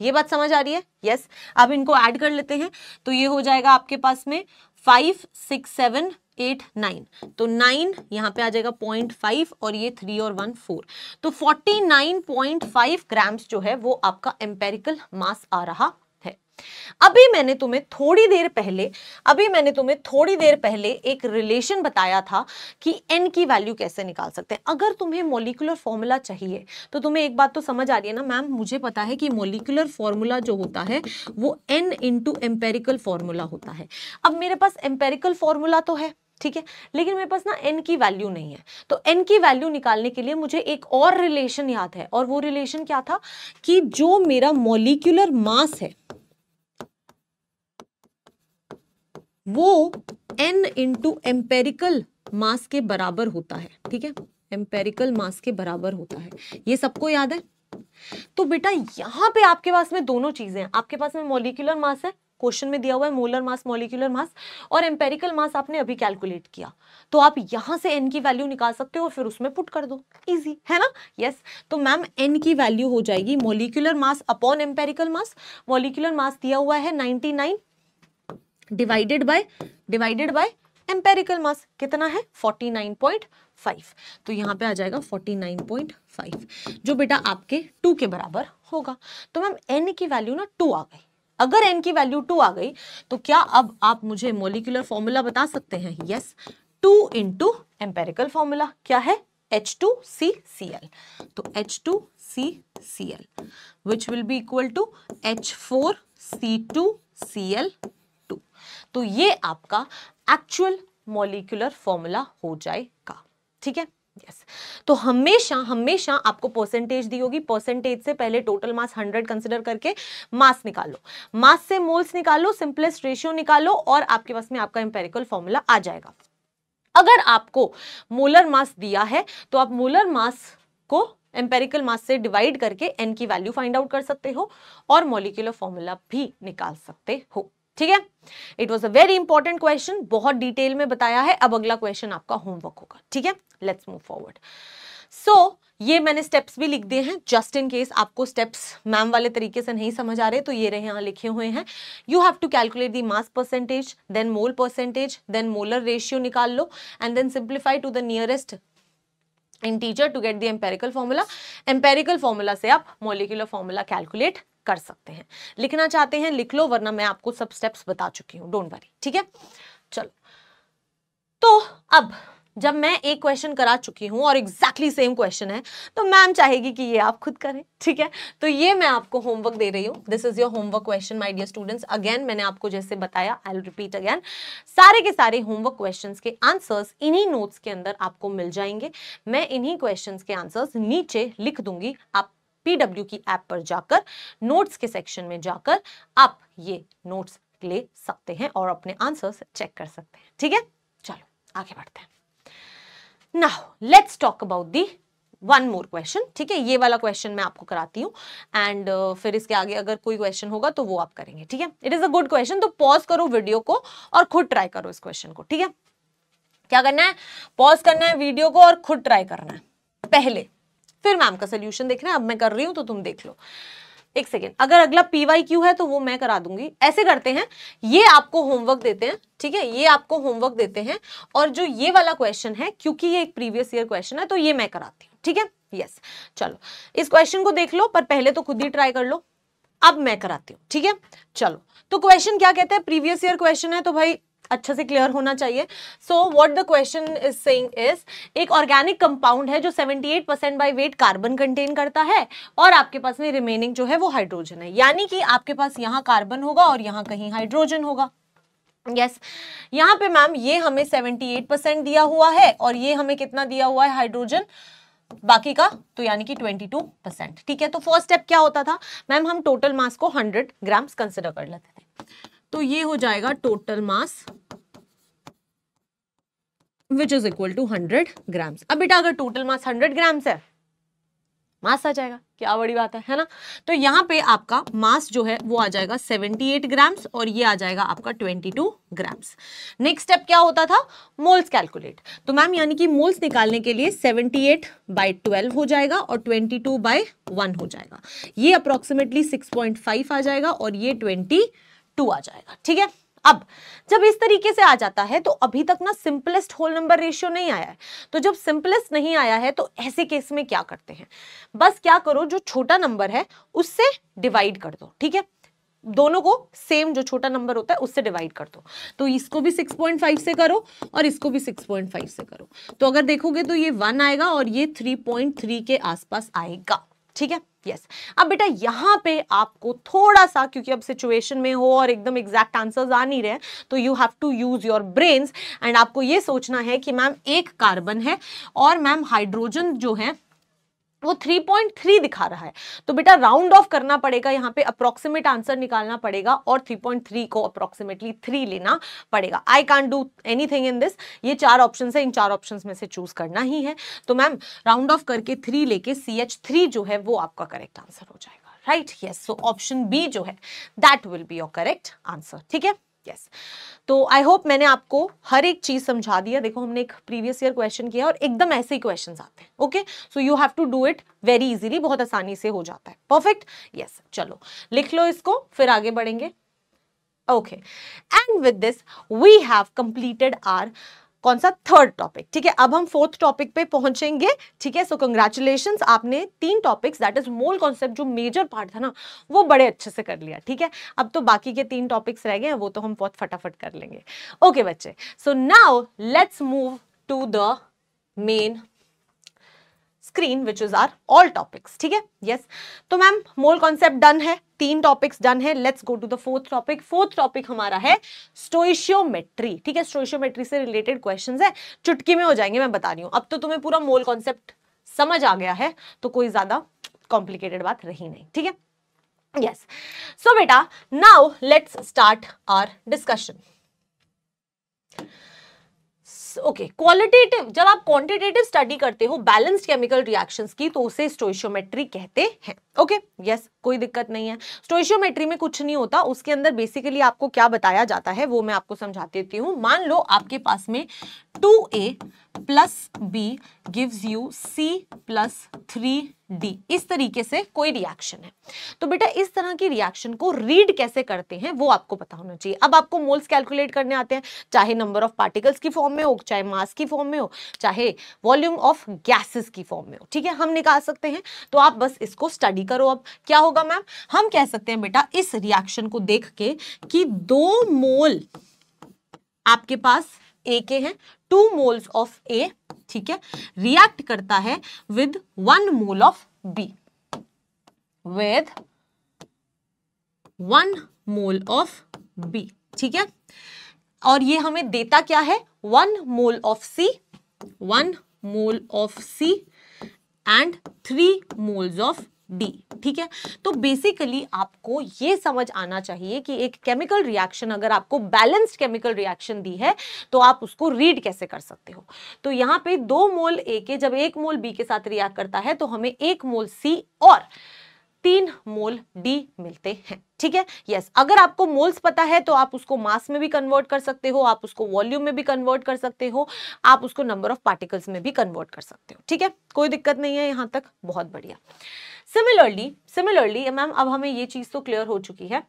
ये बात समझ आ रही है यस yes. अब इनको ऐड कर लेते हैं तो ये हो जाएगा आपके पास में five six seven eight nine तो नाइन यहाँ पे आ जाएगा पॉइंट फाइव और ये थ्री और वन फोर तो forty nine point five grams जो है वो आपका एम्पेरिकल मास आ रहा अभी मैंने तुम्हें थोड़ी देर पहले अभी मैंने तुम्हें थोड़ी देर पहले एक रिलेशन बताया था कि एन की वैल्यू कैसे निकाल सकते हैं अगर तुम्हें मोलिकुलर फॉर्मूला चाहिए तो तुम्हें एक बात तो समझ आ रही है ना मैम मुझे पता है कि मोलिकुलर फॉर्मूला जो होता है वो एन इंटू एम्पेरिकल फॉर्मूला होता है अब मेरे पास एम्पेरिकल फॉर्मूला तो है ठीक है लेकिन मेरे पास ना एन की वैल्यू नहीं है तो एन की वैल्यू निकालने के लिए मुझे एक और रिलेशन याद है और वो रिलेशन क्या था कि जो मेरा मोलिकुलर मास है वो एन इंटू एम्पेरिकल मास के बराबर होता है ठीक है एम्पेरिकल मास के बराबर होता है ये सबको याद है तो बेटा यहां पे आपके पास में दोनों चीजें हैं आपके पास में मोलिकुलर मास है क्वेश्चन में दिया हुआ है मोलर मास मोलिकुलर मास और एम्पेरिकल मास आपने अभी कैलकुलेट किया तो आप यहां से एन की वैल्यू निकाल सकते हो और फिर उसमें पुट कर दो इजी है ना यस yes. तो मैम एन की वैल्यू हो जाएगी molecular mass upon empirical mass molecular mass दिया हुआ है ninety nine divided by divided by empirical mass कितना है 49.5 तो यहाँ पे आ जाएगा 49.5 जो बेटा आपके टू के बराबर होगा तो मैम एन की वैल्यू ना टू आ गई अगर एन की वैल्यू टू आ गई तो क्या अब आप मुझे मोलिकुलर फॉर्मूला बता सकते हैं yes two into empirical formula क्या है H two C C L तो H two C C L which will be equal to H four C two C L two तो ये आपका एक्चुअल मोलिकुलर फॉर्मूला हो जाएगा ठीक है यस yes. तो हमेशा हमेशा आपको परसेंटेज दी होगी परसेंटेज से पहले टोटल मास हंड्रेड कंसिडर करके मास निकालो मास से मोल्स निकालो सिंपलेस्ट रेशियो निकालो और आपके पास में आपका एम्पेरिकल फॉर्मूला आ जाएगा अगर आपको मोलर मास दिया है तो आप मोलर मास को एम्पेरिकल मास से डिवाइड करके एन की वैल्यू फाइंड आउट कर सकते हो और मोलिकुलर फॉर्मूला भी निकाल सकते हो ठीक है it was a very important question बहुत डिटेल में बताया है अब अगला क्वेश्चन आपका होमवर्क होगा ठीक है लेट्स मूव फॉरवर्ड सो ये मैंने स्टेप्स भी लिख दिए हैं जस्ट इन केस आपको स्टेप्स मैम वाले तरीके से नहीं समझ आ रहे तो ये रहे यहाँ लिखे हुए हैं you have to calculate the mass percentage then mole percentage then molar ratio निकाल लो and then simplify to the nearest integer to get the empirical formula empirical formula से आप मोलिकुलर फॉर्मूला कैलकुलेट कर सकते हैं लिखना चाहते हैं लिख लो वरना मैं आपको सब स्टेप्स बता चुकी हूँ डोंट वरी ठीक है चलो तो अब जब मैं एक क्वेश्चन करा चुकी हूँ और एग्जैक्टली सेम क्वेश्चन है तो मैम चाहेगी कि ये आप खुद करें ठीक है तो ये मैं आपको होमवर्क दे रही हूँ this is your homework question my dear students again मैंने आपको जैसे बताया आई विल रिपीट अगेन सारे के सारे होमवर्क क्वेश्चन के आंसर्स इन्हीं नोट्स के अंदर आपको मिल जाएंगे मैं इन्हीं क्वेश्चन के आंसर्स नीचे लिख दूंगी आप पीडब्ल्यू की ऐप पर जाकर नोट्स के सेक्शन में जाकर आप ये नोट्स ले सकते हैं और अपने आंसर्स चेक कर सकते हैं ठीक है चलो आगे बढ़ते हैं now let's talk about the one more question ठीक है ये वाला क्वेश्चन मैं आपको कराती हूँ एंड uh, फिर इसके आगे अगर कोई क्वेश्चन होगा तो वो आप करेंगे ठीक है it is a good question तो पॉज करो वीडियो को और खुद ट्राई करो इस क्वेश्चन को ठीक है क्या करना है पॉज करना है वीडियो को और खुद ट्राई करना है पहले फिर मैम का सोल्यूशन देखना है अब मैं कर रही हूं तो तुम देख लो एक सेकेंड अगर अगला पीवाई क्यू है तो वो मैं करा दूंगी ऐसे करते हैं ये आपको होमवर्क देते हैं ठीक है ये आपको होमवर्क देते हैं और जो ये वाला क्वेश्चन है क्योंकि ये एक प्रीवियस ईयर क्वेश्चन है तो ये मैं कराती हूँ ठीक है यस चलो इस क्वेश्चन को देख लो पर पहले तो खुद ही ट्राई कर लो अब मैं कराती हूँ ठीक है चलो तो क्वेश्चन क्या कहते हैं प्रीवियस ईयर क्वेश्चन है तो भाई अच्छे से क्लियर होना चाहिए so what the question is saying is एक ऑर्गेनिक कंपाउंड है जो 78 percent by weight carbon contain करता है और आपके पास में रिमेनिंग जो है वो हाइड्रोजन है यानी कि आपके पास यहाँ कार्बन होगा और यहाँ कहीं हाइड्रोजन होगा यस yes. यहाँ पे मैम ये हमें 78 परसेंट दिया हुआ है और ये हमें कितना दिया हुआ है हाइड्रोजन बाकी का तो यानी कि 22 परसेंट ठीक है तो फर्स्ट स्टेप क्या होता था मैम हम टोटल मास को 100 ग्राम्स कंसिडर कर लेते थे तो ये हो जाएगा total mass which is equal to hundred grams अब बेटा अगर टोटल मास हंड्रेड ग्राम्स है मास आ जाएगा क्या बड़ी बात है है ना तो यहाँ पे आपका मास जो है वो आ जाएगा 78 ग्राम्स और ये आ जाएगा आपका 22 ग्राम्स नेक्स्ट स्टेप क्या होता था मोल्स कैलकुलेट तो मैम यानी कि मोल्स निकालने के लिए 78 एट बाई ट्वेल्व हो जाएगा और 22 टू बाई वन हो जाएगा ये अप्रोक्सीमेटली 6.5 आ जाएगा और ये ट्वेंटी टू आ जाएगा ठीक है अब जब इस तरीके से आ जाता है तो अभी तक ना सिंपलेस्ट होल नंबर रेशियो नहीं आया है तो जब सिंपलेस्ट नहीं आया है तो ऐसे केस में क्या करते हैं बस क्या करो जो छोटा नंबर है उससे डिवाइड कर दो ठीक है दोनों को सेम जो छोटा नंबर होता है उससे डिवाइड कर दो तो इसको भी 6.5 से करो और इसको भी 6.5 से करो तो अगर देखोगे तो ये वन आएगा और ये 3.3 के आसपास आएगा ठीक है यस अब बेटा यहाँ पे आपको थोड़ा सा क्योंकि अब सिचुएशन में हो और एकदम एग्जैक्ट आंसर्स आ नहीं रहे तो you have to use your brains and आपको ये सोचना है कि मैम एक कार्बन है और मैम हाइड्रोजन जो है वो 3.3 दिखा रहा है तो बेटा राउंड ऑफ करना पड़ेगा यहाँ पे अप्रोक्सीमेट आंसर निकालना पड़ेगा और 3.3 को अप्रोक्सीमेटली थ्री लेना पड़ेगा I can do anything in this ये चार ऑप्शन है इन चार ऑप्शन में से चूज करना ही है तो मैम राउंड ऑफ करके थ्री लेके सी एच थ्री जो है वो आपका करेक्ट आंसर हो जाएगा right yes so option B जो है that will be your correct answer ठीक है यस तो आई होप मैंने आपको हर एक चीज़ समझा दिया देखो हमने एक प्रीवियस ईयर क्वेश्चन किया और एकदम ऐसे ही क्वेश्चन आते हैं okay so you have to do it very easily बहुत आसानी से हो जाता है परफेक्ट यस yes, चलो लिख लो इसको फिर आगे बढ़ेंगे okay and with this we have completed our कौन सा थर्ड टॉपिक ठीक है अब हम फोर्थ टॉपिक पे पहुंचेंगे ठीक है सो कंग्रेचुलेशन आपने तीन topics that is mole concept जो मेजर पार्ट था ना वो बड़े अच्छे से कर लिया ठीक है अब तो बाकी के तीन टॉपिक्स रह गए हैं वो तो हम बहुत फटाफट कर लेंगे ओके okay, बच्चे so now let's move to the main screen which is our all topics ठीक है यस तो मैम मोल कॉन्सेप्ट डन है तीन टॉपिक्स डन है let's go to the fourth topic fourth topic हमारा है स्टोइशियोमेट्री ठीक है स्टोइशियोमेट्री से रिलेटेड क्वेश्चंस है चुटकी में हो जाएंगे मैं बता रही हूं अब तो तुम्हें पूरा मोल कॉन्सेप्ट समझ आ गया है तो कोई ज्यादा कॉम्प्लिकेटेड बात रही नहीं ठीक है यस सो बेटा now let's start our discussion okay qualitative जब आप क्वांटिटेटिव स्टडी करते हो बैलेंस्ड केमिकल रिएक्शंस की तो उसे स्टोइशियोमेट्री कहते हैं ओके यस कोई दिक्कत नहीं है स्टोशियोमेट्री में कुछ नहीं होता उसके अंदर बेसिकली आपको क्या बताया जाता है वो मैं आपको समझा देती हूँ मान लो आपके पास में two A plus B gives you C plus three D इस तरीके से कोई रिएक्शन है तो बेटा इस तरह की रिएक्शन को रीड कैसे करते हैं वो आपको पता होना चाहिए अब आपको मोल्स कैलकुलेट करने आते हैं चाहे नंबर ऑफ पार्टिकल्स की फॉर्म में हो चाहे मास की फॉर्म में हो चाहे वॉल्यूम ऑफ गैसेस की फॉर्म में हो ठीक है हम निकाल सकते हैं तो आप बस इसको स्टडी करो अब क्या होगा होगा मैम हम कह सकते हैं बेटा इस रिएक्शन को देख के कि दो मोल आपके पास ए के हैं टू मोल्स ऑफ ए ठीक है रिएक्ट करता है with one mole of B with one mole of B ठीक है और ये हमें देता क्या है one mole of C one mole of C and three moles of D ठीक है तो बेसिकली आपको ये समझ आना चाहिए कि एक केमिकल रिएक्शन अगर आपको बैलेंस्ड केमिकल रिएक्शन दी है तो आप उसको रीड कैसे कर सकते हो तो यहाँ पे दो मोल ए के जब एक मोल बी के साथ रिएक्ट करता है तो हमें एक मोल सी और तीन मोल डी मिलते हैं ठीक है यस yes. अगर आपको मोल्स पता है तो आप उसको मास में भी कन्वर्ट कर सकते हो आप उसको वॉल्यूम में भी कन्वर्ट कर सकते हो आप उसको नंबर ऑफ पार्टिकल्स में भी कन्वर्ट कर सकते हो ठीक है कोई दिक्कत नहीं है यहां तक बहुत बढ़िया सिमिलरली सिमिलरली मैम अब हमें ये चीज़ तो क्लियर हो चुकी है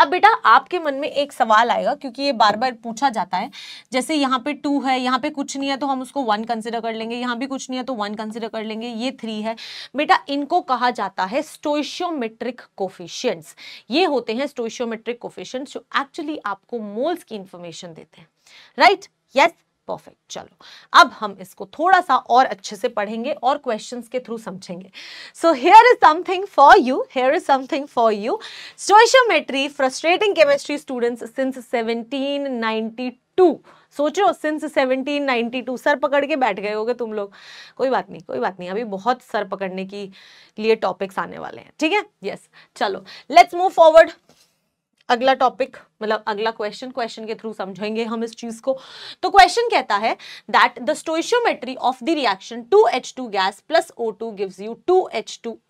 अब बेटा आपके मन में एक सवाल आएगा क्योंकि ये बार बार पूछा जाता है जैसे यहाँ पे टू है यहाँ पे कुछ नहीं है तो हम उसको वन कंसिडर कर लेंगे यहाँ भी कुछ नहीं है तो वन कंसिडर कर लेंगे ये थ्री है बेटा इनको कहा जाता है स्टोशियोमेट्रिक कोफिशियंट्स ये होते हैं स्टोशियोमेट्रिक कोफिशियंट्स जो एक्चुअली आपको मोल्स की इंफॉर्मेशन देते हैं right right? Yes yes? Perfect चलो अब हम इसको थोड़ा सा और अच्छे से पढ़ेंगे और क्वेश्चंस के थ्रू समझेंगे so here is something for you here is something for you stoichiometry frustrating chemistry students since 1792 सोचो सिंस 1792 सर पकड़ के बैठ गए होगे तुम लोग कोई बात नहीं कोई बात नहीं अभी बहुत सर पकड़ने के लिए टॉपिक्स आने वाले हैं ठीक है यस yes, चलो लेट्स मूव फॉरवर्ड अगला टॉपिक मतलब अगला क्वेश्चन क्वेश्चन के थ्रू समझेंगे हम इस चीज को तो क्वेश्चन कहता है that the stoichiometry of the reaction two gas plus O two gives you two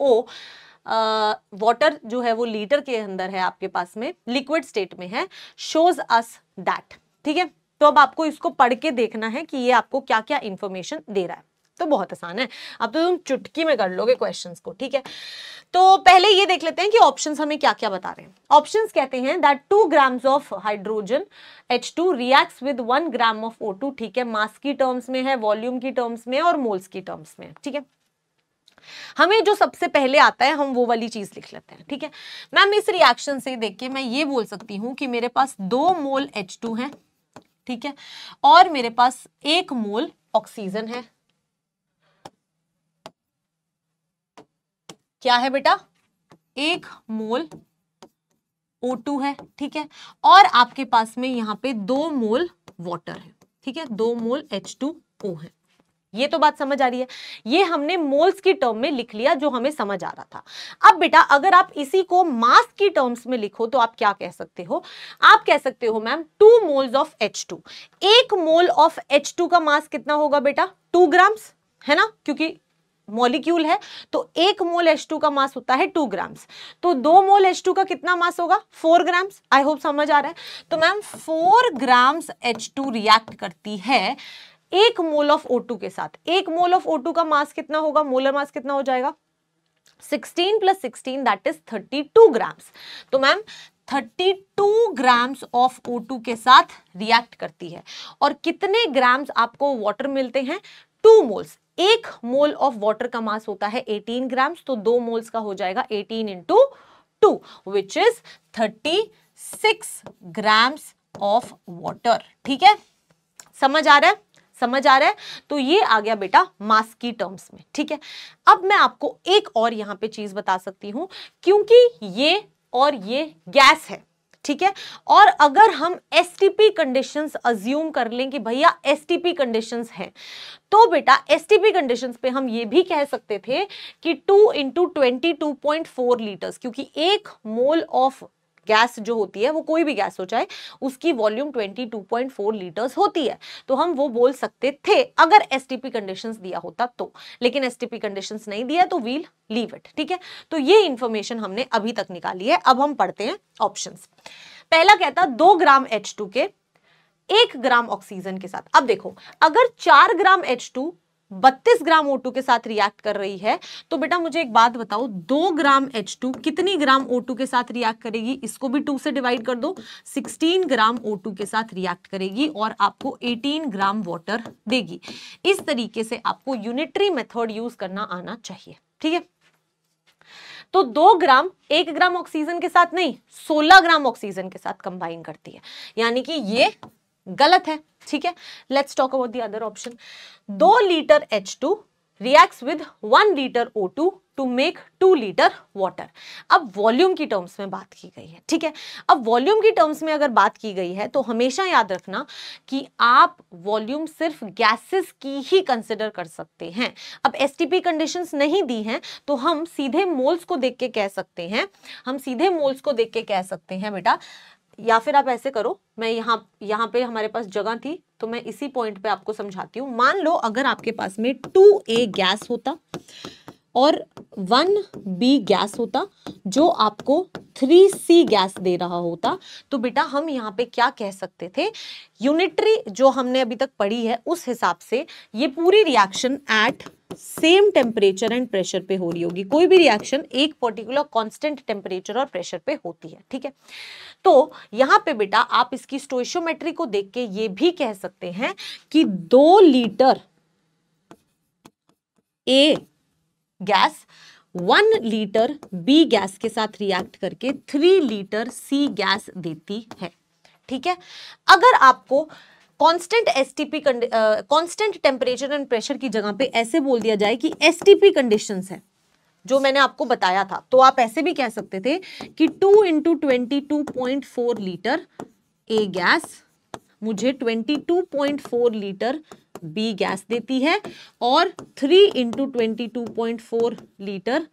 water water जो है वो लीटर के अंदर है आपके पास में लिक्विड स्टेट में है शोज अस दैट ठीक है तो अब आपको इसको पढ़ के देखना है कि ये आपको क्या क्या इंफॉर्मेशन दे रहा है तो बहुत आसान है अब तो तुम चुटकी में कर लोगे क्वेश्चन को ठीक है तो पहले ये देख लेते हैं कि ऑप्शन हमें क्या क्या बता रहे हैं ऑप्शन कहते हैं that two grams of hydrogen H two react with one gram of O two ठीक है मास की टर्म्स में है वॉल्यूम की टर्म्स में और मोल्स की टर्म्स में ठीक है हमें जो सबसे पहले आता है हम वो वाली चीज लिख लेते हैं ठीक है मैम इस रिएक्शन से देख के मैं ये बोल सकती हूं कि मेरे पास दो मोल एच टू है ठीक है और मेरे पास एक मोल ऑक्सीजन है क्या है बेटा एक मोल O2 है ठीक है और आपके पास में यहाँ पे दो मोल वाटर है ठीक है दो मोल H2O है ये तो बात समझ आ रही है ये हमने मोल्स की टर्म में लिख लिया जो हमें समझ आ रहा था अब बेटा अगर आप इसी को मास की टर्म्स में लिखो तो आप क्या कह सकते हो आप कह सकते हो ma'am to moles of H2 एक मोल ऑफ H2 का मास कितना होगा बेटा टू ग्राम्स है ना क्योंकि मॉलिक्यूल है तो एक मोल H2 का मास होता है टू ग्राम्स तो दो मोल H2 का कितना मास होगा फोर ग्राम्स आई होप समझ आ रहा है तो ma'am four grams H2 react करती है एक मोल ऑफ O2 के साथ एक मोल ऑफ O2 का मास कितना होगा मोलर मास कितना हो जाएगा 16 plus sixteen that is 32 grams तो मैम 32 ग्राम्स ऑफ O2 के साथ रिएक्ट करती है और कितने ग्राम्स आपको वाटर मिलते हैं टू मोल्स एक मोल ऑफ वाटर का मास होता है 18 ग्राम्स तो दो मोल्स का हो जाएगा 18 into two which is 36 grams of water ठीक है समझ आ रहा है समझ आ रहा है तो ये आ गया बेटा मास की टर्म्स में ठीक है अब मैं आपको एक और यहां पे चीज बता सकती हूं क्योंकि ये और ये गैस है ठीक है और अगर हम S T P condition assume कर लें कि भैया एस टी पी कंडीशन है तो बेटा एस टी पी कंडीशन पे हम ये भी कह सकते थे कि two into twenty two point four litres क्योंकि एक मोल ऑफ गैस जो होती है वो कोई भी गैस हो चाहे उसकी वॉल्यूम 22.4 लीटर्स होती है तो हम वो बोल सकते थे अगर एसटीपी कंडीशंस दिया होता तो लेकिन एसटीपी कंडीशंस नहीं दिया तो वील लीव इट ठीक है तो ये इंफॉर्मेशन हमने अभी तक निकाली है अब हम पढ़ते हैं ऑप्शन पहला कहता दो ग्राम एच के एक ग्राम ऑक्सीजन के साथ अब देखो अगर चार ग्राम एच 32 ग्राम O2 के साथ रिएक्ट कर रही है तो बेटा मुझे एक बात बताओ 2 ग्राम H2 कितनी ग्राम O2 के साथ रिएक्ट करेगी इसको भी 2 से डिवाइड कर दो 16 ग्राम O2 के साथ रिएक्ट करेगी और आपको 18 ग्राम वाटर देगी इस तरीके से आपको यूनिटरी मेथड यूज करना आना चाहिए ठीक है तो दो ग्राम एक ग्राम ऑक्सीजन के साथ नहीं सोलह ग्राम ऑक्सीजन के साथ कंबाइन करती है यानी कि ये गलत है ठीक है let's talk about the other option दो litre H two reacts with one litre O two to make two litre water अब वॉल्यूम की टर्म्स में बात की गई है ठीक है अब वॉल्यूम की टर्म्स में अगर बात की गई है तो हमेशा याद रखना कि आप वॉल्यूम सिर्फ गैसेस की ही कंसिडर कर सकते हैं अब एस टी कंडीशंस नहीं दी हैं तो हम सीधे मोल्स को देख के कह सकते हैं हम सीधे मोल्स को देख के कह सकते हैं बेटा या फिर आप ऐसे करो मैं यहाँ यहाँ पे हमारे पास जगह थी तो मैं इसी पॉइंट पे आपको समझाती हूँ मान लो अगर आपके पास में टू ए गैस होता और वन बी गैस होता जो आपको थ्री सी गैस दे रहा होता तो बेटा हम यहाँ पे क्या कह सकते थे यूनिटरी जो हमने अभी तक पढ़ी है उस हिसाब से ये पूरी reaction at same temperature and pressure पे हो रही होगी कोई भी रिएक्शन एक पर्टिकुलर कांस्टेंट टेम्परेचर और प्रेशर पे होती है ठीक है तो यहाँ पे बेटा आप इसकी स्टोइशियोमेट्री को देख के ये भी कह सकते हैं कि दो litre A gas one litre B gas के साथ रिएक्ट करके थ्री लीटर सी गैस देती है ठीक है अगर आपको constant STP constant temperature and pressure की जगह पे ऐसे बोल दिया जाए कि एसटीपी कंडीशंस है जो मैंने आपको बताया था तो आप ऐसे भी कह सकते थे कि two into twenty two point four litre A gas मुझे twenty two point four litre B gas देती है और three into twenty two point four litre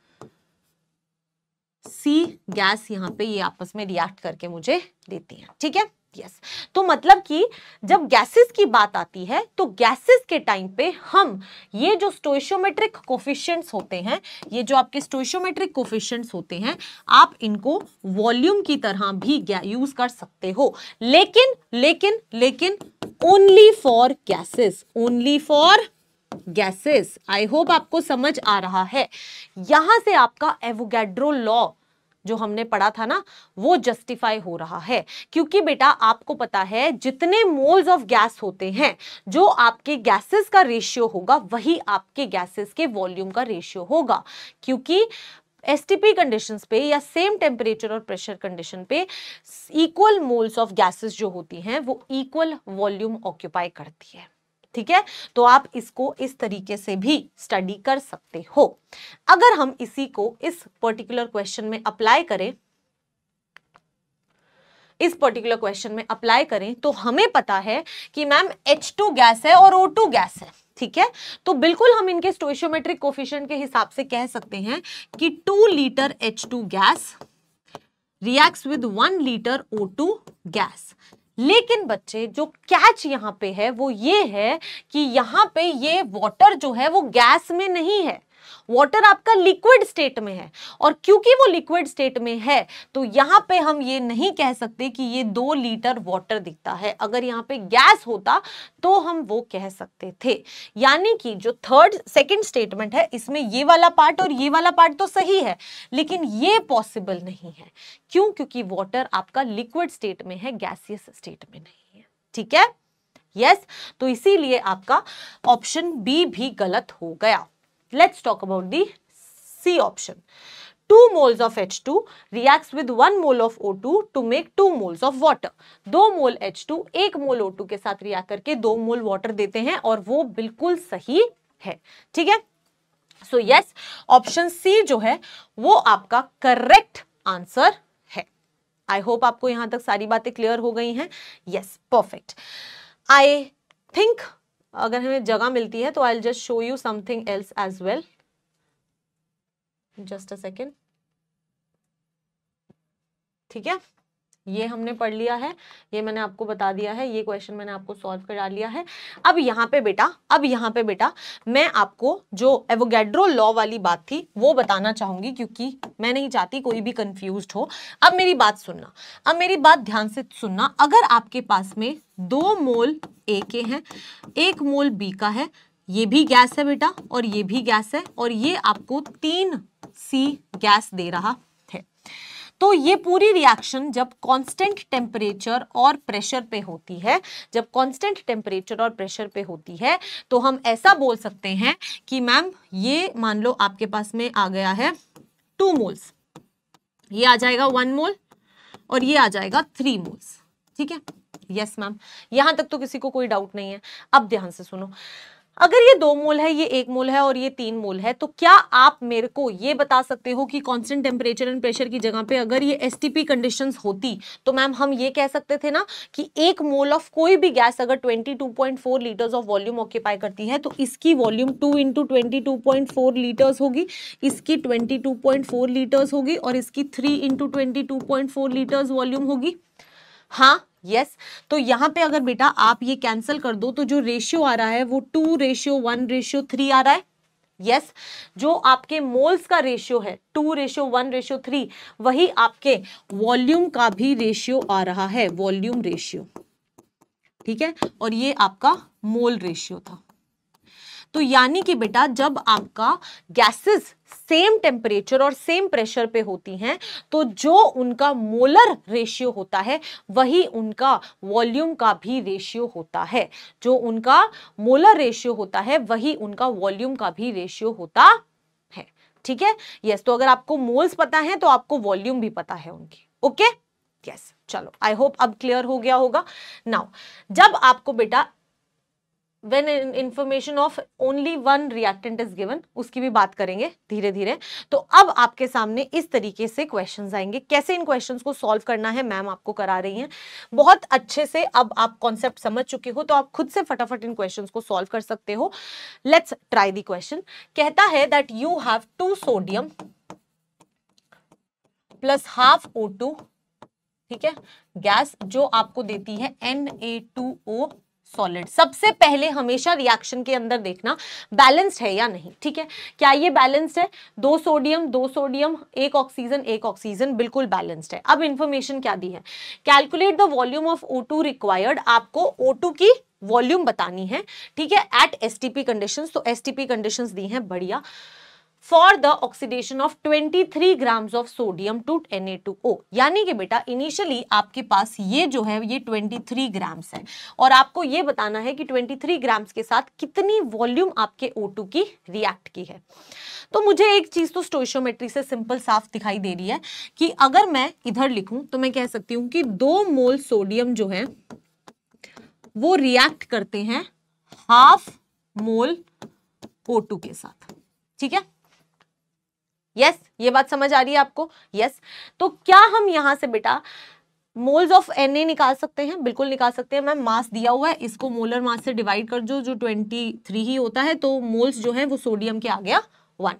C gas यहां पे ये आपस में रिएक्ट करके मुझे देती है ठीक है यस तो मतलब कि जब गैसेस की बात आती है तो गैसेस के टाइम पे हम ये जो स्टोइशियोमेट्रिक कोफिशियंट्स होते हैं ये जो आपके स्टोइशियोमेट्रिक कोफिशियंट्स होते हैं आप इनको वॉल्यूम की तरह भी यूज कर सकते हो लेकिन लेकिन लेकिन only for gases only for gases I hope आपको समझ आ रहा है यहां से आपका एवोगैड्रो लॉ जो हमने पढ़ा था ना वो जस्टिफाई हो रहा है क्योंकि बेटा आपको पता है जितने मोल्स ऑफ गैस होते हैं जो आपके गैसेस का रेशियो होगा वही आपके गैसेस के वॉल्यूम का रेशियो होगा क्योंकि एसटीपी कंडीशंस पे या सेम टेम्परेचर और प्रेशर कंडीशन पे इक्वल मोल्स ऑफ गैसेस जो होती हैं वो इक्वल वॉल्यूम ऑक्यूपाई करती है ठीक है तो आप इसको इस तरीके से भी स्टडी कर सकते हो अगर हम इसी को इस पर्टिकुलर क्वेश्चन में अप्लाई करें इस पर्टिकुलर क्वेश्चन में अप्लाई करें तो हमें पता है कि मैम H2 गैस है और O2 गैस है ठीक है तो बिल्कुल हम इनके स्टोशियोमेट्रिक कोफिशियंट के हिसाब से कह सकते हैं कि two litre H2 gas reacts with one litre O2 gas लेकिन बच्चे जो कैच यहाँ पे है वो ये है कि यहाँ पे ये वाटर जो है वो गैस में नहीं है वाटर आपका लिक्विड स्टेट में है और क्योंकि वो लिक्विड स्टेट में है तो यहाँ पे हम ये नहीं कह सकते कि ये दो लीटर वाटर दिखता है अगर यहाँ पे गैस होता तो हम वो कह सकते थे यानी कि जो थर्ड सेकंड स्टेटमेंट है इसमें ये वाला पार्ट और ये वाला पार्ट तो सही है लेकिन ये पॉसिबल नहीं है क्यों क्योंकि वॉटर आपका लिक्विड स्टेट में है गैसियस स्टेट में नहीं है ठीक है यस yes? तो इसीलिए आपका ऑप्शन बी भी गलत हो गया Let's talk about the C option. 2 moles of H2 reacts with 1 mole of O2 to make 2 moles of water. 2 mole H2 1 mole O2 के साथ रिएक्ट करके 2 मोल वाटर देते हैं और वो बिल्कुल सही है ठीक है सो यस ऑप्शन सी जो है वो आपका करेक्ट आंसर है आई होप आपको यहां तक सारी बातें क्लियर हो गई हैं यस परफेक्ट आई थिंक अगर हमें जगह मिलती है तो I just show you something else as well just a second ठीक है ये हमने पढ़ लिया है ये मैंने आपको बता दिया है ये क्वेश्चन मैंने आपको सॉल्व करा लिया है अब यहाँ पे बेटा अब यहाँ पे बेटा मैं आपको जो एवोगेड्रो लॉ वाली बात थी वो बताना चाहूंगी क्योंकि मैं नहीं चाहती कोई भी कंफ्यूज हो अब मेरी बात सुनना अब मेरी बात ध्यान से सुनना अगर आपके पास में दो मोल ए के हैं एक मोल बी का है ये भी गैस है बेटा और ये भी गैस है और ये आपको तीन सी गैस दे रहा तो ये पूरी रिएक्शन जब कांस्टेंट टेम्परेचर और प्रेशर पे होती है जब कांस्टेंट टेम्परेचर और प्रेशर पे होती है तो हम ऐसा बोल सकते हैं कि मैम ये मान लो आपके पास में आ गया है टू मोल्स ये आ जाएगा वन मोल और ये आ जाएगा थ्री मोल्स ठीक है यस मैम यहां तक तो किसी को कोई डाउट नहीं है अब ध्यान से सुनो अगर ये दो मोल है ये एक मोल है और ये तीन मोल है तो क्या आप मेरे को ये बता सकते हो कि कांस्टेंट टेम्परेचर एंड प्रेशर की जगह पे अगर ये एस कंडीशंस होती तो मैम हम ये कह सकते थे ना कि एक मोल ऑफ कोई भी गैस अगर 22.4 लीटर्स ऑफ वॉल्यूम ऑक्यूपाई करती है तो इसकी volume two into twenty litres होगी इसकी ट्वेंटी लीटर्स होगी और इसकी three into twenty litres volume होगी हाँ यस तो यहाँ पे अगर बेटा आप ये कैंसिल कर दो तो जो रेशियो आ रहा है वो two ratio one ratio three आ रहा है यस yes, जो आपके मोल्स का रेशियो है two ratio one ratio three वही आपके वॉल्यूम का भी रेशियो आ रहा है वॉल्यूम रेशियो ठीक है और ये आपका मोल रेशियो था तो यानी कि बेटा जब आपका गैसेस सेम टेम्परेचर और सेम प्रेशर पे होती हैं तो जो उनका मोलर रेशियो होता है वही उनका वॉल्यूम का भी रेशियो होता है जो उनका मोलर रेशियो होता है वही उनका वॉल्यूम का भी रेशियो होता है ठीक है यस तो अगर आपको मोल्स पता है तो आपको वॉल्यूम भी पता है उनकी ओके यस चलो आई होप अब क्लियर हो गया होगा नाउ जब आपको बेटा when information of only one reactant is given उसकी भी बात करेंगे धीरे धीरे तो अब आपके सामने इस तरीके से क्वेश्चंस आएंगे कैसे इन क्वेश्चंस को सॉल्व करना है मैम आपको करा रही हैं बहुत अच्छे से अब आप कॉन्सेप्ट समझ चुके हो तो आप खुद से फटाफट इन क्वेश्चंस को सॉल्व कर सकते हो लेट्स ट्राई दी क्वेश्चन कहता है that you have two sodium plus half O two ठीक है गैस जो आपको देती है N A two O solid सबसे पहले हमेशा रिएक्शन के अंदर देखना बैलेंस्ड है या नहीं ठीक है क्या ये बैलेंस्ड है दो सोडियम दो सोडियम एक ऑक्सीजन एक ऑक्सीजन बिल्कुल बैलेंस्ड है अब इंफॉर्मेशन क्या दी है calculate the volume of O required आपको ओ की वॉल्यूम बतानी है ठीक है एट एस कंडीशन तो एस कंडीशन दी है बढ़िया for the oxidation of 23 grams of sodium to O यानी कि बेटा इनिशियली आपके पास ये जो है ये 23 ग्राम्स है और आपको ये बताना है कि 23 ग्राम्स के साथ कितनी वॉल्यूम आपके O2 की रिएक्ट की है तो मुझे एक चीज तो स्टोशोमेट्री से सिंपल साफ दिखाई दे रही है कि अगर मैं इधर लिखूं तो मैं कह सकती हूं कि दो मोल सोडियम जो है वो रिएक्ट करते हैं हाफ मोल O2 के साथ ठीक है यस ये बात समझ आ रही है आपको यस तो क्या हम यहां से बेटा मोल्स ऑफ एन निकाल सकते हैं बिल्कुल निकाल सकते हैं मैम मास दिया हुआ है इसको मोलर मास से डिवाइड कर जो जो ट्वेंटी थ्री ही होता है तो मोल्स जो है वो सोडियम के आ गया वन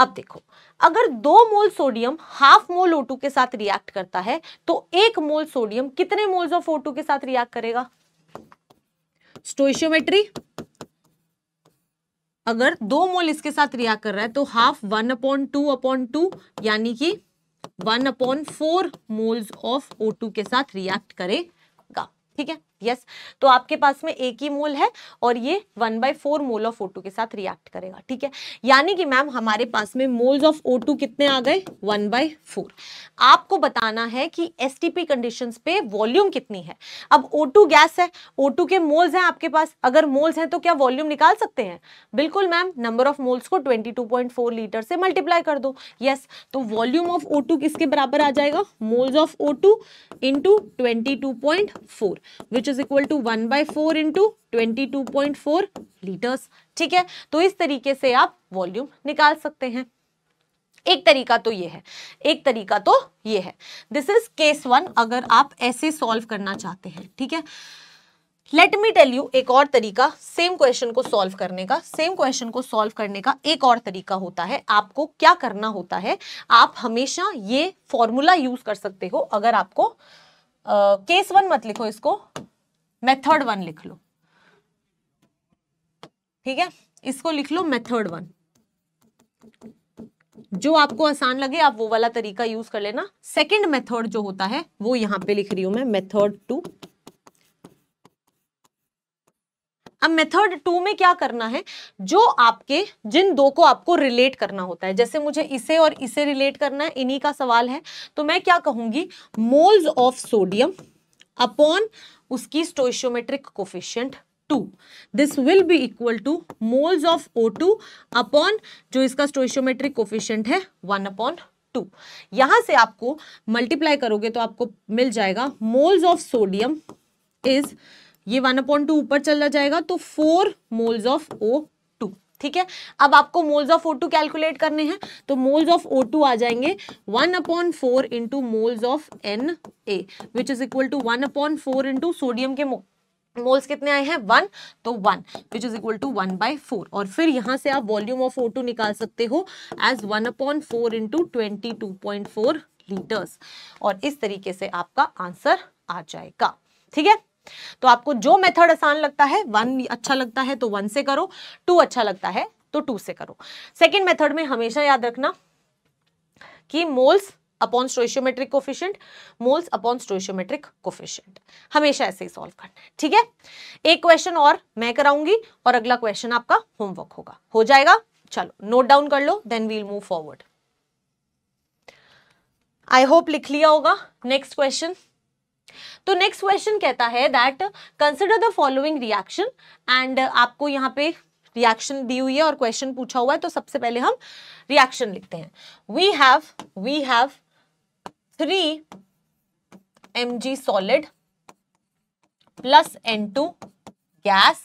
अब देखो अगर दो मोल सोडियम हाफ मोल O2 के साथ रिएक्ट करता है तो एक मोल सोडियम कितने मोल्स ऑफ O2 के साथ रिएक्ट करेगा स्टोशियोमेट्री अगर दो मोल इसके साथ रिया कर रहा है तो half one upon two upon two यानी कि one upon four moles of O two के साथ रिएक्ट करेगा ठीक है यस तो आपके पास में एक ही मोल है और ये one by four mole of O के साथ रिएक्ट करेगा ठीक है यानी कि मैम हमारे पास में मोल्स ऑफ ओ कितने आ गए वन बाई फोर आपको बताना है कि एस कंडीशंस पे वॉल्यूम कितनी है अब O2 गैस है O2 के मोल्स हैं आपके पास अगर मोल्स हैं तो क्या वॉल्यूम निकाल सकते हैं बिल्कुल मैम नंबर ऑफ मोल्स को 22.4 लीटर से मल्टीप्लाई कर दो यस yes, तो वॉल्यूम ऑफ O2 किसके बराबर आ जाएगा moles of O two into twenty two point four which is equal to one by four into twenty two point four litres ठीक है तो इस तरीके से आप वॉल्यूम निकाल सकते हैं एक तरीका तो ये है एक तरीका तो ये है दिस इज केस वन अगर आप ऐसे सॉल्व करना चाहते हैं ठीक है लेट मी टेल यू एक और तरीका सेम क्वेश्चन को सॉल्व करने का सेम क्वेश्चन को सॉल्व करने का एक और तरीका होता है आपको क्या करना होता है आप हमेशा ये फॉर्मूला यूज कर सकते हो अगर आपको केस uh, वन मत लिखो इसको मेथड वन लिख लो ठीक है इसको लिख लो मेथड वन जो आपको आसान लगे आप वो वाला तरीका यूज कर लेना सेकंड मेथड जो होता है वो यहां पे लिख रही हूं मैं मेथड टू अब मेथड टू में क्या करना है जो आपके जिन दो को आपको रिलेट करना होता है जैसे मुझे इसे और इसे रिलेट करना है इन्हीं का सवाल है तो मैं क्या कहूंगी मोल्स ऑफ सोडियम अपॉन उसकी stoichiometric coefficient two this will be equal to moles of O two upon जो इसका स्टोशियोमेट्रिक कोफिशियंट है वन अपॉन टू यहां से आपको मल्टीप्लाई करोगे तो आपको मिल जाएगा मोल्स ऑफ सोडियम इज ये वन अपॉइंट टू ऊपर चला जाएगा तो फोर मोल्स ऑफ ओ ठीक है अब आपको मोल्स ऑफ O2 कैलकुलेट करने हैं तो मोल्स ऑफ O2 आ जाएंगे one upon four into moles of N A which is equal to one upon four into sodium के मोल्स कितने आए हैं वन तो one which is equal to one by four और फिर यहां से आप वॉल्यूम ऑफ ओ टू निकाल सकते हो as one upon four into twenty two point four litres और इस तरीके से आपका आंसर आ जाएगा ठीक है तो आपको जो मेथड आसान लगता है वन अच्छा लगता है तो वन से करो टू अच्छा लगता है तो टू से करो सेकेंड मेथड में हमेशा याद रखना कि moles upon stoichiometric coefficient moles upon stoichiometric coefficient हमेशा ऐसे ही सॉल्व करना है ठीक है एक क्वेश्चन और मैं कराऊंगी और अगला क्वेश्चन आपका होमवर्क होगा हो जाएगा चलो नोट डाउन कर लो then we'll move forward I hope लिख लिया होगा नेक्स्ट क्वेश्चन तो नेक्स्ट क्वेश्चन कहता है that consider the following reaction and आपको यहाँ पे रिएक्शन दी हुई है और क्वेश्चन पूछा हुआ है तो सबसे पहले हम रिएक्शन लिखते हैं we have we have three M G solid plus N two gas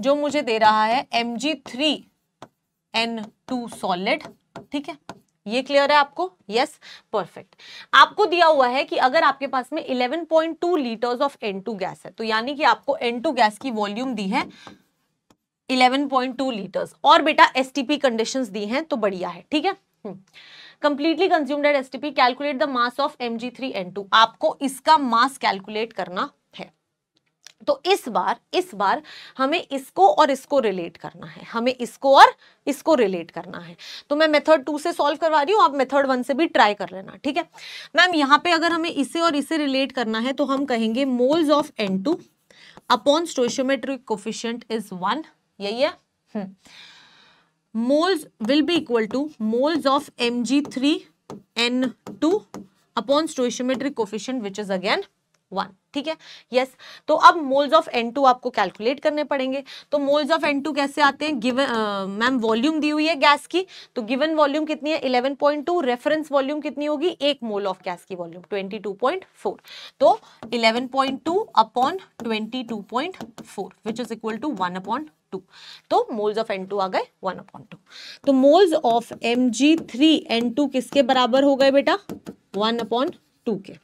जो मुझे दे रहा है M G three N two solid ठीक है ये क्लियर है आपको यस परफेक्ट आपको दिया हुआ है कि अगर आपके पास में 11.2 लीटर्स ऑफ N2 गैस है तो यानी कि आपको N2 गैस की वॉल्यूम दी है 11.2 लीटर्स और बेटा टीपी कंडीशंस दी हैं तो बढ़िया है ठीक है completely consumed at TP calculate the mass of M G three N two आपको इसका मास कैलकुलेट करना तो इस बार इस बार हमें इसको और इसको रिलेट करना है हमें इसको और इसको रिलेट करना है तो मैं मेथड टू से सॉल्व करवा रही हूँ आप मेथड वन से भी ट्राई कर लेना ठीक है मैम यहाँ पे अगर हमें इसे और इसे रिलेट करना है तो हम कहेंगे moles of N two upon stoichiometric coefficient is one यही है moles will be equal to moles of M G three N two upon stoichiometric coefficient which is again one ठीक है यस तो अब मोल्स ऑफ एन टू आपको कैलकुलेट करने पड़ेंगे तो मोल्स ऑफ एन टू कैसे आते हैं गिवन मैम वॉल्यूम दी हुई है गैस की तो गिवन वॉल्यूम कितनी है eleven point two reference volume कितनी होगी एक मोल ऑफ गैस की volume twenty two point four तो eleven point two upon twenty two point four which is equal to one upon two तो मोल्स ऑफ एन टू आ गए वन अपॉन टू तो moles of M G three N two किसके बराबर हो गए बेटा वन अपॉन टू के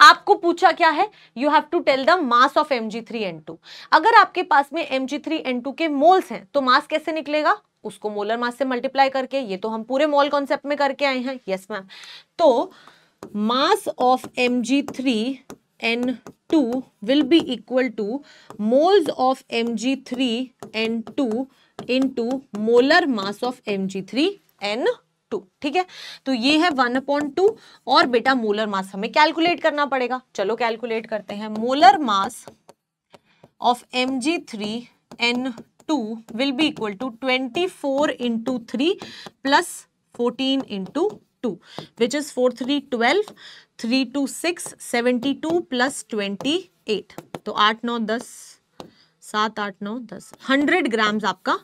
आपको पूछा क्या है you have to tell the mass of M अगर आपके पास में एम के मोल्स हैं तो मास कैसे निकलेगा उसको मोलर मास से मल्टीप्लाई करके ये तो हम पूरे मोल कॉन्सेप्ट में करके आए हैं यस मैम तो mass of M G three N two will be equal to moles of M G three N two into molar mass of M G three N two ठीक है तो ये है वन अपॉन टू और बेटा मोलर मास हमें कैलकुलेट करना पड़ेगा चलो कैलकुलेट करते हैं molar mass of M G three N two will be equal to twenty four into three plus fourteen into two which is four three twelve three two six seventy two plus twenty eight तो आठ नौ दस सात आठ नौ दस हंड्रेड ग्राम्स आपका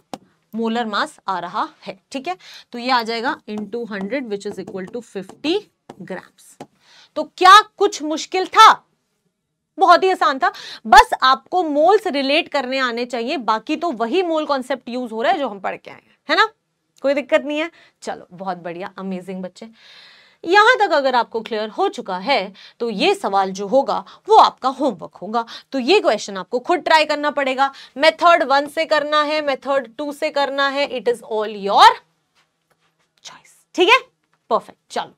मोलर मास आ रहा है ठीक है तो ये आ जाएगा into hundred which is equal to fifty grams तो क्या कुछ मुश्किल था बहुत ही आसान था बस आपको मोल्स रिलेट करने आने चाहिए बाकी तो वही मोल कॉन्सेप्ट यूज हो रहा है जो हम पढ़ के आए हैं है ना कोई दिक्कत नहीं है चलो बहुत बढ़िया अमेजिंग बच्चे यहां तक अगर आपको क्लियर हो चुका है तो ये सवाल जो होगा वो आपका होमवर्क होगा तो ये क्वेश्चन आपको खुद ट्राई करना पड़ेगा मेथड वन से करना है मेथड टू से करना है it is all your choice ठीक है परफेक्ट चलो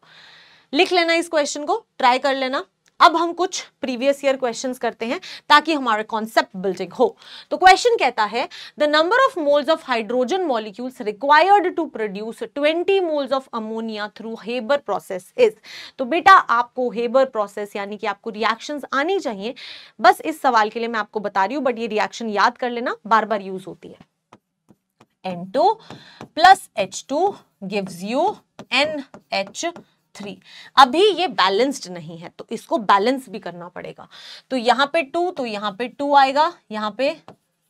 लिख लेना इस क्वेश्चन को ट्राई कर लेना अब हम कुछ प्रीवियस ईयर क्वेश्चंस करते हैं ताकि हमारे कॉन्सेप्ट बिल्डिंग हो तो क्वेश्चन कहता है the number of moles of hydrogen molecules required to produce 20 moles of ammonia through Haber process is तो बेटा आपको हेबर प्रोसेस यानी कि आपको रिएक्शंस आनी चाहिए बस इस सवाल के लिए मैं आपको बता रही हूँ बट ये रिएक्शन याद कर लेना बार बार यूज होती है N two plus H two gives you N H three अभी ये बैलेंस्ड नहीं है तो इसको बैलेंस भी करना पड़ेगा तो यहाँ पे टू तो यहाँ पे टू आएगा यहाँ पे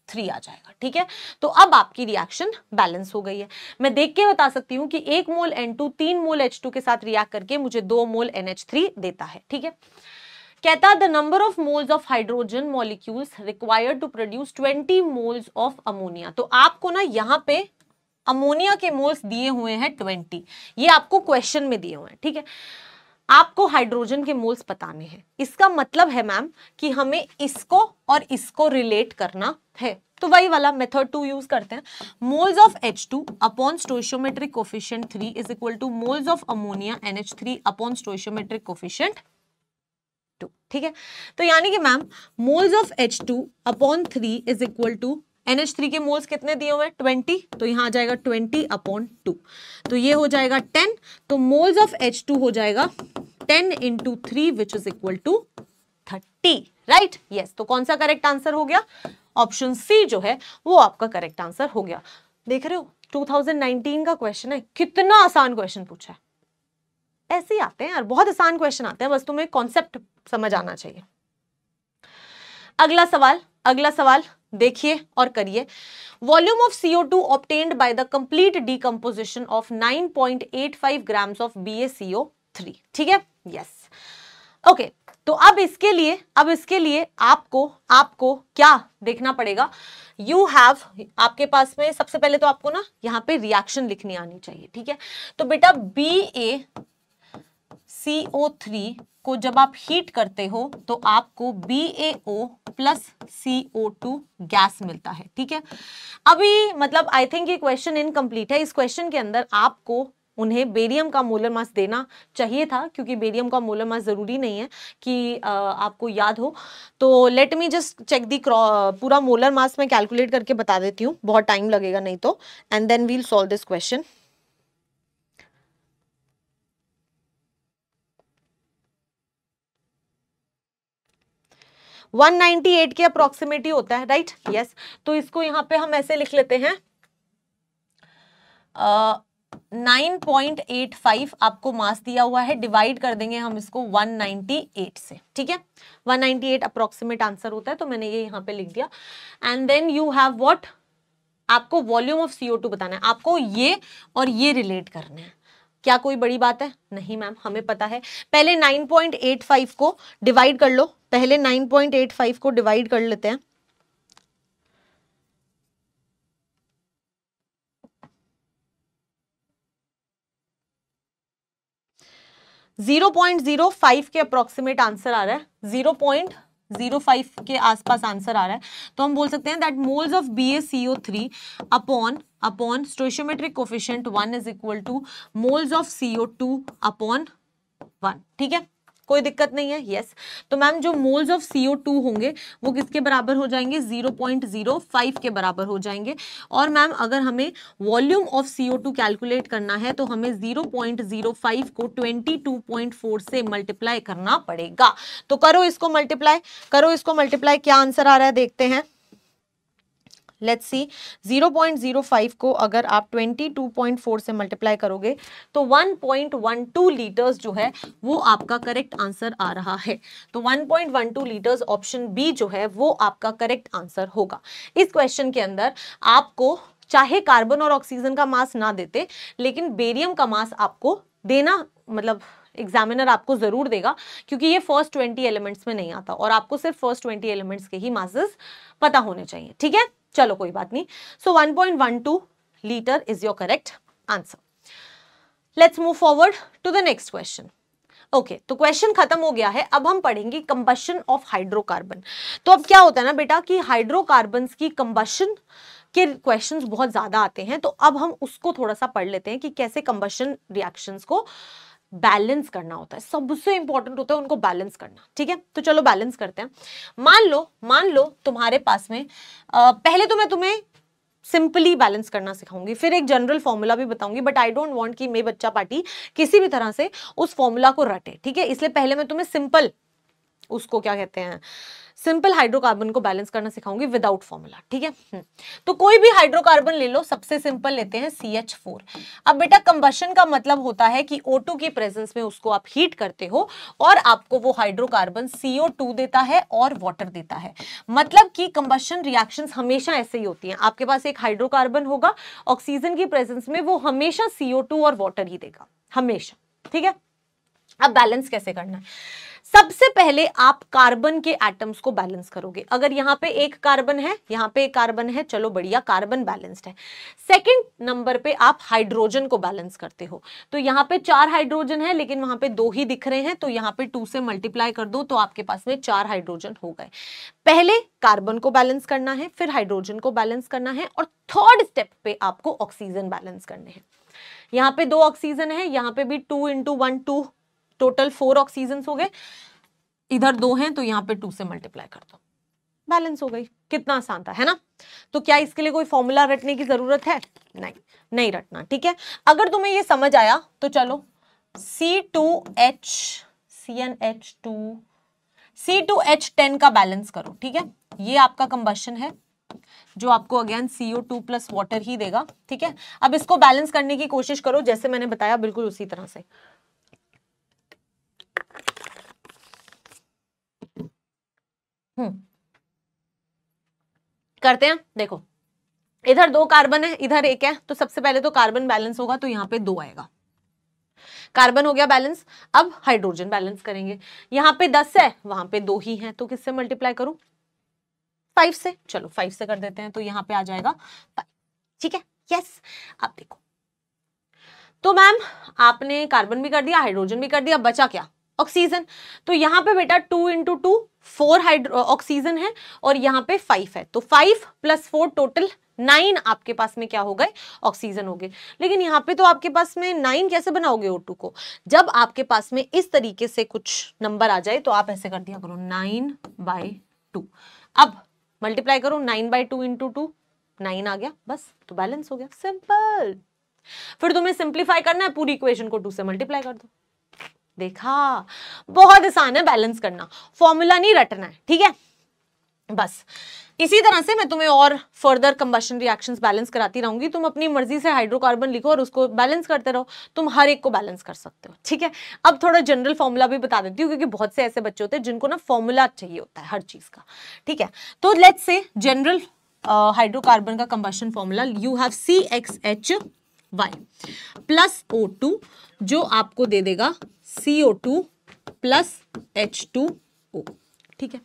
थ्री आ जाएगा ठीक है तो अब आपकी रिएक्शन बैलेंस हो गई है मैं देख के बता सकती हूं कि एक मोल एन टू तीन मोल एच टू के साथ रिएक्ट करके मुझे दो मोल एन एच थ्री देता है ठीक है कहता the number of moles of hydrogen molecules required to produce 20 moles of ammonia तो आपको ना यहाँ पे अमोनिया के मोल्स दिए हुए हैं ट्वेंटी ये आपको क्वेश्चन में दिए हुए हैं ठीक है आपको हाइड्रोजन के मोल्स बताने हैं इसका मतलब है मैम कि हमें इसको और इसको रिलेट करना है तो वही वाला मेथड टू यूज करते हैं moles of H two upon stoichiometric coefficient three is equal to moles of ammonia N H three upon stoichiometric coefficient two ठीक है तो यानी कि ma'am moles of H two upon three is equal to N H three के मोल्स कितने दिए हुए ट्वेंटी तो यहाँ आ जाएगा ट्वेंटी अपॉन टू तो ये हो जाएगा टेन तो मोल्स ऑफ एच टू हो जाएगा ten into three which is equal to thirty right yes तो कौन सा करेक्ट आंसर हो गया ऑप्शन सी जो है वो आपका करेक्ट आंसर हो गया देख रहे हो 2019 का क्वेश्चन है कितना आसान क्वेश्चन पूछा है ऐसे ही आते हैं यार बहुत आसान क्वेश्चन आते हैं बस तुम्हें कॉन्सेप्ट समझ आना चाहिए अगला सवाल अगला सवाल देखिए और करिए volume of CO two obtained by the complete decomposition of 9.85 grams of B CO three ठीक है यस ओके तो अब इसके लिए अब इसके लिए आपको आपको क्या देखना पड़ेगा यू हैव आपके पास में सबसे पहले तो आपको ना यहाँ पे रिएक्शन लिखनी आनी चाहिए ठीक है तो बेटा बी ए CO3 को जब आप हीट करते हो तो आपको BaO प्लस CO2 गैस मिलता है ठीक है अभी मतलब आई थिंक ये क्वेश्चन इनकम्प्लीट है इस क्वेश्चन के अंदर आपको उन्हें बेरियम का मोलर मास देना चाहिए था क्योंकि बेरियम का मोलर मास ज़रूरी नहीं है कि आ, आपको याद हो तो let me just check the पूरा मोलर मास मैं कैलकुलेट करके बता देती हूँ बहुत टाइम लगेगा नहीं तो and then we'll solve this question 198 के अप्रोक्सीमेट ही होता है राइट right? Yes yes. तो इसको यहाँ पे हम ऐसे लिख लेते हैं नाइन पॉइंट एट फाइव आपको मास दिया हुआ है डिवाइड कर देंगे हम इसको 198 से ठीक है 198 नाइनटी एट अप्रोक्सीमेट आंसर होता है तो मैंने ये यहाँ पे लिख दिया and then you have what आपको वॉल्यूम ऑफ सीओ टू बताना है आपको ये और ये रिलेट करना है क्या कोई बड़ी बात है नहीं मैम हमें पता है पहले 9.85 को डिवाइड कर लो पहले 9.85 को डिवाइड कर लेते हैं जीरो पॉइंट जीरो फाइव के अप्रोक्सीमेट आंसर आ रहा है जीरो पॉइंट जीरो फाइव के आसपास आंसर आ रहा है तो हम बोल सकते हैं that moles of B A C O three upon upon stoichiometric coefficient one is equal to moles of C O two upon one ठीक है कोई दिक्कत नहीं है यस तो मैम जो मोल्स ऑफ सी होंगे वो किसके बराबर हो जाएंगे जीरो के बराबर हो जाएंगे और मैम अगर हमें वॉल्यूम ऑफ सी कैलकुलेट करना है तो हमें 0.05 को 22.4 से मल्टीप्लाई करना पड़ेगा तो करो इसको मल्टीप्लाई करो इसको मल्टीप्लाई क्या आंसर आ रहा है देखते हैं लेट्स सी 0.05 को अगर आप 22.4 से मल्टीप्लाई करोगे तो 1.12 लीटर्स जो है वो आपका करेक्ट आंसर आ रहा है तो 1.12 लीटर्स ऑप्शन बी जो है वो आपका करेक्ट आंसर होगा इस क्वेश्चन के अंदर आपको चाहे कार्बन और ऑक्सीजन का मास ना देते लेकिन बेरियम का मास आपको देना मतलब एग्जामिनर आपको ज़रूर देगा क्योंकि ये फर्स्ट ट्वेंटी एलिमेंट्स में नहीं आता और आपको सिर्फ फर्स्ट ट्वेंटी एलिमेंट्स के ही मासेस पता होने चाहिए ठीक है चलो कोई बात नहीं so one one point two litre is your correct answer let's move forward to the next question okay okay, तो क्वेश्चन खत्म हो गया है अब हम पढ़ेंगे कंबशन ऑफ हाइड्रोकार्बन तो अब क्या होता है ना बेटा कि हाइड्रोकार्बन की कंबशन के क्वेश्चंस बहुत ज्यादा आते हैं तो अब हम उसको थोड़ा सा पढ़ लेते हैं कि कैसे कंबशन रिएक्शंस को बैलेंस करना होता है सबसे इंपॉर्टेंट होता है उनको बैलेंस करना ठीक है तो चलो बैलेंस करते हैं मान लो मान लो तुम्हारे पास में आ, पहले तो मैं तुम्हें सिंपली बैलेंस करना सिखाऊंगी फिर एक जनरल फॉर्मूला भी बताऊंगी बट आई डोंट वांट कि मैं बच्चा पार्टी किसी भी तरह से उस फॉर्मूला को रटे ठीक है इसलिए पहले मैं तुम्हें सिंपल उसको क्या कहते हैं सिंपल हाइड्रोकार्बन को बैलेंस करना सिखाऊंगी विदाउट फॉर्मूला ठीक है हम्म, तो कोई भी हाइड्रोकार्बन ले लो सबसे सिंपल लेते हैं सी एच फोर अब बेटा कंबशन का मतलब होता है कि ओ टू की प्रेजेंस में उसको आप हीट करते हो और आपको वो हाइड्रोकार्बन सीओ टू देता है और वाटर देता है मतलब कि कंबशन रिएक्शन हमेशा ऐसे ही होती है आपके पास एक हाइड्रोकार्बन होगा ऑक्सीजन की प्रेजेंस में वो हमेशा सीओ टू और वॉटर ही देगा हमेशा ठीक है अब बैलेंस कैसे करना है सबसे पहले आप कार्बन के एटम्स को बैलेंस करोगे अगर यहाँ पे एक कार्बन है यहाँ पे एक कार्बन है चलो बढ़िया कार्बन बैलेंस्ड है सेकंड नंबर पे आप हाइड्रोजन को बैलेंस करते हो तो यहाँ पे चार हाइड्रोजन है लेकिन वहां पे दो ही दिख रहे हैं तो यहाँ पे टू से मल्टीप्लाई कर दो तो आपके पास में चार हाइड्रोजन हो गए पहले कार्बन को बैलेंस करना है फिर हाइड्रोजन को बैलेंस करना है और थर्ड स्टेप पे आपको ऑक्सीजन बैलेंस करने हैं यहाँ पे दो ऑक्सीजन है यहाँ पे भी two into one two total four oxygen हो गए इधर दो हैं तो यहाँ पे टू से मल्टीप्लाई कर दो बैलेंस हो गई कितना आसान था है ना तो क्या इसके लिए कोई फॉर्मूला रटने की जरूरत है नहीं नहीं रटना ठीक है अगर तुम्हें ये समझ आया तो चलो C two H C N H two C two H ten का बैलेंस करो ठीक है ये आपका कंबशन है जो आपको again CO two plus water ही देगा ठीक है अब इसको बैलेंस करने की कोशिश करो जैसे मैंने बताया बिल्कुल उसी तरह से हम्म। करते हैं देखो इधर दो कार्बन है इधर एक है तो सबसे पहले तो कार्बन बैलेंस होगा तो यहां पे दो आएगा कार्बन हो गया बैलेंस अब हाइड्रोजन बैलेंस करेंगे यहाँ पे दस है वहां पे दो ही है तो किससे मल्टीप्लाई करूं फाइव से चलो फाइव से कर देते हैं तो यहाँ पे आ जाएगा ठीक है यस अब देखो तो मैम आपने कार्बन भी कर दिया हाइड्रोजन भी कर दिया बचा क्या ऑक्सीजन तो यहाँ पे बेटा two into two four hydro oxygen है और यहाँ पे फाइव है तो five plus four total nine आपके पास में क्या हो गए ऑक्सीजन हो गए लेकिन यहाँ पे तो आपके पास में नाइन कैसे बनाओगे ओ को जब आपके पास में इस तरीके से कुछ नंबर आ जाए तो आप ऐसे कर दिया करो नाइन बाई टू अब मल्टीप्लाई करो nine by two into two nine आ गया बस तो बैलेंस हो गया सिंपल फिर तुम्हें सिंप्लीफाई करना है पूरी इक्वेशन को टू से मल्टीप्लाई कर दो देखा बहुत आसान है बैलेंस करना फॉर्मूला नहीं रटना है ठीक है बस इसी तरह से मैं तुम्हें और फर्दर कंबशन रिएक्शंस बैलेंस कराती रहूंगी तुम अपनी मर्जी से हाइड्रोकार्बन लिखो और उसको बैलेंस करते रहो तुम हर एक को बैलेंस कर सकते हो ठीक है अब थोड़ा जनरल फॉर्मूला भी बता देती हूँ क्योंकि बहुत से ऐसे बच्चे होते हैं जिनको ना फॉर्मूला चाहिए होता है हर चीज़ का ठीक है तो लेट से जनरल हाइड्रोकार्बन का combustion formula you have C x H Y plus O two जो आपको दे देगा C O two plus H two O ठीक है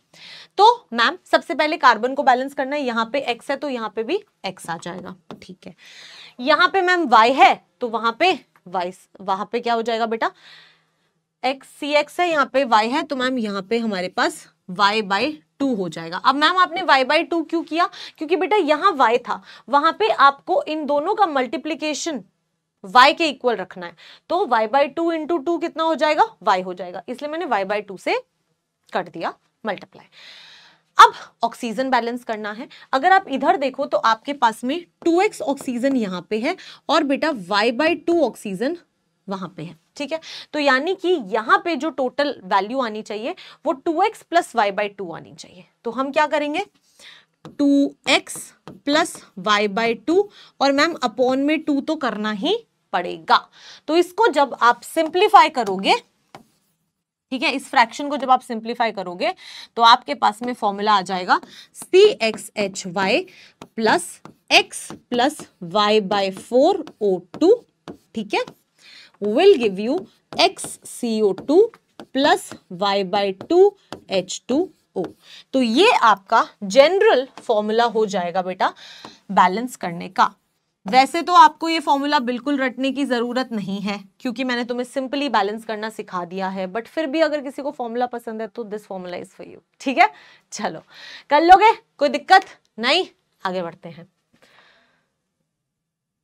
तो मैम सबसे पहले कार्बन को बैलेंस करना है यहाँ पे एक्स है तो यहाँ पे भी एक्स आ जाएगा ठीक है यहाँ पे मैम Y है तो वहां पे Y वहां पे क्या हो जाएगा बेटा एक्स सी एक्स है यहाँ पे वाई है तो मैम यहाँ पे हमारे पास वाई बाई टू हो जाएगा अब मैम आपने y बाई टू क्यों किया क्योंकि बेटा यहाँ y था वहां पे आपको इन दोनों का मल्टीप्लीकेशन y के इक्वल रखना है तो y by two into two कितना हो जाएगा y हो जाएगा इसलिए मैंने y बाई टू से कट दिया मल्टीप्लाई अब ऑक्सीजन बैलेंस करना है अगर आप इधर देखो तो आपके पास में 2x ऑक्सीजन यहाँ पे है और बेटा y बाई टू ऑक्सीजन वहां पे है ठीक है तो यानी कि यहाँ पे जो टोटल वैल्यू आनी चाहिए वो 2x x plus y by two आनी चाहिए तो हम क्या करेंगे 2x x plus y by two और मैम अपॉन में 2 तो करना ही पड़ेगा तो इसको जब आप सिंप्लीफाई करोगे ठीक है इस फ्रैक्शन को जब आप सिंप्लीफाई करोगे तो आपके पास में फॉर्मूला आ जाएगा C x H Y plus x plus y by four O two ठीक है will give you x C O two plus y by two H two O तो ये आपका जनरल फॉर्मूला हो जाएगा बेटा बैलेंस करने का वैसे तो आपको ये फॉर्मूला बिल्कुल रटने की ज़रूरत नहीं है क्योंकि मैंने तुम्हें सिंपली बैलेंस करना सिखा दिया है बट फिर भी अगर किसी को फॉर्मूला पसंद है तो this formula is for you ठीक है चलो कर लोगे कोई दिक्कत नहीं आगे बढ़ते हैं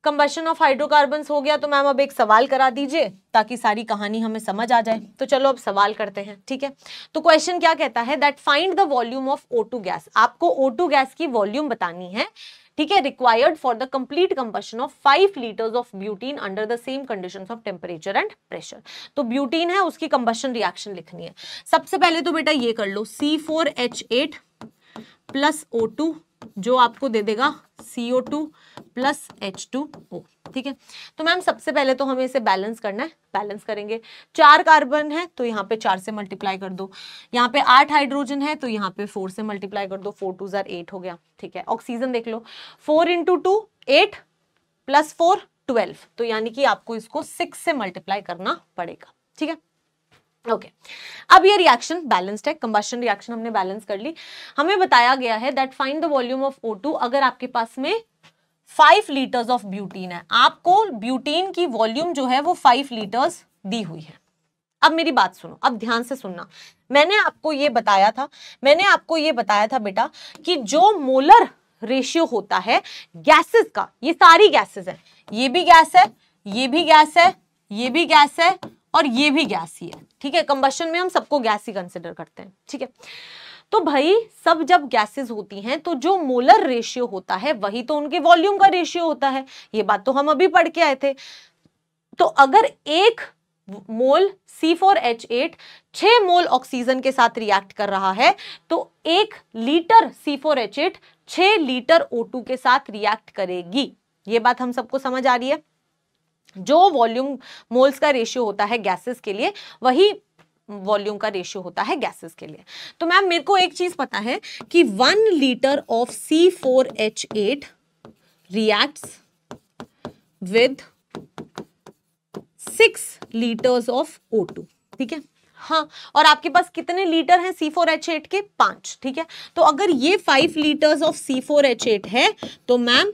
कंबेशन ऑफ हाइड्रोकार्बन हो गया तो मैम अब एक सवाल करा दीजिए ताकि सारी कहानी हमें समझ आ जाए तो चलो अब सवाल करते हैं ठीक है तो क्वेश्चन क्या कहता है that find the volume of O gas आपको ओ गैस की वॉल्यूम बतानी है ठीक है required for the complete combustion of five litres of butane under the same condition of temperature and pressure तो ब्यूटीन है उसकी कंबशन रिएक्शन लिखनी है सबसे पहले तो बेटा ये कर लो C four H eight plus O two जो आपको दे देगा CO2 टू प्लस एच ठीक है तो मैम सबसे पहले तो हमें इसे बैलेंस करना है बैलेंस करेंगे चार कार्बन है तो यहाँ पे चार से मल्टीप्लाई कर दो यहाँ पे आठ हाइड्रोजन है तो यहाँ पे फोर से मल्टीप्लाई कर दो फोर टू जार एट हो गया ठीक है ऑक्सीजन देख लो four into two eight plus four twelve तो यानी कि आपको इसको सिक्स से मल्टीप्लाई करना पड़ेगा ठीक है ओके okay. अब ये रिएक्शन बैलेंस्ड है कंबशन रिएक्शन हमने बैलेंस कर ली हमें बताया गया है that find the volume of O2 अगर आपके पास में फाइव लीटर्स ऑफ ब्यूटीन है आपको ब्यूटीन की वॉल्यूम जो है वो फाइव लीटर्स दी हुई है अब मेरी बात सुनो अब ध्यान से सुनना मैंने आपको ये बताया था मैंने आपको ये बताया था बेटा कि जो मोलर रेशियो होता है गैसेस का ये सारी गैसेस है ये भी गैस है ये भी गैस है ये भी गैस है और ये भी गैस ही है ठीक है कंबशन में हम सबको गैस ही कंसिडर करते हैं ठीक है तो भाई सब जब गैसेस होती हैं तो जो मोलर रेशियो होता है वही तो उनके वॉल्यूम का रेशियो होता है ये बात तो हम अभी पढ़ के आए थे तो अगर एक mole C four H eight mole oxygen के साथ रिएक्ट कर रहा है तो एक litre C four H eight litre O two के साथ रिएक्ट करेगी ये बात हम सबको समझ आ रही है जो वॉल्यूम मोल्स का रेशियो होता है गैसेस के लिए वही वॉल्यूम का रेशियो होता है गैसेस के लिए तो मैम मेरे को एक चीज पता है कि one litre of C four H eight react with six litres of O two ठीक है हाँ और आपके पास कितने लीटर हैं सी फोर एच एट के पांच ठीक है तो अगर ये five litres of C four H eight है तो ma'am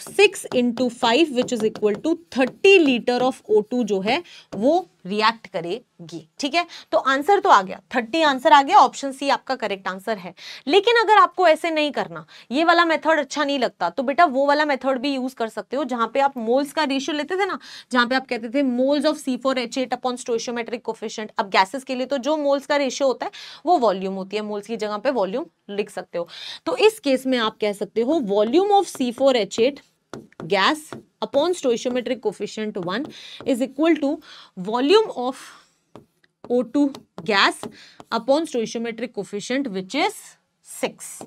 six into five which is equal to thirty litre of O two जो है वो रिएक्ट करेगी ठीक है तो आंसर तो आ गया थर्टी आंसर आ गया ऑप्शन सी आपका करेक्ट आंसर है लेकिन अगर आपको ऐसे नहीं करना ये वाला मेथड अच्छा नहीं लगता तो बेटा वो वाला मेथड भी यूज कर सकते हो जहां पे आप मोल्स का रेशियो लेते थे ना जहां पे आप कहते थे moles of C four H eight upon stoichiometric coefficient अब गैसेस के लिए तो जो मोल्स का रेशियो होता है वो वॉल्यूम होती है मोल्स की जगह पे वॉल्यूम लिख सकते हो तो इस केस में आप कह सकते हो volume of C four H eight gas upon stoichiometric coefficient one is equal to volume of O two gas upon stoichiometric coefficient which is six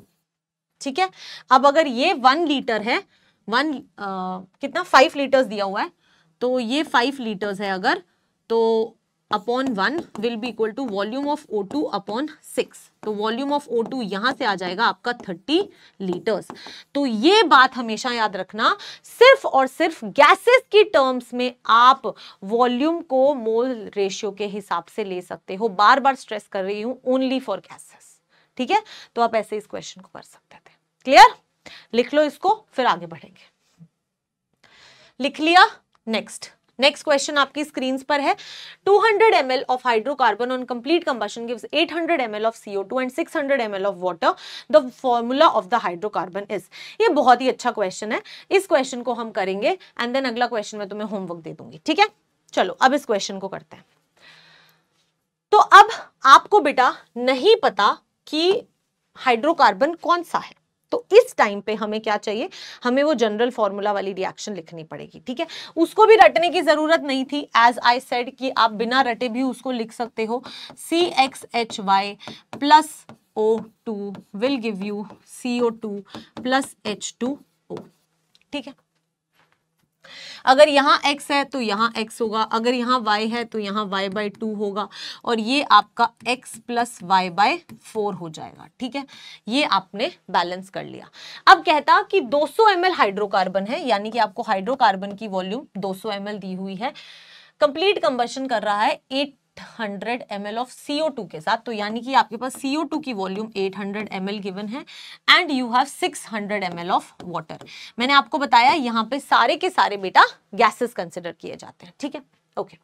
ठीक है अब अगर ये वन लीटर है वन uh, कितना फाइव लीटर्स दिया हुआ है तो ये फाइव लीटर्स है अगर तो upon one will be equal to volume of O two upon six तो वॉल्यूम ऑफ ओ टू यहां से आ जाएगा आपका थर्टी लीटर्स तो ये बात हमेशा याद रखना सिर्फ और सिर्फ गैसेस की टर्म्स में आप वॉल्यूम को मोल रेशियो के हिसाब से ले सकते हो बार बार स्ट्रेस कर रही हूं ओनली फॉर गैसेस ठीक है तो आप ऐसे इस क्वेश्चन को कर सकते थे क्लियर लिख लो इसको फिर आगे बढ़ेंगे लिख लिया नेक्स्ट नेक्स्ट क्वेश्चन आपकी स्क्रीन पर है 200 hundred M L of hydrocarbon on complete combustion gives 800 hundred M of CO two and six hundred M L of water the formula of the hydrocarbon is ये बहुत ही अच्छा क्वेश्चन है इस क्वेश्चन को हम करेंगे एंड देन अगला क्वेश्चन मैं तुम्हें होमवर्क दे दूंगी ठीक है चलो अब इस क्वेश्चन को करते हैं तो अब आपको बेटा नहीं पता कि हाइड्रोकार्बन कौन सा है तो इस टाइम पे हमें क्या चाहिए हमें वो जनरल फॉर्मूला वाली रिएक्शन लिखनी पड़ेगी ठीक है उसको भी रटने की ज़रूरत नहीं थी एज आई सेड कि आप बिना रटे भी उसको लिख सकते हो C x H Y plus O two will give you C O two plus H two O ठीक है अगर यहाँ एक्स है तो यहाँ एक्स होगा अगर यहाँ वाई है तो यहाँ वाई बाई टू होगा और ये आपका x plus y by four हो जाएगा ठीक है ये आपने बैलेंस कर लिया अब कहता कि 200 सौ एम हाइड्रोकार्बन है यानी कि आपको हाइड्रोकार्बन की वॉल्यूम 200 सौ दी हुई है कंप्लीट कंबर्शन कर रहा है 800 ml ऑफ CO2 के साथ तो यानी कि आपके पास CO2 की वॉल्यूम 800 ml गिवन है and you have 600 ml of water मैंने आपको बताया यहाँ पे सारे के सारे बेटा गैसेस कंसिडर किए जाते हैं ठीक है ओके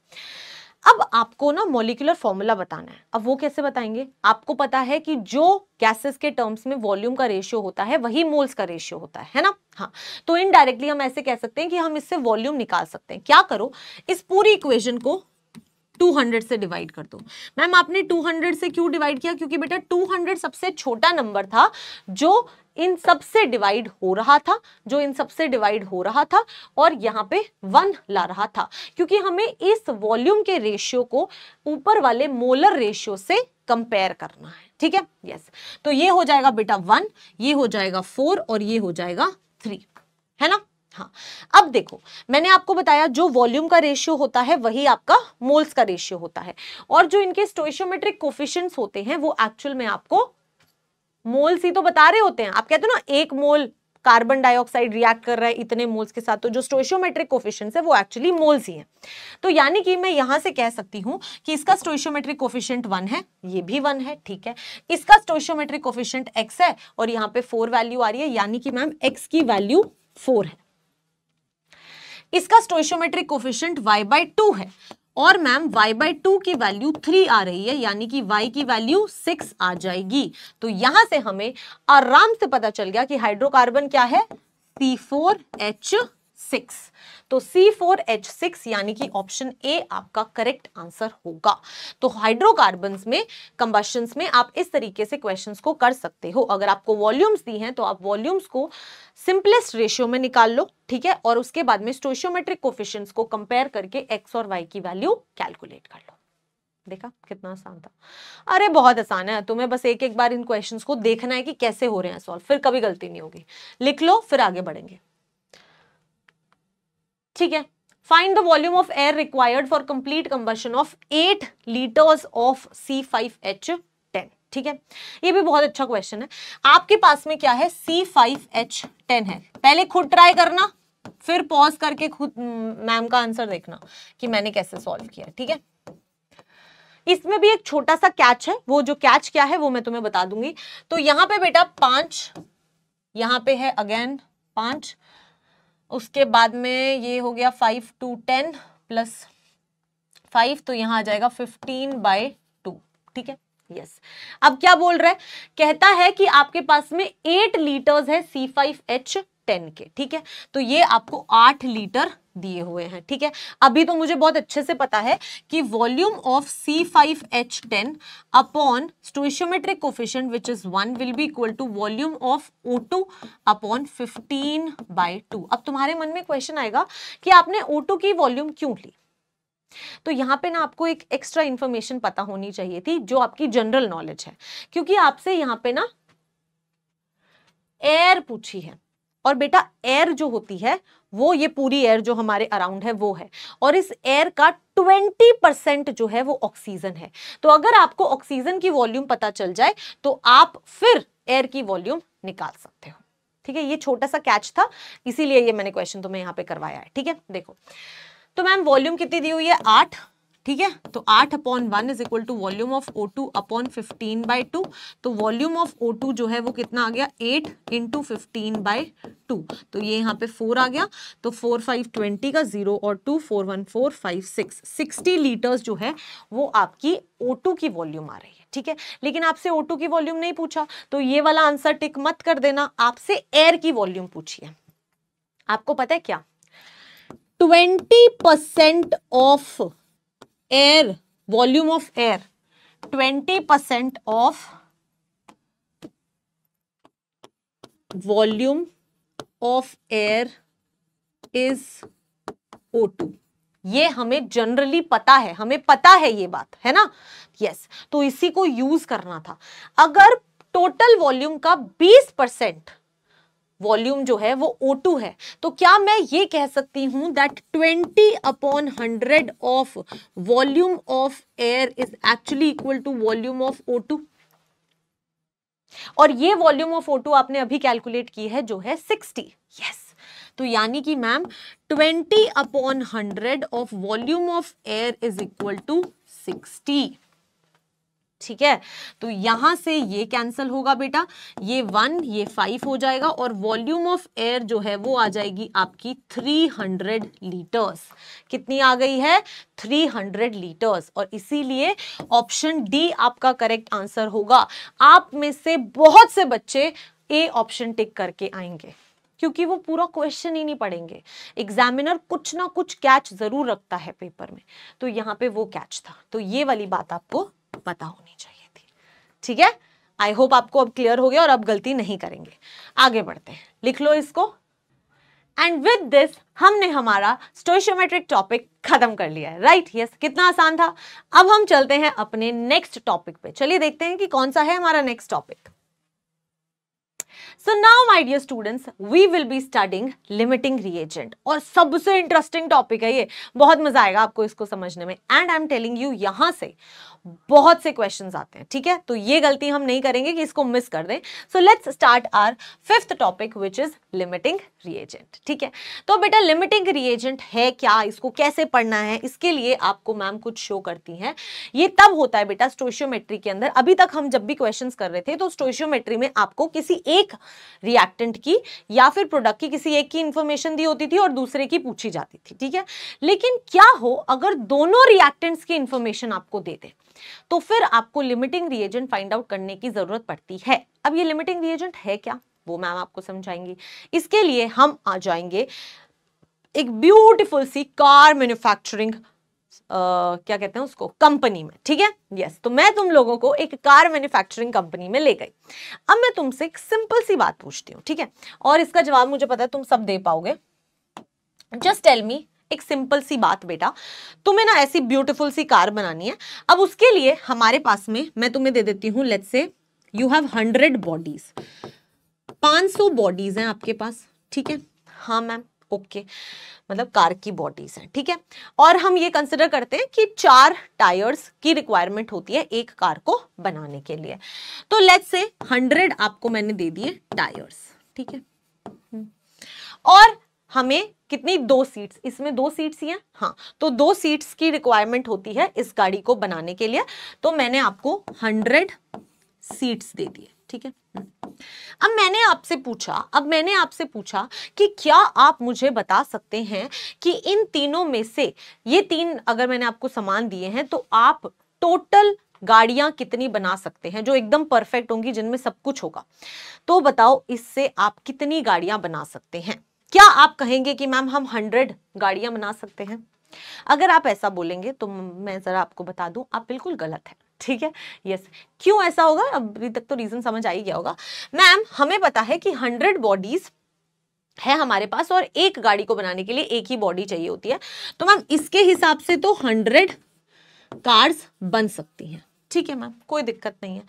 अब आपको ना मोलिकुलर फॉर्मूला बताना है अब वो कैसे बताएंगे आपको पता है कि जो गैसेस के टर्म्स में वॉल्यूम का रेशियो होता है वही मोल्स का रेशियो होता है है ना हाँ तो इनडायरेक्टली हम ऐसे कह सकते हैं कि हम इससे वॉल्यूम निकाल सकते हैं क्या करो इस पूरी इक्वेशन को 200 से डिवाइड कर दो मैम आपने 200 से क्यों डिवाइड किया क्योंकि बेटा 200 सबसे छोटा नंबर था जो इन सब से डिवाइड हो रहा था जो इन सब से डिवाइड हो रहा था और यहाँ पे वन ला रहा था क्योंकि हमें इस वॉल्यूम के रेशियो को ऊपर वाले मोलर रेशियो से कंपेयर करना है ठीक है यस yes. तो ये हो जाएगा बेटा वन ये हो जाएगा फोर और ये हो जाएगा थ्री है ना हाँ अब देखो मैंने आपको बताया जो वॉल्यूम का रेशियो होता है वही आपका मोल्स का रेशियो होता है और जो इनके स्टोशियोमेट्रिक कोफिशियंट्स होते हैं वो एक्चुअल में आपको मोल्स ही तो बता रहे होते हैं आप कहते हो ना एक मोल कार्बन डाइऑक्साइड रिएक्ट कर रहा है इतने मोल्स के साथ तो जो स्टोशियोमेट्रिक कोफिशियंट है वो एक्चुअली मोल्स ही है तो यानी कि मैं यहां से कह सकती हूं कि इसका स्टोशियोमेट्रिक कोफिशियंट वन है ये भी वन है ठीक है इसका स्टोशियोमेट्रिक कोफिशियंट एक्स है और यहाँ पे फोर वैल्यू आ रही है यानी कि मैम एक्स की वैल्यू फोर है इसका stoichiometric coefficient y by two है और मैम y बाई टू की वैल्यू थ्री आ रही है यानी कि y की वैल्यू सिक्स आ जाएगी तो यहां से हमें आराम से पता चल गया कि हाइड्रोकार्बन क्या है सी फोर एच सिक्स तो C4H6 यानी कि ऑप्शन ए आपका करेक्ट आंसर होगा तो हाइड्रोकार्बन में कंबशन में आप इस तरीके से क्वेश्चन को कर सकते हो अगर आपको वॉल्यूम्स दी हैं तो आप वॉल्यूम्स को सिंपलेस्ट रेशियो में निकाल लो ठीक है और उसके बाद में स्टोशियोमेट्रिक कोफिशियंट्स को कंपेयर करके एक्स और वाई की वैल्यू कैलकुलेट कर लो देखा कितना आसान था अरे बहुत आसान है तुम्हें बस एक एक बार इन क्वेश्चंस को देखना है कि कैसे हो रहे हैं सॉल्व फिर कभी गलती नहीं होगी लिख लो फिर आगे बढ़ेंगे ठीक है find the volume of air required for complete combustion of eight litres of C five H ten ठीक है ये भी बहुत अच्छा क्वेश्चन है आपके पास में क्या है सी फाइव एच टेन है पहले खुद ट्राई करना फिर पॉज करके खुद मैम का आंसर देखना कि मैंने कैसे सॉल्व किया ठीक है इसमें भी एक छोटा सा कैच है वो जो कैच क्या है वो मैं तुम्हें बता दूंगी तो यहां पे बेटा पांच यहां पे है अगेन पांच उसके बाद में ये हो गया five two ten plus five तो यहां आ जाएगा फिफ्टीन बाय टू ठीक है यस yes. अब क्या बोल रहा है कहता है कि आपके पास में एट लीटर्स है सी फाइव एच टेन के ठीक है तो ये आपको आठ लीटर दिए हुए हैं ठीक है अभी तो मुझे बहुत अच्छे से पता है कि volume of C five H ten upon stoichiometric coefficient which is one will be equal to volume of O two upon fifteen by two अब तुम्हारे मन में क्वेश्चन आएगा कि आपने ओ टू की वॉल्यूम क्यों ली तो यहां पे ना आपको एक एक्स्ट्रा इंफॉर्मेशन पता होनी चाहिए थी जो आपकी जनरल नॉलेज है क्योंकि आपसे यहां पे ना एयर पूछी है और बेटा एयर जो होती है वो ये पूरी एयर जो हमारे अराउंड है वो है और इस एयर का 20 परसेंट जो है वो ऑक्सीजन है तो अगर आपको ऑक्सीजन की वॉल्यूम पता चल जाए तो आप फिर एयर की वॉल्यूम निकाल सकते हो ठीक है ये छोटा सा कैच था इसीलिए ये मैंने क्वेश्चन तुम्हें यहाँ पे करवाया है ठीक है देखो तो मैम वॉल्यूम कितनी दी हुई है आठ ठीक है तो आठ upon one is equal to volume of O two upon fifteen by two तो वॉल्यूम ऑफ ओ टू जो है वो कितना आ गया eight into fifteen by two तो ये यहाँ पे फोर आ गया तो फोर फाइव ट्वेंटी का जीरो और two four one four five six sixty litres जो है वो आपकी ओ टू की वॉल्यूम आ रही है ठीक है लेकिन आपसे ओ टू की वॉल्यूम नहीं पूछा तो ये वाला आंसर टिक मत कर देना आपसे एयर की वॉल्यूम पूछिए आपको पता है क्या twenty percent of of air twenty percent 20% volume of air is O two ये हमें जनरली पता है हमें पता है ये बात है ना यस yes, तो इसी को यूज करना था अगर टोटल वॉल्यूम का 20 परसेंट वॉल्यूम जो है वो O2 है तो क्या मैं ये कह सकती हूँ that 20 upon 100 of volume of air is actually equal to volume of O2 और ये वॉल्यूम ऑफ O2 आपने अभी कैलकुलेट की है जो है 60 यस yes. तो यानी कि ma'am 20 upon 100 of volume of air is equal to 60 ठीक है तो यहां से ये कैंसिल होगा बेटा ये वन ये फाइव हो जाएगा और वॉल्यूम ऑफ एयर जो है वो आ जाएगी आपकी थ्री हंड्रेड लीटर्स कितनी आ गई है थ्री हंड्रेड लीटर्स और इसीलिए ऑप्शन डी आपका करेक्ट आंसर होगा आप में से बहुत से बच्चे ए ऑप्शन टिक करके आएंगे क्योंकि वो पूरा क्वेश्चन ही नहीं पढ़ेंगे एग्जामिनर कुछ ना कुछ कैच जरूर रखता है पेपर में तो यहाँ पे वो कैच था तो ये वाली बात आपको पता होनी चाहिए थी ठीक है आई होप आपको अब क्लियर हो गया और अब गलती नहीं करेंगे आगे बढ़ते हैं लिख लो इसको एंड विद दिस हमने हमारा स्टोशियोमेट्रिक टॉपिक खत्म कर लिया है राइट right? Yes yes. कितना आसान था अब हम चलते हैं अपने नेक्स्ट टॉपिक पे चलिए देखते हैं कि कौन सा है हमारा next topic so now my dear students we will be studying limiting reagent और सबसे इंटरेस्टिंग टॉपिक है ये बहुत मजा आएगा आपको इसको समझने में and I am telling you यहां से बहुत से क्वेश्चंस आते हैं ठीक है तो ये गलती हम नहीं करेंगे कि इसको मिस कर दें so let's start our fifth topic which is limiting reagent ठीक है तो बेटा लिमिटिंग रिएजेंट है क्या इसको कैसे पढ़ना है इसके लिए आपको मैम कुछ शो करती हैं ये तब होता है बेटा स्टोशियोमेट्री के अंदर अभी तक हम जब भी क्वेश्चन कर रहे थे तो स्टोशियोमेट्री में आपको किसी एक रिएक्टेंट की या फिर प्रोडक्ट की किसी एक की इंफॉर्मेशन दी होती थी और दूसरे की पूछी जाती थी ठीक है लेकिन क्या हो अगर दोनों रिएक्टेंट्स की इंफॉर्मेशन आपको दे दें तो फिर आपको लिमिटिंग रिएजेंट फाइंड आउट करने की ज़रूरत पड़ती है अब ये लिमिटिंग रिएजेंट है क्या वो मैम आपको समझाएंगी इसके लिए हम आ जाएंगे एक ब्यूटीफुल सी कार मैन्युफैक्चरिंग Uh, क्या कहते हैं उसको कंपनी में ठीक है यस yes, तो मैं तुम लोगों को एक कार मैन्युफैक्चरिंग कंपनी में ले गई अब मैं तुमसे एक सिंपल सी बात पूछती हूँ ठीक है और इसका जवाब मुझे पता है तुम सब दे पाओगे जस्ट टेल मी एक सिंपल सी बात बेटा तुम्हें ना ऐसी ब्यूटीफुल सी कार बनानी है अब उसके लिए हमारे पास में मैं तुम्हें दे देती हूँ let's say you have hundred bodies पाँच सौ बॉडीज हैं आपके पास ठीक है हाँ मैम ओके okay. मतलब कार की बॉडीज हैं ठीक है और हम ये कंसिडर करते हैं कि चार टायर्स की रिक्वायरमेंट होती है एक कार को बनाने के लिए तो लेट से हंड्रेड आपको मैंने दे दिए टायर्स ठीक है हम्म। और हमें कितनी दो सीट्स इसमें दो सीट्स ही हैं हाँ तो दो सीट्स की रिक्वायरमेंट होती है इस गाड़ी को बनाने के लिए तो मैंने आपको हंड्रेड सीट्स दे दिए ठीक है अब मैंने आपसे पूछा अब मैंने आपसे पूछा कि क्या आप मुझे बता सकते हैं कि इन तीनों में से ये तीन अगर मैंने आपको सामान दिए हैं तो आप टोटल गाड़ियां कितनी बना सकते हैं जो एकदम परफेक्ट होंगी जिनमें सब कुछ होगा तो बताओ इससे आप कितनी गाड़ियां बना सकते हैं क्या आप कहेंगे कि मैम हम हंड्रेड गाड़ियां बना सकते हैं अगर आप ऐसा बोलेंगे तो मैं ज़रा आपको बता दूं आप बिल्कुल गलत है ठीक है यस क्यों ऐसा होगा अभी तक तो रीज़न समझ आ ही गया होगा मैम हमें पता है कि हंड्रेड बॉडीज़ है हमारे पास और एक गाड़ी को बनाने के लिए एक ही बॉडी चाहिए होती है तो मैम इसके हिसाब से तो हंड्रेड कार्स बन सकती हैं ठीक है मैम कोई दिक्कत नहीं है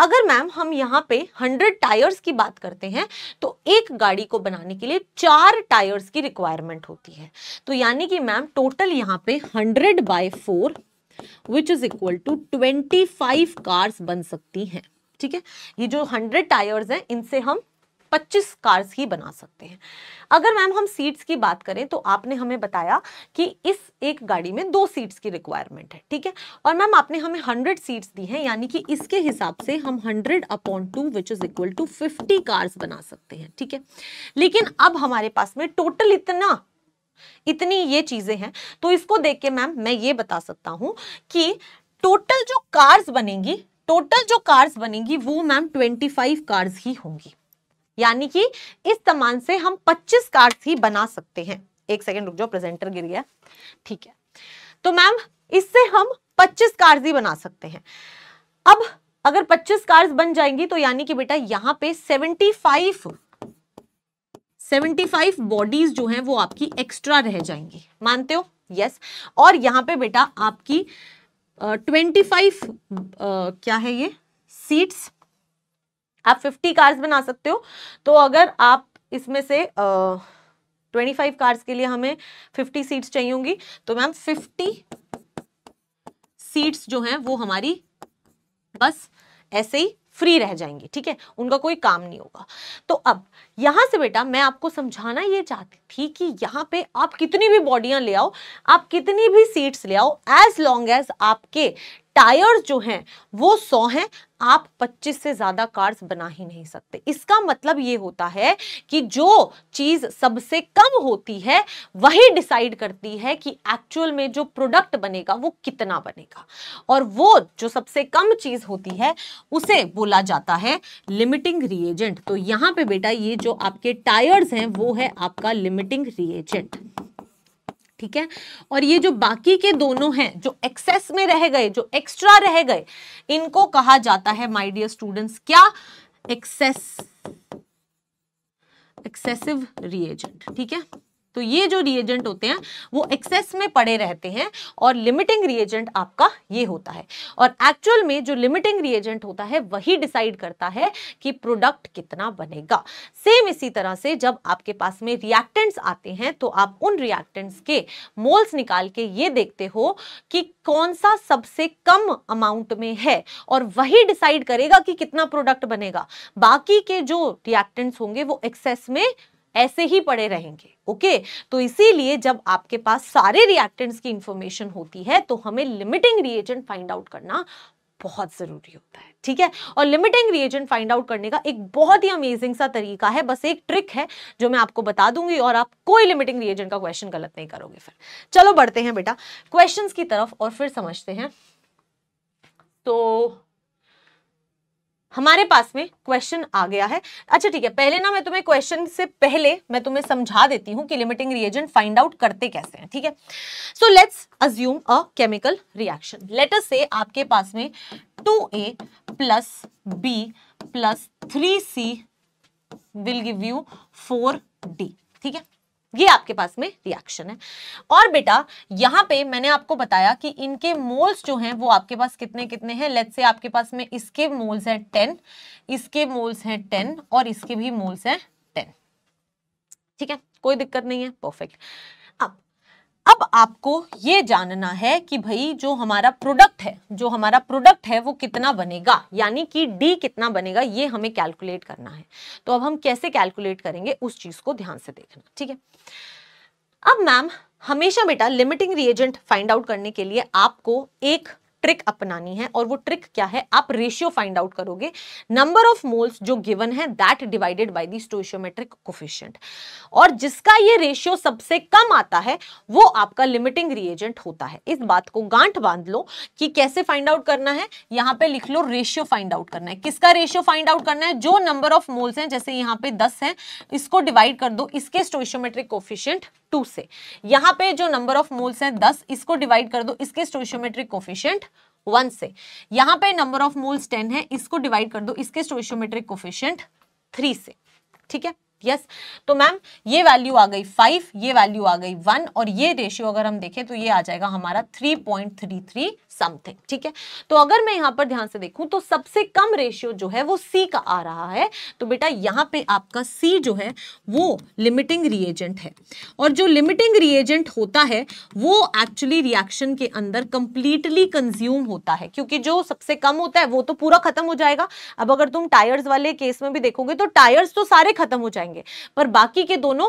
अगर मैम हम यहाँ पे 100 टायर्स की बात करते हैं तो एक गाड़ी को बनाने के लिए चार टायर्स की रिक्वायरमेंट होती है तो यानी कि मैम टोटल यहाँ पे 100 by four which is equal to 25 cars बन सकती हैं ठीक है ये जो 100 टायर्स हैं इनसे हम 25 कार्स ही बना सकते हैं अगर मैम हम सीट्स की बात करें तो आपने हमें बताया कि इस एक गाड़ी में दो सीट्स की रिक्वायरमेंट है ठीक है और मैम आपने हमें 100 सीट्स दी हैं यानी कि इसके हिसाब से हम 100 upon two which is equal to 50 cars बना सकते हैं ठीक है लेकिन अब हमारे पास में टोटल इतना इतनी ये चीजें हैं तो इसको देख के मैम मैं ये बता सकता हूँ कि टोटल जो कार्स बनेंगी टोटल जो कार्स बनेंगी वो मैम 25 कार्स ही होंगी यानी कि इस समान से हम 25 कार्ड ही बना सकते हैं एक सेकेंड रुक जाओ प्रेजेंटर गिर गया ठीक है तो मैम इससे हम 25 कार्ड ही बना सकते हैं अब अगर 25 कार्ड बन जाएंगी तो यानी कि बेटा यहाँ पे 75 75 बॉडीज जो हैं वो आपकी एक्स्ट्रा रह जाएंगी मानते हो यस yes. और यहाँ पे बेटा आपकी ट्वेंटी uh, फाइव uh, क्या है ये सीट्स आप फिफ्टी कार्स बना सकते हो तो अगर आप इसमें से ट्वेंटी फाइव कार्स के लिए हमें फिफ्टी सीट्स चाहिए होंगी तो मैम फिफ्टी सीट्स जो हैं वो हमारी बस ऐसे ही फ्री रह जाएंगी ठीक है उनका कोई काम नहीं होगा तो अब यहाँ से बेटा मैं आपको समझाना ये चाहती थी कि यहाँ पे आप कितनी भी बॉडियां ले आओ आप कितनी भी सीट्स ले आओ एज लॉन्ग एज आपके टायर जो हैं वो सौ हैं आप 25 से ज़्यादा कार्स बना ही नहीं सकते इसका मतलब ये होता है कि जो चीज़ सबसे कम होती है वही डिसाइड करती है कि एक्चुअल में जो प्रोडक्ट बनेगा वो कितना बनेगा और वो जो सबसे कम चीज़ होती है उसे बोला जाता है लिमिटिंग रिएजेंट तो यहाँ पे बेटा ये जो आपके टायर्स हैं वो है आपका लिमिटिंग रिएजेंट ठीक है और ये जो बाकी के दोनों हैं जो एक्सेस में रह गए जो एक्स्ट्रा रह गए इनको कहा जाता है माय डियर स्टूडेंट्स क्या एक्सेस एक्सेसिव रिएजेंट ठीक है तो ये जो रिएजेंट होते हैं वो एक्सेस में पड़े रहते हैं और लिमिटिंग रिएजेंट आपका ये होता है और एक्चुअल में जो लिमिटिंग रिएजेंट होता है वही डिसाइड करता है कि प्रोडक्ट कितना बनेगा सेम इसी तरह से जब आपके पास में रिएक्टेंट्स आते हैं तो आप उन रिएक्टेंट्स के मोल्स निकाल के ये देखते हो कि कौन सा सबसे कम अमाउंट में है और वही डिसाइड करेगा कि कितना प्रोडक्ट बनेगा बाकी के जो रिएक्टेंट्स होंगे वो एक्सेस में ऐसे ही पड़े रहेंगे ओके तो इसीलिए जब आपके पास सारे रिएक्टेंट्स की इंफॉर्मेशन होती है तो हमें लिमिटिंग रिएजेंट फाइंड आउट करना बहुत ज़रूरी होता है ठीक है और लिमिटिंग रिएजेंट फाइंड आउट करने का एक बहुत ही अमेजिंग सा तरीका है बस एक ट्रिक है जो मैं आपको बता दूंगी और आप कोई लिमिटिंग रिएजेंट का क्वेश्चन गलत नहीं करोगे फिर चलो बढ़ते हैं बेटा क्वेश्चंस की तरफ और फिर समझते हैं तो हमारे पास में क्वेश्चन आ गया है अच्छा ठीक है पहले ना मैं तुम्हें क्वेश्चन से पहले मैं तुम्हें समझा देती हूँ कि लिमिटिंग रिएजेंट फाइंड आउट करते कैसे हैं ठीक है so let's assume a chemical reaction अस से आपके पास में two A plus B plus three C will give you four D ठीक है ये आपके पास में रिएक्शन है और बेटा यहाँ पे मैंने आपको बताया कि इनके मोल्स जो हैं वो आपके पास कितने कितने हैं लेट्स से आपके पास में इसके मोल्स हैं टेन इसके मोल्स हैं टेन और इसके भी मोल्स हैं टेन ठीक है कोई दिक्कत नहीं है परफेक्ट अब आपको ये जानना है कि भाई जो हमारा प्रोडक्ट है जो हमारा प्रोडक्ट है वो कितना बनेगा यानी कि डी कितना बनेगा ये हमें कैलकुलेट करना है तो अब हम कैसे कैलकुलेट करेंगे उस चीज़ को ध्यान से देखना ठीक है अब मैम हमेशा बेटा लिमिटिंग रिएजेंट फाइंड आउट करने के लिए आपको एक ट्रिक अपनानी है और वो ट्रिक क्या है आप रेशियो फाइंड आउट करोगे नंबर ऑफ मोल्स जो गिवन है that divided by the stoichiometric coefficient और जिसका ये रेशियो सबसे कम आता है वो आपका लिमिटिंग रिएजेंट होता है इस बात को गांठ बांध लो कि कैसे फाइंड आउट करना है यहाँ पे लिख लो रेशियो फाइंड आउट करना है किसका रेशियो फाइंड आउट करना है जो नंबर ऑफ मोल्स हैं जैसे यहाँ पे दस है इसको डिवाइड कर दो इसके स्टोशियोमेट्रिक कोफिशियंट टू से यहाँ पे जो नंबर ऑफ मोल्स हैं दस इसको डिवाइड कर दो इसके स्टोशियोमेट्रिक कोफिशियंट वन से यहां पे नंबर ऑफ मोल्स टेन है इसको डिवाइड कर दो इसके स्टोशियोमेट्रिक कोफिशियंट थ्री से ठीक है यस तो मैम ये वैल्यू आ गई फाइव ये वैल्यू आ गई वन और ये रेशियो अगर हम देखें तो ये आ जाएगा हमारा three point three three something ठीक है तो अगर मैं यहाँ पर ध्यान से देखूँ तो सबसे कम रेशियो जो है वो सी का आ रहा है तो बेटा यहाँ पे आपका सी जो है वो लिमिटिंग रिएजेंट है और जो लिमिटिंग रिएजेंट होता है वो एक्चुअली रिएक्शन के अंदर कंप्लीटली कंज्यूम होता है क्योंकि जो सबसे कम होता है वो तो पूरा खत्म हो जाएगा अब अगर तुम टायर्स वाले केस में भी देखोगे तो टायर्स तो सारे खत्म हो जाएंगे जाएंगे पर बाकी के दोनों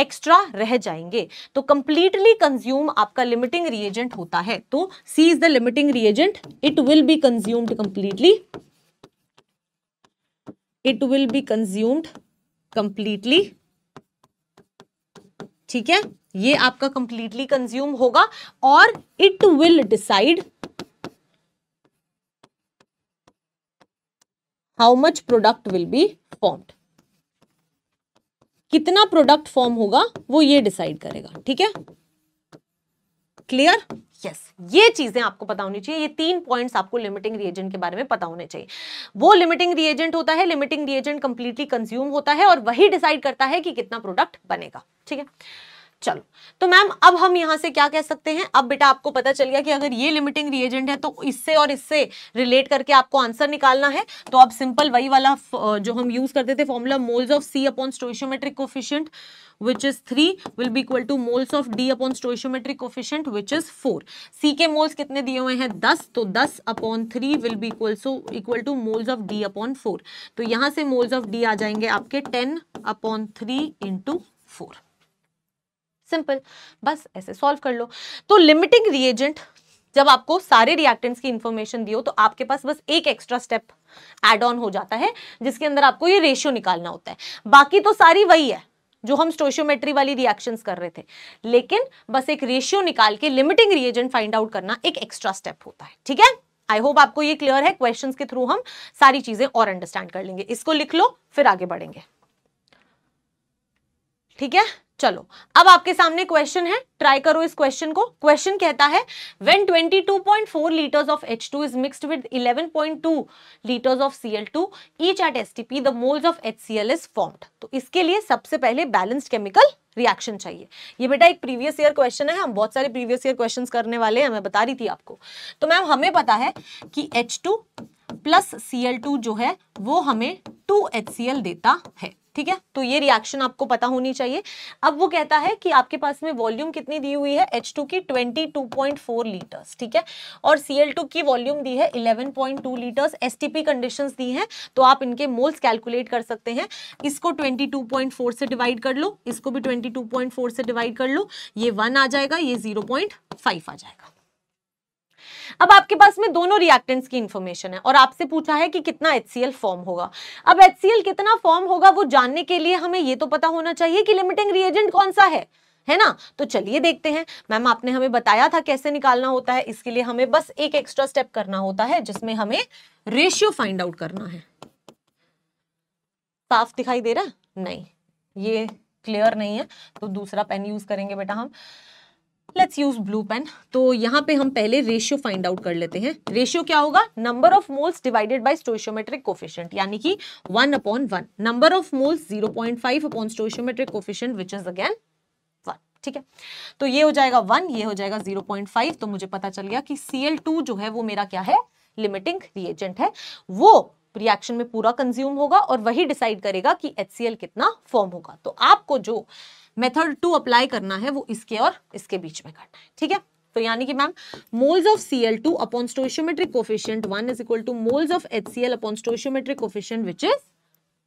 एक्स्ट्रा रह जाएंगे तो कंप्लीटली कंज्यूम आपका लिमिटिंग रिएजेंट होता है तो C is the limiting reagent it will be consumed completely it will be consumed completely ठीक है ये आपका कंप्लीटली कंज्यूम होगा और it will decide how much product will be formed कितना प्रोडक्ट फॉर्म होगा वो ये डिसाइड करेगा ठीक है क्लियर यस yes. ये चीजें आपको पता होनी चाहिए ये तीन पॉइंट्स आपको लिमिटिंग रिएजेंट के बारे में पता होने चाहिए वो लिमिटिंग रिएजेंट होता है लिमिटिंग रिएजेंट कंप्लीटली कंज्यूम होता है और वही डिसाइड करता है कि कितना प्रोडक्ट बनेगा ठीक है चलो तो मैम अब हम यहाँ से क्या कह सकते हैं अब बेटा आपको पता चल गया कि अगर ये लिमिटिंग रिएजेंट है तो इससे और इससे रिलेट करके आपको आंसर निकालना है तो अब सिंपल वही वाला जो हम यूज करते थे formula moles of C upon stoichiometric coefficient which is three will be equal to moles of D upon stoichiometric coefficient which is four C के मोल्स कितने दिए हुए हैं दस तो दस upon three will be equal to equal to moles of D upon तो यहाँ से moles of D आ जाएंगे आपके ten upon three into four simple बस ऐसे सॉल्व कर लो तो लिमिटिंग रिएजेंट जब आपको सारे रिएक्टेंट्स की इंफॉर्मेशन दी हो तो आपके पास बस एक एक्स्ट्रा स्टेप एड ऑन हो जाता है जिसके अंदर आपको ये रेशियो निकालना होता है बाकी तो सारी वही है जो हम स्टोशियोमेट्री वाली रिएक्शंस कर रहे थे लेकिन बस एक रेशियो निकाल के लिमिटिंग रिएजेंट फाइंड आउट करना एक एक्स्ट्रा स्टेप होता है ठीक है आई होप आपको ये क्लियर है क्वेश्चंस के थ्रू हम सारी चीजें और अंडरस्टैंड कर लेंगे इसको लिख लो फिर आगे बढ़ेंगे ठीक है चलो अब आपके सामने क्वेश्चन है ट्राई करो इस क्वेश्चन को क्वेश्चन कहता है when 22.4 litres of H2 is mixed with 11.2 litres of Cl2 each at STP the moles of HCl is formed तो इसके लिए सबसे पहले बैलेंस्ड केमिकल रिएक्शन चाहिए ये बेटा एक प्रीवियस ईयर क्वेश्चन है हम बहुत सारे प्रीवियस ईयर क्वेश्चंस करने वाले हैं मैं बता रही थी आपको तो मैम हमें पता है कि H2 प्लस Cl2 जो है वो हमें एल देता है ठीक है तो ये रिएक्शन आपको पता होनी चाहिए अब वो कहता है कि आपके पास में वॉल्यूम कितनी दी हुई है H2 की 22.4 लीटर्स ठीक है और Cl2 की वॉल्यूम दी है 11.2 लीटर्स पी कंडीशंस दी हैं तो आप इनके मोल्स कैलकुलेट कर सकते हैं इसको 22.4 से डिवाइड कर लो इसको भी 22.4 से डिवाइड कर लो ये वन आ जाएगा ये फाइव आ जाएगा अब आपके पास में दोनों रिएक्टेंट्स की इंफॉर्मेशन है और आपसे पूछा है कि कितना एच फॉर्म होगा अब एच कितना फॉर्म होगा वो जानने के लिए हमें ये तो पता होना चाहिए कि लिमिटिंग रिएजेंट कौन सा है है ना तो चलिए देखते हैं मैम आपने हमें बताया था कैसे निकालना होता है इसके लिए हमें बस एक एक्स्ट्रा स्टेप करना होता है जिसमें हमें रेशियो फाइंड आउट करना है साफ दिखाई दे रहा नहीं ये क्लियर नहीं है तो दूसरा पेन यूज करेंगे बेटा हम लेट्स यूज ब्लू पेन तो यहाँ पे हम पहले रेशियो फाइंड आउट कर लेते हैं रेशियो क्या होगा number of moles divided by stoichiometric coefficient यानी कि one upon one number of moles zero point five upon stoichiometric coefficient which is again ठीक है तो ये हो जाएगा वन ये हो जाएगा जीरो पॉइंट फाइव तो मुझे पता चल गया कि सी एल टू जो है वो मेरा क्या है लिमिटिंग रिएजेंट है वो रिएक्शन में पूरा कंज्यूम होगा और वही डिसाइड करेगा कि HCl कितना फॉर्म होगा तो आपको जो मेथड टू अप्लाई करना है वो इसके और इसके बीच में करना है ठीक है तो यानी कि ma'am moles of C L two upon stoichiometric coefficient one is equal to moles of H C L upon stoichiometric coefficient which is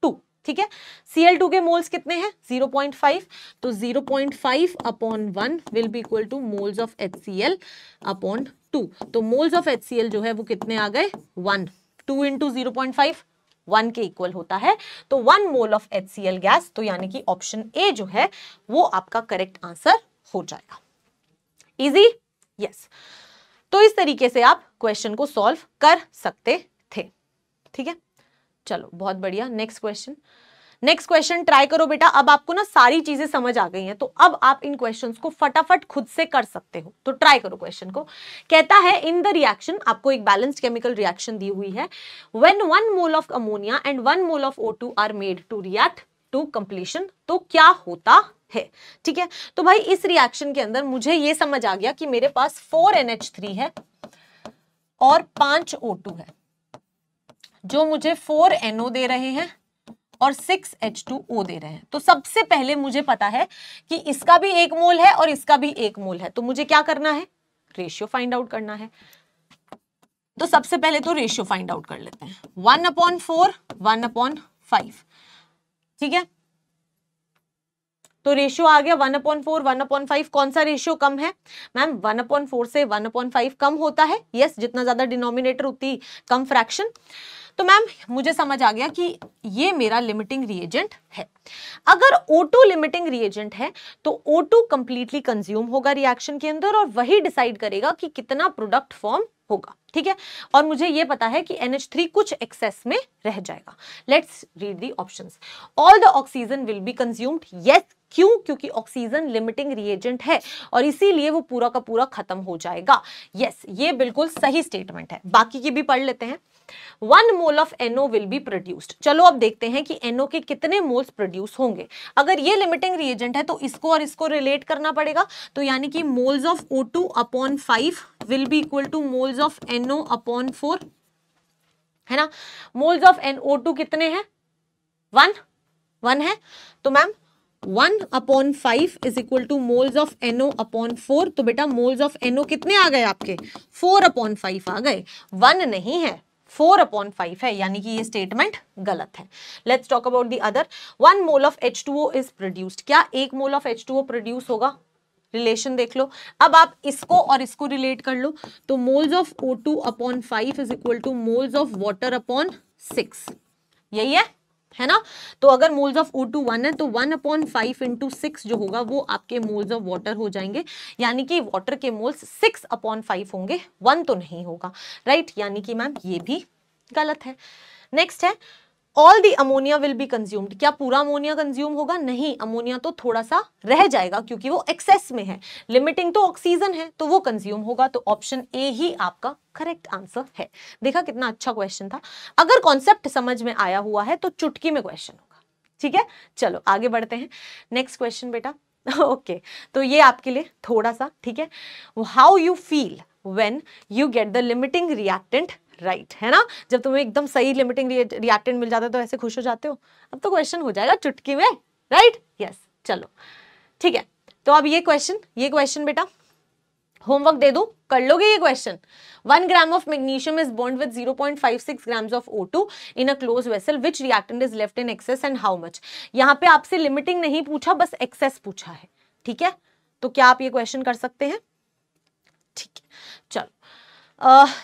two ठीक है सी एल टू के मोल्स कितने हैं जीरो पॉइंट फाइव तो zero point five upon one will be equal to moles of H C L upon two तो moles of H C L जो है वो कितने आ गए one two into zero point five one के इक्वल होता है तो one mole of H gas तो यानी कि ऑप्शन ए जो है वो आपका करेक्ट आंसर हो जाएगा इजी यस yes. तो इस तरीके से आप क्वेश्चन को सॉल्व कर सकते थे ठीक है चलो बहुत बढ़िया next question next question try करो बेटा अब आपको ना सारी चीजें समझ आ गई हैं तो अब आप इन क्वेश्चन को फटाफट खुद से कर सकते हो तो ट्राई करो क्वेश्चन को कहता है इन द रिएक्शन आपको एक बैलेंस्ड केमिकल रिएक्शन दी हुई है when one mole of ammonia and one mole of O two are made to react to completion तो क्या होता है ठीक है तो भाई इस रिएक्शन के अंदर मुझे ये समझ आ गया कि मेरे पास फोर थ्री है और पांच ओ टू है जो मुझे फोर एनओ दे रहे हैं और सिक्स एच टू ओ दे रहे हैं तो सबसे पहले मुझे पता है कि इसका भी एक मोल है और इसका भी एक मोल है तो मुझे क्या करना है रेशियो फाइंड आउट करना है तो सबसे पहले तो रेशियो फाइंड आउट कर लेते हैं one upon four one upon five ठीक है तो रेशियो आ गया one upon four one upon five कौन सा रेशियो कम है मैम वन अपॉन फोर से वन अपॉन फाइव कम होता है यस yes, जितना ज्यादा डिनोमिनेटर उतनी कम फ्रैक्शन तो मैम मुझे समझ आ गया कि ये मेरा लिमिटिंग रिएजेंट है अगर O2 लिमिटिंग रिएजेंट है तो O2 कंप्लीटली कंज्यूम होगा रिएक्शन के अंदर और वही डिसाइड करेगा कि कितना प्रोडक्ट फॉर्म होगा ठीक है और मुझे ये पता है कि NH3 कुछ एक्सेस में रह जाएगा let's read the option all the oxygen will be consumed yes क्यों क्योंकि ऑक्सीजन लिमिटिंग रिएजेंट है और इसीलिए वो पूरा का पूरा खत्म हो जाएगा यस yes, ये बिल्कुल सही स्टेटमेंट है बाकी की भी पढ़ लेते हैं one mole of NO will be produced चलो अब देखते हैं कि एनओ के कितने मोल्स प्रोड्यूस होंगे अगर ये लिमिटिंग रिएजेंट है तो इसको और इसको रिलेट करना पड़ेगा तो यानी कि moles of O two upon five will be equal to moles of NO upon four है ना मोल्स ऑफ एनओ टू कितने हैं वन वन है तो ma'am one upon five is equal to moles of NO upon four तो बेटा मोल्स ऑफ एनओ कितने आ गए आपके फोर अपॉन फाइव आ गए वन नहीं है फोर अपॉन फाइव है यानी कि ये स्टेटमेंट गलत है let's talk about the other one mole of H two O is produced क्या एक mole of H two O produce होगा रिलेशन देख लो अब आप इसको और इसको रिलेट कर लो तो moles of O two upon five is equal to moles of water upon six यही है है ना तो अगर moles of O two one है तो one upon five into six जो होगा वो आपके मोल्स ऑफ वाटर हो जाएंगे यानी कि वाटर के मोल्स सिक्स अपॉन फाइव होंगे वन तो नहीं होगा राइट यानी कि मैम ये भी गलत है नेक्स्ट है all the ammonia will be consumed क्या पूरा अमोनिया कंज्यूम होगा नहीं अमोनिया तो थोड़ा सा रह जाएगा क्योंकि वो एक्सेस में है लिमिटिंग तो ऑक्सीजन है तो वो कंज्यूम होगा तो ऑप्शन ए ही आपका करेक्ट आंसर है देखा कितना अच्छा क्वेश्चन था अगर कॉन्सेप्ट समझ में आया हुआ है तो चुटकी में क्वेश्चन होगा ठीक है चलो आगे बढ़ते हैं नेक्स्ट क्वेश्चन बेटा ओके okay, तो ये आपके लिए थोड़ा सा ठीक है how you feel when you get the limiting reactant right right, है ना जब तुम्हें एकदम सही लिमिटिंग रिएक्टेंट मिल जाता है तो ऐसे खुश हो जाते हो अब तो क्वेश्चन हो जाएगा चुटकी में राइट right? यस yes, चलो ठीक है तो अब ये क्वेश्चन ये क्वेश्चन बेटा होमवर्क दे दू कर लोगे ये question one gram of magnesium is bond with zero point five six gram of O two in a close vessel which reactant is left in excess and how much यहाँ पे आपसे लिमिटिंग नहीं पूछा बस एक्सेस पूछा है ठीक है तो क्या आप ये क्वेश्चन कर सकते हैं ठीक है चलो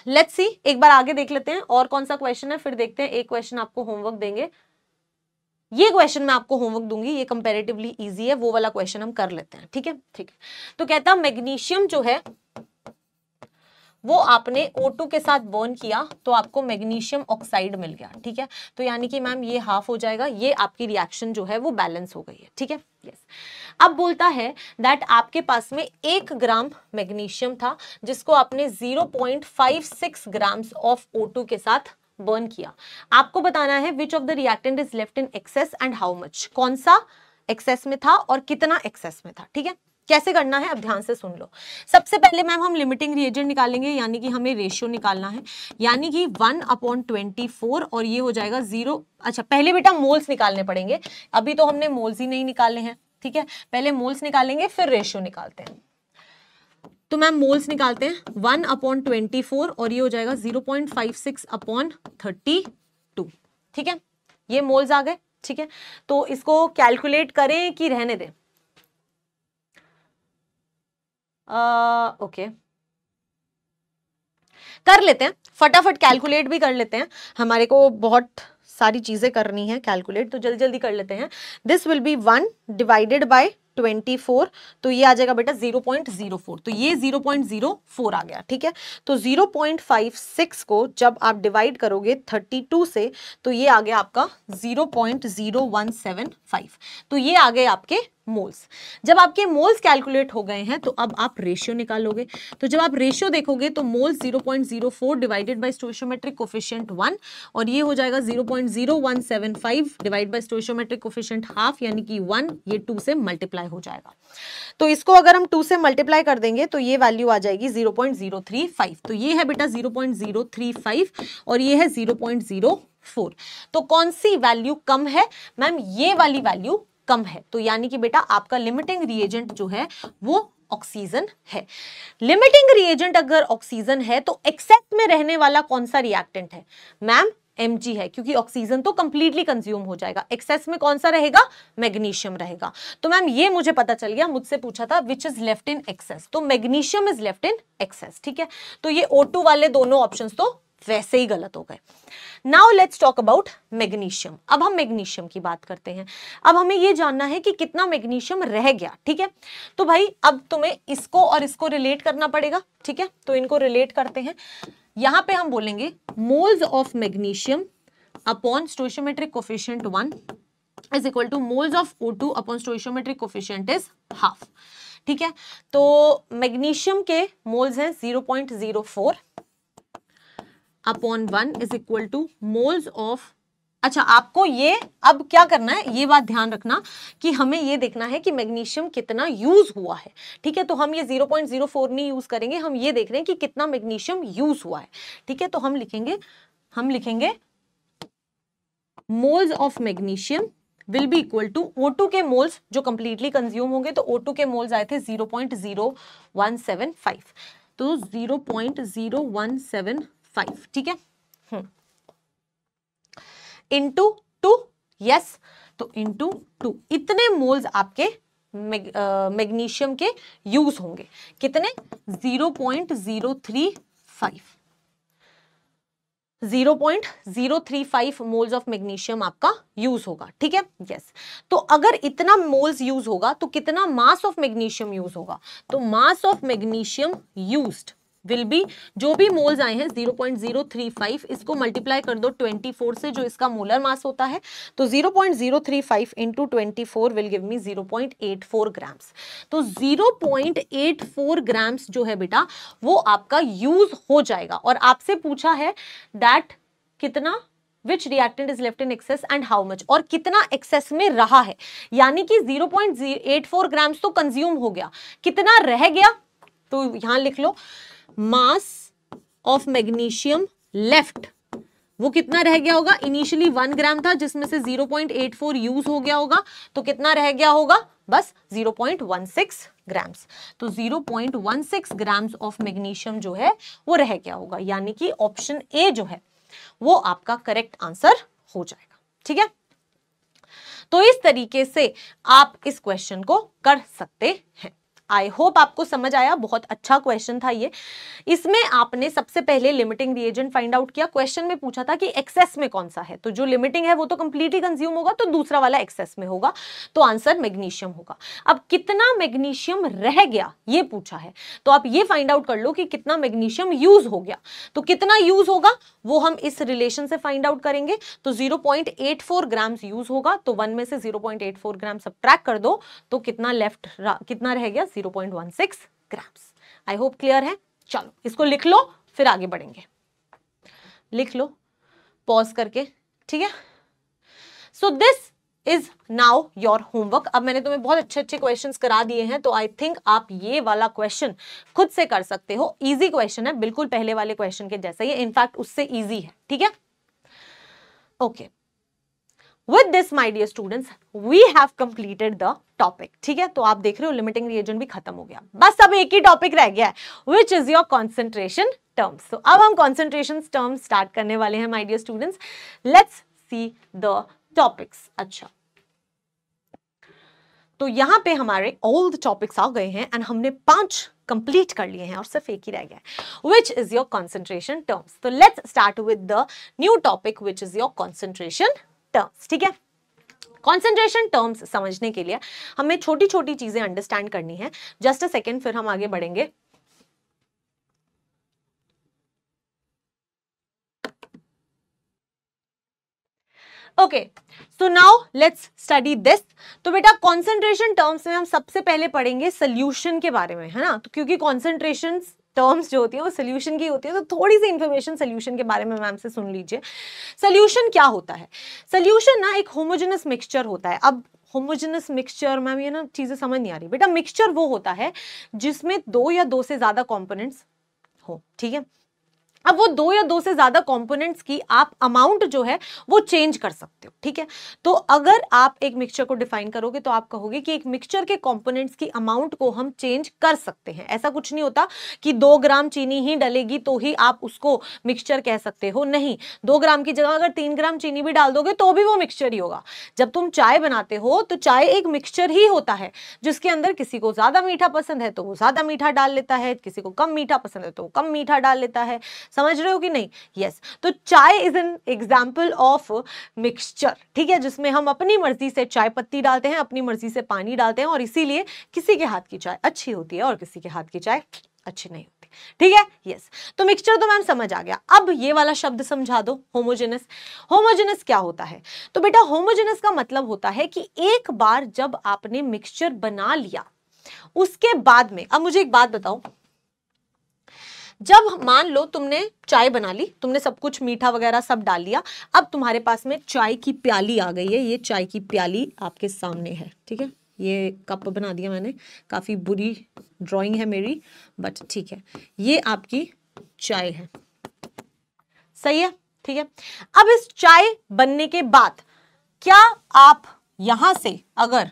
लेट्स सी एक बार आगे देख लेते हैं और कौन सा क्वेश्चन है फिर देखते हैं एक क्वेश्चन आपको होमवर्क देंगे ये क्वेश्चन मैं आपको होमवर्क दूंगी ये कंपेरेटिवली इजी है वो वाला क्वेश्चन हम कर लेते हैं ठीक है ठीक है तो कहता मैग्नीशियम जो है वो आपने O2 के साथ बर्न किया तो आपको मैग्नीशियम ऑक्साइड मिल गया ठीक है तो यानी कि मैम ये हाफ हो जाएगा ये आपकी रिएक्शन जो है वो बैलेंस हो गई है ठीक है यस अब बोलता है दैट आपके पास में एक ग्राम मैग्नीशियम था जिसको आपने 0.56 ग्राम्स ऑफ O2 के साथ बर्न किया आपको बताना है which of the reactant is left in excess and how much कौन सा एक्सेस में था और कितना एक्सेस में था ठीक है कैसे करना है अब ध्यान से सुन लो सबसे पहले मैम हम लिमिटिंग रिएजेंट निकालेंगे यानी कि हमें रेशियो निकालना है यानी कि वन अपॉन ट्वेंटी फोर और ये हो जाएगा जीरो अच्छा पहले बेटा मोल्स निकालने पड़ेंगे अभी तो हमने मोल्स ही नहीं निकाले हैं ठीक है पहले मोल्स निकालेंगे फिर रेशियो निकालते हैं तो मैम मोल्स निकालते हैं वन अपॉन ट्वेंटी फोर और ये हो जाएगा zero point five six upon thirty two ठीक है ये मोल्स आ गए ठीक है तो इसको कैलकुलेट करें कि रहने दें ओके कर लेते हैं फटाफट कैलकुलेट भी कर लेते हैं हमारे को बहुत सारी चीज़ें करनी है कैलकुलेट तो जल्दी जल्दी कर लेते हैं this will be one divided by twenty four तो ये आ जाएगा बेटा जीरो पॉइंट जीरो फोर तो ये जीरो पॉइंट जीरो फोर आ गया ठीक है तो जीरो पॉइंट फाइव सिक्स को जब आप डिवाइड करोगे थर्टी टू से तो ये आ गया आपका zero point zero one seven five तो ये आ गए आपके मोल्स जब आपके मोल्स कैलकुलेट हो गए हैं तो अब आप रेशियो निकालोगे तो जब आप रेशियो देखोगे तो moles 0.04 divided by stoichiometric coefficient 1 और ये हो जाएगा 0.0175 divide by stoichiometric coefficient half यानी कि 1 ये 2 से मल्टीप्लाई हो जाएगा तो इसको अगर हम टू से मल्टीप्लाई कर देंगे तो ये वैल्यू आ जाएगी zero point zero three five तो ये है बेटा zero point zero three five और ये है जीरो पॉइंट जीरो फोर तो कौन सी वैल्यू कम है मैम ये वाली वैल्यू कम है तो यानी कि बेटा आपका लिमिटिंग रिएजेंट जो है वो ऑक्सीजन है लिमिटिंग रिएजेंट अगर ऑक्सीजन है तो एक्सेप्ट में रहने वाला कौन सा रिएक्टेंट है मैम एम है क्योंकि ऑक्सीजन तो कंप्लीटली कंज्यूम हो जाएगा एक्सेस में कौन सा रहेगा मैग्नीशियम रहेगा तो मैम ये मुझे पता चल गया मुझसे पूछा था which is left in excess तो magnesium is left in excess ठीक है तो ये ओ वाले दोनों ऑप्शन तो वैसे ही गलत हो गए now let's talk about magnesium अब हम मैग्नीशियम की बात करते हैं अब हमें यह जानना है कि कितना मैग्नीशियम रह गया ठीक है तो भाई अब तुम्हें इसको और इसको रिलेट करना पड़ेगा ठीक है तो इनको रिलेट करते हैं यहां पे हम बोलेंगे moles of magnesium upon stoichiometric coefficient one is equal to moles of O two upon stoichiometric coefficient is half ठीक है तो मैग्नीशियम के मोल्स हैं zero point zero four upon one is equal to moles of अच्छा आपको ये अब क्या करना है ये बात ध्यान रखना कि हमें ये देखना है कि मैग्नीशियम कितना यूज हुआ है ठीक है तो हम ये 0.04 नहीं यूज करेंगे हम ये देख रहे हैं कि कितना मैग्नीशियम यूज हुआ है ठीक है तो हम लिखेंगे हम लिखेंगे moles of magnesium will be equal to two के मोल्स जो कंप्लीटली कंज्यूम होंगे तो टू के मोल्स आए थे फाइव तो फाइव ठीक है हम्म। इंटू टू यस तो इंटू टू इतने मोल्स आपके मैग्नीशियम के यूज होंगे कितने zero point zero three five zero point zero three five moles of magnesium आपका यूज होगा ठीक है यस yes. तो अगर इतना मोल्स यूज होगा तो कितना मास ऑफ मैग्नीशियम यूज होगा तो mass of magnesium used will be जो भी मोल्स आए हैं 0.035 इसको मल्टीप्लाई कर दो 24 से जो इसका मोलर मास होता है तो 0.035 point zero three into 24 will give me 0.84 grams तो 0.84 ग्राम्स जो है बेटा वो आपका यूज हो जाएगा और आपसे पूछा है दैट कितना Which reactant is left in excess and how much? और कितना excess में रहा है यानी कि 0.84 ग्राम्स तो कंज्यूम हो गया कितना रह गया तो यहां लिख लो मास ऑफ मैग्नीशियम लेफ्ट वो कितना रह गया होगा इनिशियली वन ग्राम था जिसमें से 0.84 यूज हो गया होगा तो कितना रह गया होगा बस 0.16 ग्राम्स तो 0.16 ग्राम्स ऑफ मैग्नीशियम जो है वो रह गया होगा यानी कि ऑप्शन ए जो है वो आपका करेक्ट आंसर हो जाएगा ठीक है तो इस तरीके से आप इस क्वेश्चन को कर सकते हैं आई होप आपको समझ आया बहुत अच्छा क्वेश्चन था ये इसमें आपने सबसे पहले लिमिटिंग रिएजेंट फाइंड आउट किया क्वेश्चन में पूछा था कि एक्सेस में कौन सा है तो जो लिमिटिंग है वो तो कंप्लीटली कंज्यूम होगा तो दूसरा वाला एक्सेस में होगा तो आंसर मैग्नीशियम होगा अब कितना मैग्नीशियम रह गया ये पूछा है तो आप ये फाइंड आउट कर लो कि कितना मैग्नीशियम यूज हो गया तो कितना यूज होगा वो हम इस रिलेशन से फाइंड आउट करेंगे तो जीरो ग्राम्स यूज होगा तो वन में से जीरो ग्राम सब कर दो तो कितना लेफ्ट कितना रह गया zero point one six grams I hope clear है चलो इसको लिख लो फिर आगे बढ़ेंगे लिख लो पॉज करके ठीक है so this is now your homework अब मैंने तुम्हें बहुत अच्छे अच्छे क्वेश्चन करा दिए हैं तो आई थिंक आप ये वाला क्वेश्चन खुद से कर सकते हो इजी क्वेश्चन है बिल्कुल पहले वाले क्वेश्चन के जैसा ही इनफैक्ट उससे ईजी है ठीक है okay with this my dear students we have completed the topic ठीक है तो आप देख रहे हो लिमिटिंग रिएजन भी खत्म हो गया बस अब एक ही टॉपिक रह गया है which is your concentration terms तो अब हम कॉन्सेंट्रेशन टर्म स्टार्ट करने वाले हैं my dear students let's see the topics अच्छा तो यहां पे हमारे ओल्ड टॉपिक्स आ गए हैं एंड हमने पांच कंप्लीट कर लिए हैं और सिर्फ एक ही रह गया which is your concentration terms तो let's start with the new topic which is your concentration terms ठीक है कॉन्सेंट्रेशन टर्म्स समझने के लिए हमें छोटी छोटी चीजें अंडरस्टैंड करनी है जस्ट अ सेकेंड फिर हम आगे बढ़ेंगे okay so now let's study this तो बेटा कंसंट्रेशन टर्म्स में हम सबसे पहले पढ़ेंगे सोल्यूशन के बारे में है ना तो क्योंकि कॉन्सेंट्रेशन टर्म्स जो होती है वो सोल्यूशन की होती है तो थोड़ी सी इन्फॉर्मेशन सोल्यूशन के बारे में मैम से सुन लीजिए सोल्यूशन क्या होता है सोल्यूशन ना एक होमोजेनस मिक्सचर होता है अब होमोजेनस मिक्सचर मैम ये ना चीज़ें समझ नहीं आ रही बेटा मिक्सचर वो होता है जिसमें दो या दो से ज़्यादा कॉम्पोनेंट्स हो ठीक है अब वो दो या दो से ज़्यादा कंपोनेंट्स की आप अमाउंट जो है वो चेंज कर सकते हो ठीक है तो अगर आप एक मिक्सचर को डिफाइन करोगे तो आप कहोगे कि एक मिक्सचर के कंपोनेंट्स की अमाउंट को हम चेंज कर सकते हैं ऐसा कुछ नहीं होता कि दो ग्राम चीनी ही डलेगी तो ही आप उसको मिक्सचर कह सकते हो नहीं दो ग्राम की जगह अगर तीन ग्राम चीनी भी डाल दोगे तो भी वो मिक्सचर ही होगा जब तुम चाय बनाते हो तो चाय एक मिक्सचर ही होता है जिसके अंदर किसी को ज़्यादा मीठा पसंद है तो वो ज़्यादा मीठा डाल लेता है किसी को कम मीठा पसंद है तो वो कम मीठा डाल लेता है समझ रहे हो कि नहीं यस yes. तो chai is an example of mixture ठीक है जिसमें हम अपनी मर्जी से चाय पत्ती डालते हैं अपनी मर्जी से पानी डालते हैं और इसीलिए किसी के हाथ की चाय अच्छी होती है और किसी के हाथ की चाय अच्छी नहीं होती ठीक है यस yes. तो मिक्सचर तो मैम समझ आ गया अब ये वाला शब्द समझा दो होमोजेनस होमोजेनस क्या होता है तो बेटा होमोजेनस का मतलब होता है कि एक बार जब आपने मिक्सचर बना लिया उसके बाद में अब मुझे एक बात बताओ जब मान लो तुमने चाय बना ली तुमने सब कुछ मीठा वगैरह सब डाल लिया अब तुम्हारे पास में चाय की प्याली आ गई है ये चाय की प्याली आपके सामने है ठीक है ये कप बना दिया मैंने काफ़ी बुरी ड्राइंग है मेरी बट ठीक है ये आपकी चाय है सही है ठीक है अब इस चाय बनने के बाद क्या आप यहां से अगर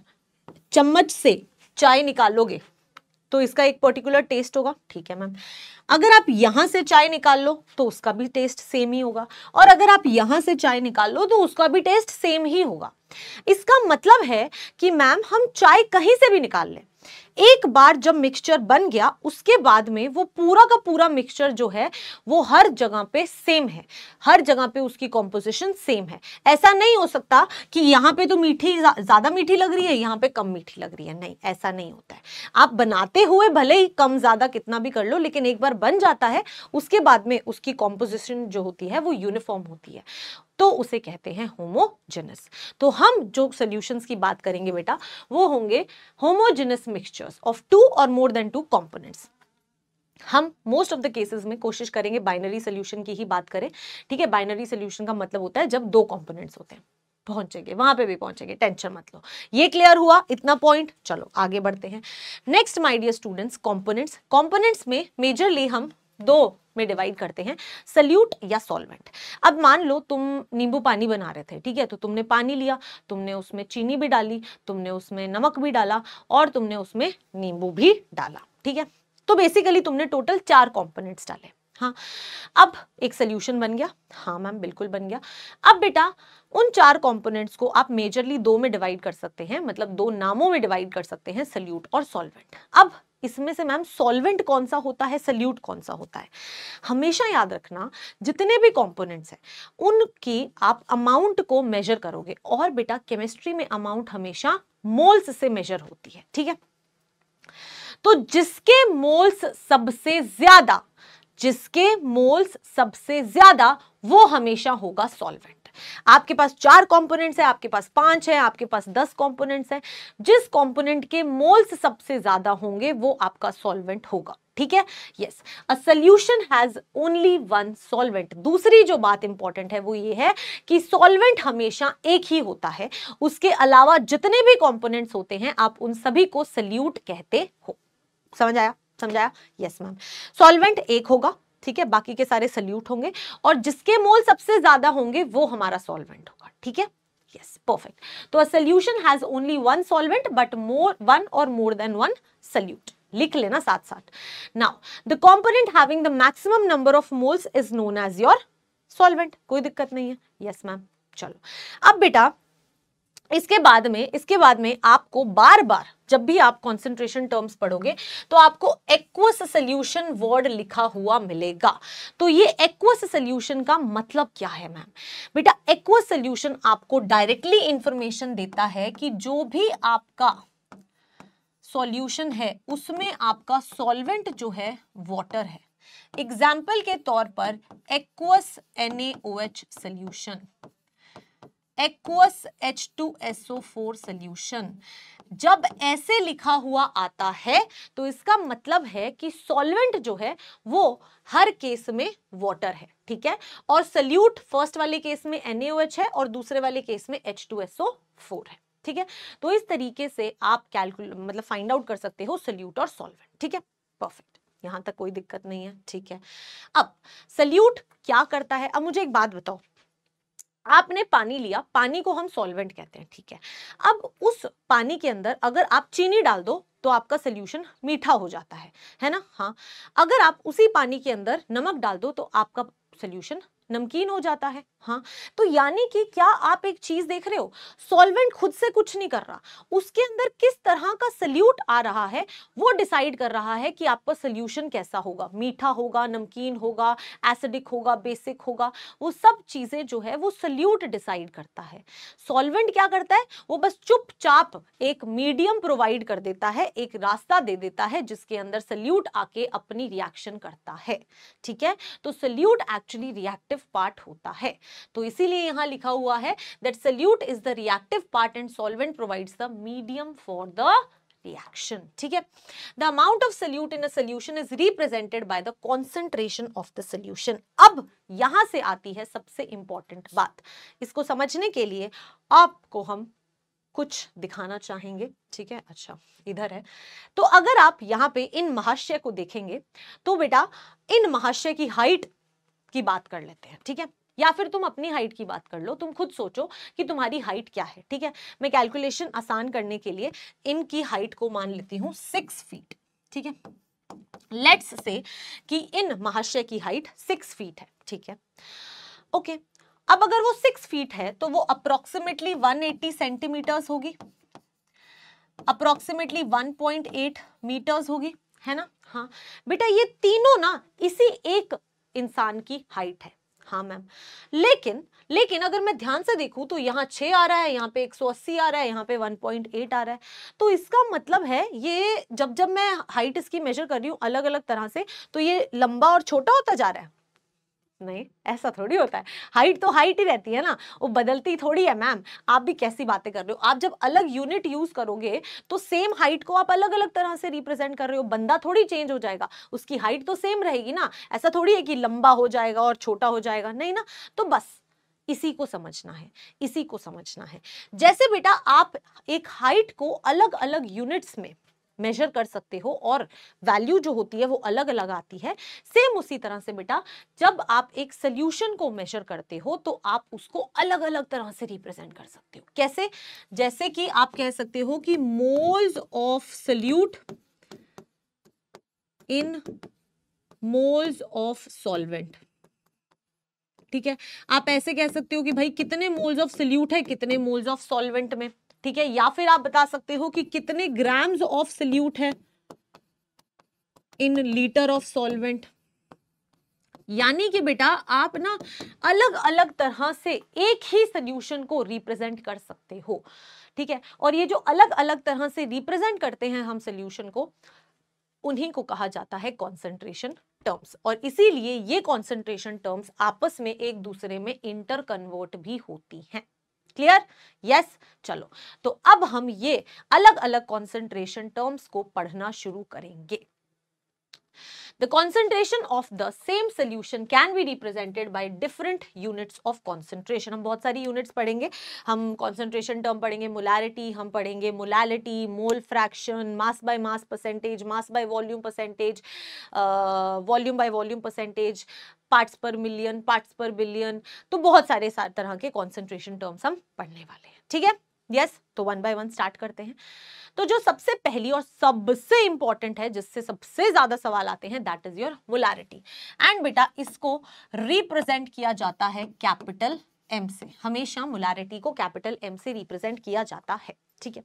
चम्मच से चाय निकालोगे तो इसका एक पर्टिकुलर टेस्ट होगा ठीक है मैम अगर आप यहाँ से चाय निकाल लो तो उसका भी टेस्ट सेम ही होगा और अगर आप यहां से चाय निकाल लो तो उसका भी टेस्ट सेम ही होगा इसका मतलब है कि मैम हम चाय कहीं से भी निकाल लें एक बार जब मिक्सचर बन गया उसके बाद में वो पूरा का पूरा मिक्सचर जो है वो हर जगह पे सेम है हर जगह पे उसकी कॉम्पोजिशन सेम है ऐसा नहीं हो सकता कि यहाँ पे तो मीठी ज़्यादा मीठी लग रही है यहाँ पे कम मीठी लग रही है नहीं ऐसा नहीं होता है आप बनाते हुए भले ही कम ज़्यादा कितना भी कर लो लेकिन एक बार बन जाता है उसके बाद में उसकी कॉम्पोजिशन जो होती है वो यूनिफॉर्म होती है तो उसे कहते हैं होमोजेनस तो हम जो सोल्यूशन की बात करेंगे बेटा वो होंगे homogeneous mixtures of two or more than two components हम मोस्ट ऑफ द केसेस में कोशिश करेंगे बाइनरी सोल्यूशन की ही बात करें ठीक है बाइनरी सोल्यूशन का मतलब होता है जब दो कॉम्पोनेंट्स होते हैं पहुंचेंगे वहां पे भी पहुंचेंगे टेंशन मत लो ये क्लियर हुआ इतना पॉइंट चलो आगे बढ़ते हैं next my dear students components components में मेजरली हम दो में डिवाइड करते हैं सल्यूट या सॉल्वेंट अब मान लो तुम नींबू पानी बना रहे थे ठीक है तो तुमने पानी लिया तुमने उसमें चीनी भी डाली तुमने उसमें नमक भी डाला और तुमने उसमें नींबू भी डाला ठीक है तो बेसिकली तुमने टोटल चार कॉम्पोनेंट्स डाले हाँ अब एक सोल्यूशन बन गया हाँ मैम बिल्कुल बन गया अब बेटा उन चार कॉम्पोनेंट्स को आप मेजरली दो में डिवाइड कर सकते हैं मतलब दो नामों में डिवाइड कर सकते हैं सल्यूट और सॉल्वेंट अब इसमें से मैम सॉल्वेंट कौन सा होता है सल्यूट कौन सा होता है हमेशा याद रखना जितने भी कंपोनेंट्स हैं उनकी आप अमाउंट को मेजर करोगे और बेटा केमिस्ट्री में अमाउंट हमेशा मोल्स से मेजर होती है ठीक है तो जिसके मोल्स सबसे ज्यादा जिसके मोल्स सबसे ज्यादा वो हमेशा होगा सॉल्वेंट है आपके पास चार कॉम्पोनेंट्स है आपके पास पांच है आपके पास दस कॉम्पोनेंट्स है जिस कॉम्पोनेंट के मोल्स सबसे ज़्यादा होंगे वो आपका सॉल्वेंट होगा ठीक है yes a solution has only one solvent दूसरी जो बात इंपॉर्टेंट है वो ये है कि सॉल्वेंट हमेशा एक ही होता है उसके अलावा जितने भी कॉम्पोनेंट्स होते हैं आप उन सभी को सल्यूट कहते हो समझ आया समझाया यस मैम सॉल्वेंट एक होगा ठीक है बाकी के सारे सल्यूट होंगे और जिसके मोल सबसे ज्यादा होंगे वो हमारा सॉल्वेंट होगा ठीक है यस परफेक्ट तो a solution has only one solvent but more one or more than one solute लिख लेना साथ साथ now the component having the maximum number of moles is known as your solvent कोई दिक्कत नहीं है यस yes, मैम चलो अब बेटा इसके बाद में इसके बाद में आपको बार बार जब भी आप कॉन्सेंट्रेशन टर्म्स पढ़ोगे तो आपको एक्वस सोल्यूशन वर्ड लिखा हुआ मिलेगा तो ये एक्वस सोल्यूशन का मतलब क्या है मैम बेटा एक्वस सोल्यूशन आपको डायरेक्टली इंफॉर्मेशन देता है कि जो भी आपका सॉल्यूशन है उसमें आपका सॉल्वेंट जो है वॉटर है एग्जाम्पल के तौर पर aqueous N A O solution aqueous H two SO four solution जब ऐसे लिखा हुआ आता है तो इसका मतलब है कि सॉल्वेंट जो है वो हर केस में वाटर है ठीक है और सल्यूट फर्स्ट वाले केस में NaOH है और दूसरे वाले केस में एच टू फोर है ठीक है तो इस तरीके से आप कैलकुल मतलब फाइंड आउट कर सकते हो सल्यूट और सॉल्वेंट ठीक है परफेक्ट यहां तक कोई दिक्कत नहीं है ठीक है अब सल्यूट क्या करता है अब मुझे एक बात बताओ आपने पानी लिया पानी को हम सॉल्वेंट कहते हैं ठीक है अब उस पानी के अंदर अगर आप चीनी डाल दो तो आपका सोल्यूशन मीठा हो जाता है है ना हाँ अगर आप उसी पानी के अंदर नमक डाल दो तो आपका सोल्यूशन नमकीन हो जाता है हाँ तो यानी कि क्या आप एक चीज देख रहे हो सॉल्वेंट खुद से कुछ नहीं कर रहा उसके अंदर किस तरह का सल्यूट आ रहा है वो डिसाइड कर रहा है कि आपका सल्यूशन कैसा होगा मीठा होगा नमकीन होगा एसिडिक होगा बेसिक होगा वो सब चीजें जो है वो सल्यूट डिसाइड करता है सॉल्वेंट क्या करता है वो बस चुपचाप एक मीडियम प्रोवाइड कर देता है एक रास्ता दे देता है जिसके अंदर सल्यूट आके अपनी रिएक्शन करता है ठीक है तो solute actually reactive reactive part होता है तो इसीलिए यहां लिखा हुआ है that solute is the reactive part and solvent provides the medium for the reaction ठीक है the amount of solute in a solution is represented by the concentration of the solution अब यहां से आती है सबसे इंपॉर्टेंट बात इसको समझने के लिए आपको हम कुछ दिखाना चाहेंगे ठीक है अच्छा इधर है तो अगर आप यहाँ पे इन महाशय को देखेंगे तो बेटा इन महाशय की हाइट की बात कर लेते हैं ठीक है या फिर तुम अपनी हाइट की बात कर लो तुम खुद सोचो कि तुम्हारी हाइट क्या है ठीक है मैं कैलकुलेशन आसान करने के लिए इनकी हाइट को मान लेती हूँ सिक्स फीट ठीक है लेट्स से कि इन महाशय की हाइट सिक्स फीट है ठीक है ओके अब अगर वो सिक्स फीट है तो वो अप्रोक्सीमेटली 180 सेंटीमीटर्स होगी अप्रोक्सीमेटली 1.8 मीटर्स होगी है ना हाँ बेटा ये तीनों ना इसी एक इंसान की हाइट है हाँ मैम लेकिन लेकिन अगर मैं ध्यान से देखूं तो यहाँ छः आ रहा है यहाँ पे 180 आ रहा है यहाँ पे 1.8 आ रहा है तो इसका मतलब है ये जब जब मैं हाइट इसकी मेजर कर रही हूँ अलग अलग तरह से तो ये लंबा और छोटा होता जा रहा है नहीं ऐसा थोड़ी होता है हाइट तो हाइट ही रहती है ना वो बदलती थोड़ी है मैम आप भी कैसी बातें कर रहे हो आप जब अलग यूनिट यूज करोगे तो सेम हाइट को आप अलग अलग तरह से रिप्रेजेंट कर रहे हो बंदा थोड़ी चेंज हो जाएगा उसकी हाइट तो सेम रहेगी ना ऐसा थोड़ी है कि लंबा हो जाएगा और छोटा हो जाएगा नहीं ना तो बस इसी को समझना है इसी को समझना है जैसे बेटा आप एक हाइट को अलग अलग यूनिट्स में मेजर कर सकते हो और वैल्यू जो होती है वो अलग अलग आती है सेम उसी तरह से बेटा जब आप एक सोल्यूशन को मेजर करते हो तो आप उसको अलग अलग तरह से रिप्रेजेंट कर सकते हो कैसे जैसे कि आप कह सकते हो कि moles of solute in moles of solvent ठीक है आप ऐसे कह सकते हो कि भाई कितने मोल्स ऑफ सल्यूट है कितने मोल्स ऑफ सॉल्वेंट में ठीक है या फिर आप बता सकते हो कि कितने ग्राम्स ऑफ सल्यूट है इन लीटर ऑफ सॉल्वेंट यानी कि बेटा आप ना अलग अलग तरह से एक ही सोल्यूशन को रिप्रेजेंट कर सकते हो ठीक है और ये जो अलग अलग तरह से रिप्रेजेंट करते हैं हम सोल्यूशन को उन्हीं को कहा जाता है कॉन्सेंट्रेशन टर्म्स और इसीलिए ये कॉन्सेंट्रेशन टर्म्स आपस में एक दूसरे में इंटरकन्वर्ट भी होती हैं क्लियर यस चलो तो अब हम ये अलग अलग कॉन्सेंट्रेशन टर्म्स को पढ़ना शुरू करेंगे The concentration of the same solution can be represented by different units of concentration. हम बहुत सारी units पढ़ेंगे हम concentration term पढ़ेंगे molarity, हम पढ़ेंगे molality, mole fraction, mass by mass percentage, mass by volume percentage, uh, volume by volume percentage, parts per million parts per billion तो बहुत सारे तरह के कॉन्सेंट्रेशन टर्म्स हम पढ़ने वाले हैं ठीक है यस yes, तो वन बाय वन स्टार्ट करते हैं तो जो सबसे पहली और सबसे इंपॉर्टेंट है जिससे सबसे ज्यादा सवाल आते हैं that is your molarity and बेटा इसको रिप्रेजेंट किया जाता है कैपिटल एम से हमेशा मोलारिटी को कैपिटल एम से रिप्रेजेंट किया जाता है ठीक है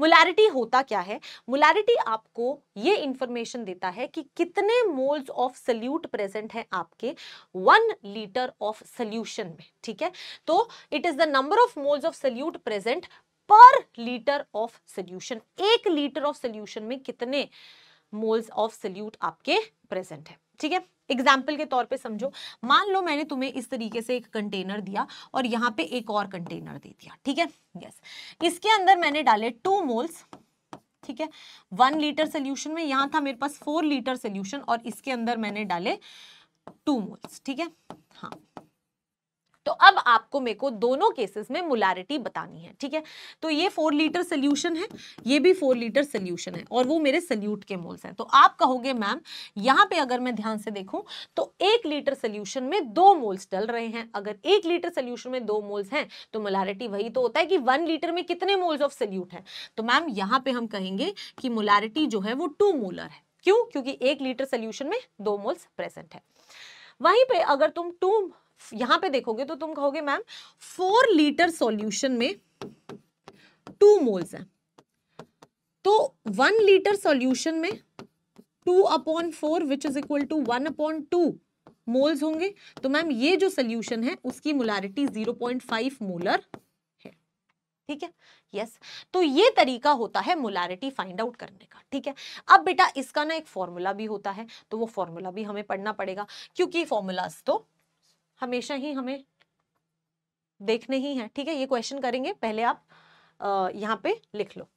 मोलैरिटी होता क्या है मोलैरिटी आपको ये इंफॉर्मेशन देता है कि कितने मोल्स ऑफ सल्यूट प्रेजेंट हैं आपके वन लीटर ऑफ सल्यूशन में ठीक है तो it is the number of moles of solute present per litre of solution एक लीटर ऑफ सल्यूशन में कितने मोल्स ऑफ सल्यूट आपके प्रेजेंट है ठीक है एग्जाम्पल के तौर पे समझो मान लो मैंने तुम्हें इस तरीके से एक कंटेनर दिया और यहाँ पे एक और कंटेनर दे दिया ठीक है यस इसके अंदर मैंने डाले टू मोल्स ठीक है वन लीटर सोल्यूशन में यहां था मेरे पास फोर लीटर सोल्यूशन और इसके अंदर मैंने डाले टू मोल्स ठीक है हाँ तो अब आपको मेरे को दोनों केसेस में मुलारिटी बतानी है ठीक है तो ये फोर लीटर सोल्यूशन है ये भी फोर लीटर सोल्यूशन है और वो मेरे सल्यूट के मोल्स हैं तो आप कहोगे मैम यहाँ पे अगर मैं ध्यान से देखूँ तो एक लीटर सोल्यूशन में दो मोल्स डल रहे हैं अगर एक लीटर सोल्यूशन में दो मोल्स हैं तो मुलारिटी वही तो होता है कि वन लीटर में कितने मोल्स ऑफ सल्यूट है तो मैम यहाँ पे हम कहेंगे कि मुलारिटी जो है वो टू मोलर है क्यों क्योंकि एक लीटर सोल्यूशन में दो मोल्स प्रेजेंट है वहीं पे अगर तुम टू यहां पे देखोगे तो तुम कहोगे मैम फोर लीटर सॉल्यूशन में टू मोल्स हैं तो वन लीटर सॉल्यूशन में two upon four which is equal to one upon two moles होंगे तो मैम ये जो सॉल्यूशन है उसकी molarity zero point five molar है ठीक है यस yes. तो ये तरीका होता है मोलारिटी फाइंड आउट करने का ठीक है अब बेटा इसका ना एक फॉर्मूला भी होता है तो वो फॉर्मूला भी हमें पढ़ना पड़ेगा क्योंकि फॉर्मूलाज तो हमेशा ही हमें देखने ही हैं ठीक है ये क्वेश्चन करेंगे पहले आप यहाँ पे लिख लो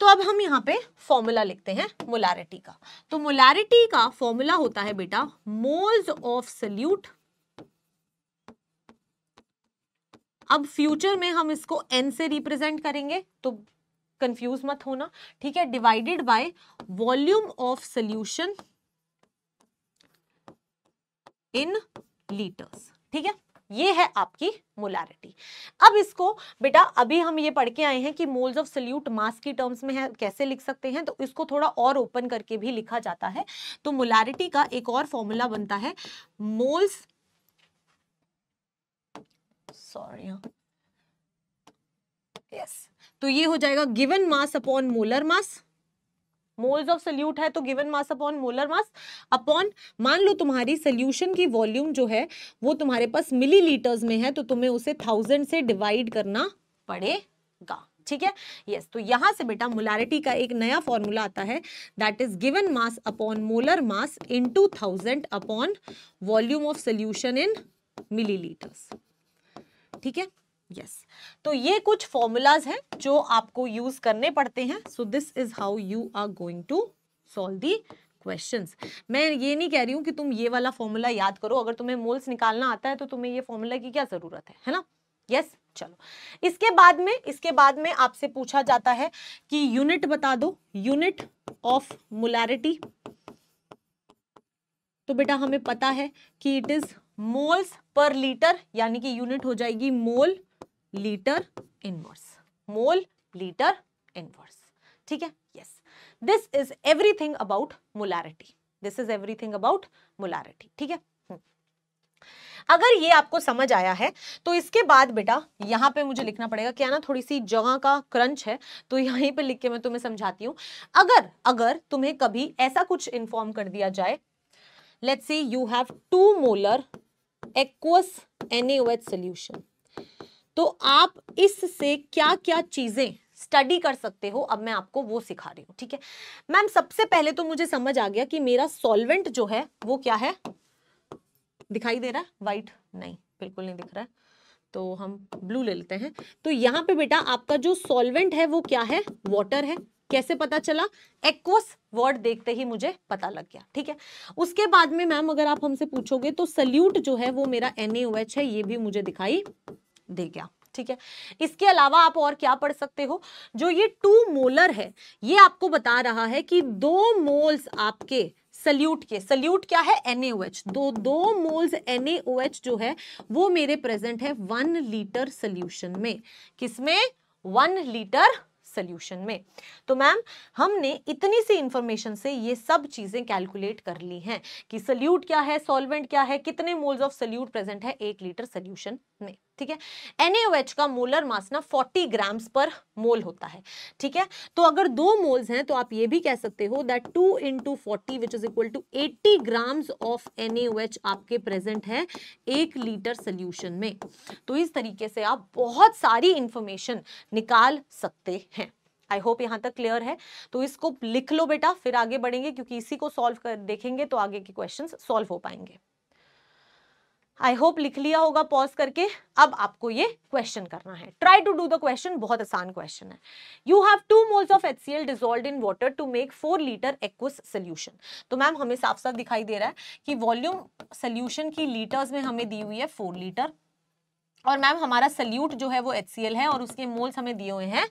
तो अब हम यहाँ पे फॉर्मूला लिखते हैं मोलारिटी का तो मोलारिटी का फॉर्मूला होता है बेटा मोल्स ऑफ सल्यूट अब फ्यूचर में हम इसको एन से रिप्रेजेंट करेंगे तो कंफ्यूज मत होना ठीक है divided by volume of solution in litres ठीक है ये है आपकी मोलारिटी अब इसको बेटा अभी हम ये पढ़ के आए हैं कि मोल्स ऑफ सल्यूट मास की टर्म्स में है कैसे लिख सकते हैं तो इसको थोड़ा और ओपन करके भी लिखा जाता है तो मोलारिटी का एक और फॉर्मूला बनता है मोल्स सॉरी यस हाँ। तो ये हो जाएगा given mass upon molar mass moles of solute है तो given mass upon molar mass upon मान लो तुम्हारी सोल्यूशन की वॉल्यूम जो है वो तुम्हारे पास मिली में है तो तुम्हें उसे थाउजेंड से डिवाइड करना पड़ेगा ठीक है यस तो यहां से बेटा मोलारिटी का एक नया फॉर्मूला आता है that is given mass upon molar mass into thousand upon volume of solution in millilitres ठीक है यस तो ये कुछ फॉर्मूलाज हैं जो आपको यूज करने पड़ते हैं so this is how you are going to solve the question मैं ये नहीं कह रही हूँ कि तुम ये वाला फॉर्मूला याद करो अगर तुम्हें मोल्स निकालना आता है तो तुम्हें ये फॉर्मूला की क्या जरूरत है है ना यस yes, चलो इसके बाद में इसके बाद में आपसे पूछा जाता है कि यूनिट बता दो यूनिट ऑफ मोलैरिटी तो बेटा हमें पता है कि it is moles per litre यानी कि यूनिट हो जाएगी mole litre inverse mole litre inverse ठीक है yes this is everything about molarity this is everything about molarity ठीक है hmm. अगर ये आपको समझ आया है तो इसके बाद बेटा यहाँ पे मुझे लिखना पड़ेगा क्या ना थोड़ी सी जगह का क्रंच है तो यहीं पे लिख के मैं तुम्हें समझाती हूँ अगर अगर तुम्हें कभी ऐसा कुछ इन्फॉर्म कर दिया जाए let's see you have two molar aqueous NH solution तो आप इससे क्या क्या चीज़ें स्टडी कर सकते हो अब मैं आपको वो सिखा रही हूँ ठीक है मैम सबसे पहले तो मुझे समझ आ गया कि मेरा सॉल्वेंट जो है वो क्या है दिखाई दे रहा है वाइट नहीं बिल्कुल नहीं दिख रहा है तो हम ब्लू ले लेते हैं तो यहाँ पे बेटा आपका जो सॉल्वेंट है वो क्या है वॉटर है कैसे पता चला एक्वस वर्ड देखते ही मुझे पता लग गया ठीक है उसके बाद में मैम अगर आप हमसे पूछोगे तो सल्यूट जो है वो मेरा एन है ये भी मुझे दिखाई दे गया ठीक है इसके अलावा आप और क्या पढ़ सकते हो जो ये टू मोलर है ये आपको बता रहा है कि दो मोल्स आपके सल्यूट के सल्यूट क्या है NaOH दो दो मोल्स NaOH जो है वो मेरे प्रेजेंट है वन लीटर सल्यूशन में किसमें वन लीटर सल्यूशन में तो मैम हमने इतनी सी इंफॉर्मेशन से ये सब चीज़ें कैलकुलेट कर ली हैं कि सल्यूट क्या है सॉल्वेंट क्या है कितने मोल्स ऑफ सल्यूट प्रेजेंट है एक लीटर सल्यूशन में ठीक है एनएच का मोलर मास ना 40 ग्राम्स पर मोल होता है ठीक है तो अगर दो मोल्स हैं तो आप ये भी कह सकते हो that two into forty which is equal to eighty grams of N आपके प्रेजेंट है एक लीटर सोल्यूशन में तो इस तरीके से आप बहुत सारी इंफॉर्मेशन निकाल सकते हैं आई होप यहाँ तक क्लियर है तो इसको लिख लो बेटा फिर आगे बढ़ेंगे क्योंकि इसी को सॉल्व कर देखेंगे तो आगे के क्वेश्चंस सॉल्व हो पाएंगे आई होप लिख लिया होगा पॉज करके अब आपको ये क्वेश्चन करना है try to do the question बहुत आसान क्वेश्चन है you have two moles of HCl dissolve in water to make four litre aqueous solution तो मैम हमें साफ साफ दिखाई दे रहा है कि वॉल्यूम सोल्यूशन की लीटर्स में हमें दी हुई है फोर लीटर और मैम हमारा सल्यूट जो है वो एच है और उसके मोल्स हमें दिए हुए हैं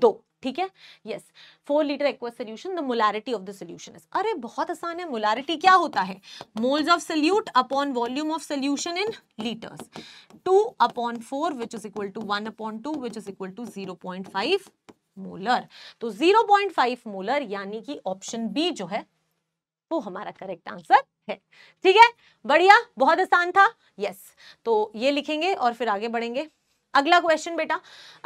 दो ठीक है yes four litre aqua solution the molarity of the solution is अरे बहुत आसान है मोलारिटी क्या होता है moles of solute upon volume of solution in litres two upon four which is equal to one upon two which is equal to zero point five molar तो जीरो पॉइंट फाइव मोलर यानी कि ऑप्शन बी जो है वो हमारा करेक्ट आंसर है ठीक है बढ़िया बहुत आसान था यस तो ये लिखेंगे और फिर आगे बढ़ेंगे अगला क्वेश्चन बेटा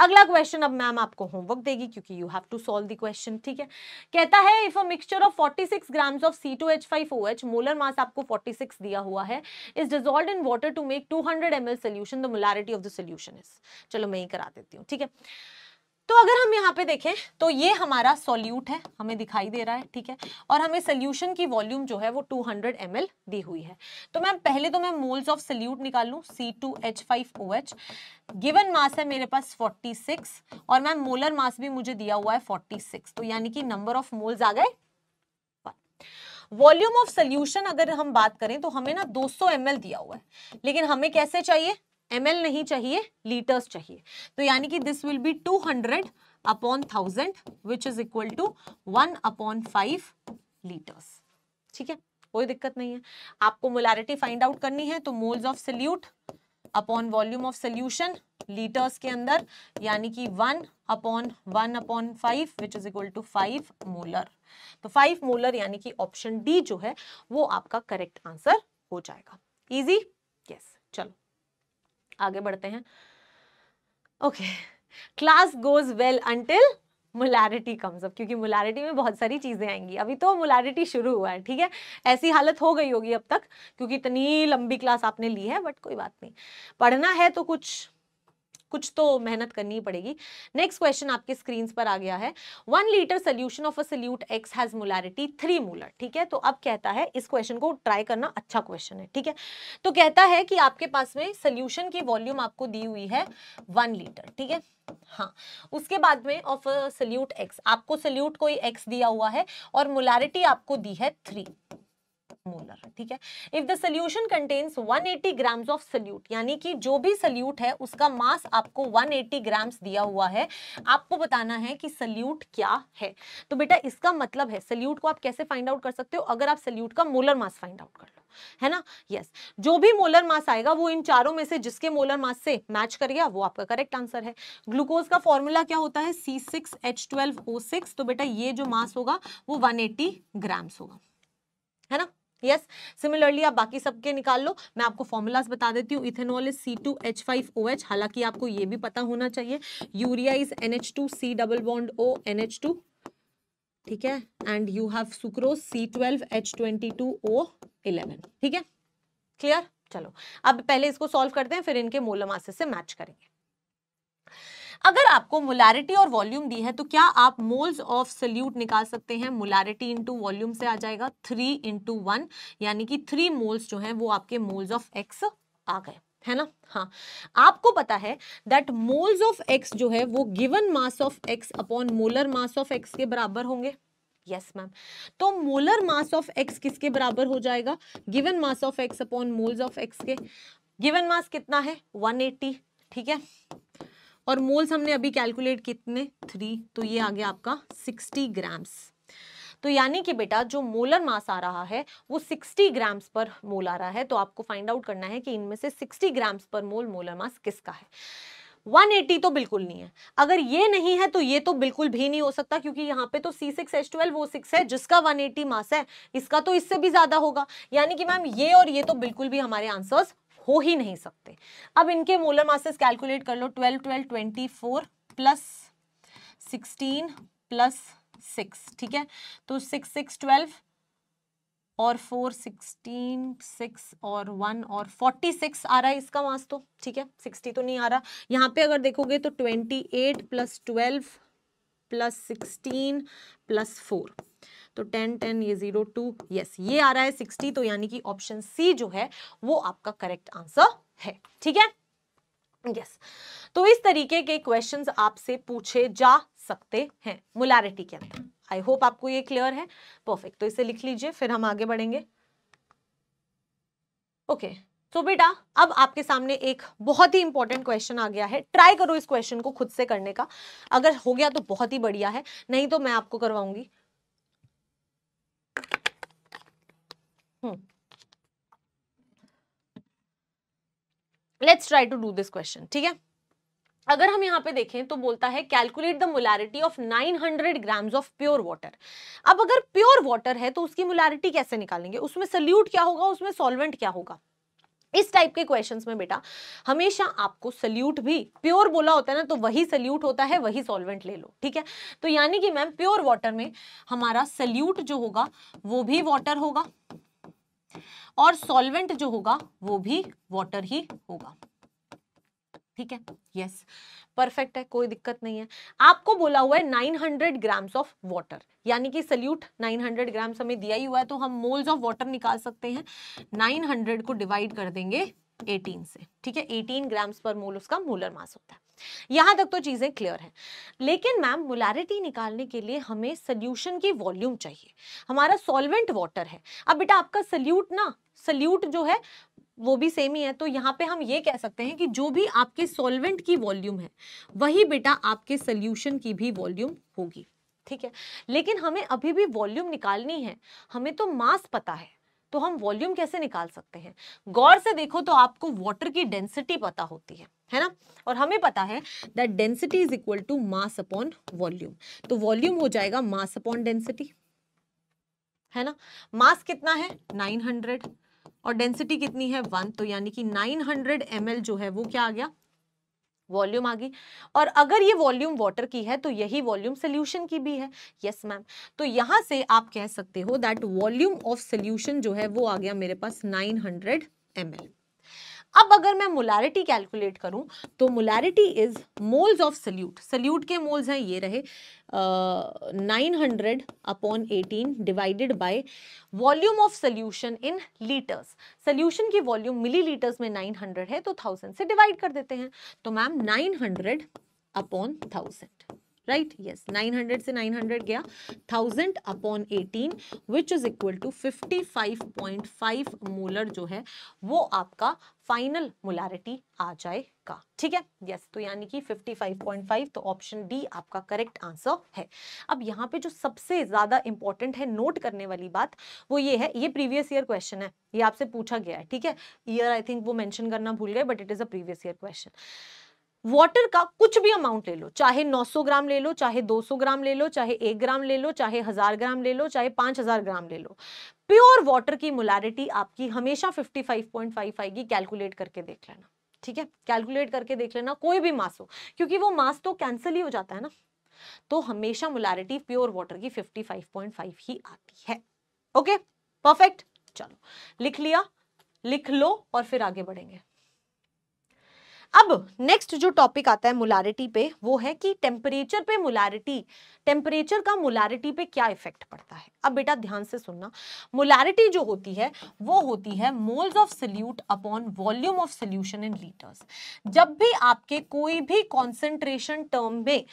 अगला क्वेश्चन अब मैम आपको होमवर्क देगी क्योंकि you have to solve the question ठीक है कहता है if a mixture of 46 grams of C2H5OH molar mass आपको 46 दिया हुआ है is dissolved in water to make 200 ml solution the molarity of the solution is चलो मैं ही करा देती हूं ठीक है तो अगर हम यहाँ पे देखें तो ये हमारा सोल्यूट है हमें दिखाई दे रहा है ठीक है और हमें सोल्यूशन की वॉल्यूम जो है वो 200 हंड्रेड दी हुई है तो मैम पहले तो मैं मोल्स ऑफ सोल्यूट निकाल लूँ C two H five O H given mass है मेरे पास 46 और मैम मोलर मास भी मुझे दिया हुआ है 46 तो यानी कि नंबर ऑफ मोल्स आ गए वॉल्यूम ऑफ सोल्यूशन अगर हम बात करें तो हमें ना 200 सौ दिया हुआ है लेकिन हमें कैसे चाहिए एम नहीं चाहिए लीटर्स चाहिए तो यानी कि this will be two hundred upon thousand which is equal to one upon five litres ठीक है कोई दिक्कत नहीं है आपको मोलारिटी फाइंड आउट करनी है तो moles of solute upon volume of solution litres के अंदर यानी कि one upon one upon five which is equal to five molar तो फाइव मोलर यानी कि ऑप्शन डी जो है वो आपका करेक्ट आंसर हो जाएगा इजी यस yes, चलो आगे बढ़ते हैं okay class goes well until molarity comes up क्योंकि मुलैरिटी में बहुत सारी चीज़ें आएंगी अभी तो मोलैरिटी शुरू हुआ है ठीक है ऐसी हालत हो गई होगी अब तक क्योंकि इतनी लंबी क्लास आपने ली है बट कोई बात नहीं पढ़ना है तो कुछ कुछ तो मेहनत करनी पड़ेगी नेक्स्ट क्वेश्चन आपके स्क्रीन पर आ गया है one litre solution of a solute X has molarity three molar ठीक है तो अब कहता है इस क्वेश्चन को ट्राई करना अच्छा क्वेश्चन है ठीक है तो कहता है कि आपके पास में सोल्यूशन की वॉल्यूम आपको दी हुई है वन लीटर ठीक है हाँ उसके बाद में ऑफ सल्यूट एक्स आपको सल्यूट कोई एक्स दिया हुआ है और मोलैरिटी आपको दी है थ्री मोलर ठीक है if the solution contains 180 grams of solute यानी कि जो भी सल्यूट है उसका मास आपको 180 ग्राम्स दिया हुआ है आपको बताना है कि सल्यूट क्या है तो बेटा इसका मतलब है सल्यूट को आप कैसे फाइंड आउट कर सकते हो अगर आप सल्यूट का मोलर मास फाइंड आउट कर लो है ना यस yes. जो भी मोलर मास आएगा वो इन चारों में से जिसके मोलर मास से मैच कर गया वो आपका करेक्ट आंसर है ग्लूकोज का फॉर्मूला क्या होता है C six H twelve O six तो बेटा ये जो मास होगा वो वन एटी ग्राम्स होगा है ना यस सिमिलरली आप बाकी सबके निकाल लो मैं आपको फॉर्मूलाज बता देती हूँ ethanol is C two H five O H हालांकि आपको ये भी पता होना चाहिए urea is N H two C double bond O N H two ठीक है and you have sucrose C twelve H twenty two O eleven ठीक है क्लियर चलो अब पहले इसको सॉल्व करते हैं फिर इनके मोलमासे से मैच करेंगे अगर आपको मोलारिटी और वॉल्यूम दी है तो क्या आप मोल्स ऑफ सल्यूट निकाल सकते हैं मोलारिटी इंटू वॉल्यूम से आ जाएगा थ्री इंटू वन यानी कि थ्री मोल्स जो है वो आपके मोल्स ऑफ एक्स आ गए है ना हाँ आपको पता है दैट मोल्स ऑफ एक्स जो है वो given mass of X upon molar mass of X के बराबर होंगे यस मैम तो मोलर मास ऑफ एक्स किसके बराबर हो जाएगा given mass of X upon moles of X के गिवन मास कितना है 180 ठीक है और मोल्स हमने अभी कैलकुलेट कितने थ्री तो ये आ गया आपका सिक्सटी ग्राम्स तो यानी कि बेटा जो मोलर मास आ रहा है वो 60 ग्राम्स पर मोल आ रहा है तो आपको फाइंड आउट करना है कि इनमें से 60 ग्राम्स पर मोल मोलर मास किसका है 180 तो बिल्कुल नहीं है अगर ये नहीं है तो ये तो बिल्कुल भी नहीं हो सकता क्योंकि यहाँ पे तो C6H12 वो 6 है जिसका 180 मास है इसका तो इससे भी ज्यादा होगा यानी कि मैम ये और ये तो बिल्कुल भी हमारे आंसर्स हो ही नहीं सकते अब इनके मोलर मासेस कैलकुलेट कर लो twelve twelve twenty four plus sixteen plus six ठीक है तो सिक्स सिक्स ट्वेल्व और फोर सिक्सटीन सिक्स और वन और फोर्टी सिक्स आ रहा है इसका मास तो ठीक है सिक्सटी तो नहीं आ रहा यहाँ पे अगर देखोगे तो twenty eight plus twelve plus sixteen plus four तो टेन टेन ये जीरो टू यस ये आ रहा है सिक्सटी तो यानी कि ऑप्शन सी जो है वो आपका करेक्ट आंसर है ठीक है यस yes. तो इस तरीके के क्वेश्चंस आपसे पूछे जा सकते हैं मुलारिटी के अंदर आई होप आपको ये क्लियर है परफेक्ट तो इसे लिख लीजिए फिर हम आगे बढ़ेंगे ओके okay. तो बेटा अब आपके सामने एक बहुत ही इंपॉर्टेंट क्वेश्चन आ गया है ट्राई करो इस क्वेश्चन को खुद से करने का अगर हो गया तो बहुत ही बढ़िया है नहीं तो मैं आपको करवाऊंगी let's try to do this question ठीक है अगर हम यहाँ पे देखें तो बोलता है calculate the molarity of 900 gram of pure water अब अगर प्योर वाटर है तो उसकी मोलारिटी कैसे निकालेंगे उसमें सल्यूट क्या होगा उसमें सॉल्वेंट क्या होगा इस टाइप के क्वेश्चंस में बेटा हमेशा आपको सल्यूट भी प्योर बोला होता है ना तो वही सल्यूट होता है वही सॉल्वेंट ले लो ठीक है तो यानी कि मैम प्योर वाटर में हमारा सल्यूट जो होगा वो भी वाटर होगा और सॉल्वेंट जो होगा वो भी वाटर ही होगा ठीक है यस परफेक्ट है कोई दिक्कत नहीं है आपको बोला हुआ है 900 ग्राम्स ऑफ वाटर यानी कि सल्यूट 900 ग्राम्स हमें दिया ही हुआ है तो हम मोल्स ऑफ वाटर निकाल सकते हैं 900 को डिवाइड कर देंगे 18 से ठीक है 18 ग्राम्स पर मोल उसका मोलर मास होता है यहाँ तक तो चीज़ें क्लियर हैं लेकिन मैम मोलारिटी निकालने के लिए हमें सल्यूशन की वॉल्यूम चाहिए हमारा सॉल्वेंट वाटर है अब बेटा आपका सल्यूट ना सल्यूट जो है वो भी सेम ही है तो यहाँ पे हम ये कह सकते हैं कि जो भी आपके सॉल्वेंट की वॉल्यूम है वही बेटा आपके सल्यूशन की भी वॉल्यूम होगी ठीक है लेकिन हमें अभी भी वॉल्यूम निकालनी है हमें तो मास पता है तो हम वॉल्यूम कैसे निकाल सकते हैं गौर से देखो तो आपको वाटर की डेंसिटी पता होती है है ना और हमें पता है that density is equal to mass upon volume तो वॉल्यूम हो जाएगा मास अपॉन डेंसिटी है ना मास कितना है 900 और डेंसिटी कितनी है वन तो यानी कि 900 ml जो है वो क्या आ गया वॉल्यूम आ गई और अगर ये वॉल्यूम वाटर की है तो यही वॉल्यूम सोल्यूशन की भी है यस मैम तो यहां से आप कह सकते हो दैट वॉल्यूम ऑफ सोल्यूशन जो है वो आ गया मेरे पास नाइन हंड्रेड एम एल अब अगर मैं मोलारिटी कैलकुलेट करूं तो molarity is moles of solute solute के मोल्स हैं ये रहे nine hundred upon eighteen divided by volume of solution in litres solution की वॉल्यूम लीटर्स में नाइन हंड्रेड है तो थाउजेंड से डिवाइड कर देते हैं तो ma'am nine hundred upon thousand right yes 900 से 900 गया 1000 upon 18 which is equal to 55.5 molar जो है वो आपका फाइनल मोलारिटी आ जाएगा ठीक है यस yes, तो यानी कि 55.5 तो ऑप्शन डी आपका करेक्ट आंसर है अब यहाँ पे जो सबसे ज़्यादा इंपॉर्टेंट है नोट करने वाली बात वो ये है ये प्रीवियस ईयर क्वेश्चन है ये आपसे पूछा गया है ठीक है ईयर आई थिंक वो मेंशन करना भूल गए but it is a previous year question water का कुछ भी अमाउंट ले लो चाहे 900 ग्राम ले लो चाहे 200 ग्राम ले लो चाहे एक ग्राम ले लो चाहे हजार ग्राम ले लो चाहे 5000 ग्राम ले लो प्योर वाटर की मोलैरिटी आपकी हमेशा 55.5 आएगी कैलकुलेट करके देख लेना ठीक है कैलकुलेट करके देख लेना कोई भी मास हो क्योंकि वो मास तो कैंसिल ही हो जाता है ना तो हमेशा मोलारिटी प्योर वाटर की फिफ्टी ही आती है ओके परफेक्ट चलो लिख लिया लिख लो और फिर आगे बढ़ेंगे अब नेक्स्ट जो टॉपिक आता है मुलारिटी पे वो है कि टेम्परेचर पे मुलारिटी टेम्परेचर का मोलारिटी पे क्या इफेक्ट पड़ता है अब बेटा ध्यान से सुनना मोलारिटी जो होती है वो होती है moles of solute upon volume of solution in litres जब भी आपके कोई भी कॉन्सेंट्रेशन टर्म में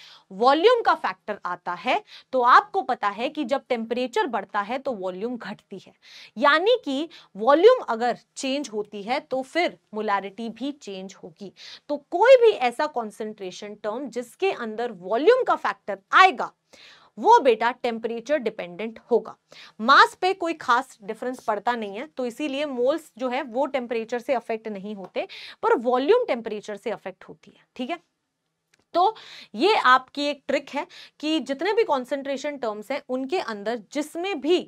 वॉल्यूम का फैक्टर आता है तो आपको पता है कि जब टेम्परेचर बढ़ता है तो वॉल्यूम घटती है यानी कि वॉल्यूम अगर चेंज होती है तो फिर मोलारिटी भी चेंज होगी तो कोई भी ऐसा कॉन्सेंट्रेशन टर्म जिसके अंदर वॉल्यूम का फैक्टर आएगा वो बेटा टेम्परेचर डिपेंडेंट होगा मास पे कोई खास डिफरेंस पड़ता नहीं है तो इसीलिए मोल्स जो है वो टेम्परेचर से अफेक्ट नहीं होते पर वॉल्यूम टेम्परेचर से अफेक्ट होती है ठीक है तो ये आपकी एक ट्रिक है कि जितने भी कॉन्सेंट्रेशन टर्म्स हैं उनके अंदर जिसमें भी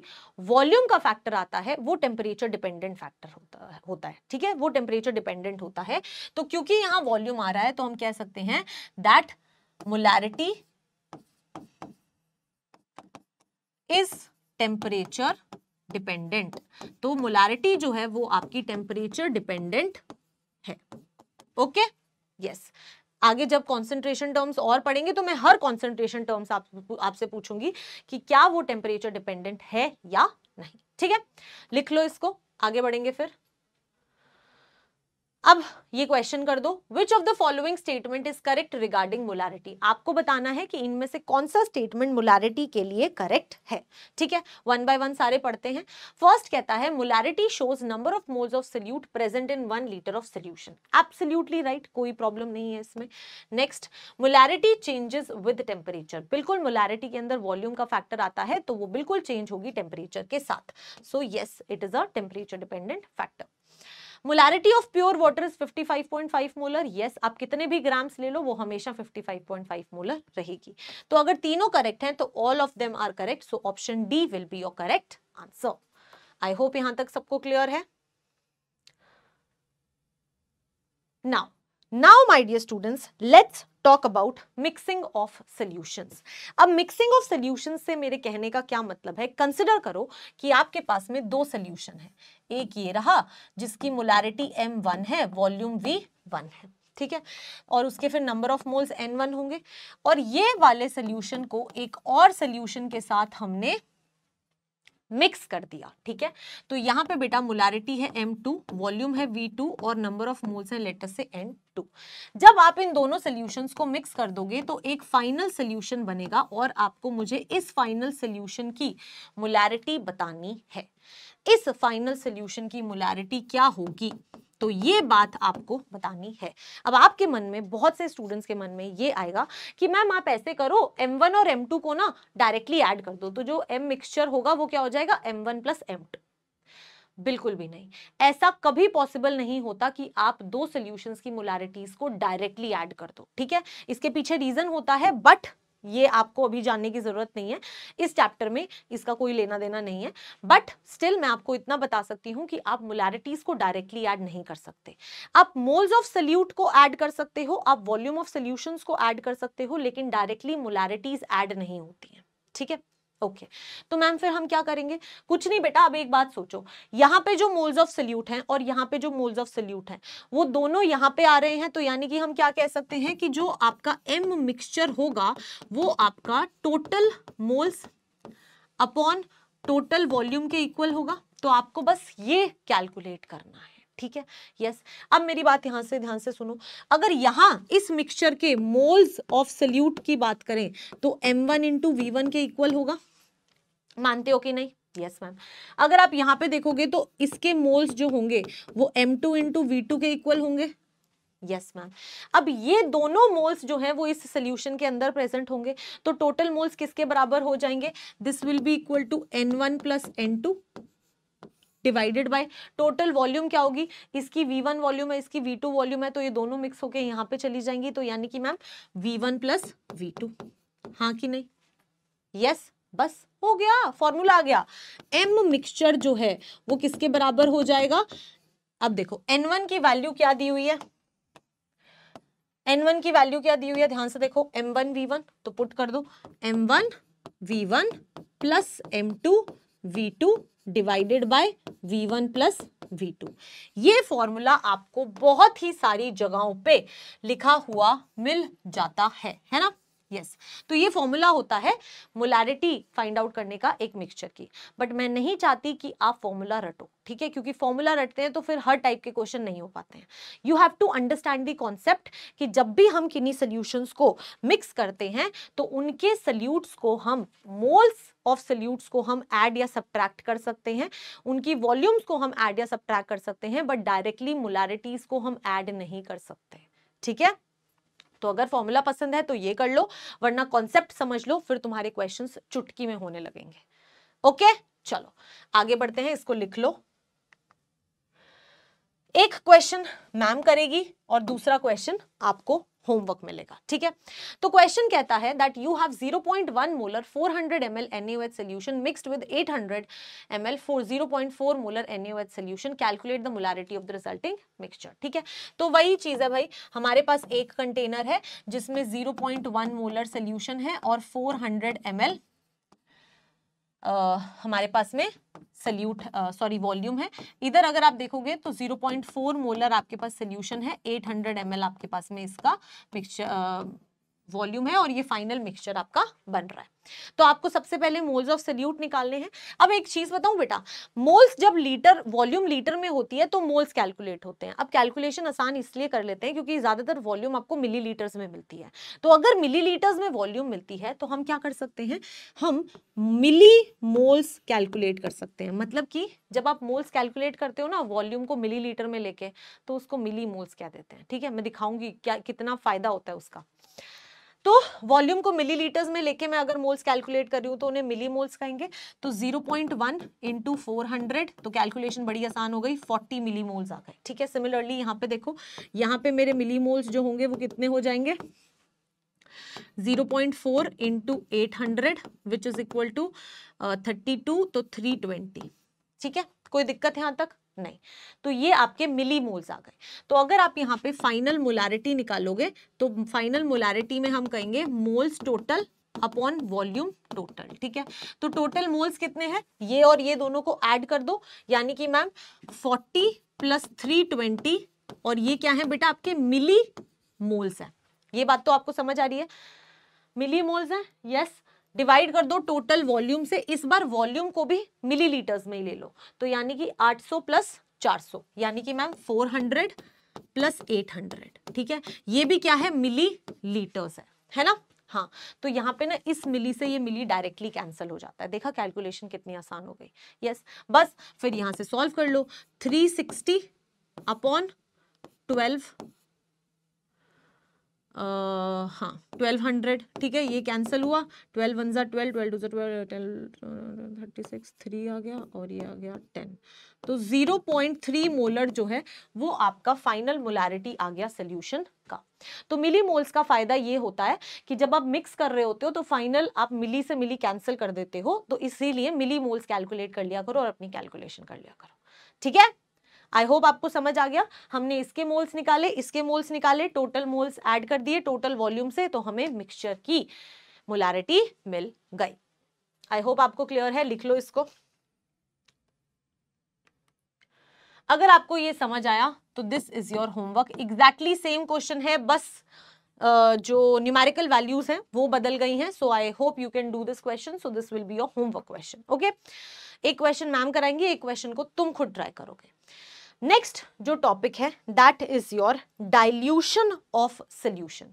वॉल्यूम का फैक्टर आता है वो टेम्परेचर डिपेंडेंट फैक्टर होता है होता है ठीक है वो टेम्परेचर डिपेंडेंट होता है तो क्योंकि यहाँ वॉल्यूम आ रहा है तो हम कह सकते हैं that molarity is temperature dependent तो मोलारिटी जो है वो आपकी टेम्परेचर डिपेंडेंट है ओके okay? Yes yes. आगे जब कॉन्सेंट्रेशन टर्म्स और पढ़ेंगे तो मैं हर कॉन्सेंट्रेशन टर्म्स आप आपसे पूछूंगी कि क्या वो टेम्परेचर डिपेंडेंट है या नहीं ठीक है लिख लो इसको आगे बढ़ेंगे फिर अब ये क्वेश्चन कर दो which of the following statement is correct regarding molarity आपको बताना है कि इनमें से कौन सा स्टेटमेंट मुलारिटी के लिए करेक्ट है ठीक है वन बाय वन सारे पढ़ते हैं फर्स्ट कहता है molarity shows number of moles of solute present in one litre of solution absolutely right कोई प्रॉब्लम नहीं है इसमें next molarity changes with temperature बिल्कुल मुलारिटी के अंदर वॉल्यूम का फैक्टर आता है तो वो बिल्कुल चेंज होगी टेम्परेचर के साथ so yes it is a temperature dependent factor molarity of pure water is 55.5 molar yes आप कितने भी ग्राम्स ले लो वो हमेशा 55.5 मोलर रहेगी तो अगर तीनों करेक्ट हैं तो all of them are correct so option D will be your correct answer I hope यहां तक सबको क्लियर है now now my dear students let's talk about mixing of solutions अब मिक्सिंग ऑफ सोल्यूशंस से मेरे कहने का क्या मतलब है कंसिडर करो कि आपके पास में दो सोल्यूशन है एक ये रहा जिसकी मोलारिटी एम वन है वॉल्यूम वी वन है ठीक है और उसके फिर number of moles N one होंगे और ये वाले सोल्यूशन को एक और सोल्यूशन के साथ हमने मिक्स कर दिया ठीक है तो यहाँ पे बेटा मोलारिटी है एम टू वॉल्यूम है वी टू और नंबर ऑफ मोल्स है लेटर से एन टू जब आप इन दोनों सोल्यूशंस को मिक्स कर दोगे तो एक फाइनल सोल्यूशन बनेगा और आपको मुझे इस फाइनल सोल्यूशन की मोलारिटी बतानी है इस फाइनल सोल्यूशन की मोलारिटी क्या होगी तो ये बात आपको बतानी है अब आपके मन में बहुत से स्टूडेंट्स के मन में ये आएगा कि मैम आप ऐसे करो M1 और M2 को ना डायरेक्टली ऐड कर दो तो जो M मिक्सचर होगा वो क्या हो जाएगा M1 one plus M to बिल्कुल भी नहीं ऐसा कभी पॉसिबल नहीं होता कि आप दो सोल्यूशंस की मोलारिटीज को डायरेक्टली ऐड कर दो ठीक है इसके पीछे रीजन होता है बट ये आपको अभी जानने की ज़रूरत नहीं है इस चैप्टर में इसका कोई लेना देना नहीं है बट स्टिल मैं आपको इतना बता सकती हूं कि आप मोलैरिटीज़ को डायरेक्टली ऐड नहीं कर सकते आप मोल्स ऑफ सल्यूट को ऐड कर सकते हो आप वॉल्यूम ऑफ सोल्यूशन को ऐड कर सकते हो लेकिन डायरेक्टली मोलैरिटीज़ ऐड नहीं होती है ठीक है ओके okay. तो मैम फिर हम क्या करेंगे कुछ नहीं बेटा अब एक बात सोचो यहाँ पे जो मोल्स ऑफ सल्यूट हैं और यहाँ पे जो मोल्स ऑफ सल्यूट हैं वो दोनों यहाँ पे आ रहे हैं तो यानी कि हम क्या कह सकते हैं कि जो आपका एम मिक्सचर होगा वो आपका total moles upon total volume के इक्वल होगा तो आपको बस ये कैलकुलेट करना है ठीक है यस अब मेरी बात यहां से ध्यान से सुनो अगर यहाँ इस मिक्सचर के मोल्स ऑफ सल्यूट की बात करें तो M one into V one के इक्वल होगा मानते हो कि नहीं यस yes, मैम अगर आप यहाँ पे देखोगे तो इसके मोल्स जो होंगे वो M two into V two के इक्वल होंगे यस yes, मैम अब ये दोनों मोल्स जो हैं वो इस सोल्यूशन के अंदर प्रेजेंट होंगे तो टोटल मोल्स किसके बराबर हो जाएंगे this will be equal to N one plus N two divided by total volume क्या होगी इसकी वी वन वॉल्यूम है इसकी वी टू वॉल्यूम है तो ये दोनों मिक्स होके यहाँ पे चली जाएंगी तो यानी कि ma'am V one plus V two हाँ कि नहीं यस yes? बस हो गया फॉर्मूला आ गया एम मिक्सचर जो है वो किसके बराबर हो जाएगा अब देखो एन वन की वैल्यू क्या दी हुई है एन वन की वैल्यू क्या दी हुई है ध्यान से देखो एम वन वी वन तो पुट कर दो M one V one plus M two V two divided by V one plus V two ये फॉर्मूला आपको बहुत ही सारी जगहों पे लिखा हुआ मिल जाता है है ना यस yes. तो ये फॉर्मूला होता है मोलारिटी फाइंड आउट करने का एक मिक्सचर की बट मैं नहीं चाहती कि आप फॉर्मूला रटो ठीक है क्योंकि फॉर्मूला रटते हैं तो फिर हर टाइप के क्वेश्चन नहीं हो पाते हैं you have to understand the concept कि जब भी हम किन्हीं सोल्यूशन को मिक्स करते हैं तो उनके सल्यूट्स को हम मोल्स ऑफ सल्यूट्स को हम ऐड या सब्ट्रैक्ट कर सकते हैं उनकी वॉल्यूम्स को हम ऐड या सब्ट्रैक्ट कर सकते हैं बट डायरेक्टली मोलारिटीज को हम ऐड नहीं कर सकते ठीक है तो अगर फॉर्मूला पसंद है तो ये कर लो वरना कॉन्सेप्ट समझ लो फिर तुम्हारे क्वेश्चन चुटकी में होने लगेंगे ओके चलो आगे बढ़ते हैं इसको लिख लो एक क्वेश्चन मैम करेगी और दूसरा क्वेश्चन आपको होमवर्क मिलेगा ठीक है तो क्वेश्चन कहता है that you have 0.1 molar 400 hundred M l NH solution mixed with 800 hundred M l four molar NH solution calculate the molarity of the resulting mixture ठीक है तो वही चीज़ है भाई हमारे पास एक कंटेनर है जिसमें 0.1 मोलर सोल्यूशन है और 400 हंड्रेड एम हमारे पास में सल्यूट सॉरी वॉल्यूम है इधर अगर आप देखोगे तो 0.4 मोलर आपके पास सोल्यूशन है 800 ml आपके पास में इसका मिक्सचर वॉल्यूम है और ये फाइनल मिक्सचर आपका बन रहा है तो आपको सबसे पहले मोल्स ऑफ सल्यूट निकालने हैं अब एक चीज बताऊं बेटा मोल्स जब लीटर वॉल्यूम लीटर में होती है तो मोल्स कैलकुलेट होते हैं अब कैलकुलेशन आसान इसलिए कर लेते हैं क्योंकि ज्यादातर वॉल्यूम आपको मिली में मिलती है तो अगर मिली में वॉल्यूम मिलती है तो हम क्या कर सकते हैं हम मिली मोल्स कैलकुलेट कर सकते हैं मतलब कि जब आप मोल्स कैलकुलेट करते हो ना वॉल्यूम को मिली में लेके तो उसको मिली मोल्स क्या देते हैं ठीक है मैं दिखाऊंगी क्या कितना फायदा होता है उसका तो वॉल्यूम को मिलीलीटर्स में लेके मैं अगर मोल्स कैलकुलेट कर रही हूं तो उन्हें मिली मोल्स कहेंगे तो zero point one into four hundred तो कैलकुलेशन बड़ी आसान हो गई फोर्टी मिली मोल्स आ गए ठीक है सिमिलरली यहाँ पे देखो यहाँ पे मेरे मिली मोल्स जो होंगे वो कितने हो जाएंगे 0.4 into 800 which is equal to uh, 32 तो 320 ठीक है कोई दिक्कत यहां तक नहीं तो ये आपके मिली मोल्स आ गए तो अगर आप यहाँ पे फाइनल मोलारिटी निकालोगे तो फाइनल मोलारिटी में हम कहेंगे moles total upon volume total ठीक है तो टोटल मोल्स कितने हैं ये और ये दोनों को ऐड कर दो यानी कि मैम 40 प्लस 320 और ये क्या है बेटा आपके मिली मोल्स हैं ये बात तो आपको समझ आ रही है मिली मोल्स हैं यस डिवाइड कर दो टोटल वॉल्यूम से इस बार वॉल्यूम को भी मिलीलीटर्स में ही ले लो तो यानी कि 800 प्लस 400 यानी कि मैम 400 प्लस 800 ठीक है ये भी क्या है मिली लीटर्स है है ना हाँ तो यहाँ पे ना इस मिली से ये मिली डायरेक्टली कैंसिल हो जाता है देखा कैलकुलेशन कितनी आसान हो गई यस बस फिर यहाँ से सॉल्व कर लो थ्री अपॉन ट्वेल्व हाँ ट्वेल्व हंड्रेड ठीक है ये कैंसिल हुआ ट्वेल्व वन ज़ा ट्वेल्व ट्वेल्व टू जो twelve twelve thirty six three आ गया और ये आ गया टेन तो ज़ीरो पॉइंट थ्री मोलर जो है वो आपका फाइनल मोलारिटी आ गया सोल्यूशन का तो मिली मोल्स का फायदा ये होता है कि जब आप मिक्स कर रहे होते हो तो फाइनल आप मिली से मिली कैंसिल कर देते हो तो इसीलिए मिली मोल्स कैलकुलेट कर लिया करो और अपनी कैलकुलेशन कर लिया करो ठीक है आई होप आपको समझ आ गया हमने इसके मोल्स निकाले इसके मोल्स निकाले टोटल मोल्स ऐड कर दिए टोटल वॉल्यूम से तो हमें मिक्सचर की मोलारिटी मिल गई आई होप आपको क्लियर है लिख लो इसको अगर आपको ये समझ आया तो this is your homework exactly same question है बस जो न्यूमेरिकल वैल्यूज हैं वो बदल गई हैं so I hope you can do this question so this will be your homework question okay एक क्वेश्चन मैम कराएंगे एक क्वेश्चन को तुम खुद ट्राई करोगे नेक्स्ट जो टॉपिक है that is your dilution of solution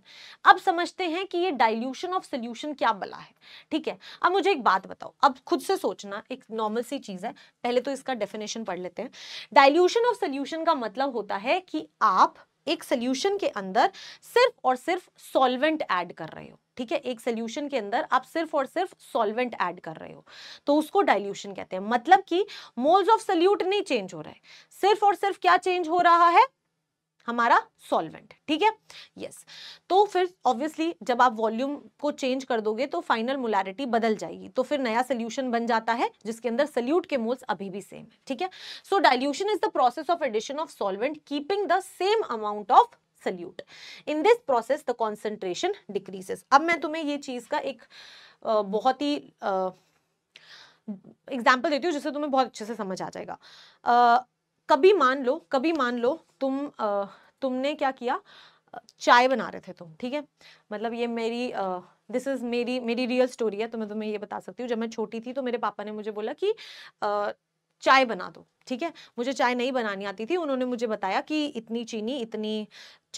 अब समझते हैं कि ये डाइल्यूशन ऑफ सोल्यूशन क्या बला है ठीक है अब मुझे एक बात बताओ अब खुद से सोचना एक नॉर्मल सी चीज है पहले तो इसका डेफिनेशन पढ़ लेते हैं डाइल्यूशन ऑफ सोल्यूशन का मतलब होता है कि आप एक सोल्यूशन के अंदर सिर्फ और सिर्फ सॉल्वेंट ऐड कर रहे हो ठीक है एक सोल्यूशन के अंदर आप सिर्फ और सिर्फ सॉल्वेंट ऐड कर रहे हो तो उसको डाइल्यूशन कहते हैं मतलब कि मोल्स ऑफ सल्यूट नहीं चेंज हो रहे सिर्फ और सिर्फ क्या चेंज हो रहा है हमारा सॉल्वेंट ठीक है यस तो फिर ऑब्वियसली जब आप वॉल्यूम को चेंज कर दोगे तो फाइनल मोलारिटी बदल जाएगी तो फिर नया सोल्यूशन बन जाता है जिसके अंदर सल्यूट के मोल्स अभी भी सेम है ठीक है so dilution is the process of addition of solvent keeping the same amount of solute in this process the concentration decreases अब मैं तुम्हें ये चीज का एक बहुत ही एग्जाम्पल देती हूँ जिससे तुम्हें बहुत अच्छे से समझ आ जाएगा कभी मान लो कभी मान लो तुम आ, तुमने क्या किया चाय बना रहे थे तुम ठीक है मतलब ये मेरी दिस इज़ मेरी मेरी रियल स्टोरी है तो मैं तुम्हें ये बता सकती हूँ जब मैं छोटी थी तो मेरे पापा ने मुझे बोला कि आ, चाय बना दो ठीक है मुझे चाय नहीं बनानी आती थी उन्होंने मुझे बताया कि इतनी चीनी इतनी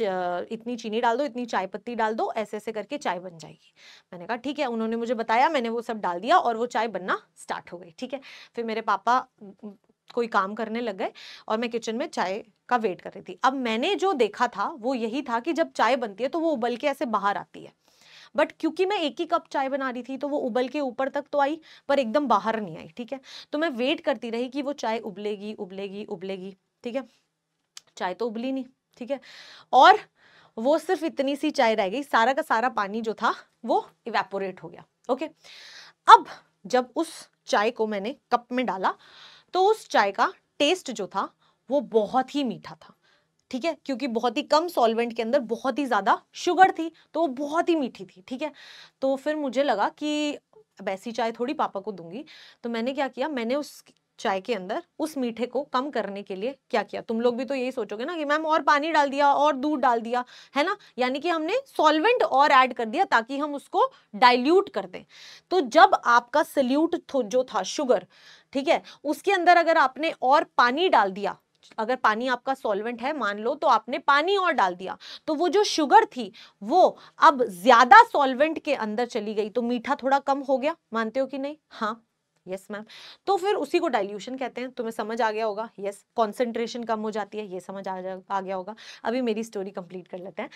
इतनी चीनी डाल दो इतनी चाय पत्ती डाल दो ऐसे ऐसे करके चाय बन जाएगी मैंने कहा ठीक है उन्होंने मुझे बताया मैंने वो सब डाल दिया और वो चाय बनना स्टार्ट हो गई ठीक है फिर मेरे पापा कोई काम करने लग गए और मैं किचन में चाय का वेट कर रही थी अब मैंने जो देखा था वो यही था कि जब चाय बनती है तो वो उबल के ऐसे बाहर आती है बट क्योंकि मैं एक ही कप चाय बना रही थी तो वो उबल के ऊपर तक तो आई पर एकदम बाहर नहीं आई ठीक है तो मैं वेट करती रही कि वो चाय उबलेगी उबलेगी उबलेगी ठीक है चाय तो उबली नहीं ठीक है और वो सिर्फ इतनी सी चाय रह गई सारा का सारा पानी जो था वो इवेपोरेट हो गया ओके अब जब उस चाय को मैंने कप में डाला तो उस चाय का टेस्ट जो था वो बहुत ही मीठा था ठीक है क्योंकि बहुत ही कम सॉल्वेंट के अंदर बहुत ही ज़्यादा शुगर थी तो वो बहुत ही मीठी थी ठीक है तो फिर मुझे लगा कि अब ऐसी चाय थोड़ी पापा को दूंगी तो मैंने क्या किया मैंने उस चाय के अंदर उस मीठे को कम करने के लिए क्या किया तुम लोग भी तो यही सोचोगे ना कि मैम और पानी डाल दिया और दूध डाल दिया है ना यानी कि हमने सॉल्वेंट और ऐड कर दिया ताकि हम उसको डाइल्यूट कर दें तो जब आपका सल्यूट जो था शुगर ठीक है उसके अंदर अगर आपने और पानी डाल दिया अगर पानी आपका सॉल्वेंट है मान लो तो आपने पानी और डाल दिया तो वो जो शुगर थी वो अब ज्यादा सॉल्वेंट के अंदर चली गई तो मीठा थोड़ा कम हो गया मानते हो कि नहीं हाँ यस मैम तो फिर उसी को डाइल्यूशन कहते हैं तुम्हें समझ आ गया होगा यस कॉन्सेंट्रेशन कम हो जाती है ये समझ आ, आ गया होगा अभी मेरी स्टोरी कंप्लीट कर लेते हैं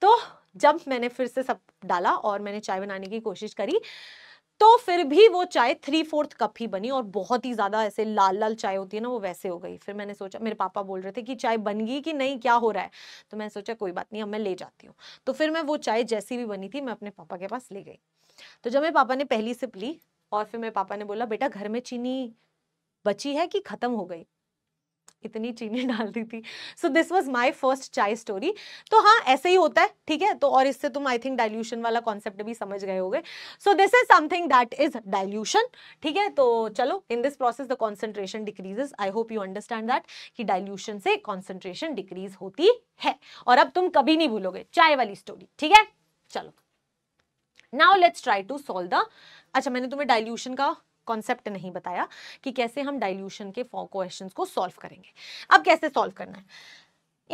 तो जब मैंने फिर से सब डाला और मैंने चाय बनाने की कोशिश करी तो फिर भी वो चाय थ्री फोर्थ कप ही बनी और बहुत ही ज़्यादा ऐसे लाल लाल चाय होती है ना वो वैसे हो गई फिर मैंने सोचा मेरे पापा बोल रहे थे कि चाय बन गई कि नहीं क्या हो रहा है तो मैंने सोचा कोई बात नहीं अब मैं ले जाती हूँ तो फिर मैं वो चाय जैसी भी बनी थी मैं अपने पापा के पास ले गई तो जब मेरे पापा ने पहली सिप ली और फिर मेरे पापा ने बोला बेटा घर में चीनी बची है कि ख़त्म हो गई इतनी चीनी डाल दी थी so this was my first chai story तो हाँ ऐसे ही होता है ठीक है तो और इससे तुम आई थिंक डायल्यूशन वाला कॉन्सेप्ट भी समझ गए होगे so this is something that is dilution ठीक है तो चलो in this process the concentration decreases I hope you understand that कि डायल्यूशन से कॉन्सेंट्रेशन डिक्रीज होती है और अब तुम कभी नहीं भूलोगे चाय वाली स्टोरी ठीक है चलो now let's try to solve the अच्छा मैंने तुम्हें डायल्यूशन का कॉन्सेप्ट नहीं बताया कि कैसे हम डाइल्यूशन के क्वेश्चंस को सॉल्व करेंगे अब कैसे सॉल्व करना है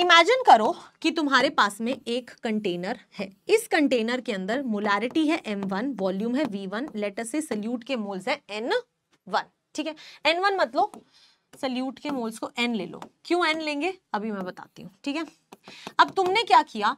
इमेजिन करो कि तुम्हारे पास में एक कंटेनर है इस कंटेनर के अंदर मोलारिटी है M1 वॉल्यूम है V1 लेटर से सल्यूट के मोल्स है N1 ठीक है एन वन मतलब सल्यूट के मोल्स को एन ले लो क्यों एन लेंगे अभी मैं बताती हूँ ठीक है अब तुमने क्या किया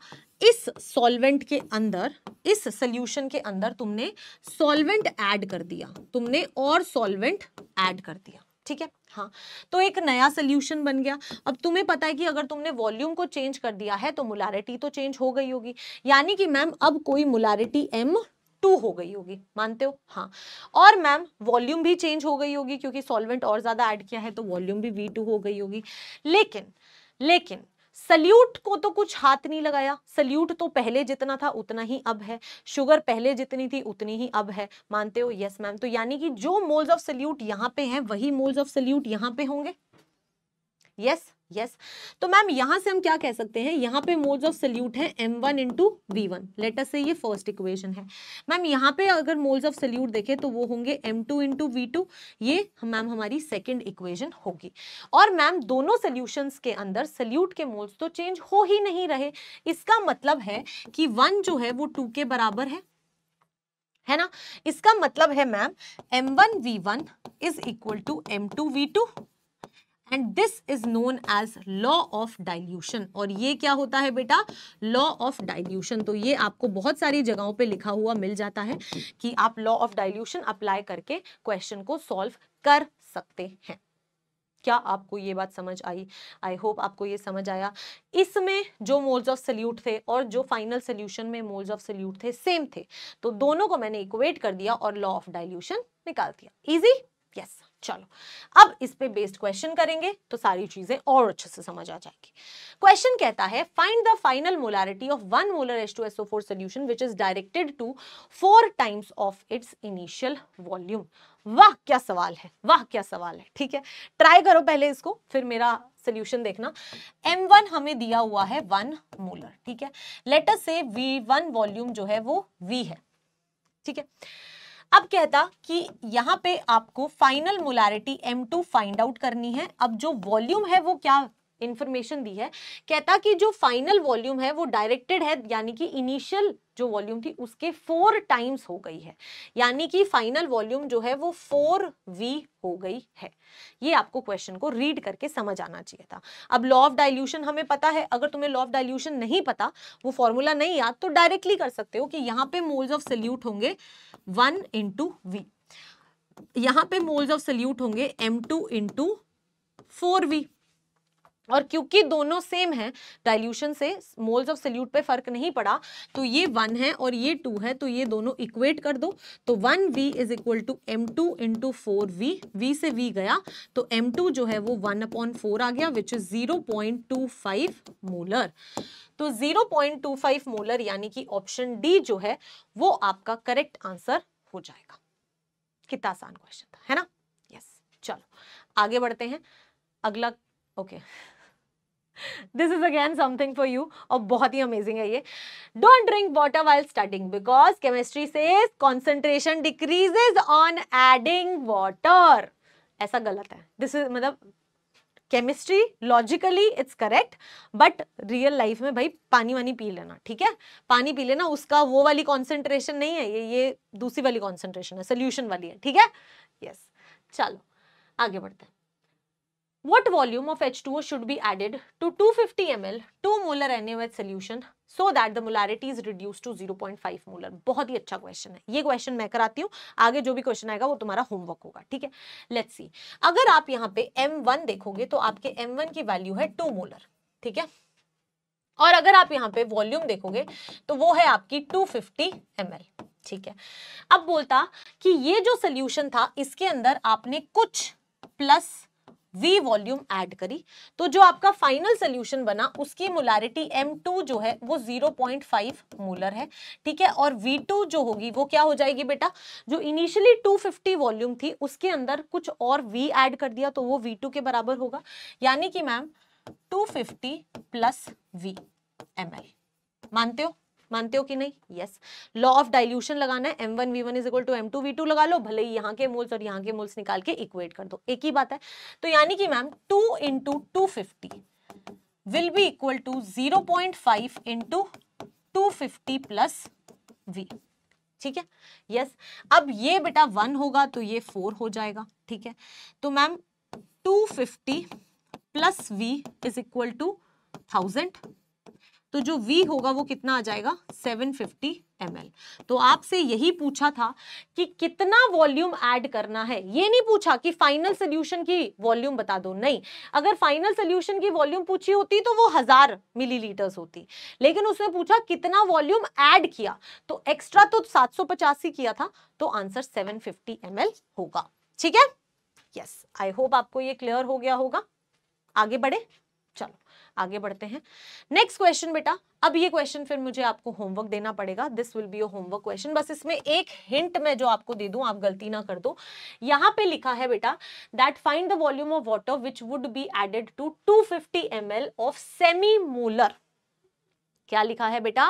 इस सॉल्वेंट के अंदर इस सोल्यूशन के अंदर तुमने सॉल्वेंट ऐड कर दिया तुमने और सॉल्वेंट ऐड कर दिया ठीक है हाँ तो एक नया सोल्यूशन बन गया अब तुम्हें पता है कि अगर तुमने वॉल्यूम को चेंज कर दिया है तो मुलारिटी तो चेंज हो गई होगी यानी कि मैम अब कोई मुलारिटी एम टू हो गई होगी मानते हो हाँ और मैम वॉल्यूम भी चेंज हो गई होगी क्योंकि सॉल्वेंट और ज़्यादा ऐड किया है तो वॉल्यूम भी वी टू हो गई होगी लेकिन लेकिन सल्यूट को तो कुछ हाथ नहीं लगाया सल्यूट तो पहले जितना था उतना ही अब है शुगर पहले जितनी थी उतनी ही अब है मानते हो यस मैम तो यानी कि जो मोल्स ऑफ सल्यूट यहां पे है वही मोल्स ऑफ सल्यूट यहां पे होंगे यस यस yes. तो मैम यहां से हम क्या कह सकते हैं यहां पे मोड्स ऑफ सल्यूट है m1 one into V one later से ये फर्स्ट इक्वेशन है मैम यहां पे अगर मोड्स ऑफ सल्यूट देखें तो वो होंगे m2 टू इंटू वी ये मैम हमारी सेकंड इक्वेशन होगी और मैम दोनों सोल्यूशंस के अंदर सल्यूट के मोल्स तो चेंज हो ही नहीं रहे इसका मतलब है कि वन जो है वो टू के बराबर है है ना इसका मतलब है ma'am M one V one is equal to M two V two and this is known as law of dilution और ये क्या होता है बेटा लॉ ऑफ डाइल्यूशन तो ये आपको बहुत सारी जगहों पे लिखा हुआ मिल जाता है कि आप लॉ ऑफ डाइल्यूशन अप्लाई करके क्वेश्चन को सॉल्व कर सकते हैं क्या आपको ये बात समझ आई आई होप आपको ये समझ आया इसमें जो मोल्स ऑफ सल्यूट थे और जो फाइनल सोल्यूशन में मोल्स ऑफ सल्यूट थे सेम थे तो दोनों को मैंने इक्वेट कर दिया और लॉ ऑफ डाइल्यूशन निकाल दिया इजी यस yes. चलो अब इस पे बेस्ड क्वेश्चन करेंगे तो सारी चीजें और अच्छे से समझ आ जाएगी क्वेश्चन कहता है find the final molarity of one molar H two S O four solution which is directed to four times of its initial volume वाह क्या सवाल है वाह क्या सवाल है ठीक है ट्राई करो पहले इसको फिर मेरा सोल्यूशन देखना M1 हमें दिया हुआ है वन मोलर ठीक है लेटर से V1 वॉल्यूम जो है वो V है ठीक है अब कहता कि यहाँ पे आपको final molarity M2 find out करनी है अब जो वॉल्यूम है वो क्या इन्फॉर्मेशन दी है कहता कि जो फाइनल वॉल्यूम है वो डायरेक्टेड है यानी कि इनिशियल जो वॉल्यूम थी उसके फोर टाइम्स हो गई है यानी कि फाइनल वॉल्यूम जो है वो फोर वी हो गई है ये आपको क्वेश्चन को रीड करके समझ आना चाहिए था अब लॉ ऑफ डाइल्यूशन हमें पता है अगर तुम्हें लॉ ऑफ डाइल्यूशन नहीं पता वो फॉर्मूला नहीं याद तो डायरेक्टली कर सकते हो कि यहाँ पे मोल्स ऑफ सल्यूट होंगे वन इंटू वी यहाँ पे मोल्स ऑफ सल्यूट होंगे M two into four V और क्योंकि दोनों सेम हैं डाइल्यूशन से मोल्स ऑफ सल्यूट पे फर्क नहीं पड़ा तो ये वन है और ये टू है तो ये दोनों इक्वेट कर दो तो one V is equal to M two into four V V से वी गया तो एम टू जो है वो वन अपॉन फोर आ गया which is zero point two five molar तो zero point two five molar यानी कि ऑप्शन डी जो है वो आपका करेक्ट आंसर हो जाएगा कितना आसान क्वेश्चन था है ना यस yes. चलो आगे बढ़ते हैं अगला okay okay. This is again something for you और बहुत ही अमेजिंग है ये don't drink water while starting because chemistry से concentration decreases on adding water ऐसा गलत है दिस इज मतलब chemistry logically it's correct but real life में भाई पानी वानी पी लेना ठीक है पानी पी लेना उसका वो वाली कॉन्सेंट्रेशन नहीं है ये ये दूसरी वाली कॉन्सेंट्रेशन है सोल्यूशन वाली है ठीक है यस yes. चलो आगे बढ़ते हैं What volume of H2O should be added to 250 ml 2 molar NaOH solution so that the molarity is reduced to 0.5 molar? बहुत ही अच्छा क्वेश्चन है ये क्वेश्चन मैं कराती हूँ आगे जो भी क्वेश्चन आएगा वो तुम्हारा होमवर्क होगा ठीक है लेट्स सी अगर आप यहाँ पे M1 देखोगे तो आपके M1 की वैल्यू है 2 मोलर ठीक है और अगर आप यहाँ पे वॉल्यूम देखोगे तो वो है आपकी 250 फिफ्टी ठीक है अब बोलता कि ये जो सोल्यूशन था इसके अंदर आपने कुछ प्लस वी वॉल्यूम ऐड करी तो जो आपका फाइनल सोल्यूशन बना उसकी मोलारिटी एम टू जो है वो जीरो पॉइंट फाइव मोलर है ठीक है और वी टू जो होगी वो क्या हो जाएगी बेटा जो इनिशियली टू फिफ्टी वॉल्यूम थी उसके अंदर कुछ और वी ऐड कर दिया तो वो वी टू के बराबर होगा यानी कि ma'am two fifty plus V M L मानते हो मानते हो कि नहीं यस लॉ ऑफ डाइल्यूशन लगाना है M one V one is equal to M two V two लगा लो भले ही यहाँ के मोल्स और यहाँ के मोल्स निकाल के इक्वेट कर दो एक ही बात है तो यानी कि ma'am two into two fifty will be equal to zero point five into two fifty plus V ठीक है यस yes. अब ये बेटा वन होगा तो ये फोर हो जाएगा ठीक है तो ma'am two fifty plus V is equal to thousand तो जो V होगा वो कितना आ जाएगा 750 फिफ्टी तो आपसे यही पूछा था कि कितना वॉल्यूम ऐड करना है ये नहीं पूछा कि फाइनल सोल्यूशन की वॉल्यूम बता दो नहीं अगर फाइनल सोल्यूशन की वॉल्यूम पूछी होती तो वो हजार मिलीलीटर्स होती लेकिन उसने पूछा कितना वॉल्यूम ऐड किया तो एक्स्ट्रा तो सात किया था तो आंसर सेवन फिफ्टी होगा ठीक है यस आई होप आपको ये क्लियर हो गया होगा आगे बढ़े चलो आगे बढ़ते हैं नेक्स्ट क्वेश्चन बेटा अब ये क्वेश्चन फिर मुझे आपको होमवर्क देना पड़ेगा this will be homework question बस इसमें एक हिंट मैं जो आपको दे दूं आप गलती ना कर दो यहाँ पे लिखा है बेटा that find the volume of water which would be added to 250 L of semi molar क्या लिखा है बेटा